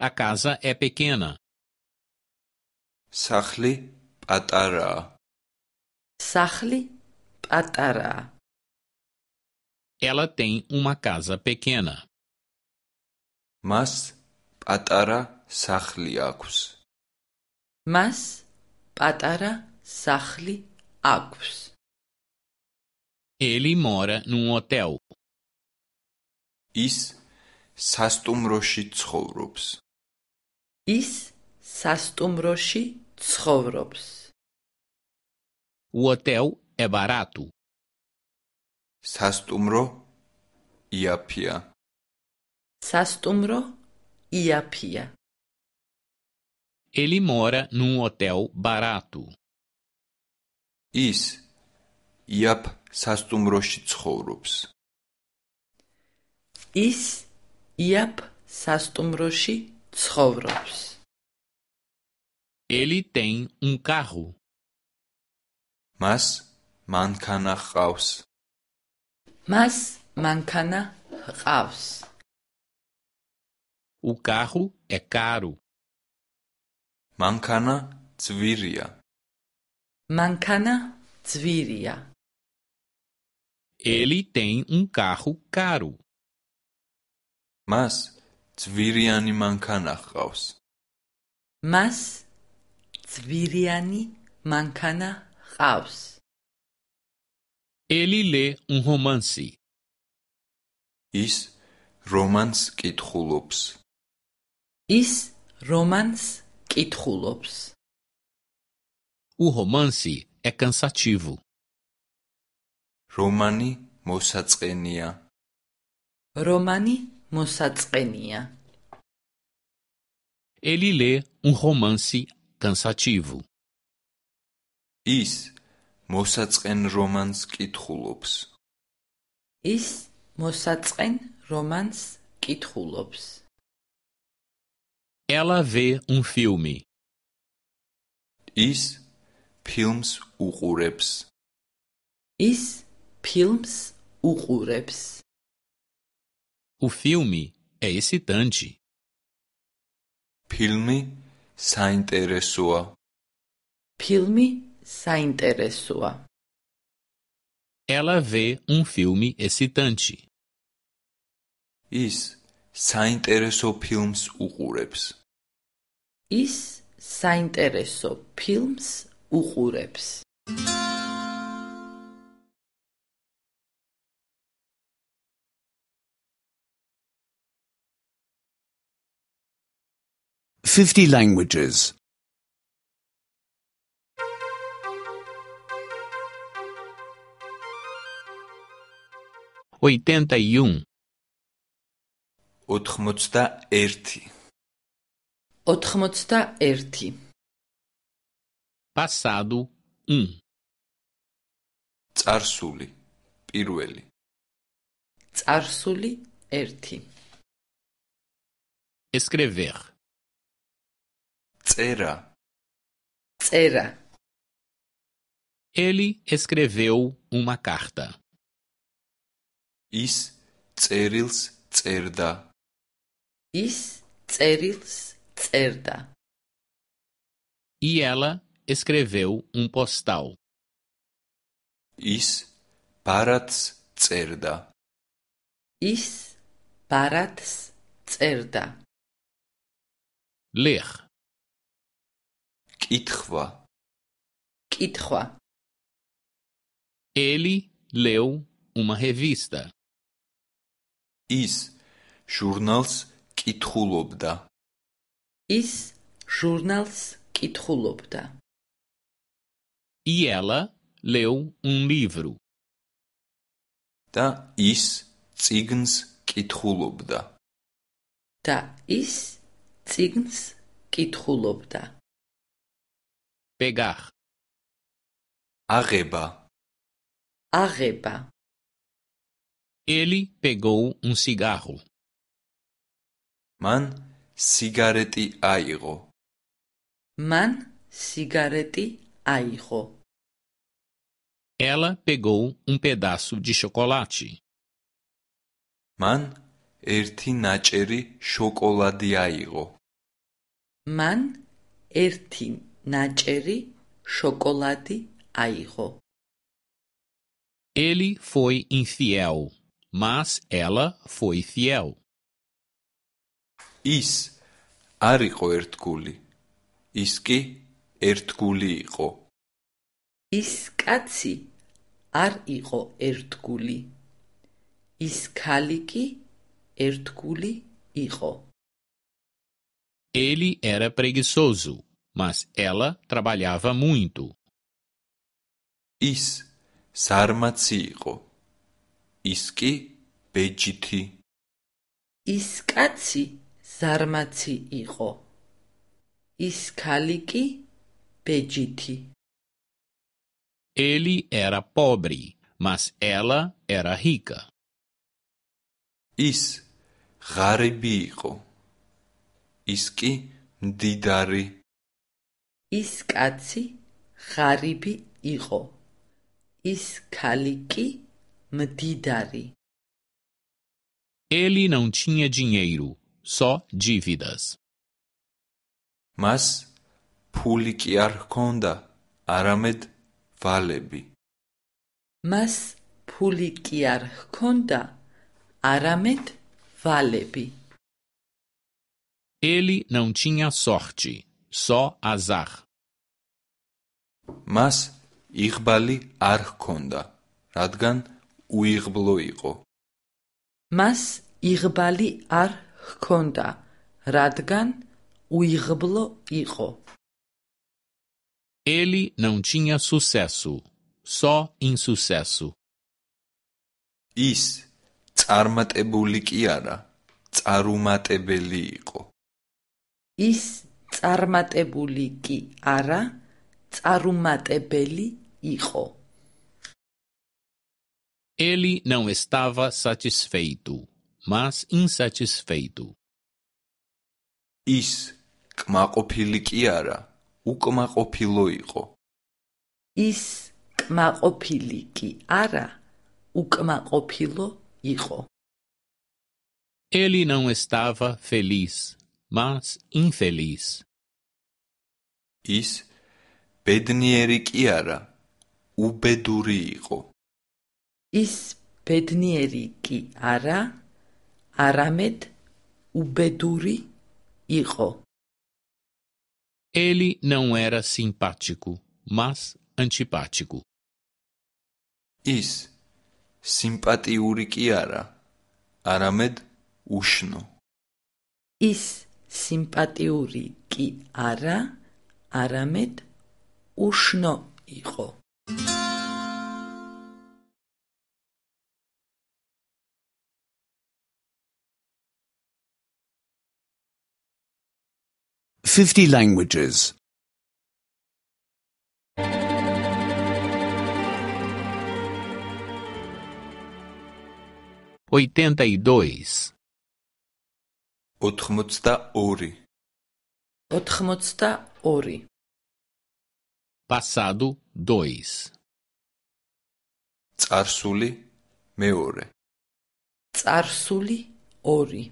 A casa é pequena. Sarli Patara. Sarli Patara. Ela tem uma casa pequena. Mas Patara Sarli Agus. Mas Patara Sarli Agus. Ele mora num hotel. ის სასტუმროში ცხოვრობს. ის სასტუმროში ცხოვრობს. უოტელ ე ბარატუ. სასტუმრო იაფია. სასტუმრო იაფია. ელი მორა ნუ უოტელ ბარატუ. ის იაფ სასტუმროში ცხოვრობს. ის იაპ სასტუმროში ცხოვრობს. Ele tem um carro. Mas mankana ყავს. Mas mankana ყავს. O carro é caro. Mankana tsviria. Mankana tsviria. Ele tem um carro caro. მას ძვირიანი მანქანა ჰყავს. მას ძვირიანი მანქანა ჰყავს. ელილე უჰომანსი ის რომანს კითხულობს. ის რომანს კითხულობს. უჰომანსი ეკანსაჩივუ. რომანი მოსაწყენია. რომანი მოსაწყენია. Elle lit un roman si cansativo. Is მოსაწყენ რომანს კითხულობს. Is მოსაწყენ რომანს კითხულობს. Ella ve un um filme. Is ფილმს უყურებს. Is ფილმს უყურებს. O filme é excitante. Filme sa interessua. Filme sa interessua. Ela vê um filme excitante. Is sa interesso films ugureps. Is sa interesso films ugureps. 50 languages. 81 81 erti. passado 1 Tsarsuli, პირველი Tsarsuli erti. escrever Cera. Cera. Ele escreveu uma carta. Is cerils cerda. Is cerils cerda. E ela escreveu um postal. Is parats cerda. Is parats cerda. Ler. კითხვა კითხვა ელი ლეო უმა ჰევისტა ის ჟურნალს კითხულობდა ის ჟურნალს კითხულობდა იელა ლეო უმ ლივრუ და ის ციგნს კითხულობდა და ის ციგნს კითხულობდა pegar arreba arreba ele pegou um cigarro man cigarete airo man cigarete airo ela pegou um pedaço de chocolate man ერთი ნაჭერი შოკოლადი აიღო. Man, ერთი ნაჭერი შოკოლადი აიღო. Ele foi infiel, mas ela foi fiel. ის არიყო ერთგული. ის კი ერთგული იყო. ის კაცი არ იყო ერთგული. ის ქალი კი ერთგული იყო. Ele era preguiçoso, mas ela trabalhava muito. Is sarmatsiro. Iski pejiti. Iskatsi sarmatsiro. Iskaliki pejiti. Ele era pobre, mas ela era rica. Is garibiro. Iski didari ის კაცი ღარიბი იყო, ის ქალი კი მდიდარი. Ele não tinha dinheiro, só dívidas. მას ფული კი არ ჰქონდა, არამედ ვალები. მას ფული კი არ ჰქონდა, არამედ ვალები. Ele não tinha sorte. სო აზახ მას იღბალი არ ჰქონდა რადგან უიღბლო იყო მას იღბალი არ ჰქონდა რადგან უიღბლო იყო ელი ნონ ჩინია სუსესუ სო ინსუსესუ ის წარმატებული კი არა წარუმატებელი იყო ის წარმატებული კი არა წარუმატებელი Ele não estava satisfeito, mas insatisfeito. Is kmaqopili ki ara, ukmaqopilo iqo. Is kmaqopili ki ara, ukmaqopilo iqo. Ele não estava feliz, mas infeliz. Is pednierik iara, ubeduriigo. Is pednierik iara, aramed ubeduri igo. Ele não era simpático, mas antipático. Is simpatiurik iara, aramed ushno. Is სიმპათიური კი არა, არამედ უშნო იყო. Fifty languages. Oitenta e dois. 82 Passado 2 Царсули მეორე Царсули 2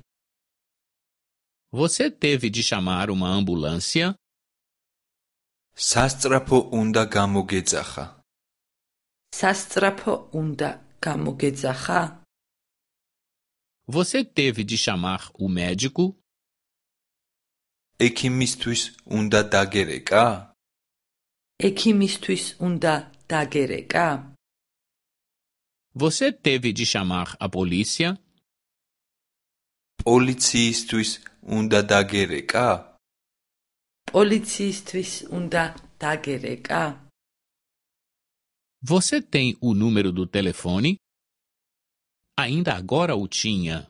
Você teve de chamar uma ambulância? Sastrapo unda gamogezaha Sastrapo unda gamogezaha Você teve de chamar o médico? Ekimistuis unda dagereka. Ekimistuis unda dagereka. Você teve de chamar a polícia? Policiistuis unda dagereka. Policiistuis unda dagereka. Você tem o número do telefone? ainda agora o tinha.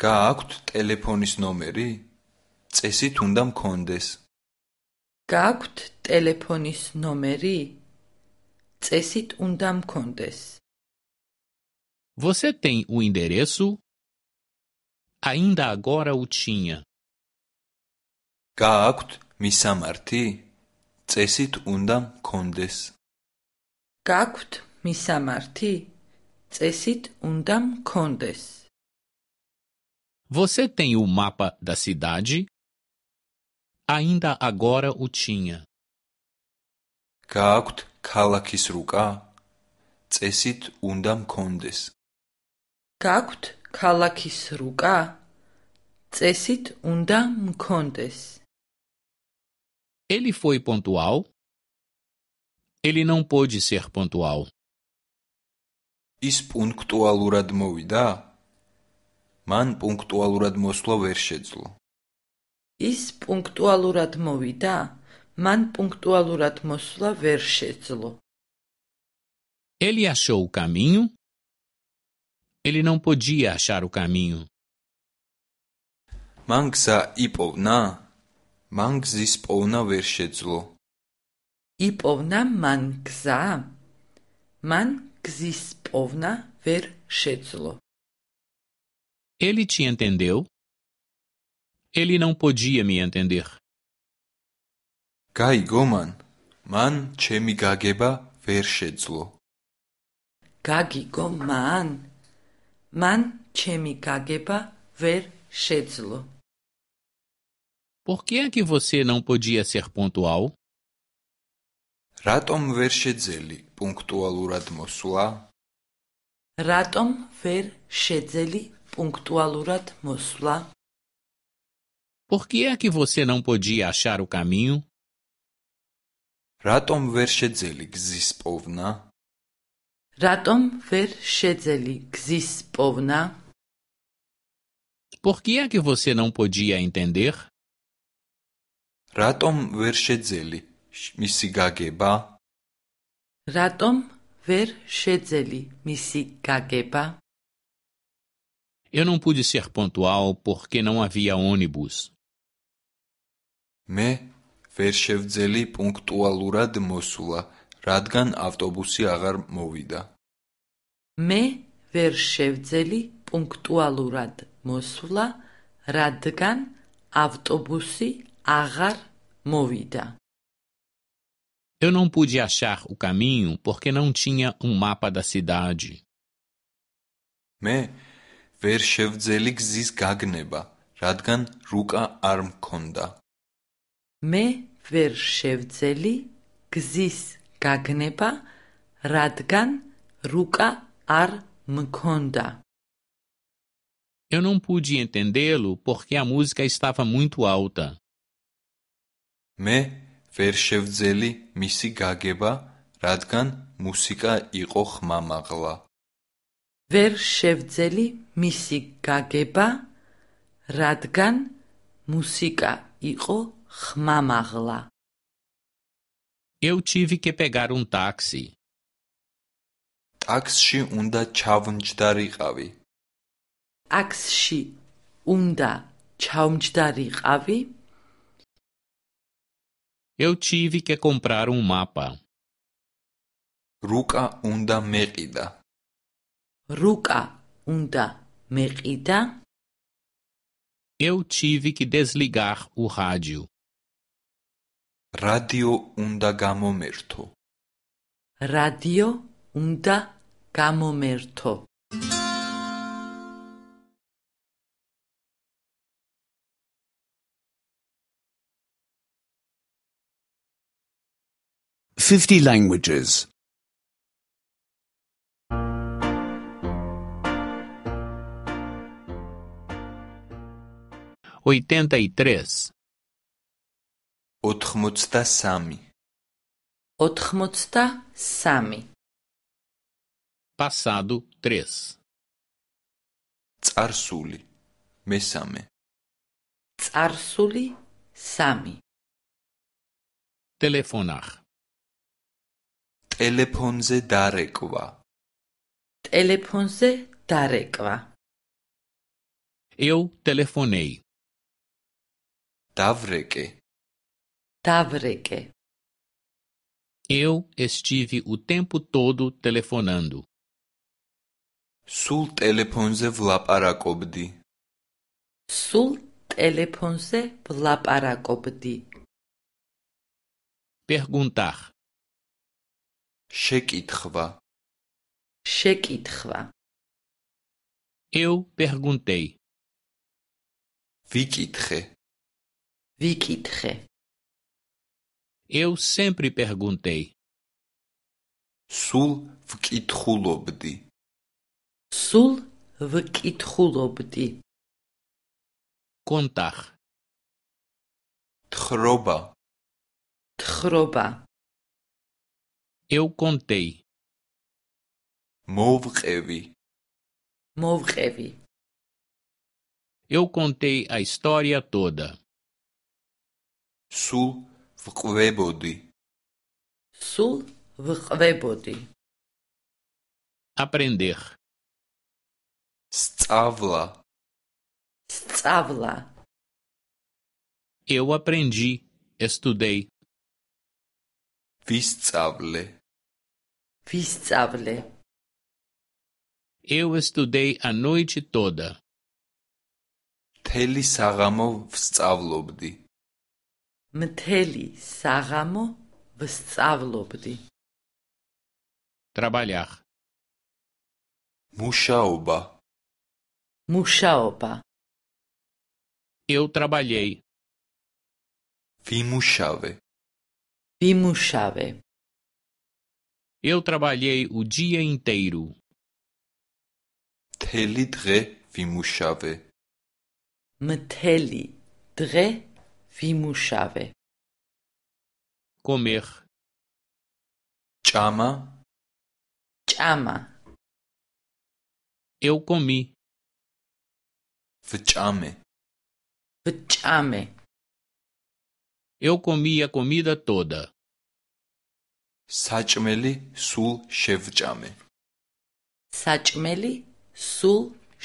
Gaakt telefonis nomeri? Cesit undam kondes. Gaakt telefonis nomeri? Cesit undam kondes. Você tem o endereço? Ainda agora o tinha. Gaakt misamarti? Cesit undam kondes. Gaakt misamarti? Cesit წესით უნდა მქონდეს. Você tem o mapa da cidade? Ainda agora o tinha. გააქვთ ქალაქის რუკა? წესით უნდა მქონდეს. გააქვთ ქალაქის რუკა? წესით უნდა მქონდეს. Ele foi pontual? Ele não pôde ser pontual. ის პუნქტუალურად მოვიდა? მან პუნქტუალურად მოსვლა ვერ შეძლო. ის პუნქტუალურად მოვიდა? მან პუნქტუალურად მოსვლა ვერ შეძლო. Ele achou o caminho? Ele não podia achar o caminho. Mangsa ipovna? Mangzis povna ver shezlo. Ipovna mangza? Man Gzis povna ver Shetzlo. Ele te entendeu? Ele não podia me entender. Kai goman, man chemi gageba ver Shetzlo. Kagi goman, man chemi gageba ver Shetzlo. Por que é que você não podia ser pontual? რატომ ვერ შეძელი პუნქტუალურად მოსვლა? რატომ ვერ შეძელი პუნქტუალურად მოსვლა? Por que é que você não podia achar o caminho? რატომ ვერ შეძელი გზის პოვნა? რატომ ვერ შეძელი გზის პოვნა? Por que é que você não podia entender? რატომ ვერ შეძელი მისი გაგება რატომ ვერ შეძელი მისი გაგება Eu não pude ser pontual porque não havia ônibus. მე ვერ შევძელი პუნქტუალურად მოსულა, რადგან ავტობუსი აღარ მოვიდა. მე ვერ შევძელი პუნქტუალურად მოსულა, რადგან ავტობუსი აღარ მოვიდა. Eu não pude achar o caminho porque não tinha um mapa da cidade. Me ვერ შევძელი გზის გაგნება, რადგან რუკა არ მქონდა. მე ვერ შევძელი Eu não pude entendê-lo porque a música estava muito alta. მე ვერ შევძელი მისი გაგება, რადგან მუსიკა იყო ხმამაღლა. ვერ შევძელი მისი გაგება, რადგან მუსიკა იყო ხმამაღლა. Eu tive que pegar um táxi. Táxi unda chavmjdariqavi. Táxi unda chavmjdariqavi. eu tive que comprar um mapa. Ruka unda merida. Ruka unda merida. Eu tive que desligar o rádio. Radio unda gamomerto. Radio unda gamomerto. Fifty languages. Oitenta y tres. Otchmutsta sami. Otchmutsta sami. Passado tres. Tsarsuli, mesame. Tsarsuli, sami. Telefonach. Telefonze darekva. Telefonze darekva. Eu telefonei. Davreke. Davreke. Eu estive o tempo todo telefonando. Sul telefonze vlaparakobdi. Sul telefonze vlaparakobdi. Perguntar. შეკითხვა შეკითხვა eu perguntei ვიკითხე ვიკითხე eu sempre perguntei სულ ვკითხულობდი სულ ვკითხულობდი კონტახ თხრობა თხრობა Eu contei. Move Mowrevi. Eu contei a história toda. Sul vqvebodi. Sul vqvebodi. Aprender. Stavla. Stavla. Eu aprendi, estudei. Vistavle. Vistable. Eu estudei a noite toda. Teli sagamo vstavlobdi. Mteli sagamo vstavlobdi. Trabalhar. Muxaoba Mushaoba. Eu trabalhei. Vimushave. Vimushave. Eu trabalhei o dia inteiro. Teli dre vimushave. Meteli dre vimushave. Comer. Chama. Chama. Eu comi. Vchame. Vchame. Eu comi a comida toda. საჭმელი სულ შევჭამე. საჭმელი სულ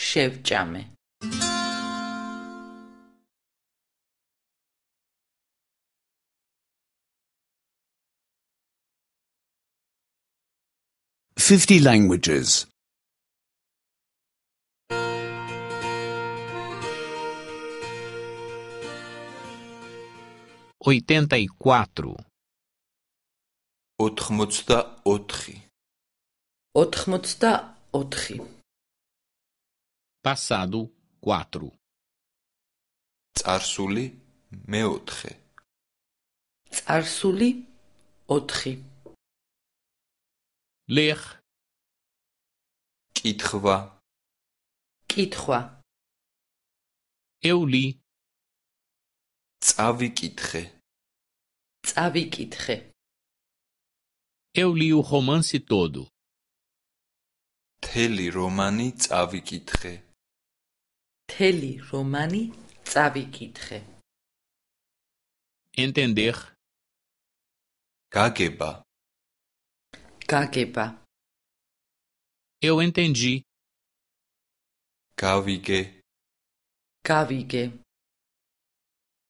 შევჭამე. Fifty languages. Oitenta e quatro. 84 passado 4 царсули მე 4 царсули 4 лех კითხვა კითხვა ეული წავიკითხე წავიკითხე Eu li o romance todo. Teli romani tzavikitre. Teli romani tzavikitre. Entender. Kageba. Kageba. Eu entendi. Kavige. Kavige.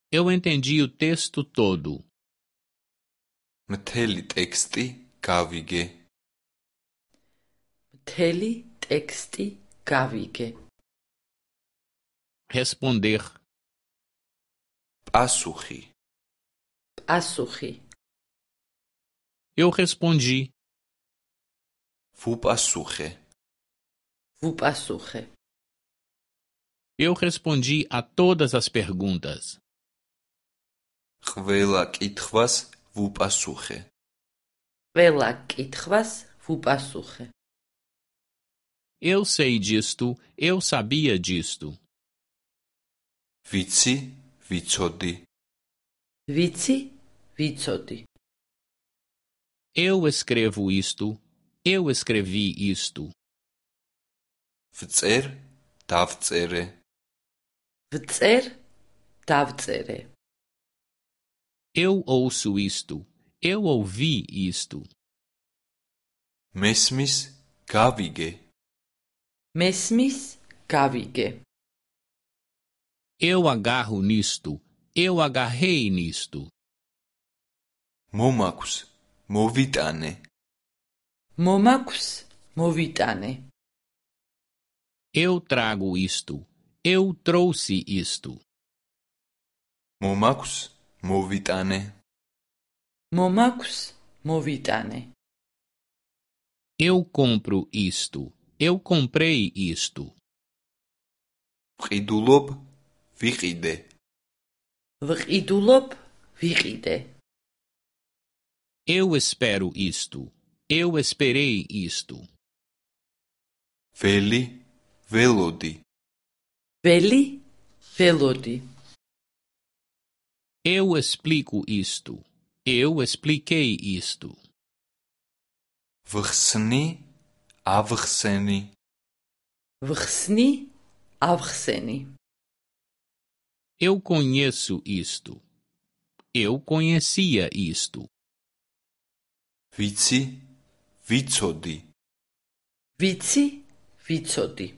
Eu entendi o texto todo. Meteli texti გავიგე მთელი ტექსტი გავიგე responder პასუხი პასუხი eu respondi vous passouche vous passouche eu respondi a todas as perguntas quella kitvas vous passouche Vela kitkhvas vupasuxe. Eu sei disto, eu sabia disto. Vici, vicodi. Vici, vicodi. Eu escrevo isto, eu escrevi isto. Vtser, tavtsere. Vtser, tavtsere. Eu ouço isto. Eu ouvi isto. Mesmis kavige. Mesmis kavige. Eu agarro nisto. Eu agarrei nisto. Momakus movitane. Momakus movitane. Eu trago isto. Eu trouxe isto. Momakus movitane მომაქვს movitane Eu compro isto. Eu comprei isto. Vridulop viride Vridulop viride Eu espero isto. Eu esperei isto. veli velodi veli velodi Eu explico isto. Eu expliquei isto. Врсни, аврсени. Врсни, аврсени. Eu conheço isto. Eu conhecia isto. Vici, vitsodi. Vici, vitsodi.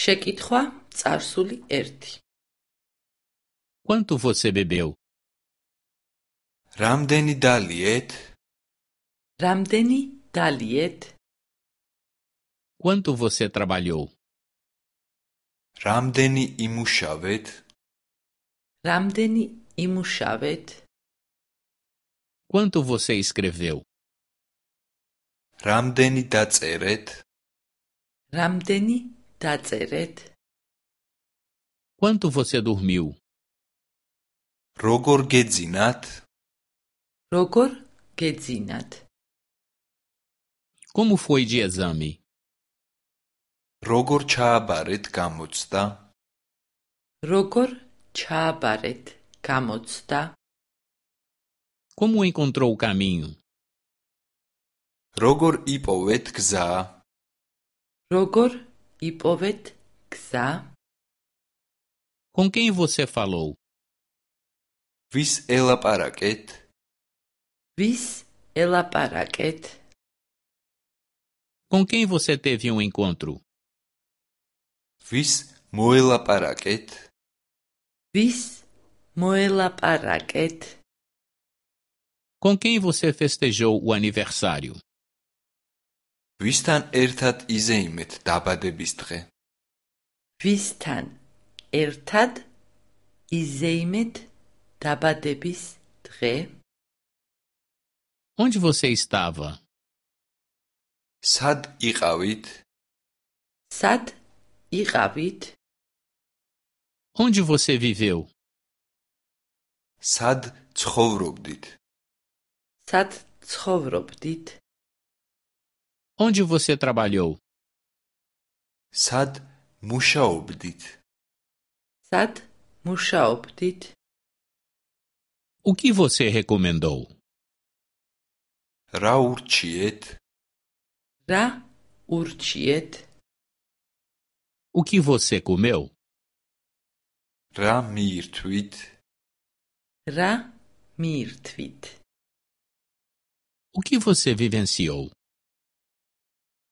შეკითხვა წარსული 1 Quanto você bebeu? Ramdeni daliet? Ramdeni daliet? Quanto você trabalhou? Ramdeni imushavet? Ramdeni imushavet? Quanto você escreveu? Ramdeni dazeret? Ramdeni დაწერეთ. Quanto você dormiu? როგორ გეძინათ? როგორ გეძინათ? Como foi de exame? როგორ ჩააბარეთ გამოცდა? როგორ ჩააბარეთ გამოცდა? Como encontrou o caminho? როგორ იპოვეთ გზა? როგორ e povet ksa? Com quem você falou? Vis ela paraket? Vis ela paraket? Com quem você teve um encontro? Vis moela paraket? Vis moela paraket? Com quem você festejou o aniversário? ვისთან ერთად იზეიმეთ დაბადების დღე? ვისთან ერთად იზეიმეთ დაბადების დღე? Onde você estava? Sad iqavit? Sad iqavit? Onde você viveu? Sad tskhovrobdit? Sad tskhovrobdit? Onde você trabalhou? Sad მუშაობდით. Sad მუშაობდით. O que você recomendou? Ra ურჩიეთ? Ra ურჩიეთ? O que você comeu? რა მიირთვით? რა მიირთვით? O que você vivenciou?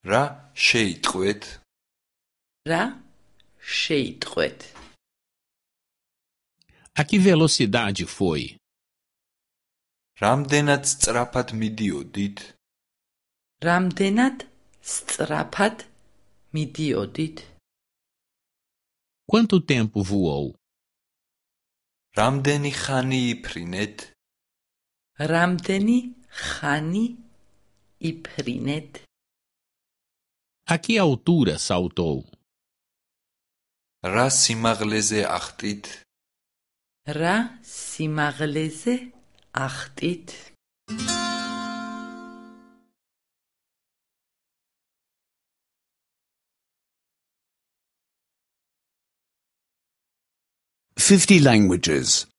Ra sheitqvet. Ra sheitqvet. A que velocidade foi? Ramdenat strapat midiodit. Ramdenat strapat midiodit. Quanto tempo voou? Ramdeni khani iprinet. Ramdeni khani iprinet. A que altura saltou? Ra simaglese achtit. Ra simaglese achtit. Fifty languages.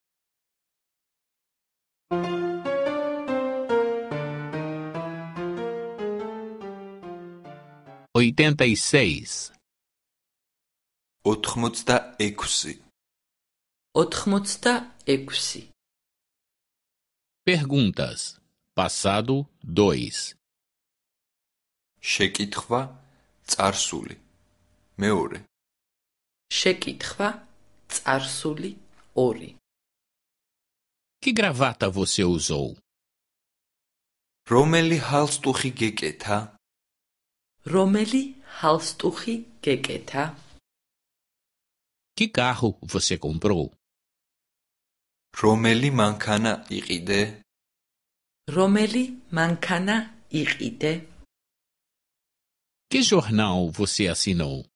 86 86 86 Perguntas passado 2 შეკითხვა წარსული მეორე შეკითხვა წარსული 2 Que gravata você usou? რომელი ჰალსტუხი გეკეთა? Romeli halstuchi gegeta. Que carro você comprou? Romeli mancana iride. Romeli mancana iride. Que jornal você assinou?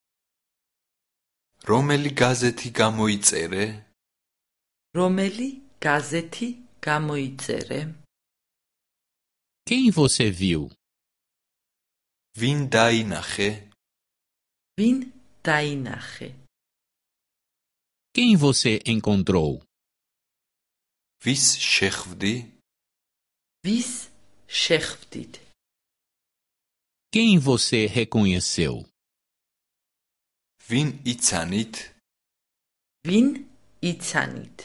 Romeli gazeti gamoitzere. Romeli gazeti gamoitzere. Quem você viu? Vindainache. Vindainache. Quem você encontrou? Vis chefdi. Vis chefdit. Quem você reconheceu? Vin Itzanit. Vin Itzanit.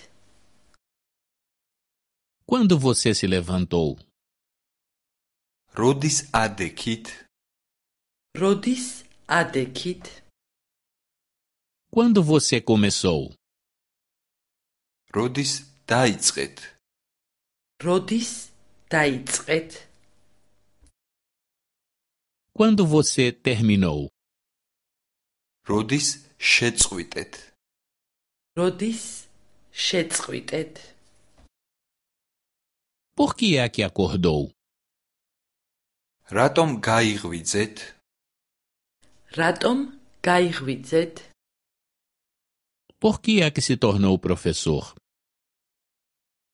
Quando você se levantou? Rodis Adekit. Rodis adequit. Quando você começou? Rodis taitzret. Rodis taitzret. Quando você terminou? Rodis shetzuitet. Rodis shetzuitet. Por que é que acordou? Ratom gaigvizet. Ratom gaigwitzet. Por qué es que se tornó profesor?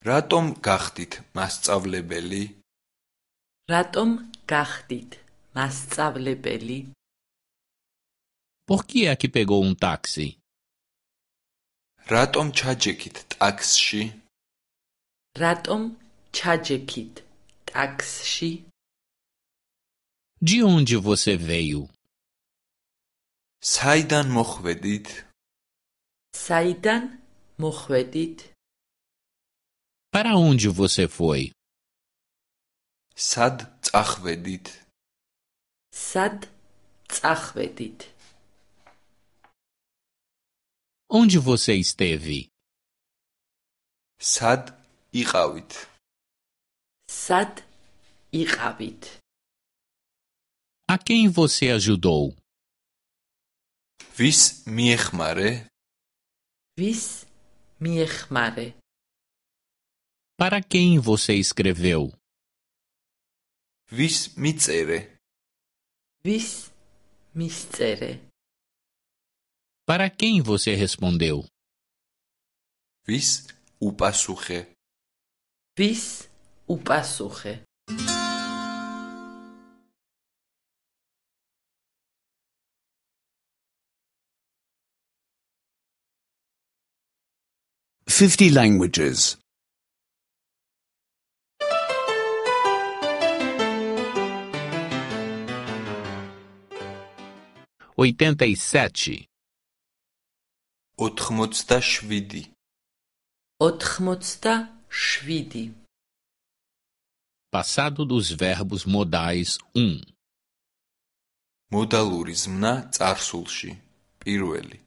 Ratom gaxtit masstavlebeli. Ratom gaxtit masstavlebeli. Por qué es que pegó un taxi? Ratom chajekit taksshi. Ratom chajekit taksshi. De onde você veio? Saidan mohvedit? Saidan mohvedit? Para onde você foi? Sad tzachvedit. Sad tzachvedit. Onde você esteve? Sad iravid. Sad iravid. A quem você ajudou? Vis miegmare? Vis miegmare? Para quem você escreveu? Vis mitzere? Vis mitzere? Para quem você respondeu? Vis upasuche? Vis upasuche? 50 languages. 87. Otkhmotsta shvidi. Otkhmotsta shvidi. Passado dos verbos modais 1. Modalurizmna tsarsulshi. Pirveli.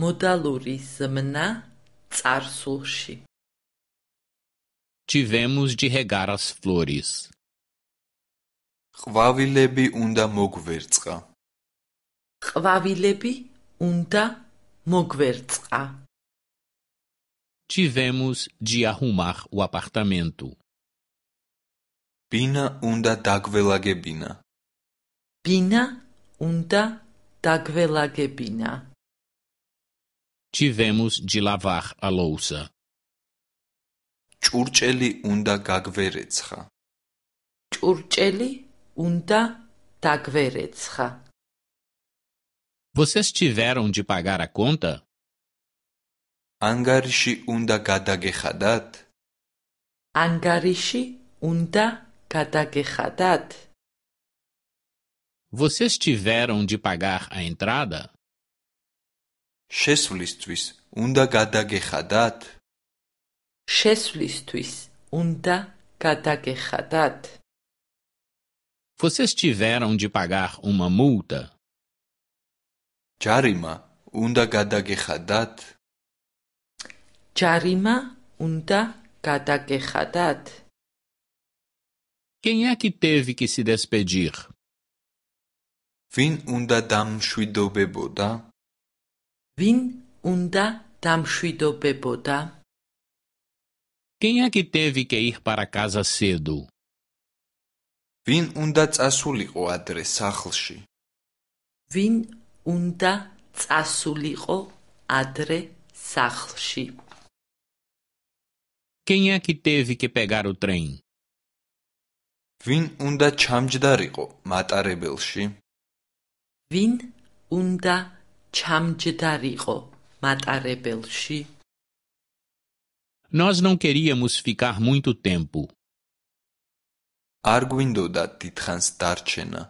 Modalurizmna Tsarsushi. Tivemos de regar as flores. Хвавилеби unda могверцка. Хвавилеби unda могверцка. Tivemos de arrumar o apartamento. Pina unda dagvelagebina. Pina unda dagvelagebina tivemos de lavar a louça. Churcheli unda gagveretscha. Churcheli unda tagveretscha. Vocês tiveram de pagar a conta? Angarishi unda gadagehadat. Angarishi unda gadagehadat. Vocês tiveram de pagar a entrada? შესვლისთვის უნდა გადაგეხადათ შესვლისთვის უნდა გადაგეხადათ Vocês tiveram de pagar uma multa? Jarima unda gadagehadat. Jarima unda gadagehadat. Quem é que teve que se despedir? Vin unda dam shuidobeboda. ვინ უნდა დამშვიდობებოდა? Quem é que teve que ir para casa cedo? ვინ უნდა წასულიყო ადრე სახლში? ვინ უნდა წასულიყო ადრე სახლში? Quem é que teve que pegar o trem? ვინ უნდა ჩამჯდარიყო მატარებელში? ვინ უნდა Nós não queríamos ficar muito tempo. Arguindoda titrans tarchena.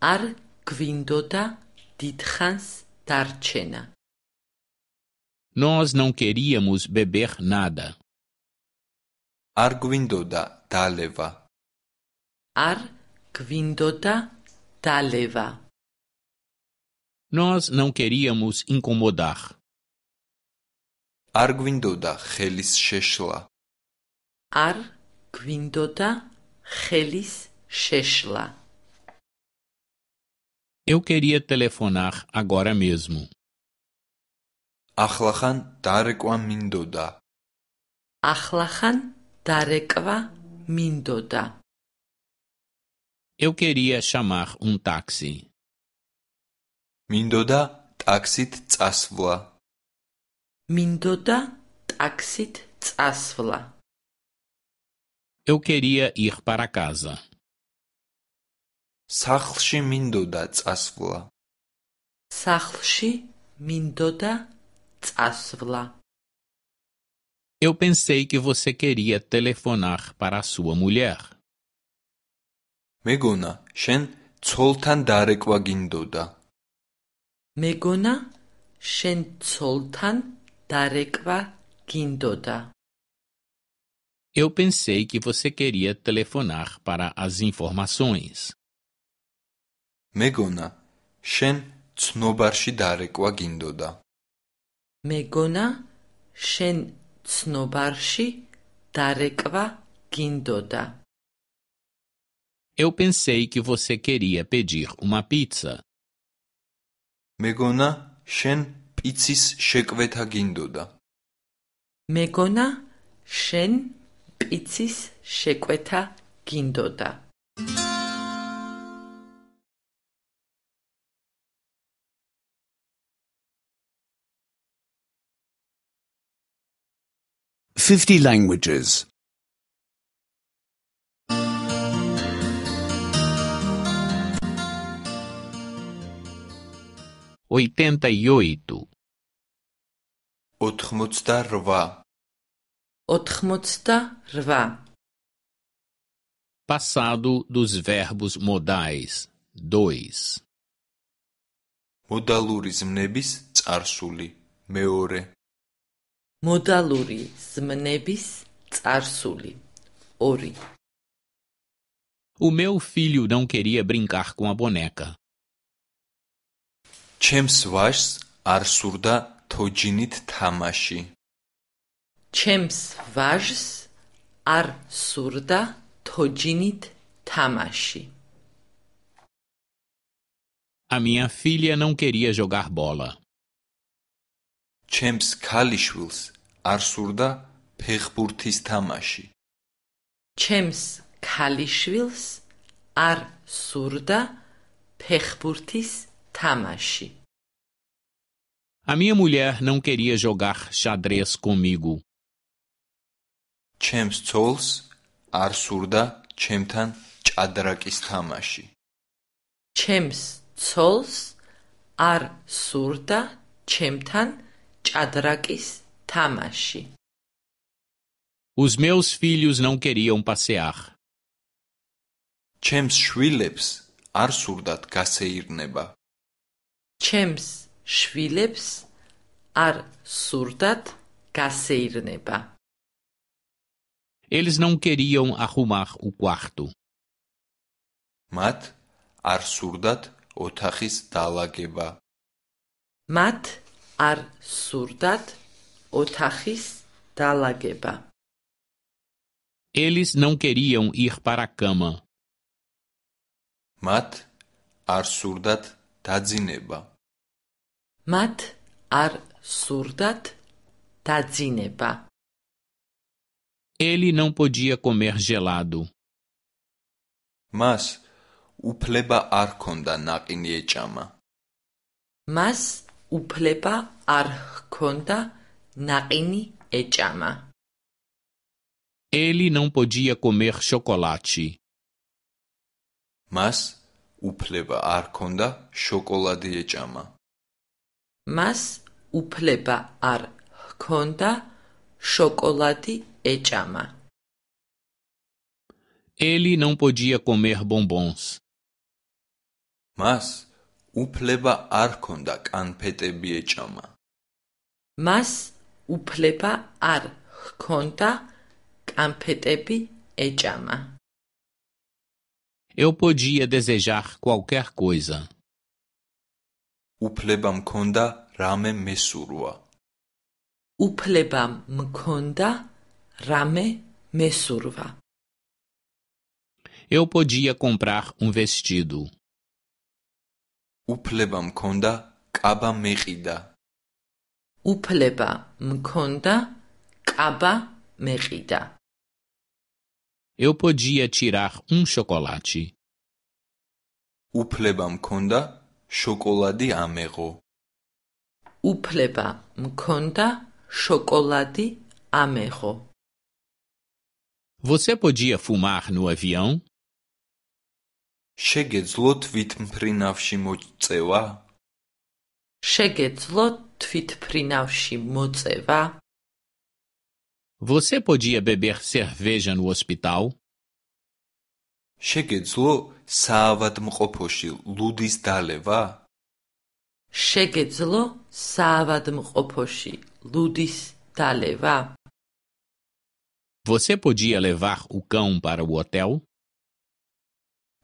Arguindoda titrans tarchena. Nós não queríamos beber nada. Arguindoda taleva. Arguindoda taleva. Nós não queríamos incomodar. Ar gvindoda helis sheshla. Ar helis sheshla. Eu queria telefonar agora mesmo. Ahlachan Tarekwa mindoda. Ahlachan Tarekwa mindoda. Eu queria chamar um táxi. მინდოდა ტაქსით წასვლა მინდოდა ტაქსით წასვლა Eu queria ir para casa. სახლში მინდოდა წასვლა. სახლში მინდოდა წასვლა. Eu pensei que você queria telefonar para sua mulher. მეგონა, შენ ცოლთან დარეკვა გინდოდა. მეგონა Shen tsoltan დარეკვა გინდოდა. Eu pensei que você queria telefonar para as informações. Megona, shen tsnobarshi darekwa gindoda. Megona, shen tsnobarshi darekwa gindoda. Eu pensei que você queria pedir uma pizza. მეგონა შენ პიცის შეკვეთა გინდოდა მეგონა შენ პიცის შეკვეთა გინდოდა Fifty languages. oitenta e oito. Otrmutsta rva. Otrmutsta rva. Passado dos verbos modais. Dois. Modaluri zmnebis tsarsuli. Meore. Modaluri zmnebis tsarsuli. Ori. O meu filho não queria brincar com a boneca. ჩემს ვაჟს არ სურდა თოჯინით თამაში ჩემს ვაჟს არ სურდა თოჯინით თამაში A minha filha não queria jogar bola. Chems Kalishwils arsurda pegburtis tamashi. Chems Kalishwils arsurda pegburtis tamashi. A minha mulher não queria jogar xadrez comigo. Chems tols arsurda chemtan chadrakis tamashi. Chems tols arsurda chemtan chadrakis tamashi. Os meus filhos não queriam passear. Chems shvileps arsurdat kaseirneba ჩემს შვილებს არ სურდათ გასეირნება. Eles não queriam arrumar o quarto. Mat ar surdat otakhis dalageba. Mat ar surdat otakhis dalageba. Eles não queriam ir para a cama. Mat ar surdat Tadzineba. Mat ar surdat tadzineba. Ele não podia comer gelado. Mas o pleba ar conda condanak inietchama. Mas o pleba ar conta naini echama. Ele não podia comer chocolate. Mas უფლება არ ჰქონდა შოკოლადი ეჭამა. მას უფლება არ ჰქონდა შოკოლადი ეჭამა. Ele não podia comer bombons. მას უფლება არ ჰქონდა კანფეტები ეჭამა. მას უფლება არ ჰქონდა კანფეტები ეჭამა eu podia desejar qualquer coisa. Uplebam konda rame mesurua. Uplebam mkonda rame mesurva. Eu podia comprar um vestido. Uplebam konda kaba merida. Uplebam mkonda kaba merida eu podia tirar um chocolate. Uplebam konda chocolate amego. Uplebam mkonda chocolate amego. Você podia fumar no avião? Cheguei zlot vit prinavshi motseva. Cheguei Você podia beber cerveja no hospital? Shegezlo saavadmqoposhi ludis daleva? Shegezlo saavadmqoposhi ludis daleva? Você podia levar o cão para o hotel?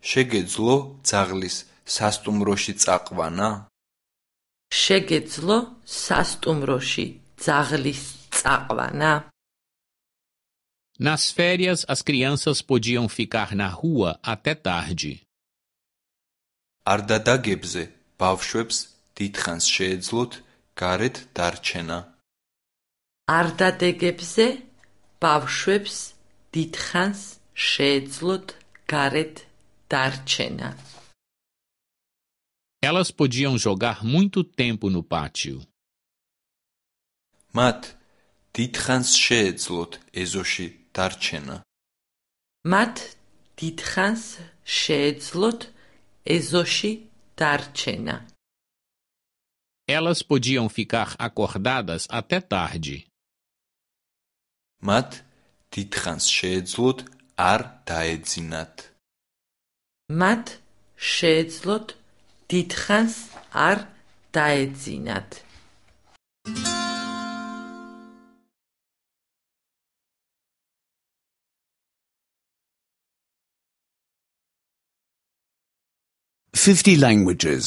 Shegezlo tsaglis sastumroshi tsaqvana? Shegezlo sastumroshi tsaglis tsaqvana? Nas férias, as crianças podiam ficar na rua até tarde. Ardadagebze, Pavshwebs, Titrans Shedzlot, Karet Darchena. Ardadagebze, Pavshwebs, Titrans Shedzlot, Karet Darchena. Elas podiam jogar muito tempo no pátio. Mat, Titrans Shedzlot, დარჩენა. მათ დიდხანს შეეძლოთ ეზოში დარჩენა. Elas podiam ficar acordadas até tarde. მათ დიდხანს შეეძლოთ არ დაეძინათ. მათ შეეძლოთ დიდხანს არ დაეძინათ. 50 languages.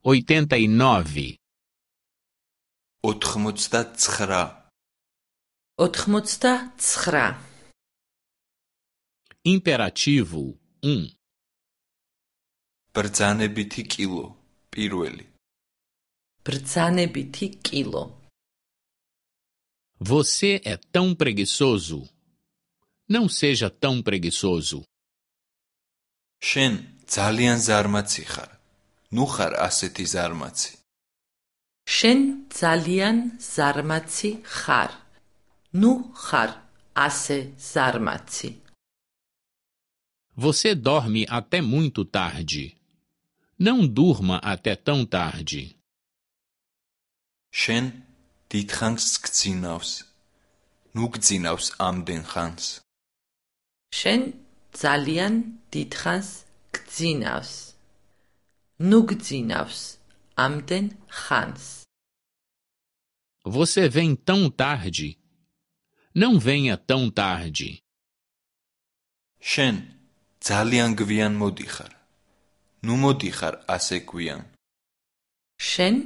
89 89 e Imperativo 1 um. Brzanebiti kilo, პირველი. Brzanebiti kilo. Você é tão preguiçoso. Não seja tão preguiçoso. Shen, ძალიან ზარმაცი khar. ნუ ხარ ასეთი ზარმაცი. Você dorme até muito tarde. Não durma até tão tarde. შენ die trangs gzin aus nu gzin aus am den hans schen zalien die trangs am den hans você vem tão tarde não venha tão tarde schen zalien gvian modichar nu modichar asequian Shen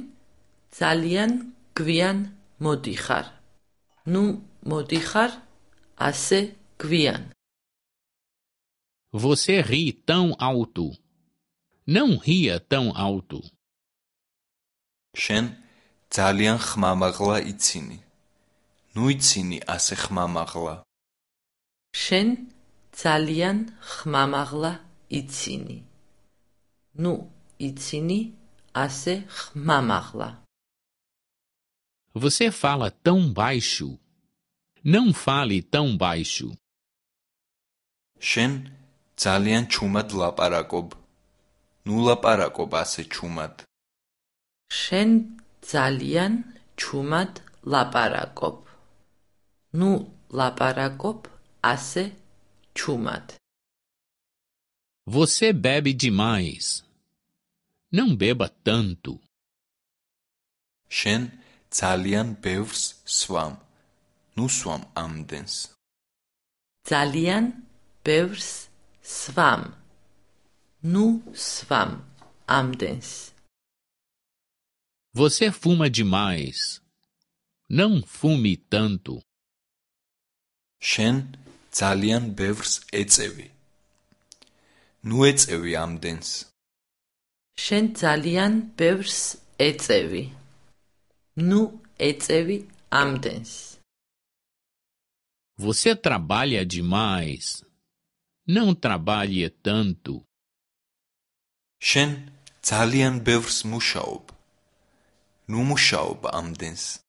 zalien gvian modihar. Num a ase kvian. Você ri tão alto. Não ria tão alto. Shen talian khmamagla itzini Nu itsini ase khmamagla. Shen talian khmamagla itzini Nu itsini ase khmamagla. Você fala tão baixo. Não fale tão baixo. Shen zalian chumad laparakob. Nu laparakob ase chumad. Shen zalian chumad laparakob. Nu laparakob ase chumad. Você bebe demais. Não beba tanto. Shen ძალიან ბევრს სვამ. ნუსვამ ამდენს. ძალიან ბევრს სვამ. ნუ სვამ ამდენს. Você fuma demais. Não fume tanto. შენ ძალიან ბევრს ეწევი. ნუ ეწევი ამდენს. შენ ძალიან ბევრს ეწევი. Nu ecevi amtens. Você trabalha demais. Não trabalhe tanto. Shen zalian bevrs mushaob. Nu mushaob amtens.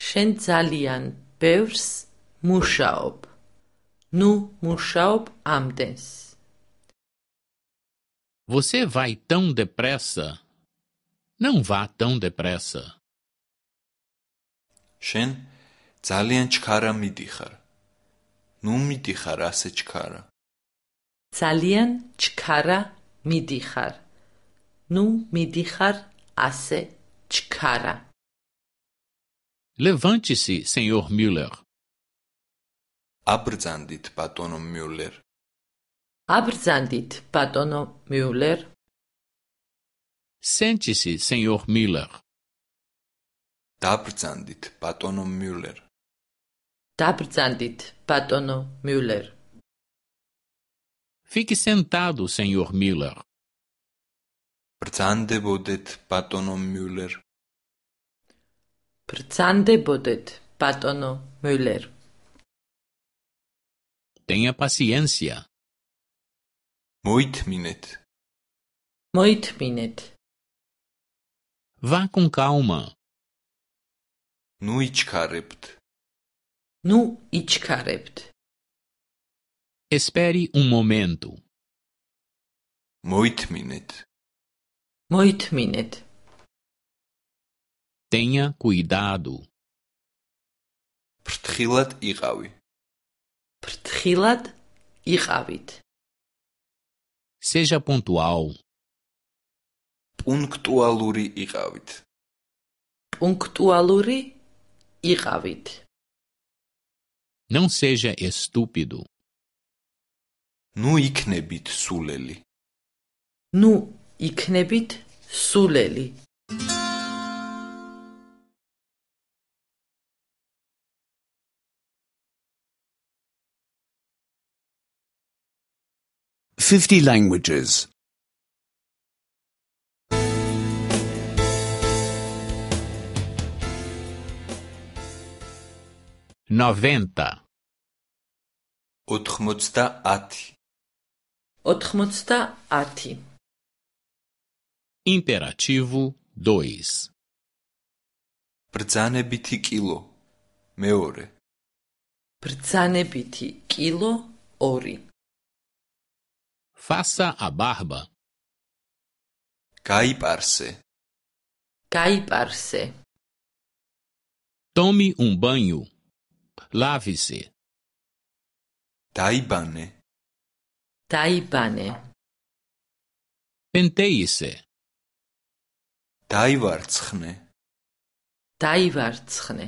Shen zalian bevrs mushaob. Nu mushaob amtens. Você vai tão depressa. Não vá tão depressa. შენ ძალიან ჩქარა მიდიხარ ნუ მიდიხარ ასე ჩქარა ძალიან ჩქარა მიდიხარ ნუ მიდიხარ ასე ჩქარა levante-se senhor müller აბრძანდით ბატონო მიულერ აბრძანდით ბატონო მიულერ sente-se senhor müller Dabrzandit Patono Müller. Dabrzandit Patono Müller. Fique sentado, senhor Müller. Przande bodet Patono Müller. Przande bodet Patono Müller. Tenha paciência. Muito minet. Muito minet. Vá com calma. Nu içkarept. Nu içkarept. Espere um momento. Muit minet. Muit minet. Tenha cuidado. Prtkhilat iqavi. Prtkhilat rabit Seja pontual. Punktualuri iqavit. Punktualuri iqavit e Rabbit. Não seja estúpido. Nu iknebit suleli. Nu iknebit suleli. Fifty languages. noventa. Otrmutsta ati. Otrmutsta ati. Imperativo dois. Prdzane biti kilo, meore. Prdzane biti kilo, ori. Faça a barba. Caiparse. Caiparse. Tome um banho. ლაფისი დაიბანე დაიბანე პენტეისე დაივარცხნე დაივარცხნე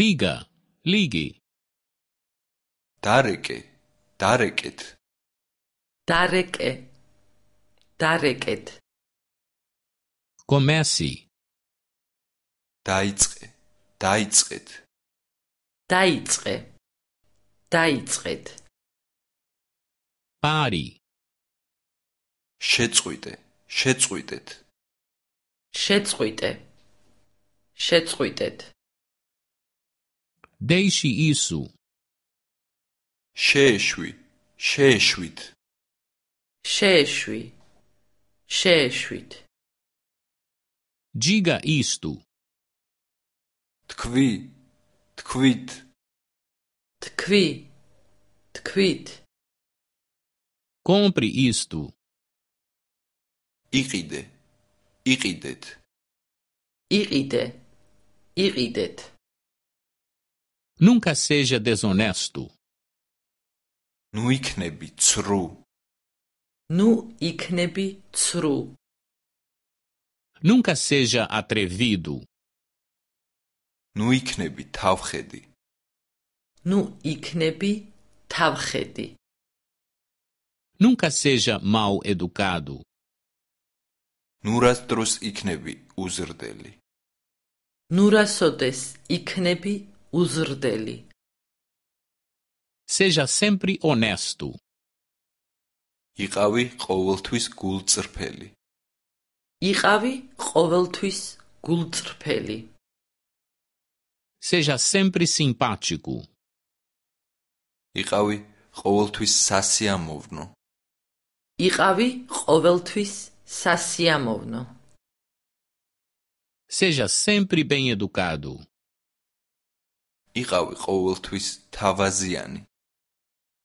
ლიგა ლიგი დარეკე დარეკეთ დარეკე დარეკეთ კომესი დაიწყე დაიწყეთ დაიწყე დაიწყეთ პარი შეწყვიტე შეწყვიტეთ შეწყვიტე შეწყვიტეთ დეიში ისუ შეეშვი შეეშვით შეეშვი შეეშვით ჯიგა ისტუ Tkvi, tkvit. Tkvi, tkvit. Compre isto. Iride, iridet. Iride, iridet. Nunca seja desonesto. Nu iknebi tsru. Nu iknebi tsru. Nunca seja atrevido. ნუ იქნები თავხედი. ნუ იქნები თავხედი. Nunca seja mal educado. Nurastros iknebi uzrdeli. Nurasodes iknebi uzrdeli. Seja sempre honesto. Iqavi qoveltvis gulzrpeli. Iqavi qoveltvis gulzrpeli. Seja sempre simpático. Iqavi qoveltvis sasiamovno. Iqavi qoveltvis sasiamovno. Seja sempre bem educado. Iqavi qoveltvis tavaziani.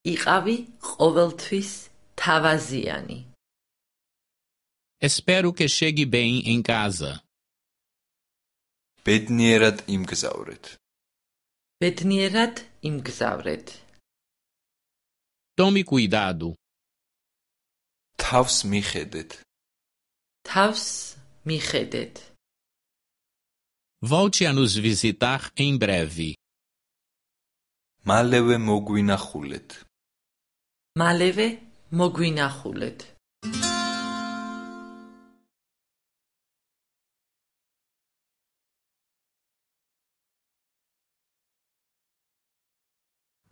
Iqavi qoveltvis tavaziani. Espero que chegue bem em casa. ბედნიერად იმგზავრეთ. ბედნიერად იმგზავრეთ. Tomi cuidado. თავს მიხედეთ. თავს მიხედეთ. Volte a nos visitar em breve. Malewe მოგვინახულეთ. Malewe მოგვინახულეთ.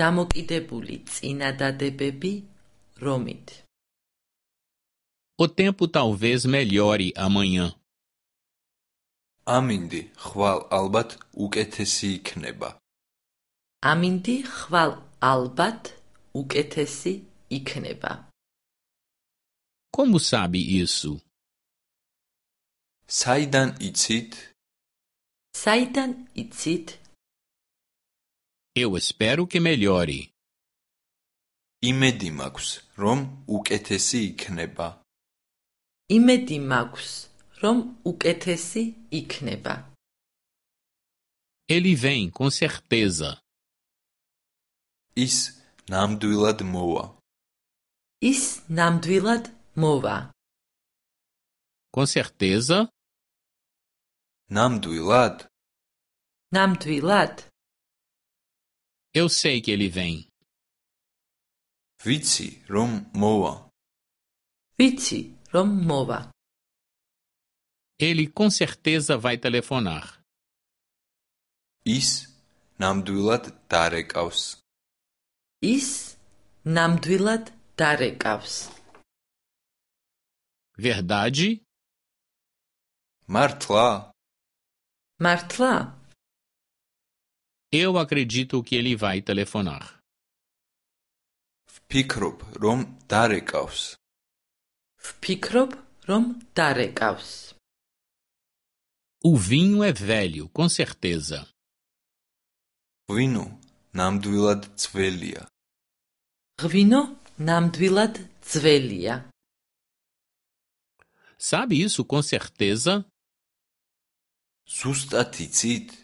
დამოკიდებული წინადადებები რომით. O tempo talvez melhore amanhã. Aminde, ხვალ ალბათ უკეთესი იქნება. Aminde, ხვალ ალბათ უკეთესი იქნება. Como sabe isso? Saidan icit? Saidan icit? Eu espero que melhore. Imedi maqs, rom uketesi ikneba. Imedi maqs, rom uketesi ikneba. Ele vem com certeza. Is namdvilad mova. Is namdvilad mova. Com certeza? Namdvilad. Namdvilad. Eu sei que ele vem. Vici rom mova. Vici rom mova. Ele com certeza vai telefonar. Is ნამდვილად დარეკავს. ის ნამდვილად დარეკავს. Verdade? Martla. Martla. Eu acredito que ele vai telefonar. Fikrob rom darekavs. Fikrob rom darekavs. O vinho é velho, com certeza. Vino namdvilad tsvelia. Vino namdvilad tsvelia. Sabe isso com certeza? Sustatitsit.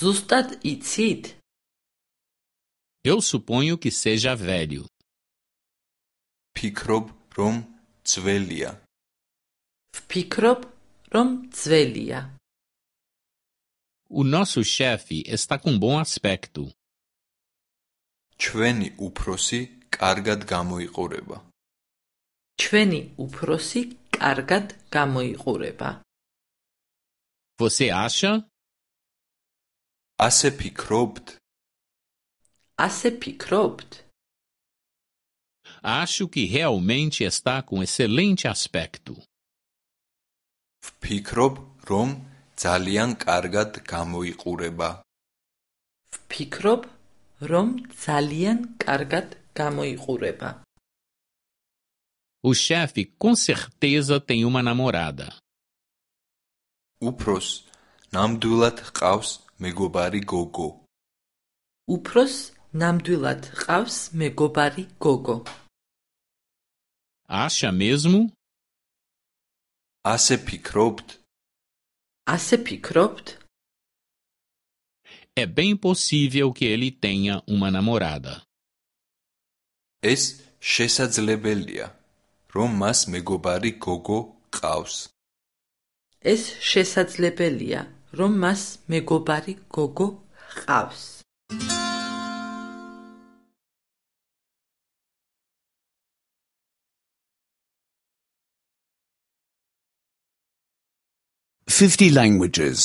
Zustat itzit. Eu suponho que seja velho. Pikrob rom tzvelia. Pikrob rom tzvelia. O nosso chefe está com bom aspecto. Tveni uprosi kargad gamoiqureba. Tveni kargat gamoi gamoiqureba. Você acha? Acepicrobt. Acepicrobt. Acho que realmente está com excelente aspecto. Vpicrob rom zalian kargat kamoiqureba. Vpicrob rom zalian kargat kamoiqureba. O chefe com certeza tem uma namorada. Upros namdulat kaus. მეგობარი გოგო. უფროს ნამდვილად ყავს მეგობარი გოგო. Аша мезму? Асе пикробт? Асе пикробт? Е бен посивел ке ели теня ума наморада. Ес шесадзлебелия, ром мас мегобари гого кавс. Ес шесадзлебелия, რომ მას მეგობარი გოგო ყავს. Fifty languages.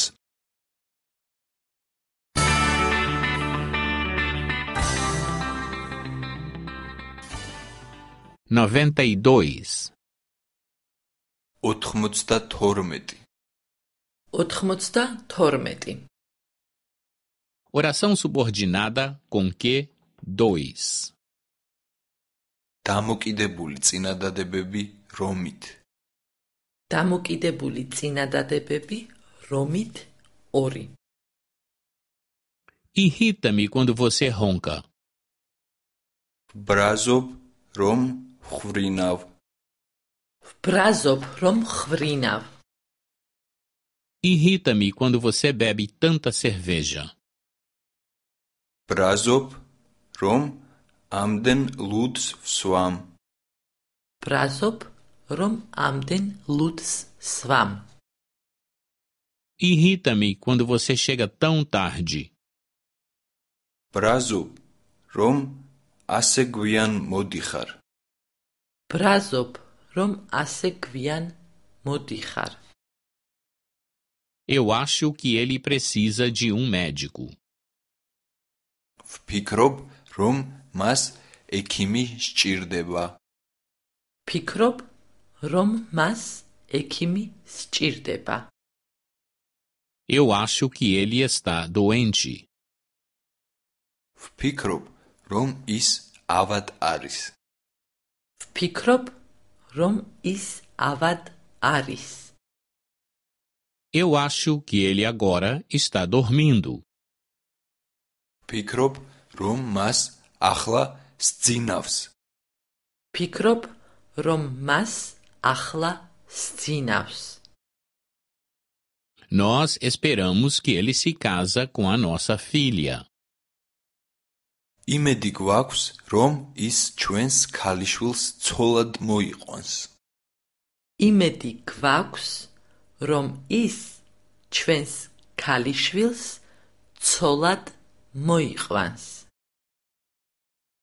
Noventa y dois. Otmutsta tormeti. Oração subordinada com que dois. Tamuk de debulitzina da debebi romit. Tamuk de debulitzina da debebi romit ori. Irrita-me quando você ronca. Brazob rom chvrinav. Brazob rom chvrinav. Irrita-me quando você bebe tanta cerveja. Prazop, rom, amden luts svam. Prazop, rom, amden luts svam. Irrita-me quando você chega tão tarde. Prazop, rom, ასე გვიან Prazop, rom, რომ ასე eu acho que ele precisa de um médico. Picrob rum mas ekimi stirdeba. Picrob rum mas ekimi stirdeba. Eu acho que ele está doente. Picrob rum is avad Picrob rum is avad eu acho que ele agora está dormindo. Pikrop rom mas akhla stinavs. Pikrop rom mas akhla stinavs. Nós esperamos que ele se casa com a nossa filha. Imediguaks rom is chuens kalishuls tsolad moiqons. Imediguaks რომ ის ჩვენს ქალიშვილს ცოლად მოიყვანს.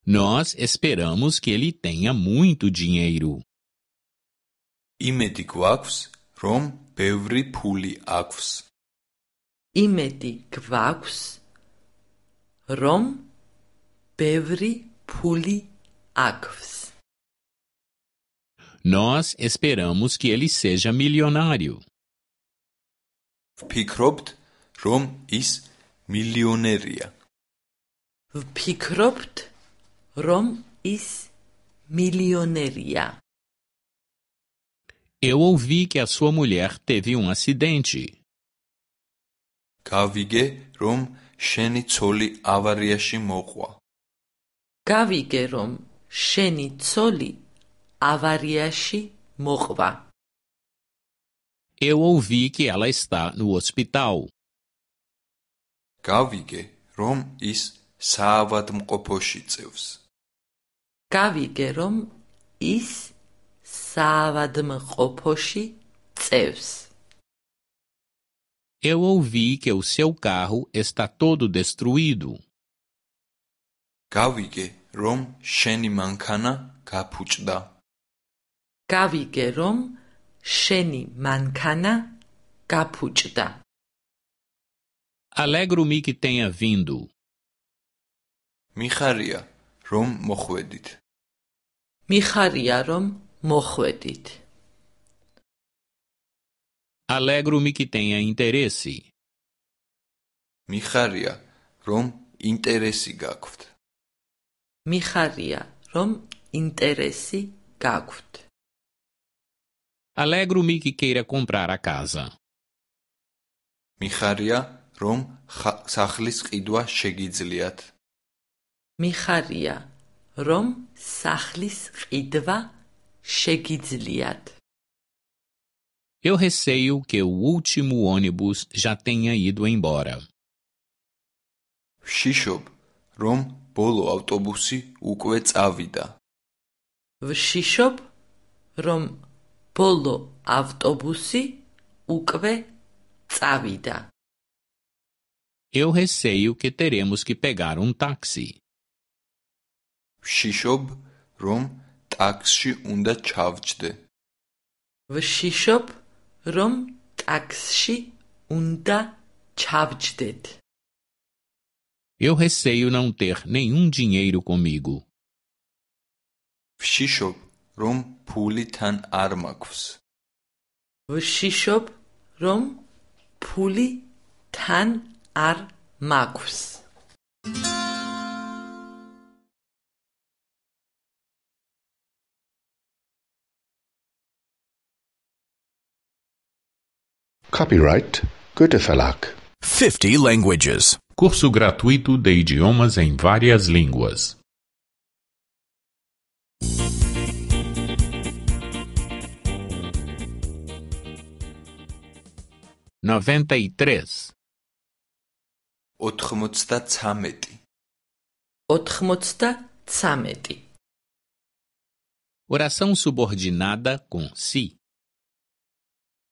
Nós esperamos que ele tenha muito dinheiro. Imedi gvaqvs, rom bevri puli aqvs. Imedi gvaqvs, rom bevri puli aqvs. Nós esperamos que ele seja milionário. ვფიქრობთ, რომ ის მილიონერია. ვფიქრობთ, რომ ის მილიონერია. Eu ouvi que a sua mulher teve um acidente. Gavige rom sheni tsoli avariashi moqva. Gavige rom sheni tsoli avariashi moqva. Eu ouvi que ela está no hospital. Gavige, rom is savat mqoposhi tsevs. rom is savat mqoposhi Eu ouvi que o seu carro está todo destruído. Gavige, rom sheni mankana kapuchda. Gavige, rom შენი მანქანა გაფუჭდა. Alegro mi que tenha vindo. Михария, რომ მოხვედით. Михария, რომ მოხვედით. Alegro mi que tenha interesse. Михария, რომ ინტერესი გაქვთ. Михария, რომ ინტერესი გაქვთ. Alegro-me que queira comprar a casa. Micharia rom sahlis qidva shegizliat. Micharia rom sahlis qidva shegizliat. Eu receio que o último ônibus já tenha ido embora. Shishob, rom bolo autobusi ukve tsavida. Shishob, rom ბოლო ავტობუსი უკვე წავიდა. Eu receio que teremos que pegar um táxi. Vshishob rom taksi unda chavchde. Vshishob rom taksi unda chavchdet. Eu receio não ter nenhum dinheiro comigo. Vshishob რომ ფული თან არ მაქვს. ვშიშობ, რომ ფული თან არ მაქვს. Copyright Goethe Verlag. 50 languages. Curso gratuito de idiomas em várias línguas. noventa e três. Otchmutsta tsameti. Otchmutsta tsameti. Oração subordinada com si.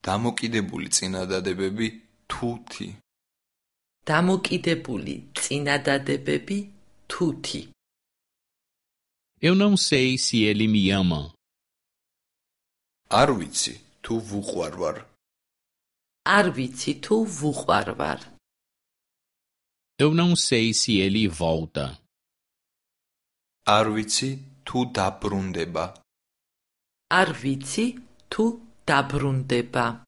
Tamuk idebuli tsinada de bebi tuti. Tamuk idebuli tsinada de bebi tuti. Eu não sei se ele me ama. Arvici, tu vuquarvar. Arbitzi tu vuchvarvar. Eu não sei se ele volta. Arvici tu dabrundeba. Arvici tu dabrundeba.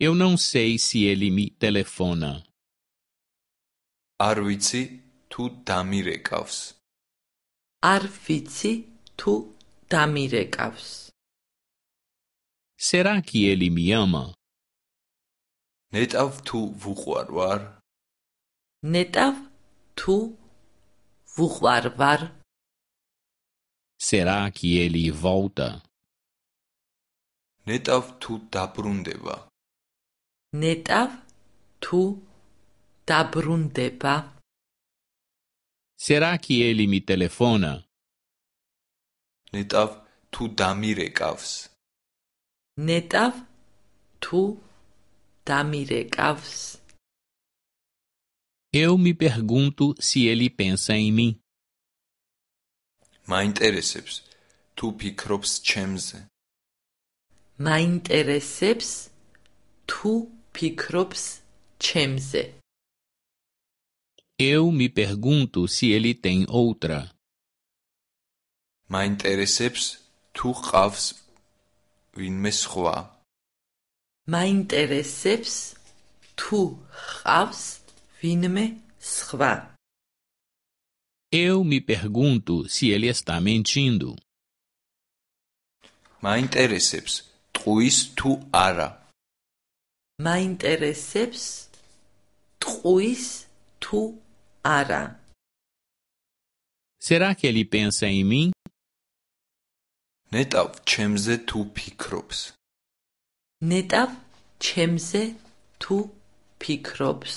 Eu não sei se ele me telefona. Arvici tu damirekavs. Arvici tu damirekavs. Será que ele me ama? ნეტავ თუ ვუყوار ვარ ნეტავ თუ ვუყوار ვარ Será que ele volta? Netav tu dabrundeba. Netav tu dabrundeba. Será que ele me telefona? Netav tu damirekavs. Netav tu damirekavs. damiregavs Eu me pergunto se ele pensa em mim. Mind tu picrops chemse Mind tu picrops chemse Eu me pergunto se ele tem outra. Mind tu chavs vinmes choa მაინტერესებს თუ ჰყავს ვინმე სხვა. Eu me pergunto se ele está mentindo. მაინტერესებს ტყუის თუ არა. მაინტერესებს ტყუის თუ არა. Será que ele pensa em mim? ნეტავ ჩემზე თუ ფიქრობს ნეტავ ჩემზე tu ფიქრობს?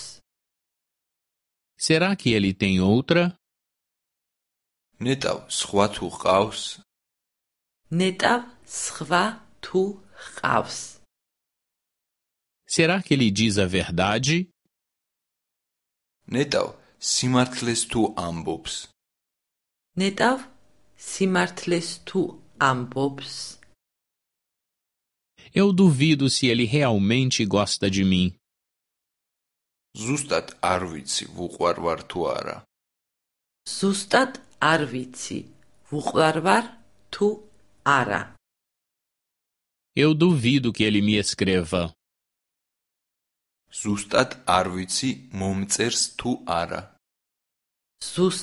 Será que ele tem outra? Netav sva tu qavs? Netav sva tu Será que ele diz a verdade? Netav simartles tu ambobs? Netav simartles tu ambobs? eu duvido se ele realmente gosta de mim. Zustat arvici vuquarvar tuara. Zustat arvici vuquarvar tu Eu duvido que ele me escreva. Zustat arvici momcers tuara.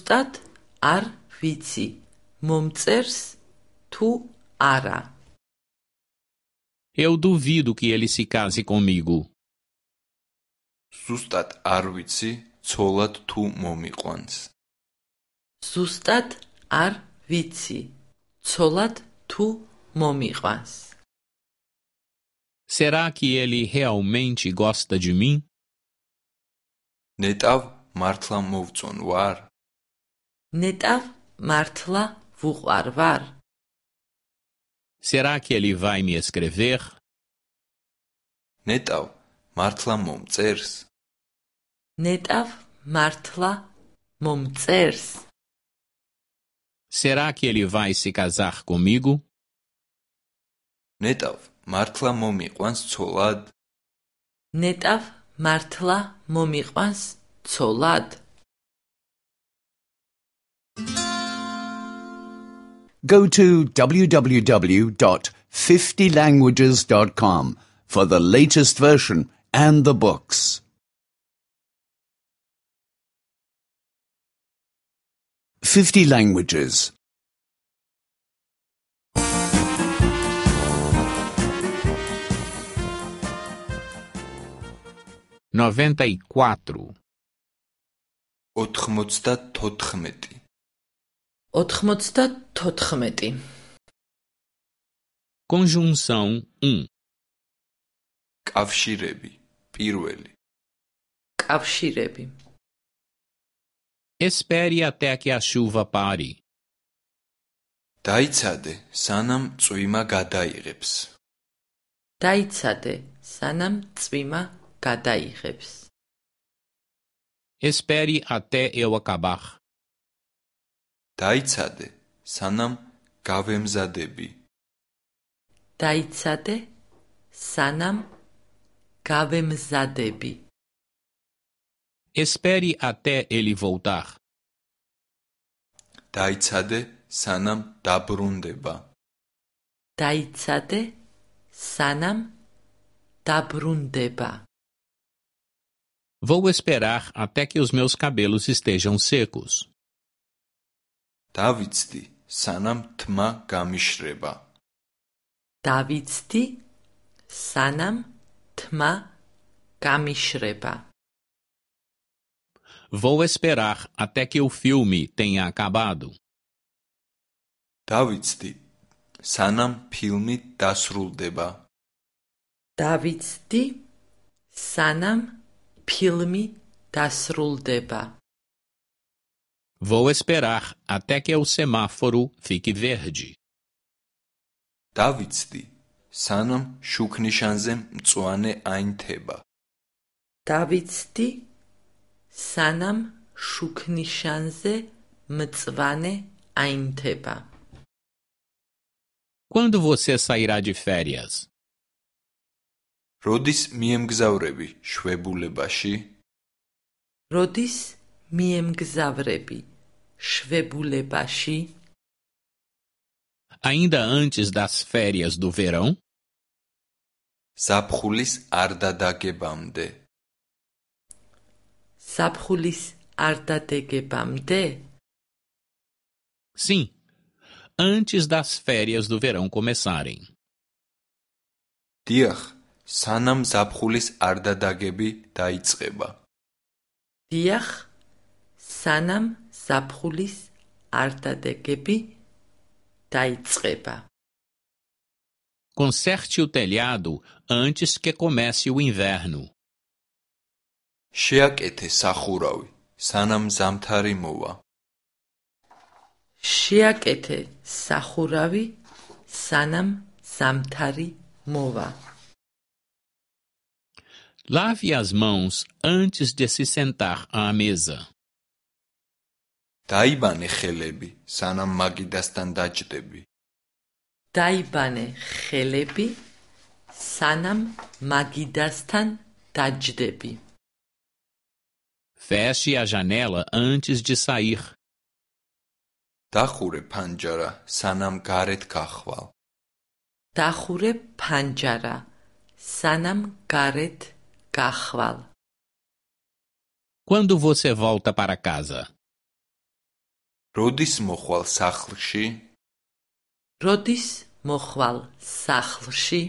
ara. arvici momcers tu eu duvido que ele se case comigo. Sustat arvici, colat tu momiquans. Sustat arvici, colat tu momiquans. Será que ele realmente gosta de mim? Netav martla movtson var. Netav martla vuqarvar. Será que ele vai me escrever? Netav, martla momtsers. Netav, martla momtsers. Será que ele vai se casar comigo? Netav, martla momiqvans tsolad. Netav, martla momiqvans tsolad. Thank you. go to www.50languages.com for the latest version and the books. Fifty languages. Noventa e quatro. 94 კონჟუნსაუნ უმ კავშირები პირველი კავშირები ესპერი ატე აკე აშუვა პარი დაიცადე სანამ წვიმა გადაიღებს დაიცადე სანამ წვიმა გადაიღებს ესპერი ატე ეოაკაბახ დაიცადე, სანამ გავემზადები. დაიცადე, სანამ გავემზადები. Espere até ele voltar. დაიცადე, სანამ დაბრუნდება. დაიცადე, სანამ დაბრუნდება. Vou esperar até que os meus cabelos estejam secos. დავიცდი სანამ თმა გამიშრება დავიცდი სანამ თმა გამიშრება Vou esperar até que o filme tenha acabado. Davidsti, sanam filmi dasruldeba. Davidsti, sanam filmi dasruldeba. Vou esperar até que o semáforo fique verde. Davidsti, sanam shuknishanzem tsuane ainteba. Davidsti, sanam shuknishanze mtsvane ainteba. Quando você sairá de férias? Rodis miemgzavrebi shvebulebashi. Rodis miemgzavrebi Shvebulebashi. Ainda antes das férias do verão? Sabhulis arda dagebamde. Sabhulis arda dagebamde. Sim, antes das férias do verão começarem. Dir, sanam sabhulis arda dagebi daitzreba. Dir, sanam sabhulis ზაფხულის արտադეგები დაიწყება. Conserte o telhado antes que comece o inverno. შეაკეთე სახურავი, სანამ ზამთარი მოვა. შეაკეთე სახურავი, სანამ ზამთარი მოვა. Lave as mãos antes de se sentar à mesa დაიბანე ხელები, სანამ მაგიდასთან დაჯდები. დაიბანე ხელები, სანამ მაგიდასთან დაჯდები. Feche a janela antes de sair. დახურე ფანჯარა, სანამ გარეთ გახვალ. დახურე ფანჯარა, სანამ გარეთ გახვალ. Quando você volta para casa? როდის მოხვალ სახლში? როდის მოხვალ სახლში?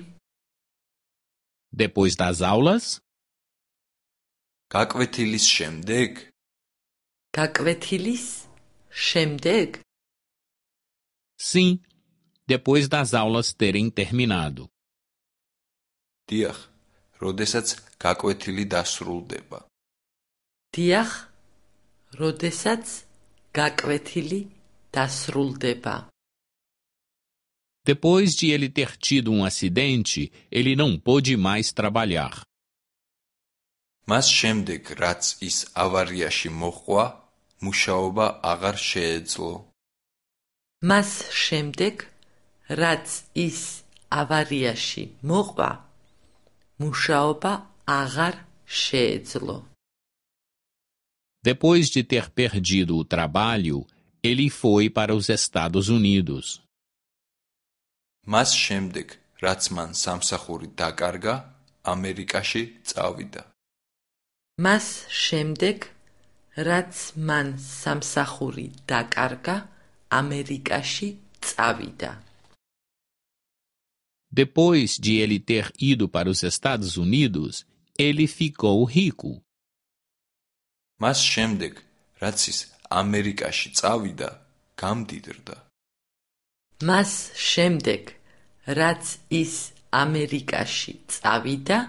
Depois das aulas? გაკვეთილის შემდეგ? გაკვეთილის შემდეგ? Sim, depois das aulas terem terminado. Diach, როდესაც გაკვეთილი დასრულდება? Diach, როდესაც გაკვეთილი დასრულდება. Depois de ele ter tido um acidente, ele não pôde mais trabalhar. მას შემდეგ, რაც ის ავარიაში მოყვა, მუშაობა აღარ შეეძლო. მას შემდეგ, რაც ის ავარიაში მოყვა, მუშაობა აღარ შეეძლო. Depois de ter perdido o trabalho, ele foi para os Estados Unidos. Mas Shemdek, Ratsman Samsahuri Dagarga, დაკარგა, ამერიკაში Mas Shemdek, Ratsman Samsahuri Dagarga, სამსახური დაკარგა, Depois de ele ter ido para os Estados Unidos, ele ficou rico. მას შემდეგ, რაც ის ამერიკაში წავიდა, გამდიდრდა. მას შემდეგ, რაც ის ამერიკაში წავიდა,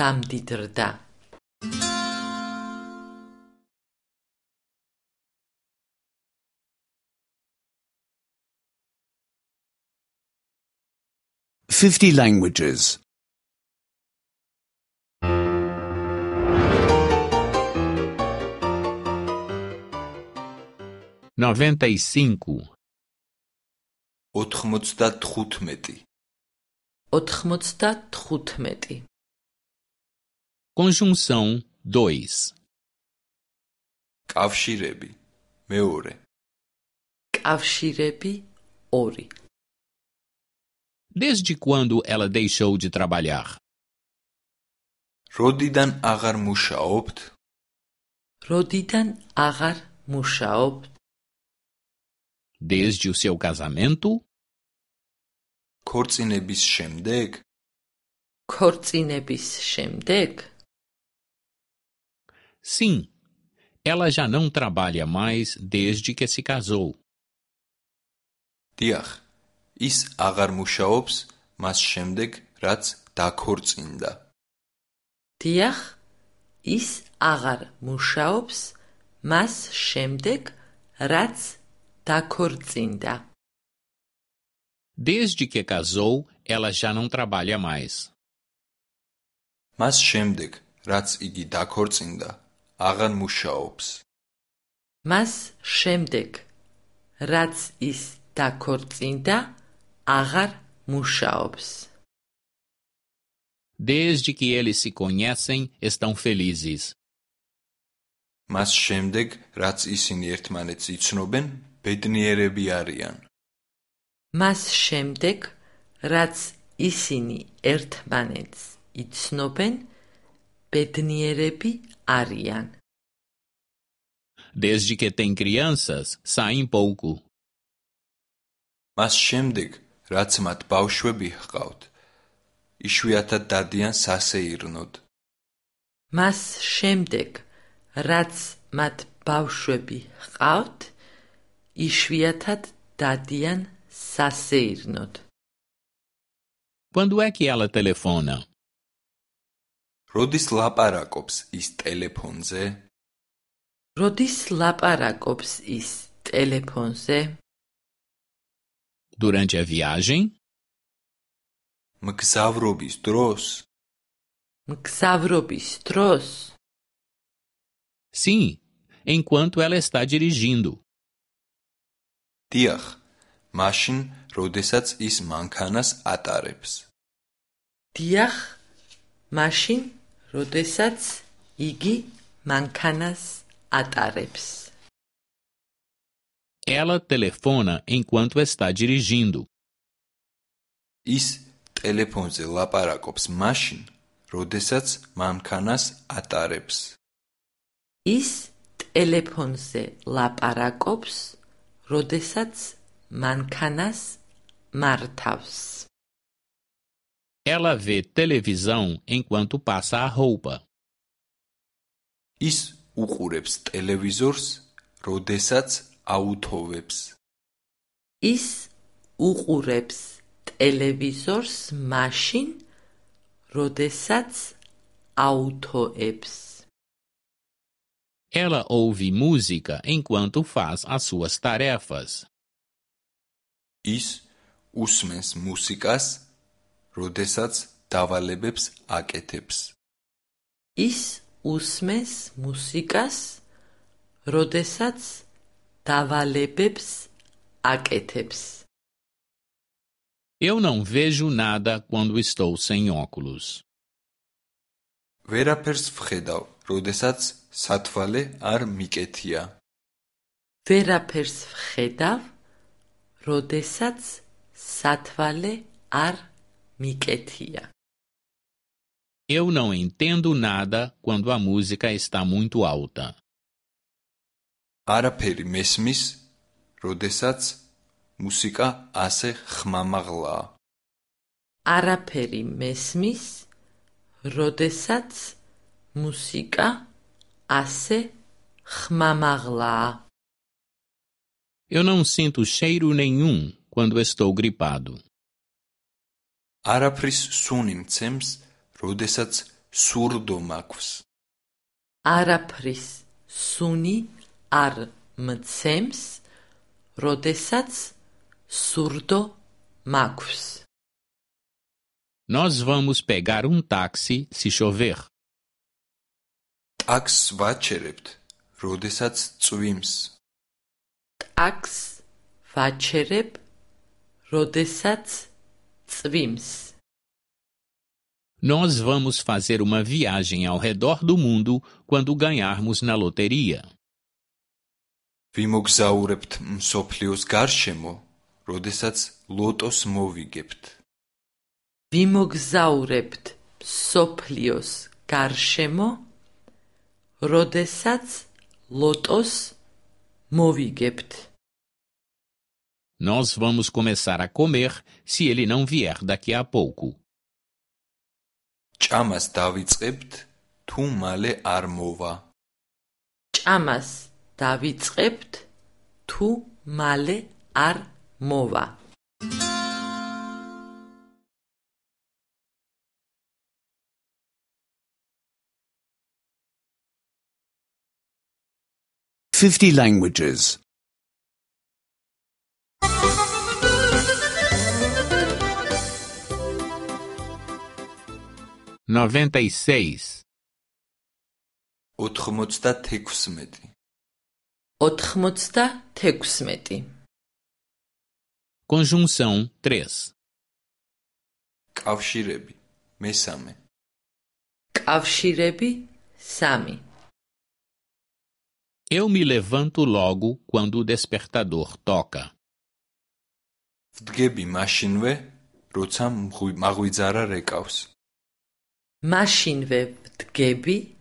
გამდიდრდა. Fifty languages. noventa e cinco. Otchmutstat chutmeti. Otchmutstat chutmeti. Conjunção dois. Kavshirebi, meore. Kavshirebi, ori. Desde quando ela deixou de trabalhar? Rodidan agar mushaopt. Rodidan agar mushaopt desde o seu casamento? Corzinebis Shemdeg. Corzinebis Shemdeg. Sim, ela já não trabalha mais desde que se casou. Diach, is agar mushaobs, mas Shemdeg rats da corzinda. Diach, is agar mushaobs, mas Shemdeg rats da Tá da Desde que casou, ela já não trabalha mais. Mas shemdek, rats igi da korzinda, agan mushaops. Mas shemdek, rats is da korzinda, agar mushaops. Desde que eles se conhecem, estão felizes. Mas shemdek, rats isin ertmanets itsnoben, ბედნიერები არიან. მას შემდეგ, რაც ისინი ერთმანეთს იცნობენ, ბედნიერები არიან. Desde que ten crianças, saem pouco. მას შემდეგ, რაც მათ ბავშვები ჰყავთ, იშვიათად დადიან სასეირნოდ. მას შემდეგ, რაც მათ ბავშვები ჰყავთ, Ishviatat Tadian Saseirnot. Quando é que ela telefona? Rodis Laparakops is telefonze. Rodis Laparakops is telefonze. Durante a viagem? Mxavrobis Tros. Mxavrobis Tros. Sim, enquanto ela está dirigindo. დიახ, მაშინ, როდესაც ის მანქანას ატარებს. დიახ, მაშინ, როდესაც იგი მანქანას ატარებს. Ela telefona enquanto está dirigindo. ის ტელეფონზე ლაპარაკობს მაშინ, როდესაც მანქანას ატარებს. ის ტელეფონზე ლაპარაკობს როდესაც მანქანას მართავს. Ela vê televisão enquanto passa a roupa. ის უყურებს ტელევიზორს, როდესაც აუთოვებს. ის უყურებს ტელევიზორს მაშინ, როდესაც აუთოებს. Ela ouve música enquanto faz as suas tarefas. Is usmes músicas, rodesats tavalebeps aketeps. Is usmes músicas, rodesats tavalebeps aketeps. Eu não vejo nada quando estou sem óculos. ვერაფერს ვხედავ, როდესაც სათვალე არ მიკეთია. ვერაფერს ვხედავ, როდესაც სათვალე არ მიკეთია. Eu não entendo nada quando a música está muito alta. Araperi mesmis, rodesats musika ase khmamaghla. Araperi mesmis, როდესაც მუსიკა ასე ხმამაღლაა. Eu não sinto cheiro nenhum quando estou gripado. Arapris Araprис sunimcems, როდესაც surdo macus. Arapris suni ar mcems, როდესაც surdo macus. Nós vamos pegar um táxi se chover. Aks vacherebt, rodesats tsvims. Aks vacherebt, rodesats tsvims. Nós vamos fazer uma viagem ao redor do mundo quando ganharmos na loteria. Vimogzaurebt msoplios garshemo, rodesats lotos movigebt. ვიმოგზაურებთ სოფლიოს გარშემო როდესაც ლოტოს მოვიგებთ Nós vamos começar a comer se ele não vier daqui a pouco. ჭამას დავიწყებთ თუ მალე არ მოვა. ჭამას დავიწყებთ თუ მალე არ მოვა. noventa e seis outro 50 languages. 96 96 96 Conjunção três Kavshirebi mesame Kavshirebi sami eu me levanto logo quando o despertador toca. Vdgebi mashinve, rotsam maguizara rekaus. Mashinve tgebi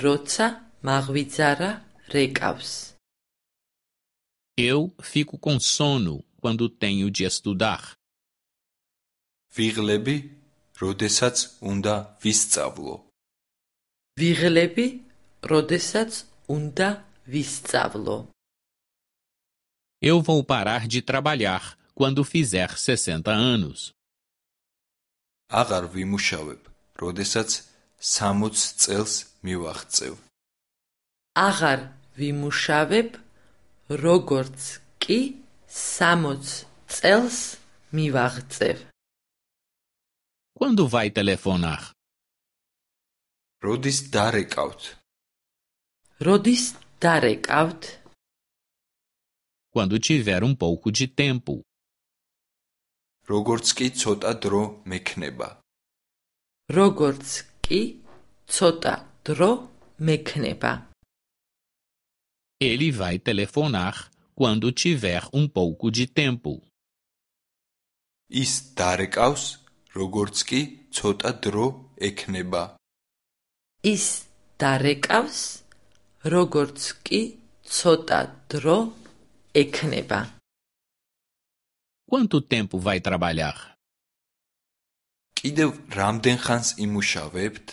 rotsa maguizara rekaus. Eu fico com sono quando tenho de estudar. Viglebi, rodesats unda vistzavlo. Viglebi, rodesats unda vistzavlo. Eu vou parar de trabalhar quando fizer sessenta anos. Agarvi mushaveb, rodesats 60 tsels miwaghtsev. Agar vi mushaveb, rogorts ki 60 tsels miwaghtsev. Quando vai telefonar? Rodis darekaut. Rodis out. Quando tiver um pouco de tempo. Rogorski tsota dro mekneba. Rogorski tsota dro mekneba. Ele vai telefonar quando tiver um pouco de tempo. Is Tarekavs aus tsota dro ekneba. Is aus როგორც კი ცოტა დრო ექნება. Quanto tempo vai trabalhar? კიდევ რამდენ ხანს იმუშავებთ?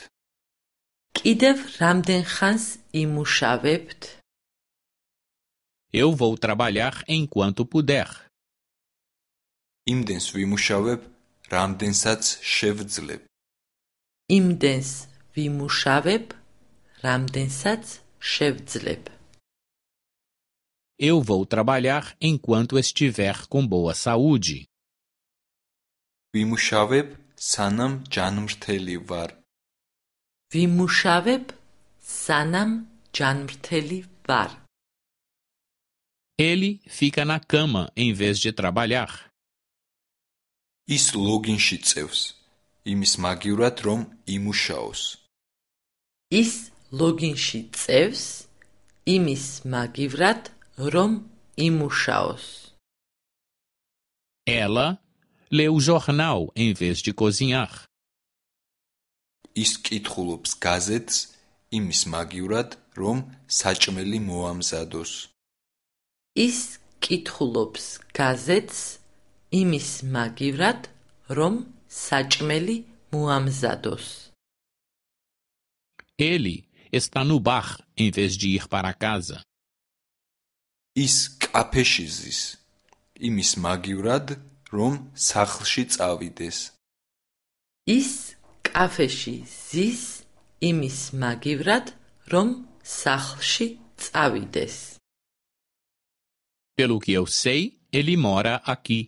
კიდევ რამდენ ხანს იმუშავებთ? Eu vou trabalhar enquanto puder. იმდენს ვიმუშავებ, რამდენსაც შევძლებ. იმდენს ვიმუშავებ, რამდენსაც Chevzlep. Eu vou trabalhar enquanto estiver com boa saúde. Vimushaveb sanam janum telivar. Vimushaveb sanam janum telivar. Ele fica na cama em vez de trabalhar. Is login shitsevs. Imis magiuratrom imushaos. ლოგინში წევს იმის მაგივრად რომ იმუშაოს ელა ლე უჟორნალ ინვეს დე კოზინიარ ის კითხულობს გაზეთს იმის მაგივრად რომ საჭმელი მოამზადოს ის კითხულობს გაზეთს იმის მაგივრად რომ საჭმელი მოამზადოს ელი ესტანუ ბახ ინვესჯი იხბარაკაზა ის კაფეში ზის იმის მაგივრად რომ სახლში წავიდეს ის კაფეში ზის იმის მაგივრად რომ სახლში წავიდეს pelo que eu sei ele mora aqui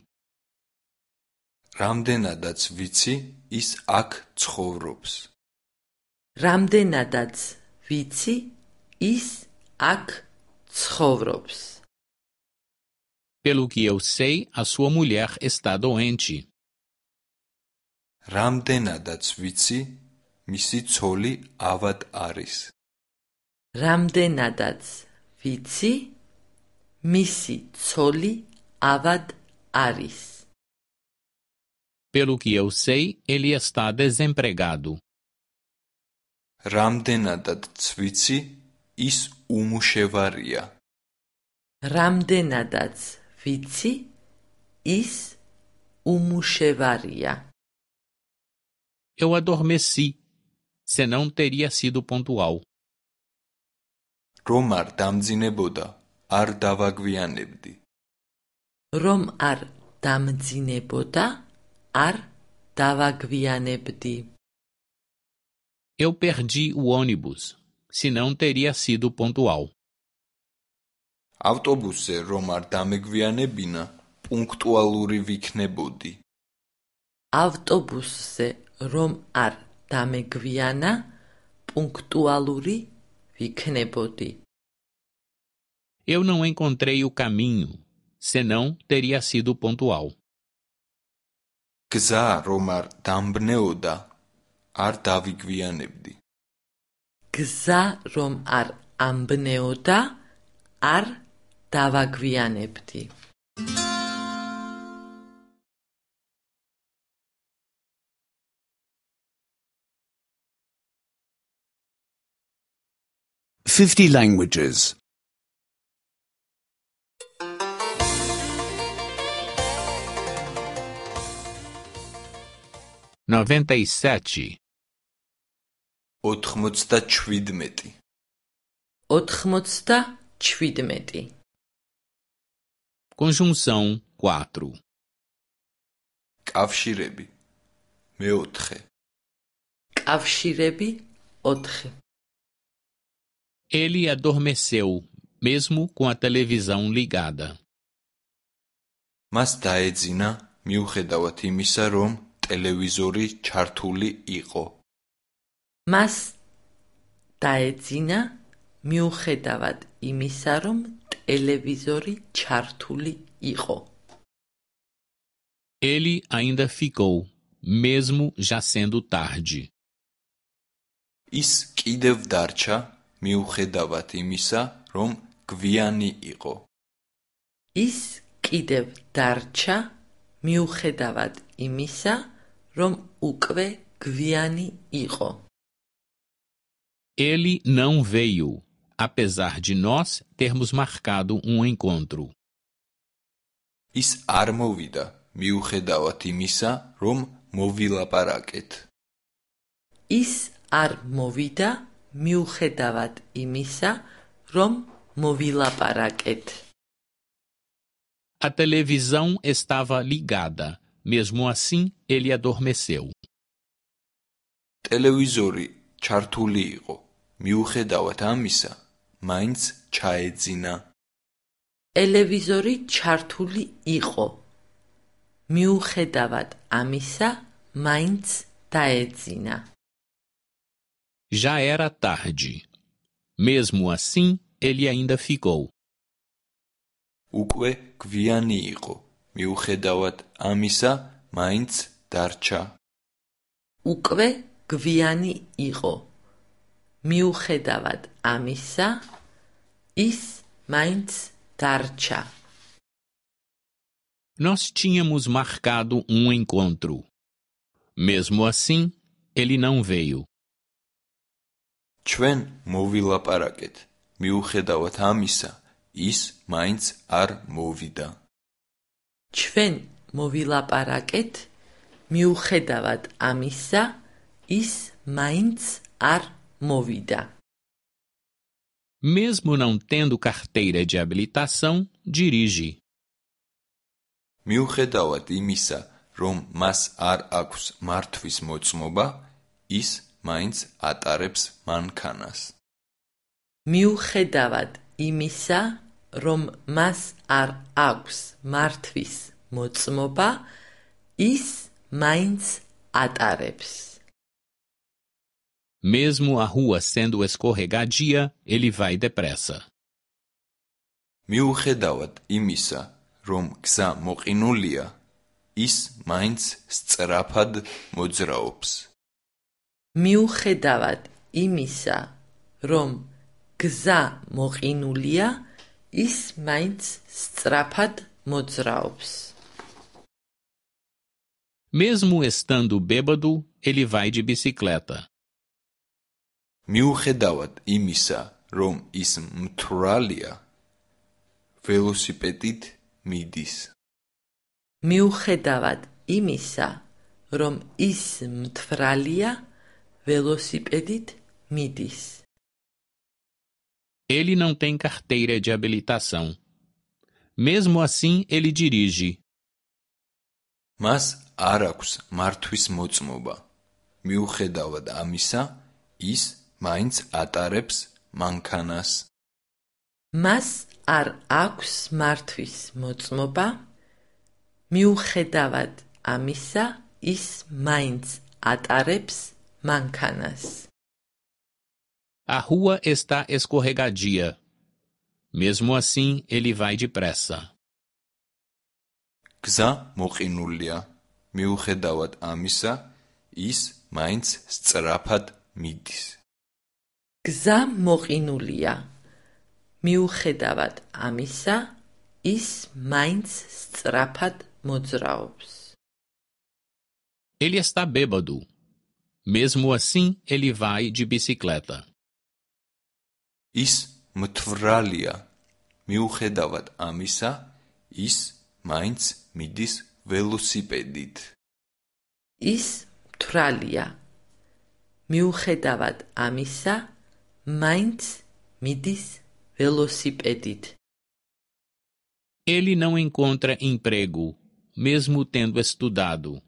რამდენადაც ვიცი ის აქ ცხოვრობს რამდენადაც ვიცი, ის აქ ცხოვრობს. De lo que yo sé, a su mujer está doenchi. Ramdenadats vici, misi tsoli avat aris. Ramdenadats vici, misi tsoli avat aris. Pelo que eu sei, ele está desempregado. რამდენადაც ვიცი, ის უმუშევარია. რამდენადაც ვიცი, ის უმუშევარია. Eu adormeci, senão teria sido pontual. რომ არ დამძინებოდა, არ დავაგვიანებდი. რომ არ დამძინებოდა, არ დავაგვიანებდი. Eu perdi o ônibus, senão teria sido pontual. Autobuse romar damegvianebina, punctualuri viknebodi. Autobuse romar ar damegviana, punctualuri viknebodi. Eu não encontrei o caminho, senão teria sido pontual. Gza romar dambneoda, არ დავიგვიანებდი. გზა რომ არ ამბნეოდა, არ დავაგვიანებდი. Fifty languages. 97 Conjunção 4 Кавширები მეოთხე Кавширები 4 Ele adormeceu mesmo com a televisão ligada. Mas დაეძინა მიუხედავად იმისა, რომ ტელევიზორი ჩართული იყო. მას დაეძინა მიუხედავად იმისა, რომ ტელევიზორი ჩართული იყო. Ele ainda ficou, mesmo já sendo tarde. ის კიდევ დარჩა მიუხედავად იმისა, რომ გვიანი იყო. ის კიდევ დარჩა მიუხედავად იმისა, რომ უკვე გვიანი იყო. ele não veio, apesar de nós termos marcado um encontro. Is ar armovida, miuhedavati misa, rom movila paraket. Is armovida, miuhedavat imisa, rom movila paraket. A televisão estava ligada. Mesmo assim, ele adormeceu. Televisori chartuli igo, მიუხედავად ამისა, მაინც ჩაეძინა. ტელევიზორი ჩართული იყო. მიუხედავად ამისა, მაინც დაეძინა. Já era tarde. Mesmo assim, ele ainda ficou. უკვე გვიანი იყო. მიუხედავად ამისა, მაინც დარჩა. უკვე გვიანი იყო. მიუხედავად ამისა ის Nós tínhamos marcado um encontro. Mesmo assim, ele não veio. Chven movila paraket. Miuhedavat amisa. Is mainz ar movida. Chven movila paraket. Miuhedavat amisa. Is mainz ar movida. Mesmo não tendo carteira de habilitação, dirige. მიუხედავად იმისა, რომ მას არ აქვს მართვის მოწმობა, ის მაინც ატარებს მანქანას. მიუხედავად იმისა, რომ მას არ აქვს მართვის მოწმობა, ის მაინც ატარებს. Mesmo a rua sendo escorregadia, ele vai depressa. Miu redawat imisa, rom ksa moqinulia, is mainz strapad mozraops. Miu redawat imisa, rom ksa moqinulia, is mainz strapad mozraops. Mesmo estando bêbado, ele vai de bicicleta მიუხედავად იმისა, რომ ის მთვრალია, ველოსიპედით მიდის. მიუხედავად იმისა, რომ ის მთვრალია, ველოსიპედით მიდის. Ele não tem carteira de habilitação. Mesmo assim, ele dirige. მას არ აქვს მართვის მოწმობა. მიუხედავად ამისა, ის მაინც ატარებს მანქანას მას არ აქვს მართვის მოწმობა მიუხედავად ამისა ის მაინც ატარებს მანქანას A rua está escorregadia. Mesmo assim, ele vai depressa. Gza moqinulia. Miuxedavat amisa is mains strafat midis. გზა მოყინულია. მიუხედავად ამისა, ის მაინც სწრაფად მოძრაობს. Ele está bêbado. Mesmo assim, ele vai de bicicleta. Is mtvralia. Miuchedavat amisa, is mainz midis velosipedit. Is mtvralia. Miuchedavat amisa, მაინც მიდის ველოსიპედით. Ele não encontra emprego, mesmo tendo estudado.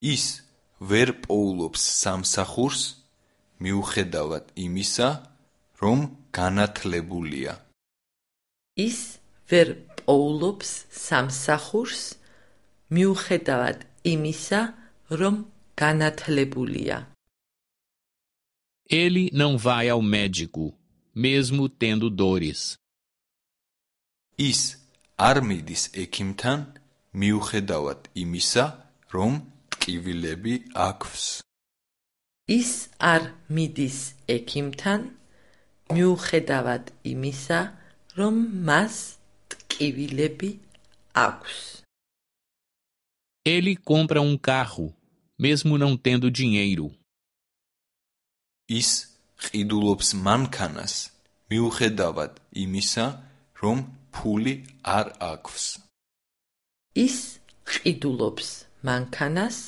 Is ვერ პოულობს სამსახურს, მიუხედავად იმისა, რომ განათლებულია. Is ვერ პოულობს სამსახურს, მიუხედავად იმისა, რომ განათლებულია. ele não vai ao médico, mesmo tendo dores. Is armidis ekimtan miuhedavat imisa rom tkivilebi aqvs. Is armidis ekimtan miuhedavat imisa rom mas tkivilebi aqvs. Ele compra um carro, mesmo não tendo dinheiro. ის ყიდულობს მანქანას მიუხედავად იმისა, რომ ფული არ აქვს. ის ყიდულობს მანქანას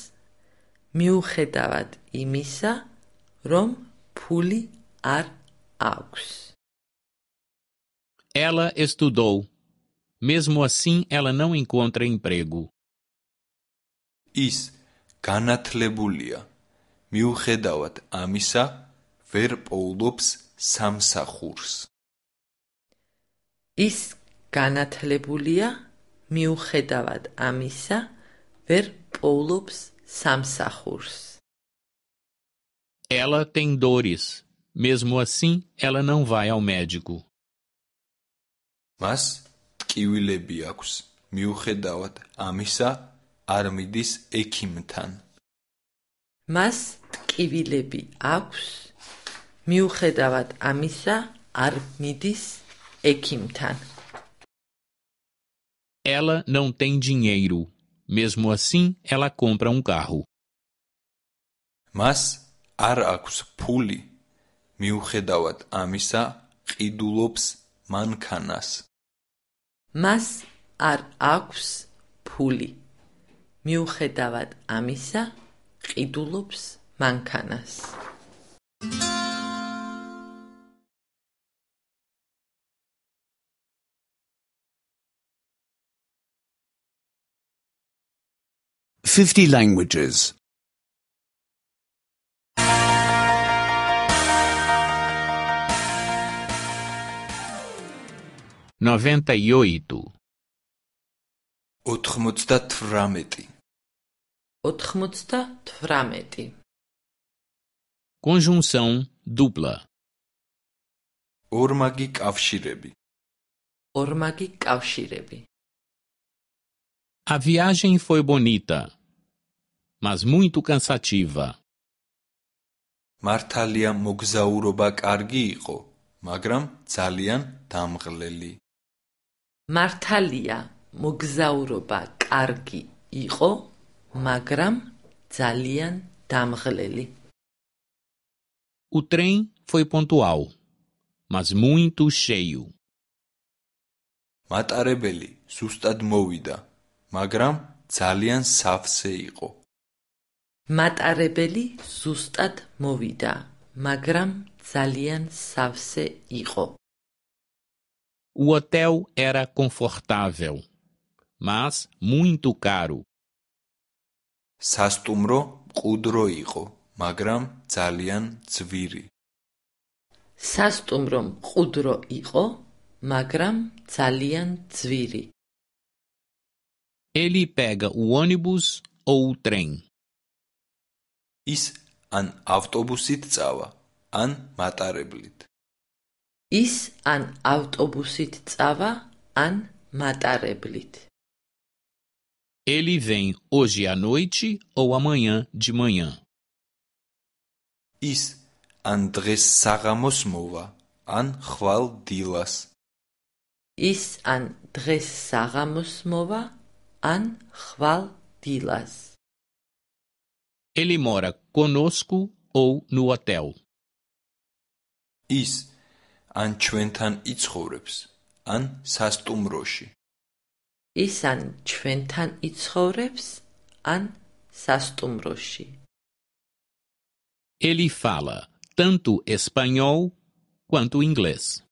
მიუხედავად იმისა, რომ ფული არ აქვს. Ela estudou. Mesmo assim, ela não encontra emprego. ის განათლებულია მიუხედავად ამისა, ვერ პოულობს სამსახურს. ის განათლებულია მიუხედავად ამისა ვერ პოულობს სამსახურს. Ela tem dores. Mesmo assim, ela não vai ao médico. მას ტკივილები აქვს. მიუხედავად ამისა არ მიდის ექიმთან. მას ტკივილები აქვს. მიუხედავად ამისა არ მიდის ექიმთან. Ela não tem dinheiro. Mesmo assim, ela compra um carro. Mas არ აქვს ფული. მიუხედავად ამისა ყიდულობს მანქანას. მას არ აქვს ფული. მიუხედავად ამისა ყიდულობს მანქანას. thank you 50 languages. 98 98 98 Conjunção dupla. ormagik კავშირები. ormagik კავშირები. A viagem foi bonita. mas muito cansativa. Martalia mogzauroba kargi iqo, magram zalyan damghleli. Martalia mogzauroba kargi iqo, magram zalyan damghleli. O trem foi pontual, mas muito cheio. Matarebeli sustad movida, magram ძალიან სავსე იყო მატარებელი ზუსტად მოვიდა, მაგრამ ძალიან სავსე იყო. O hotel era confortável, mas muito caro. Sastumro qudro iqo, magram zalyan zviri. Sastumrom qudro iqo, magram zalyan zviri. Ele pega o ônibus ou o trem? ის ან ავტობუსით წავა, ან მატარებლით. ის ან ავტობუსით წავა, ან მატარებლით. Ele vem hoje à noite ou amanhã de manhã? Is Andres Saramos mova an khval dilas. Is Andres Saramos mova an khval dilas. Ele mora conosco ou no hotel. Is an chventan itzhorebs an sastumroshi. Is an chventan itzhorebs an sastumroshi. Ele fala tanto espanhol quanto inglês.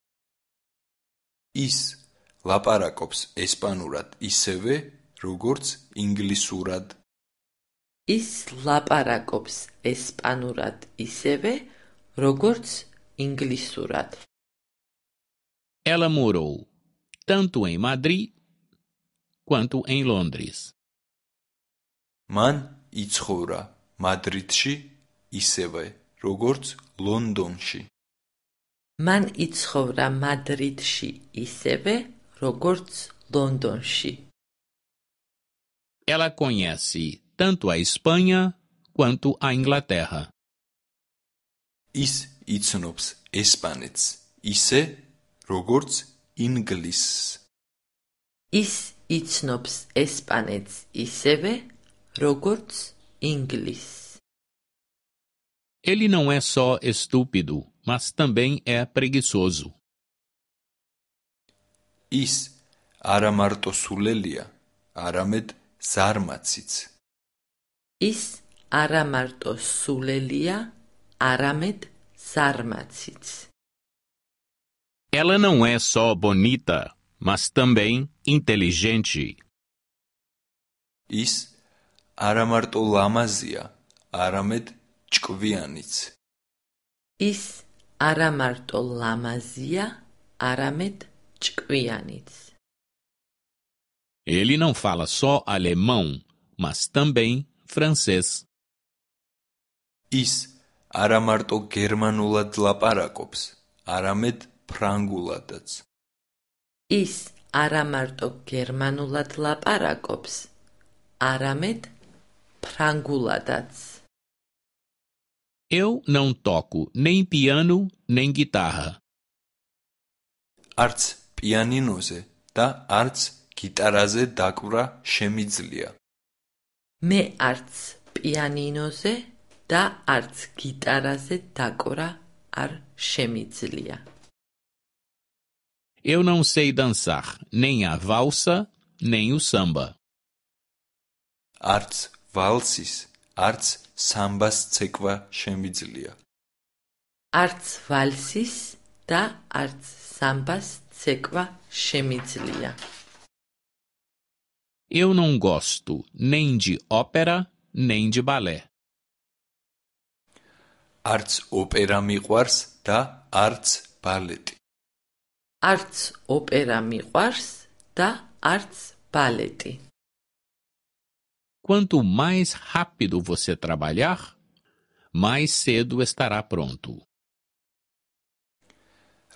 Is laparakops espanurat iseve rugurts inglisurad. ის ლაპარაკობს ესპანურად ისევე, როგორც ინგლისურად. Ela morou tanto em Madrid quanto em Londres. Man იცხოვრა მადრიდში ისევე, როგორც ლონდონში. Man იცხოვრა მადრიდში ისევე, როგორც ლონდონში. Ela conhece tanto a Espanha quanto a Inglaterra. Is itsunops espanets. Ise rogorts inglis. Is itsunops espanets. Iseve rogorts inglis. Ele não é só estúpido, mas também é preguiçoso. Is aramarto sulelia, aramet zarmatsits. Is არამარტო სულელია, არამედ ზარმაციც. Ela não é só bonita, mas também inteligente. Is aramarto lamazia, aramet chkvianits. Is aramarto lamazia, aramet chkvianits. Ele não fala só alemão, mas também ფრანსეს. ის არა მარტო გერმანულად ლაპარაკობს, არამედ ფრანგულადაც. ის არა მარტო გერმანულად ლაპარაკობს, არამედ ფრანგულადაც. Eu não toco nem piano nem guitarra. Arts pianinoze da arts gitaraze dakvra shemizlia. მე არც პიანინოზე და არც გიტარაზე დაკვრა არ შემიძლია. Eu não sei dançar nem a valsa, nem o samba. Arts valsis, arts sambas tsekva shemizlia. Arts valsis da arts sambas tsekva shemizlia. Eu não gosto nem de ópera nem de balé. Arts opera miquars da arts ballet. Arts opera miquars da arts ballet. Quanto mais rápido você trabalhar, mais cedo estará pronto.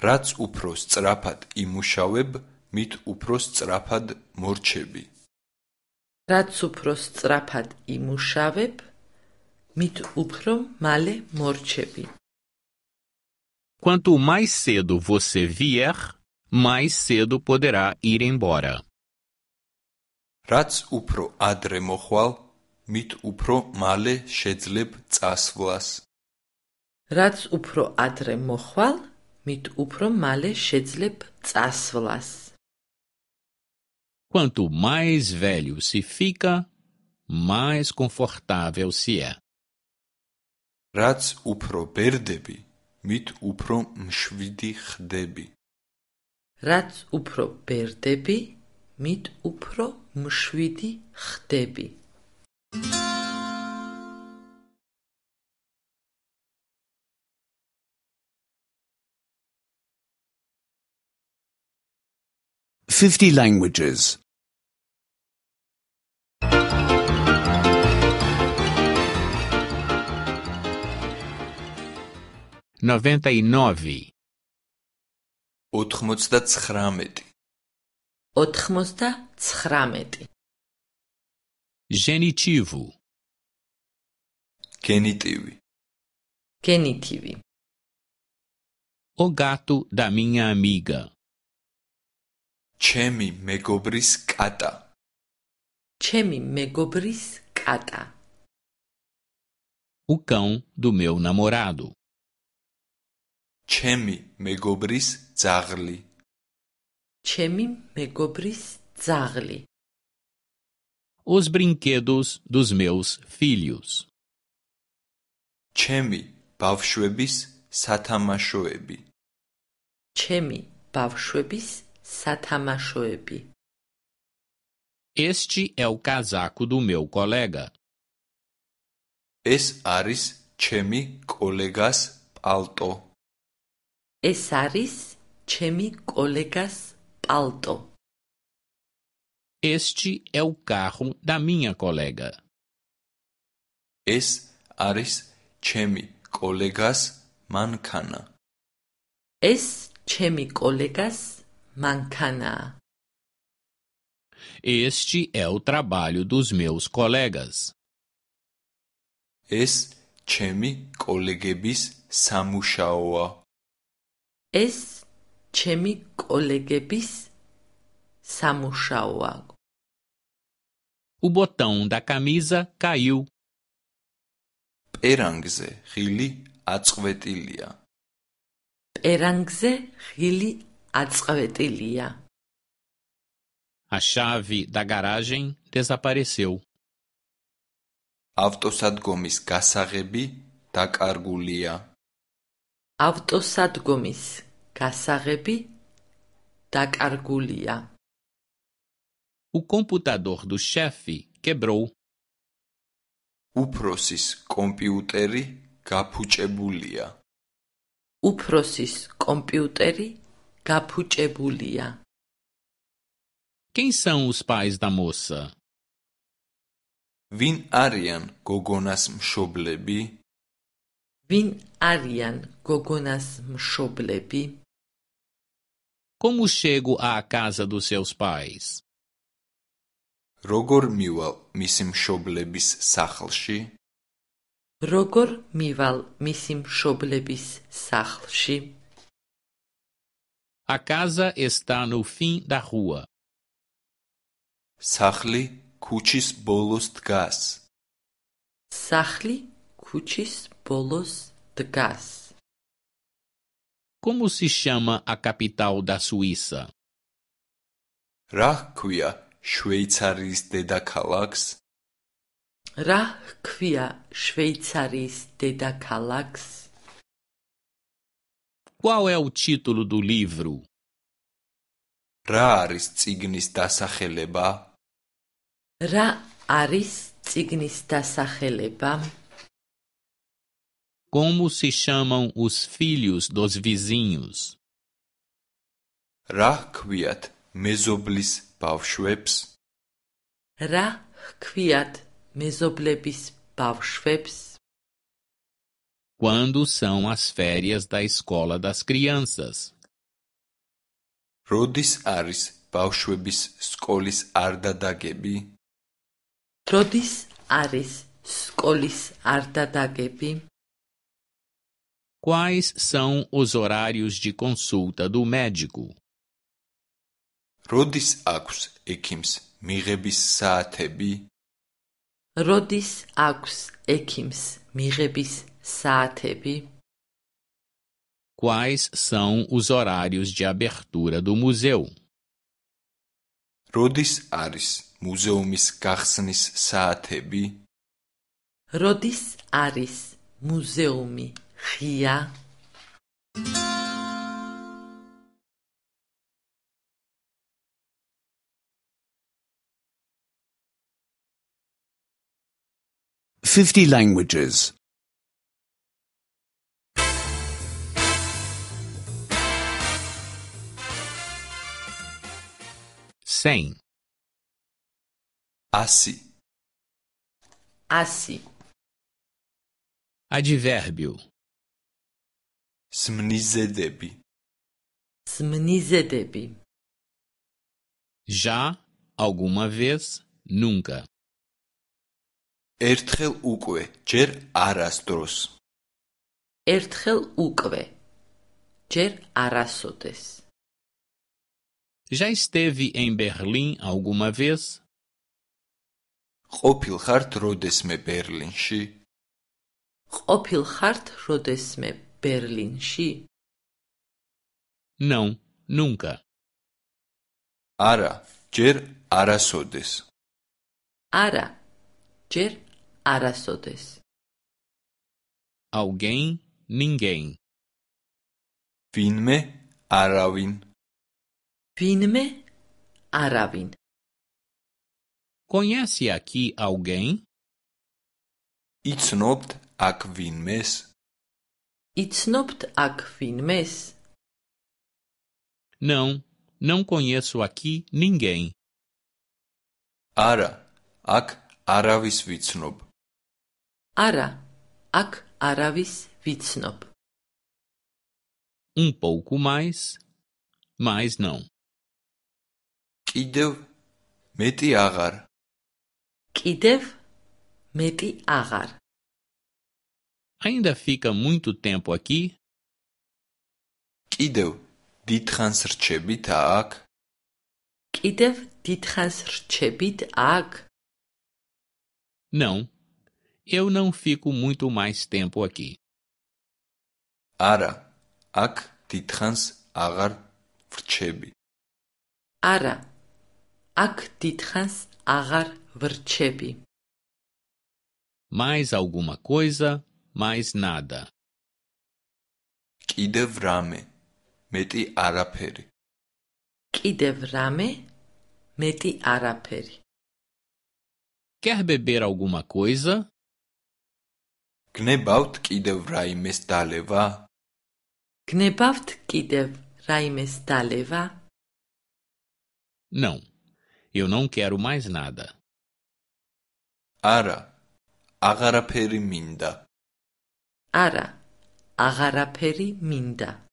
Rats upros trapad imushaweb mit upros trapad morchebi. რაც უფრო სწრაფად იმუშავებ, მით უფრო მალე მორჩები. Quanto mais cedo você vier, mais cedo poderá ir embora. რაც უფრო ადრე მოხვალ, მით უფრო მალე შეძლებ წასვლას. რაც უფრო ადრე მოხვალ, მით უფრო მალე შეძლებ წასვლას. Quanto mais velho se fica, mais confortável se é. Rats upro berdebi, mit upro mshvidichdebi. Rats upro berdebi, mit upro mshvidichdebi. Fifty languages. 99 99 99 genitivo Genitivo. Genitivo. o gato da minha amiga Chemi megobris კატა Chemi megobris კატა o cão do meu namorado ჩემი მეგობრის ძაღლი ჩემი მეგობრის ძაღლი os brinquedos dos meus filhos ჩემი ბავშვების სათამაშოები ჩემი ბავშვების სათამაშოები este é o casaco do meu colega ეს არის ჩემი კოლეგას პალტო ეს არის ჩემი კოლეგას პალტო. Este é o carro da minha colega. ეს არის ჩემი კოლეგას მანქანა. ეს ჩემი კოლეგას მანქანაა. Este é o trabalho dos meus colegas. ეს ჩემი კოლეგების სამუშაოა. ეს ჩემი კოლეგების სამუშაოა. U botão da camisa caiu. Perangze khili atsqvetilia. Perangze khili atsqvetilia. A chave da garagem desapareceu. Autosadgomis gasagebi dakargulia. ავტოსადგომის გასაღები დაკარგულია. O computador do chefe quebrou. Uprosis computeri gapuchebulia. Uprosis computeri gapuchebulia. Quem são os pais da moça? Vin arian kogonas mshoblebi. Vin arian gogonas mshoblebi. Como chego à casa dos seus pais? Rogor mival misim shoblebis sakhlshi. Rogor mival misim shoblebis sakhlshi. A casa está no fim da rua. Sakhli kuchis bolos tgas. Sakhli kuchis ბოლოს დგას. Como se chama a capital da Suíça? Rakvia, Schweizaris dedakalaks. Rakvia, Schweizaris dedakalaks. Qual é o título do livro? Ra aris tsignis dasakheleba. Ra aris tsignis dasakheleba. Como se chamam os filhos dos vizinhos? Rakviat mezoblis pavshveps. Rakviat mezoblebis pavshveps. Quando são as férias da escola das crianças? Rodis aris pavshvebis skolis arda dagebi. Rodis aris skolis arda dagebi. Quais são os horários de consulta do médico? Rodis aqus ekims mirebis satebi. Rodis aqus ekims mirebis satebi. Quais são os horários de abertura do museu? Rodis aris museumis karsnis satebi. Rodis aris museumi ria Fifty languages. Cem. Assi. Assi. Advérbio. სმნიზედები სმნიზედები ჟა alguma vez nunca ერთხელ უკვე ჯერ არასდროს ერთხელ უკვე ჯერ არასოდეს ჟა ისტევი ინ ბერლინ alguma vez ყოფილ ხართ როდესმე ბერლინში ყოფილ ხართ როდესმე perlinchi Não, nunca. Ara, ger arasodes. Ara, ger arasodes. Alguém, ninguém. finme aravin. finme aravin. Conhece aqui alguém? Itsnobt ak vinmes Itznopt fin mês? Não, não conheço aqui ninguém. Ara, ak aravis vitsnob. Ara, ak aravis vitsnob. Um pouco mais, mas não. Kidev meti agar. Kidev meti agar ainda fica muito tempo aqui? Kidev dit transrchebit ak. Kidev dit transrchebit ak. Não. Eu não fico muito mais tempo aqui. Ara ak dit trans agar vrchebi. Ara ak dit trans agar vrchebi. Mais alguma coisa? mais nada. Kidev rame, meti araperi. Kidev rame, meti araperi. Quer beber alguma coisa? Knebaut kidev raimes daleva. Knebaut kidev raimes daleva. Não, eu não quero mais nada. Ara, agaraperi minda. Ara, peri minda.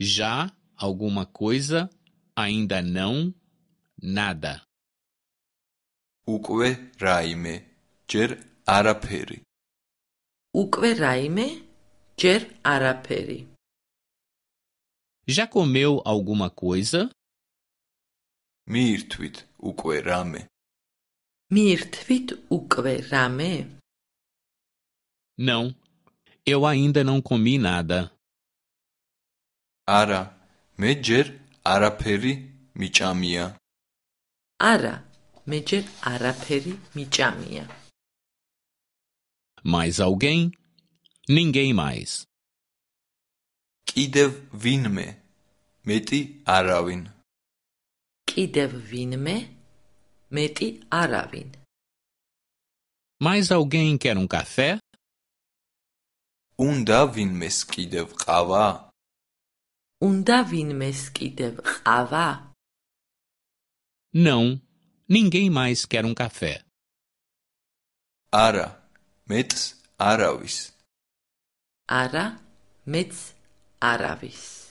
Já alguma coisa, ainda não, nada. Ukve raime, cer araperi. Ukve raime, cer araperi. Já comeu alguma coisa? Mirtvit ukve rame. Mirtvit ukve rame. Não, eu ainda não comi nada. Ara, mejer araperi michamia. Ara, mejer araperi michamia. Mais alguém? Ninguém mais. Kidev vinme, meti aravin. Kidev vinme, meti aravin. Mais alguém quer um café? Um უნდა ვინმეს კიდევ ყავა? უნდა ვინმეს კიდევ ყავა? Não, ninguém mais quer um café. Ara, mets aravis. Ara, mets aravis.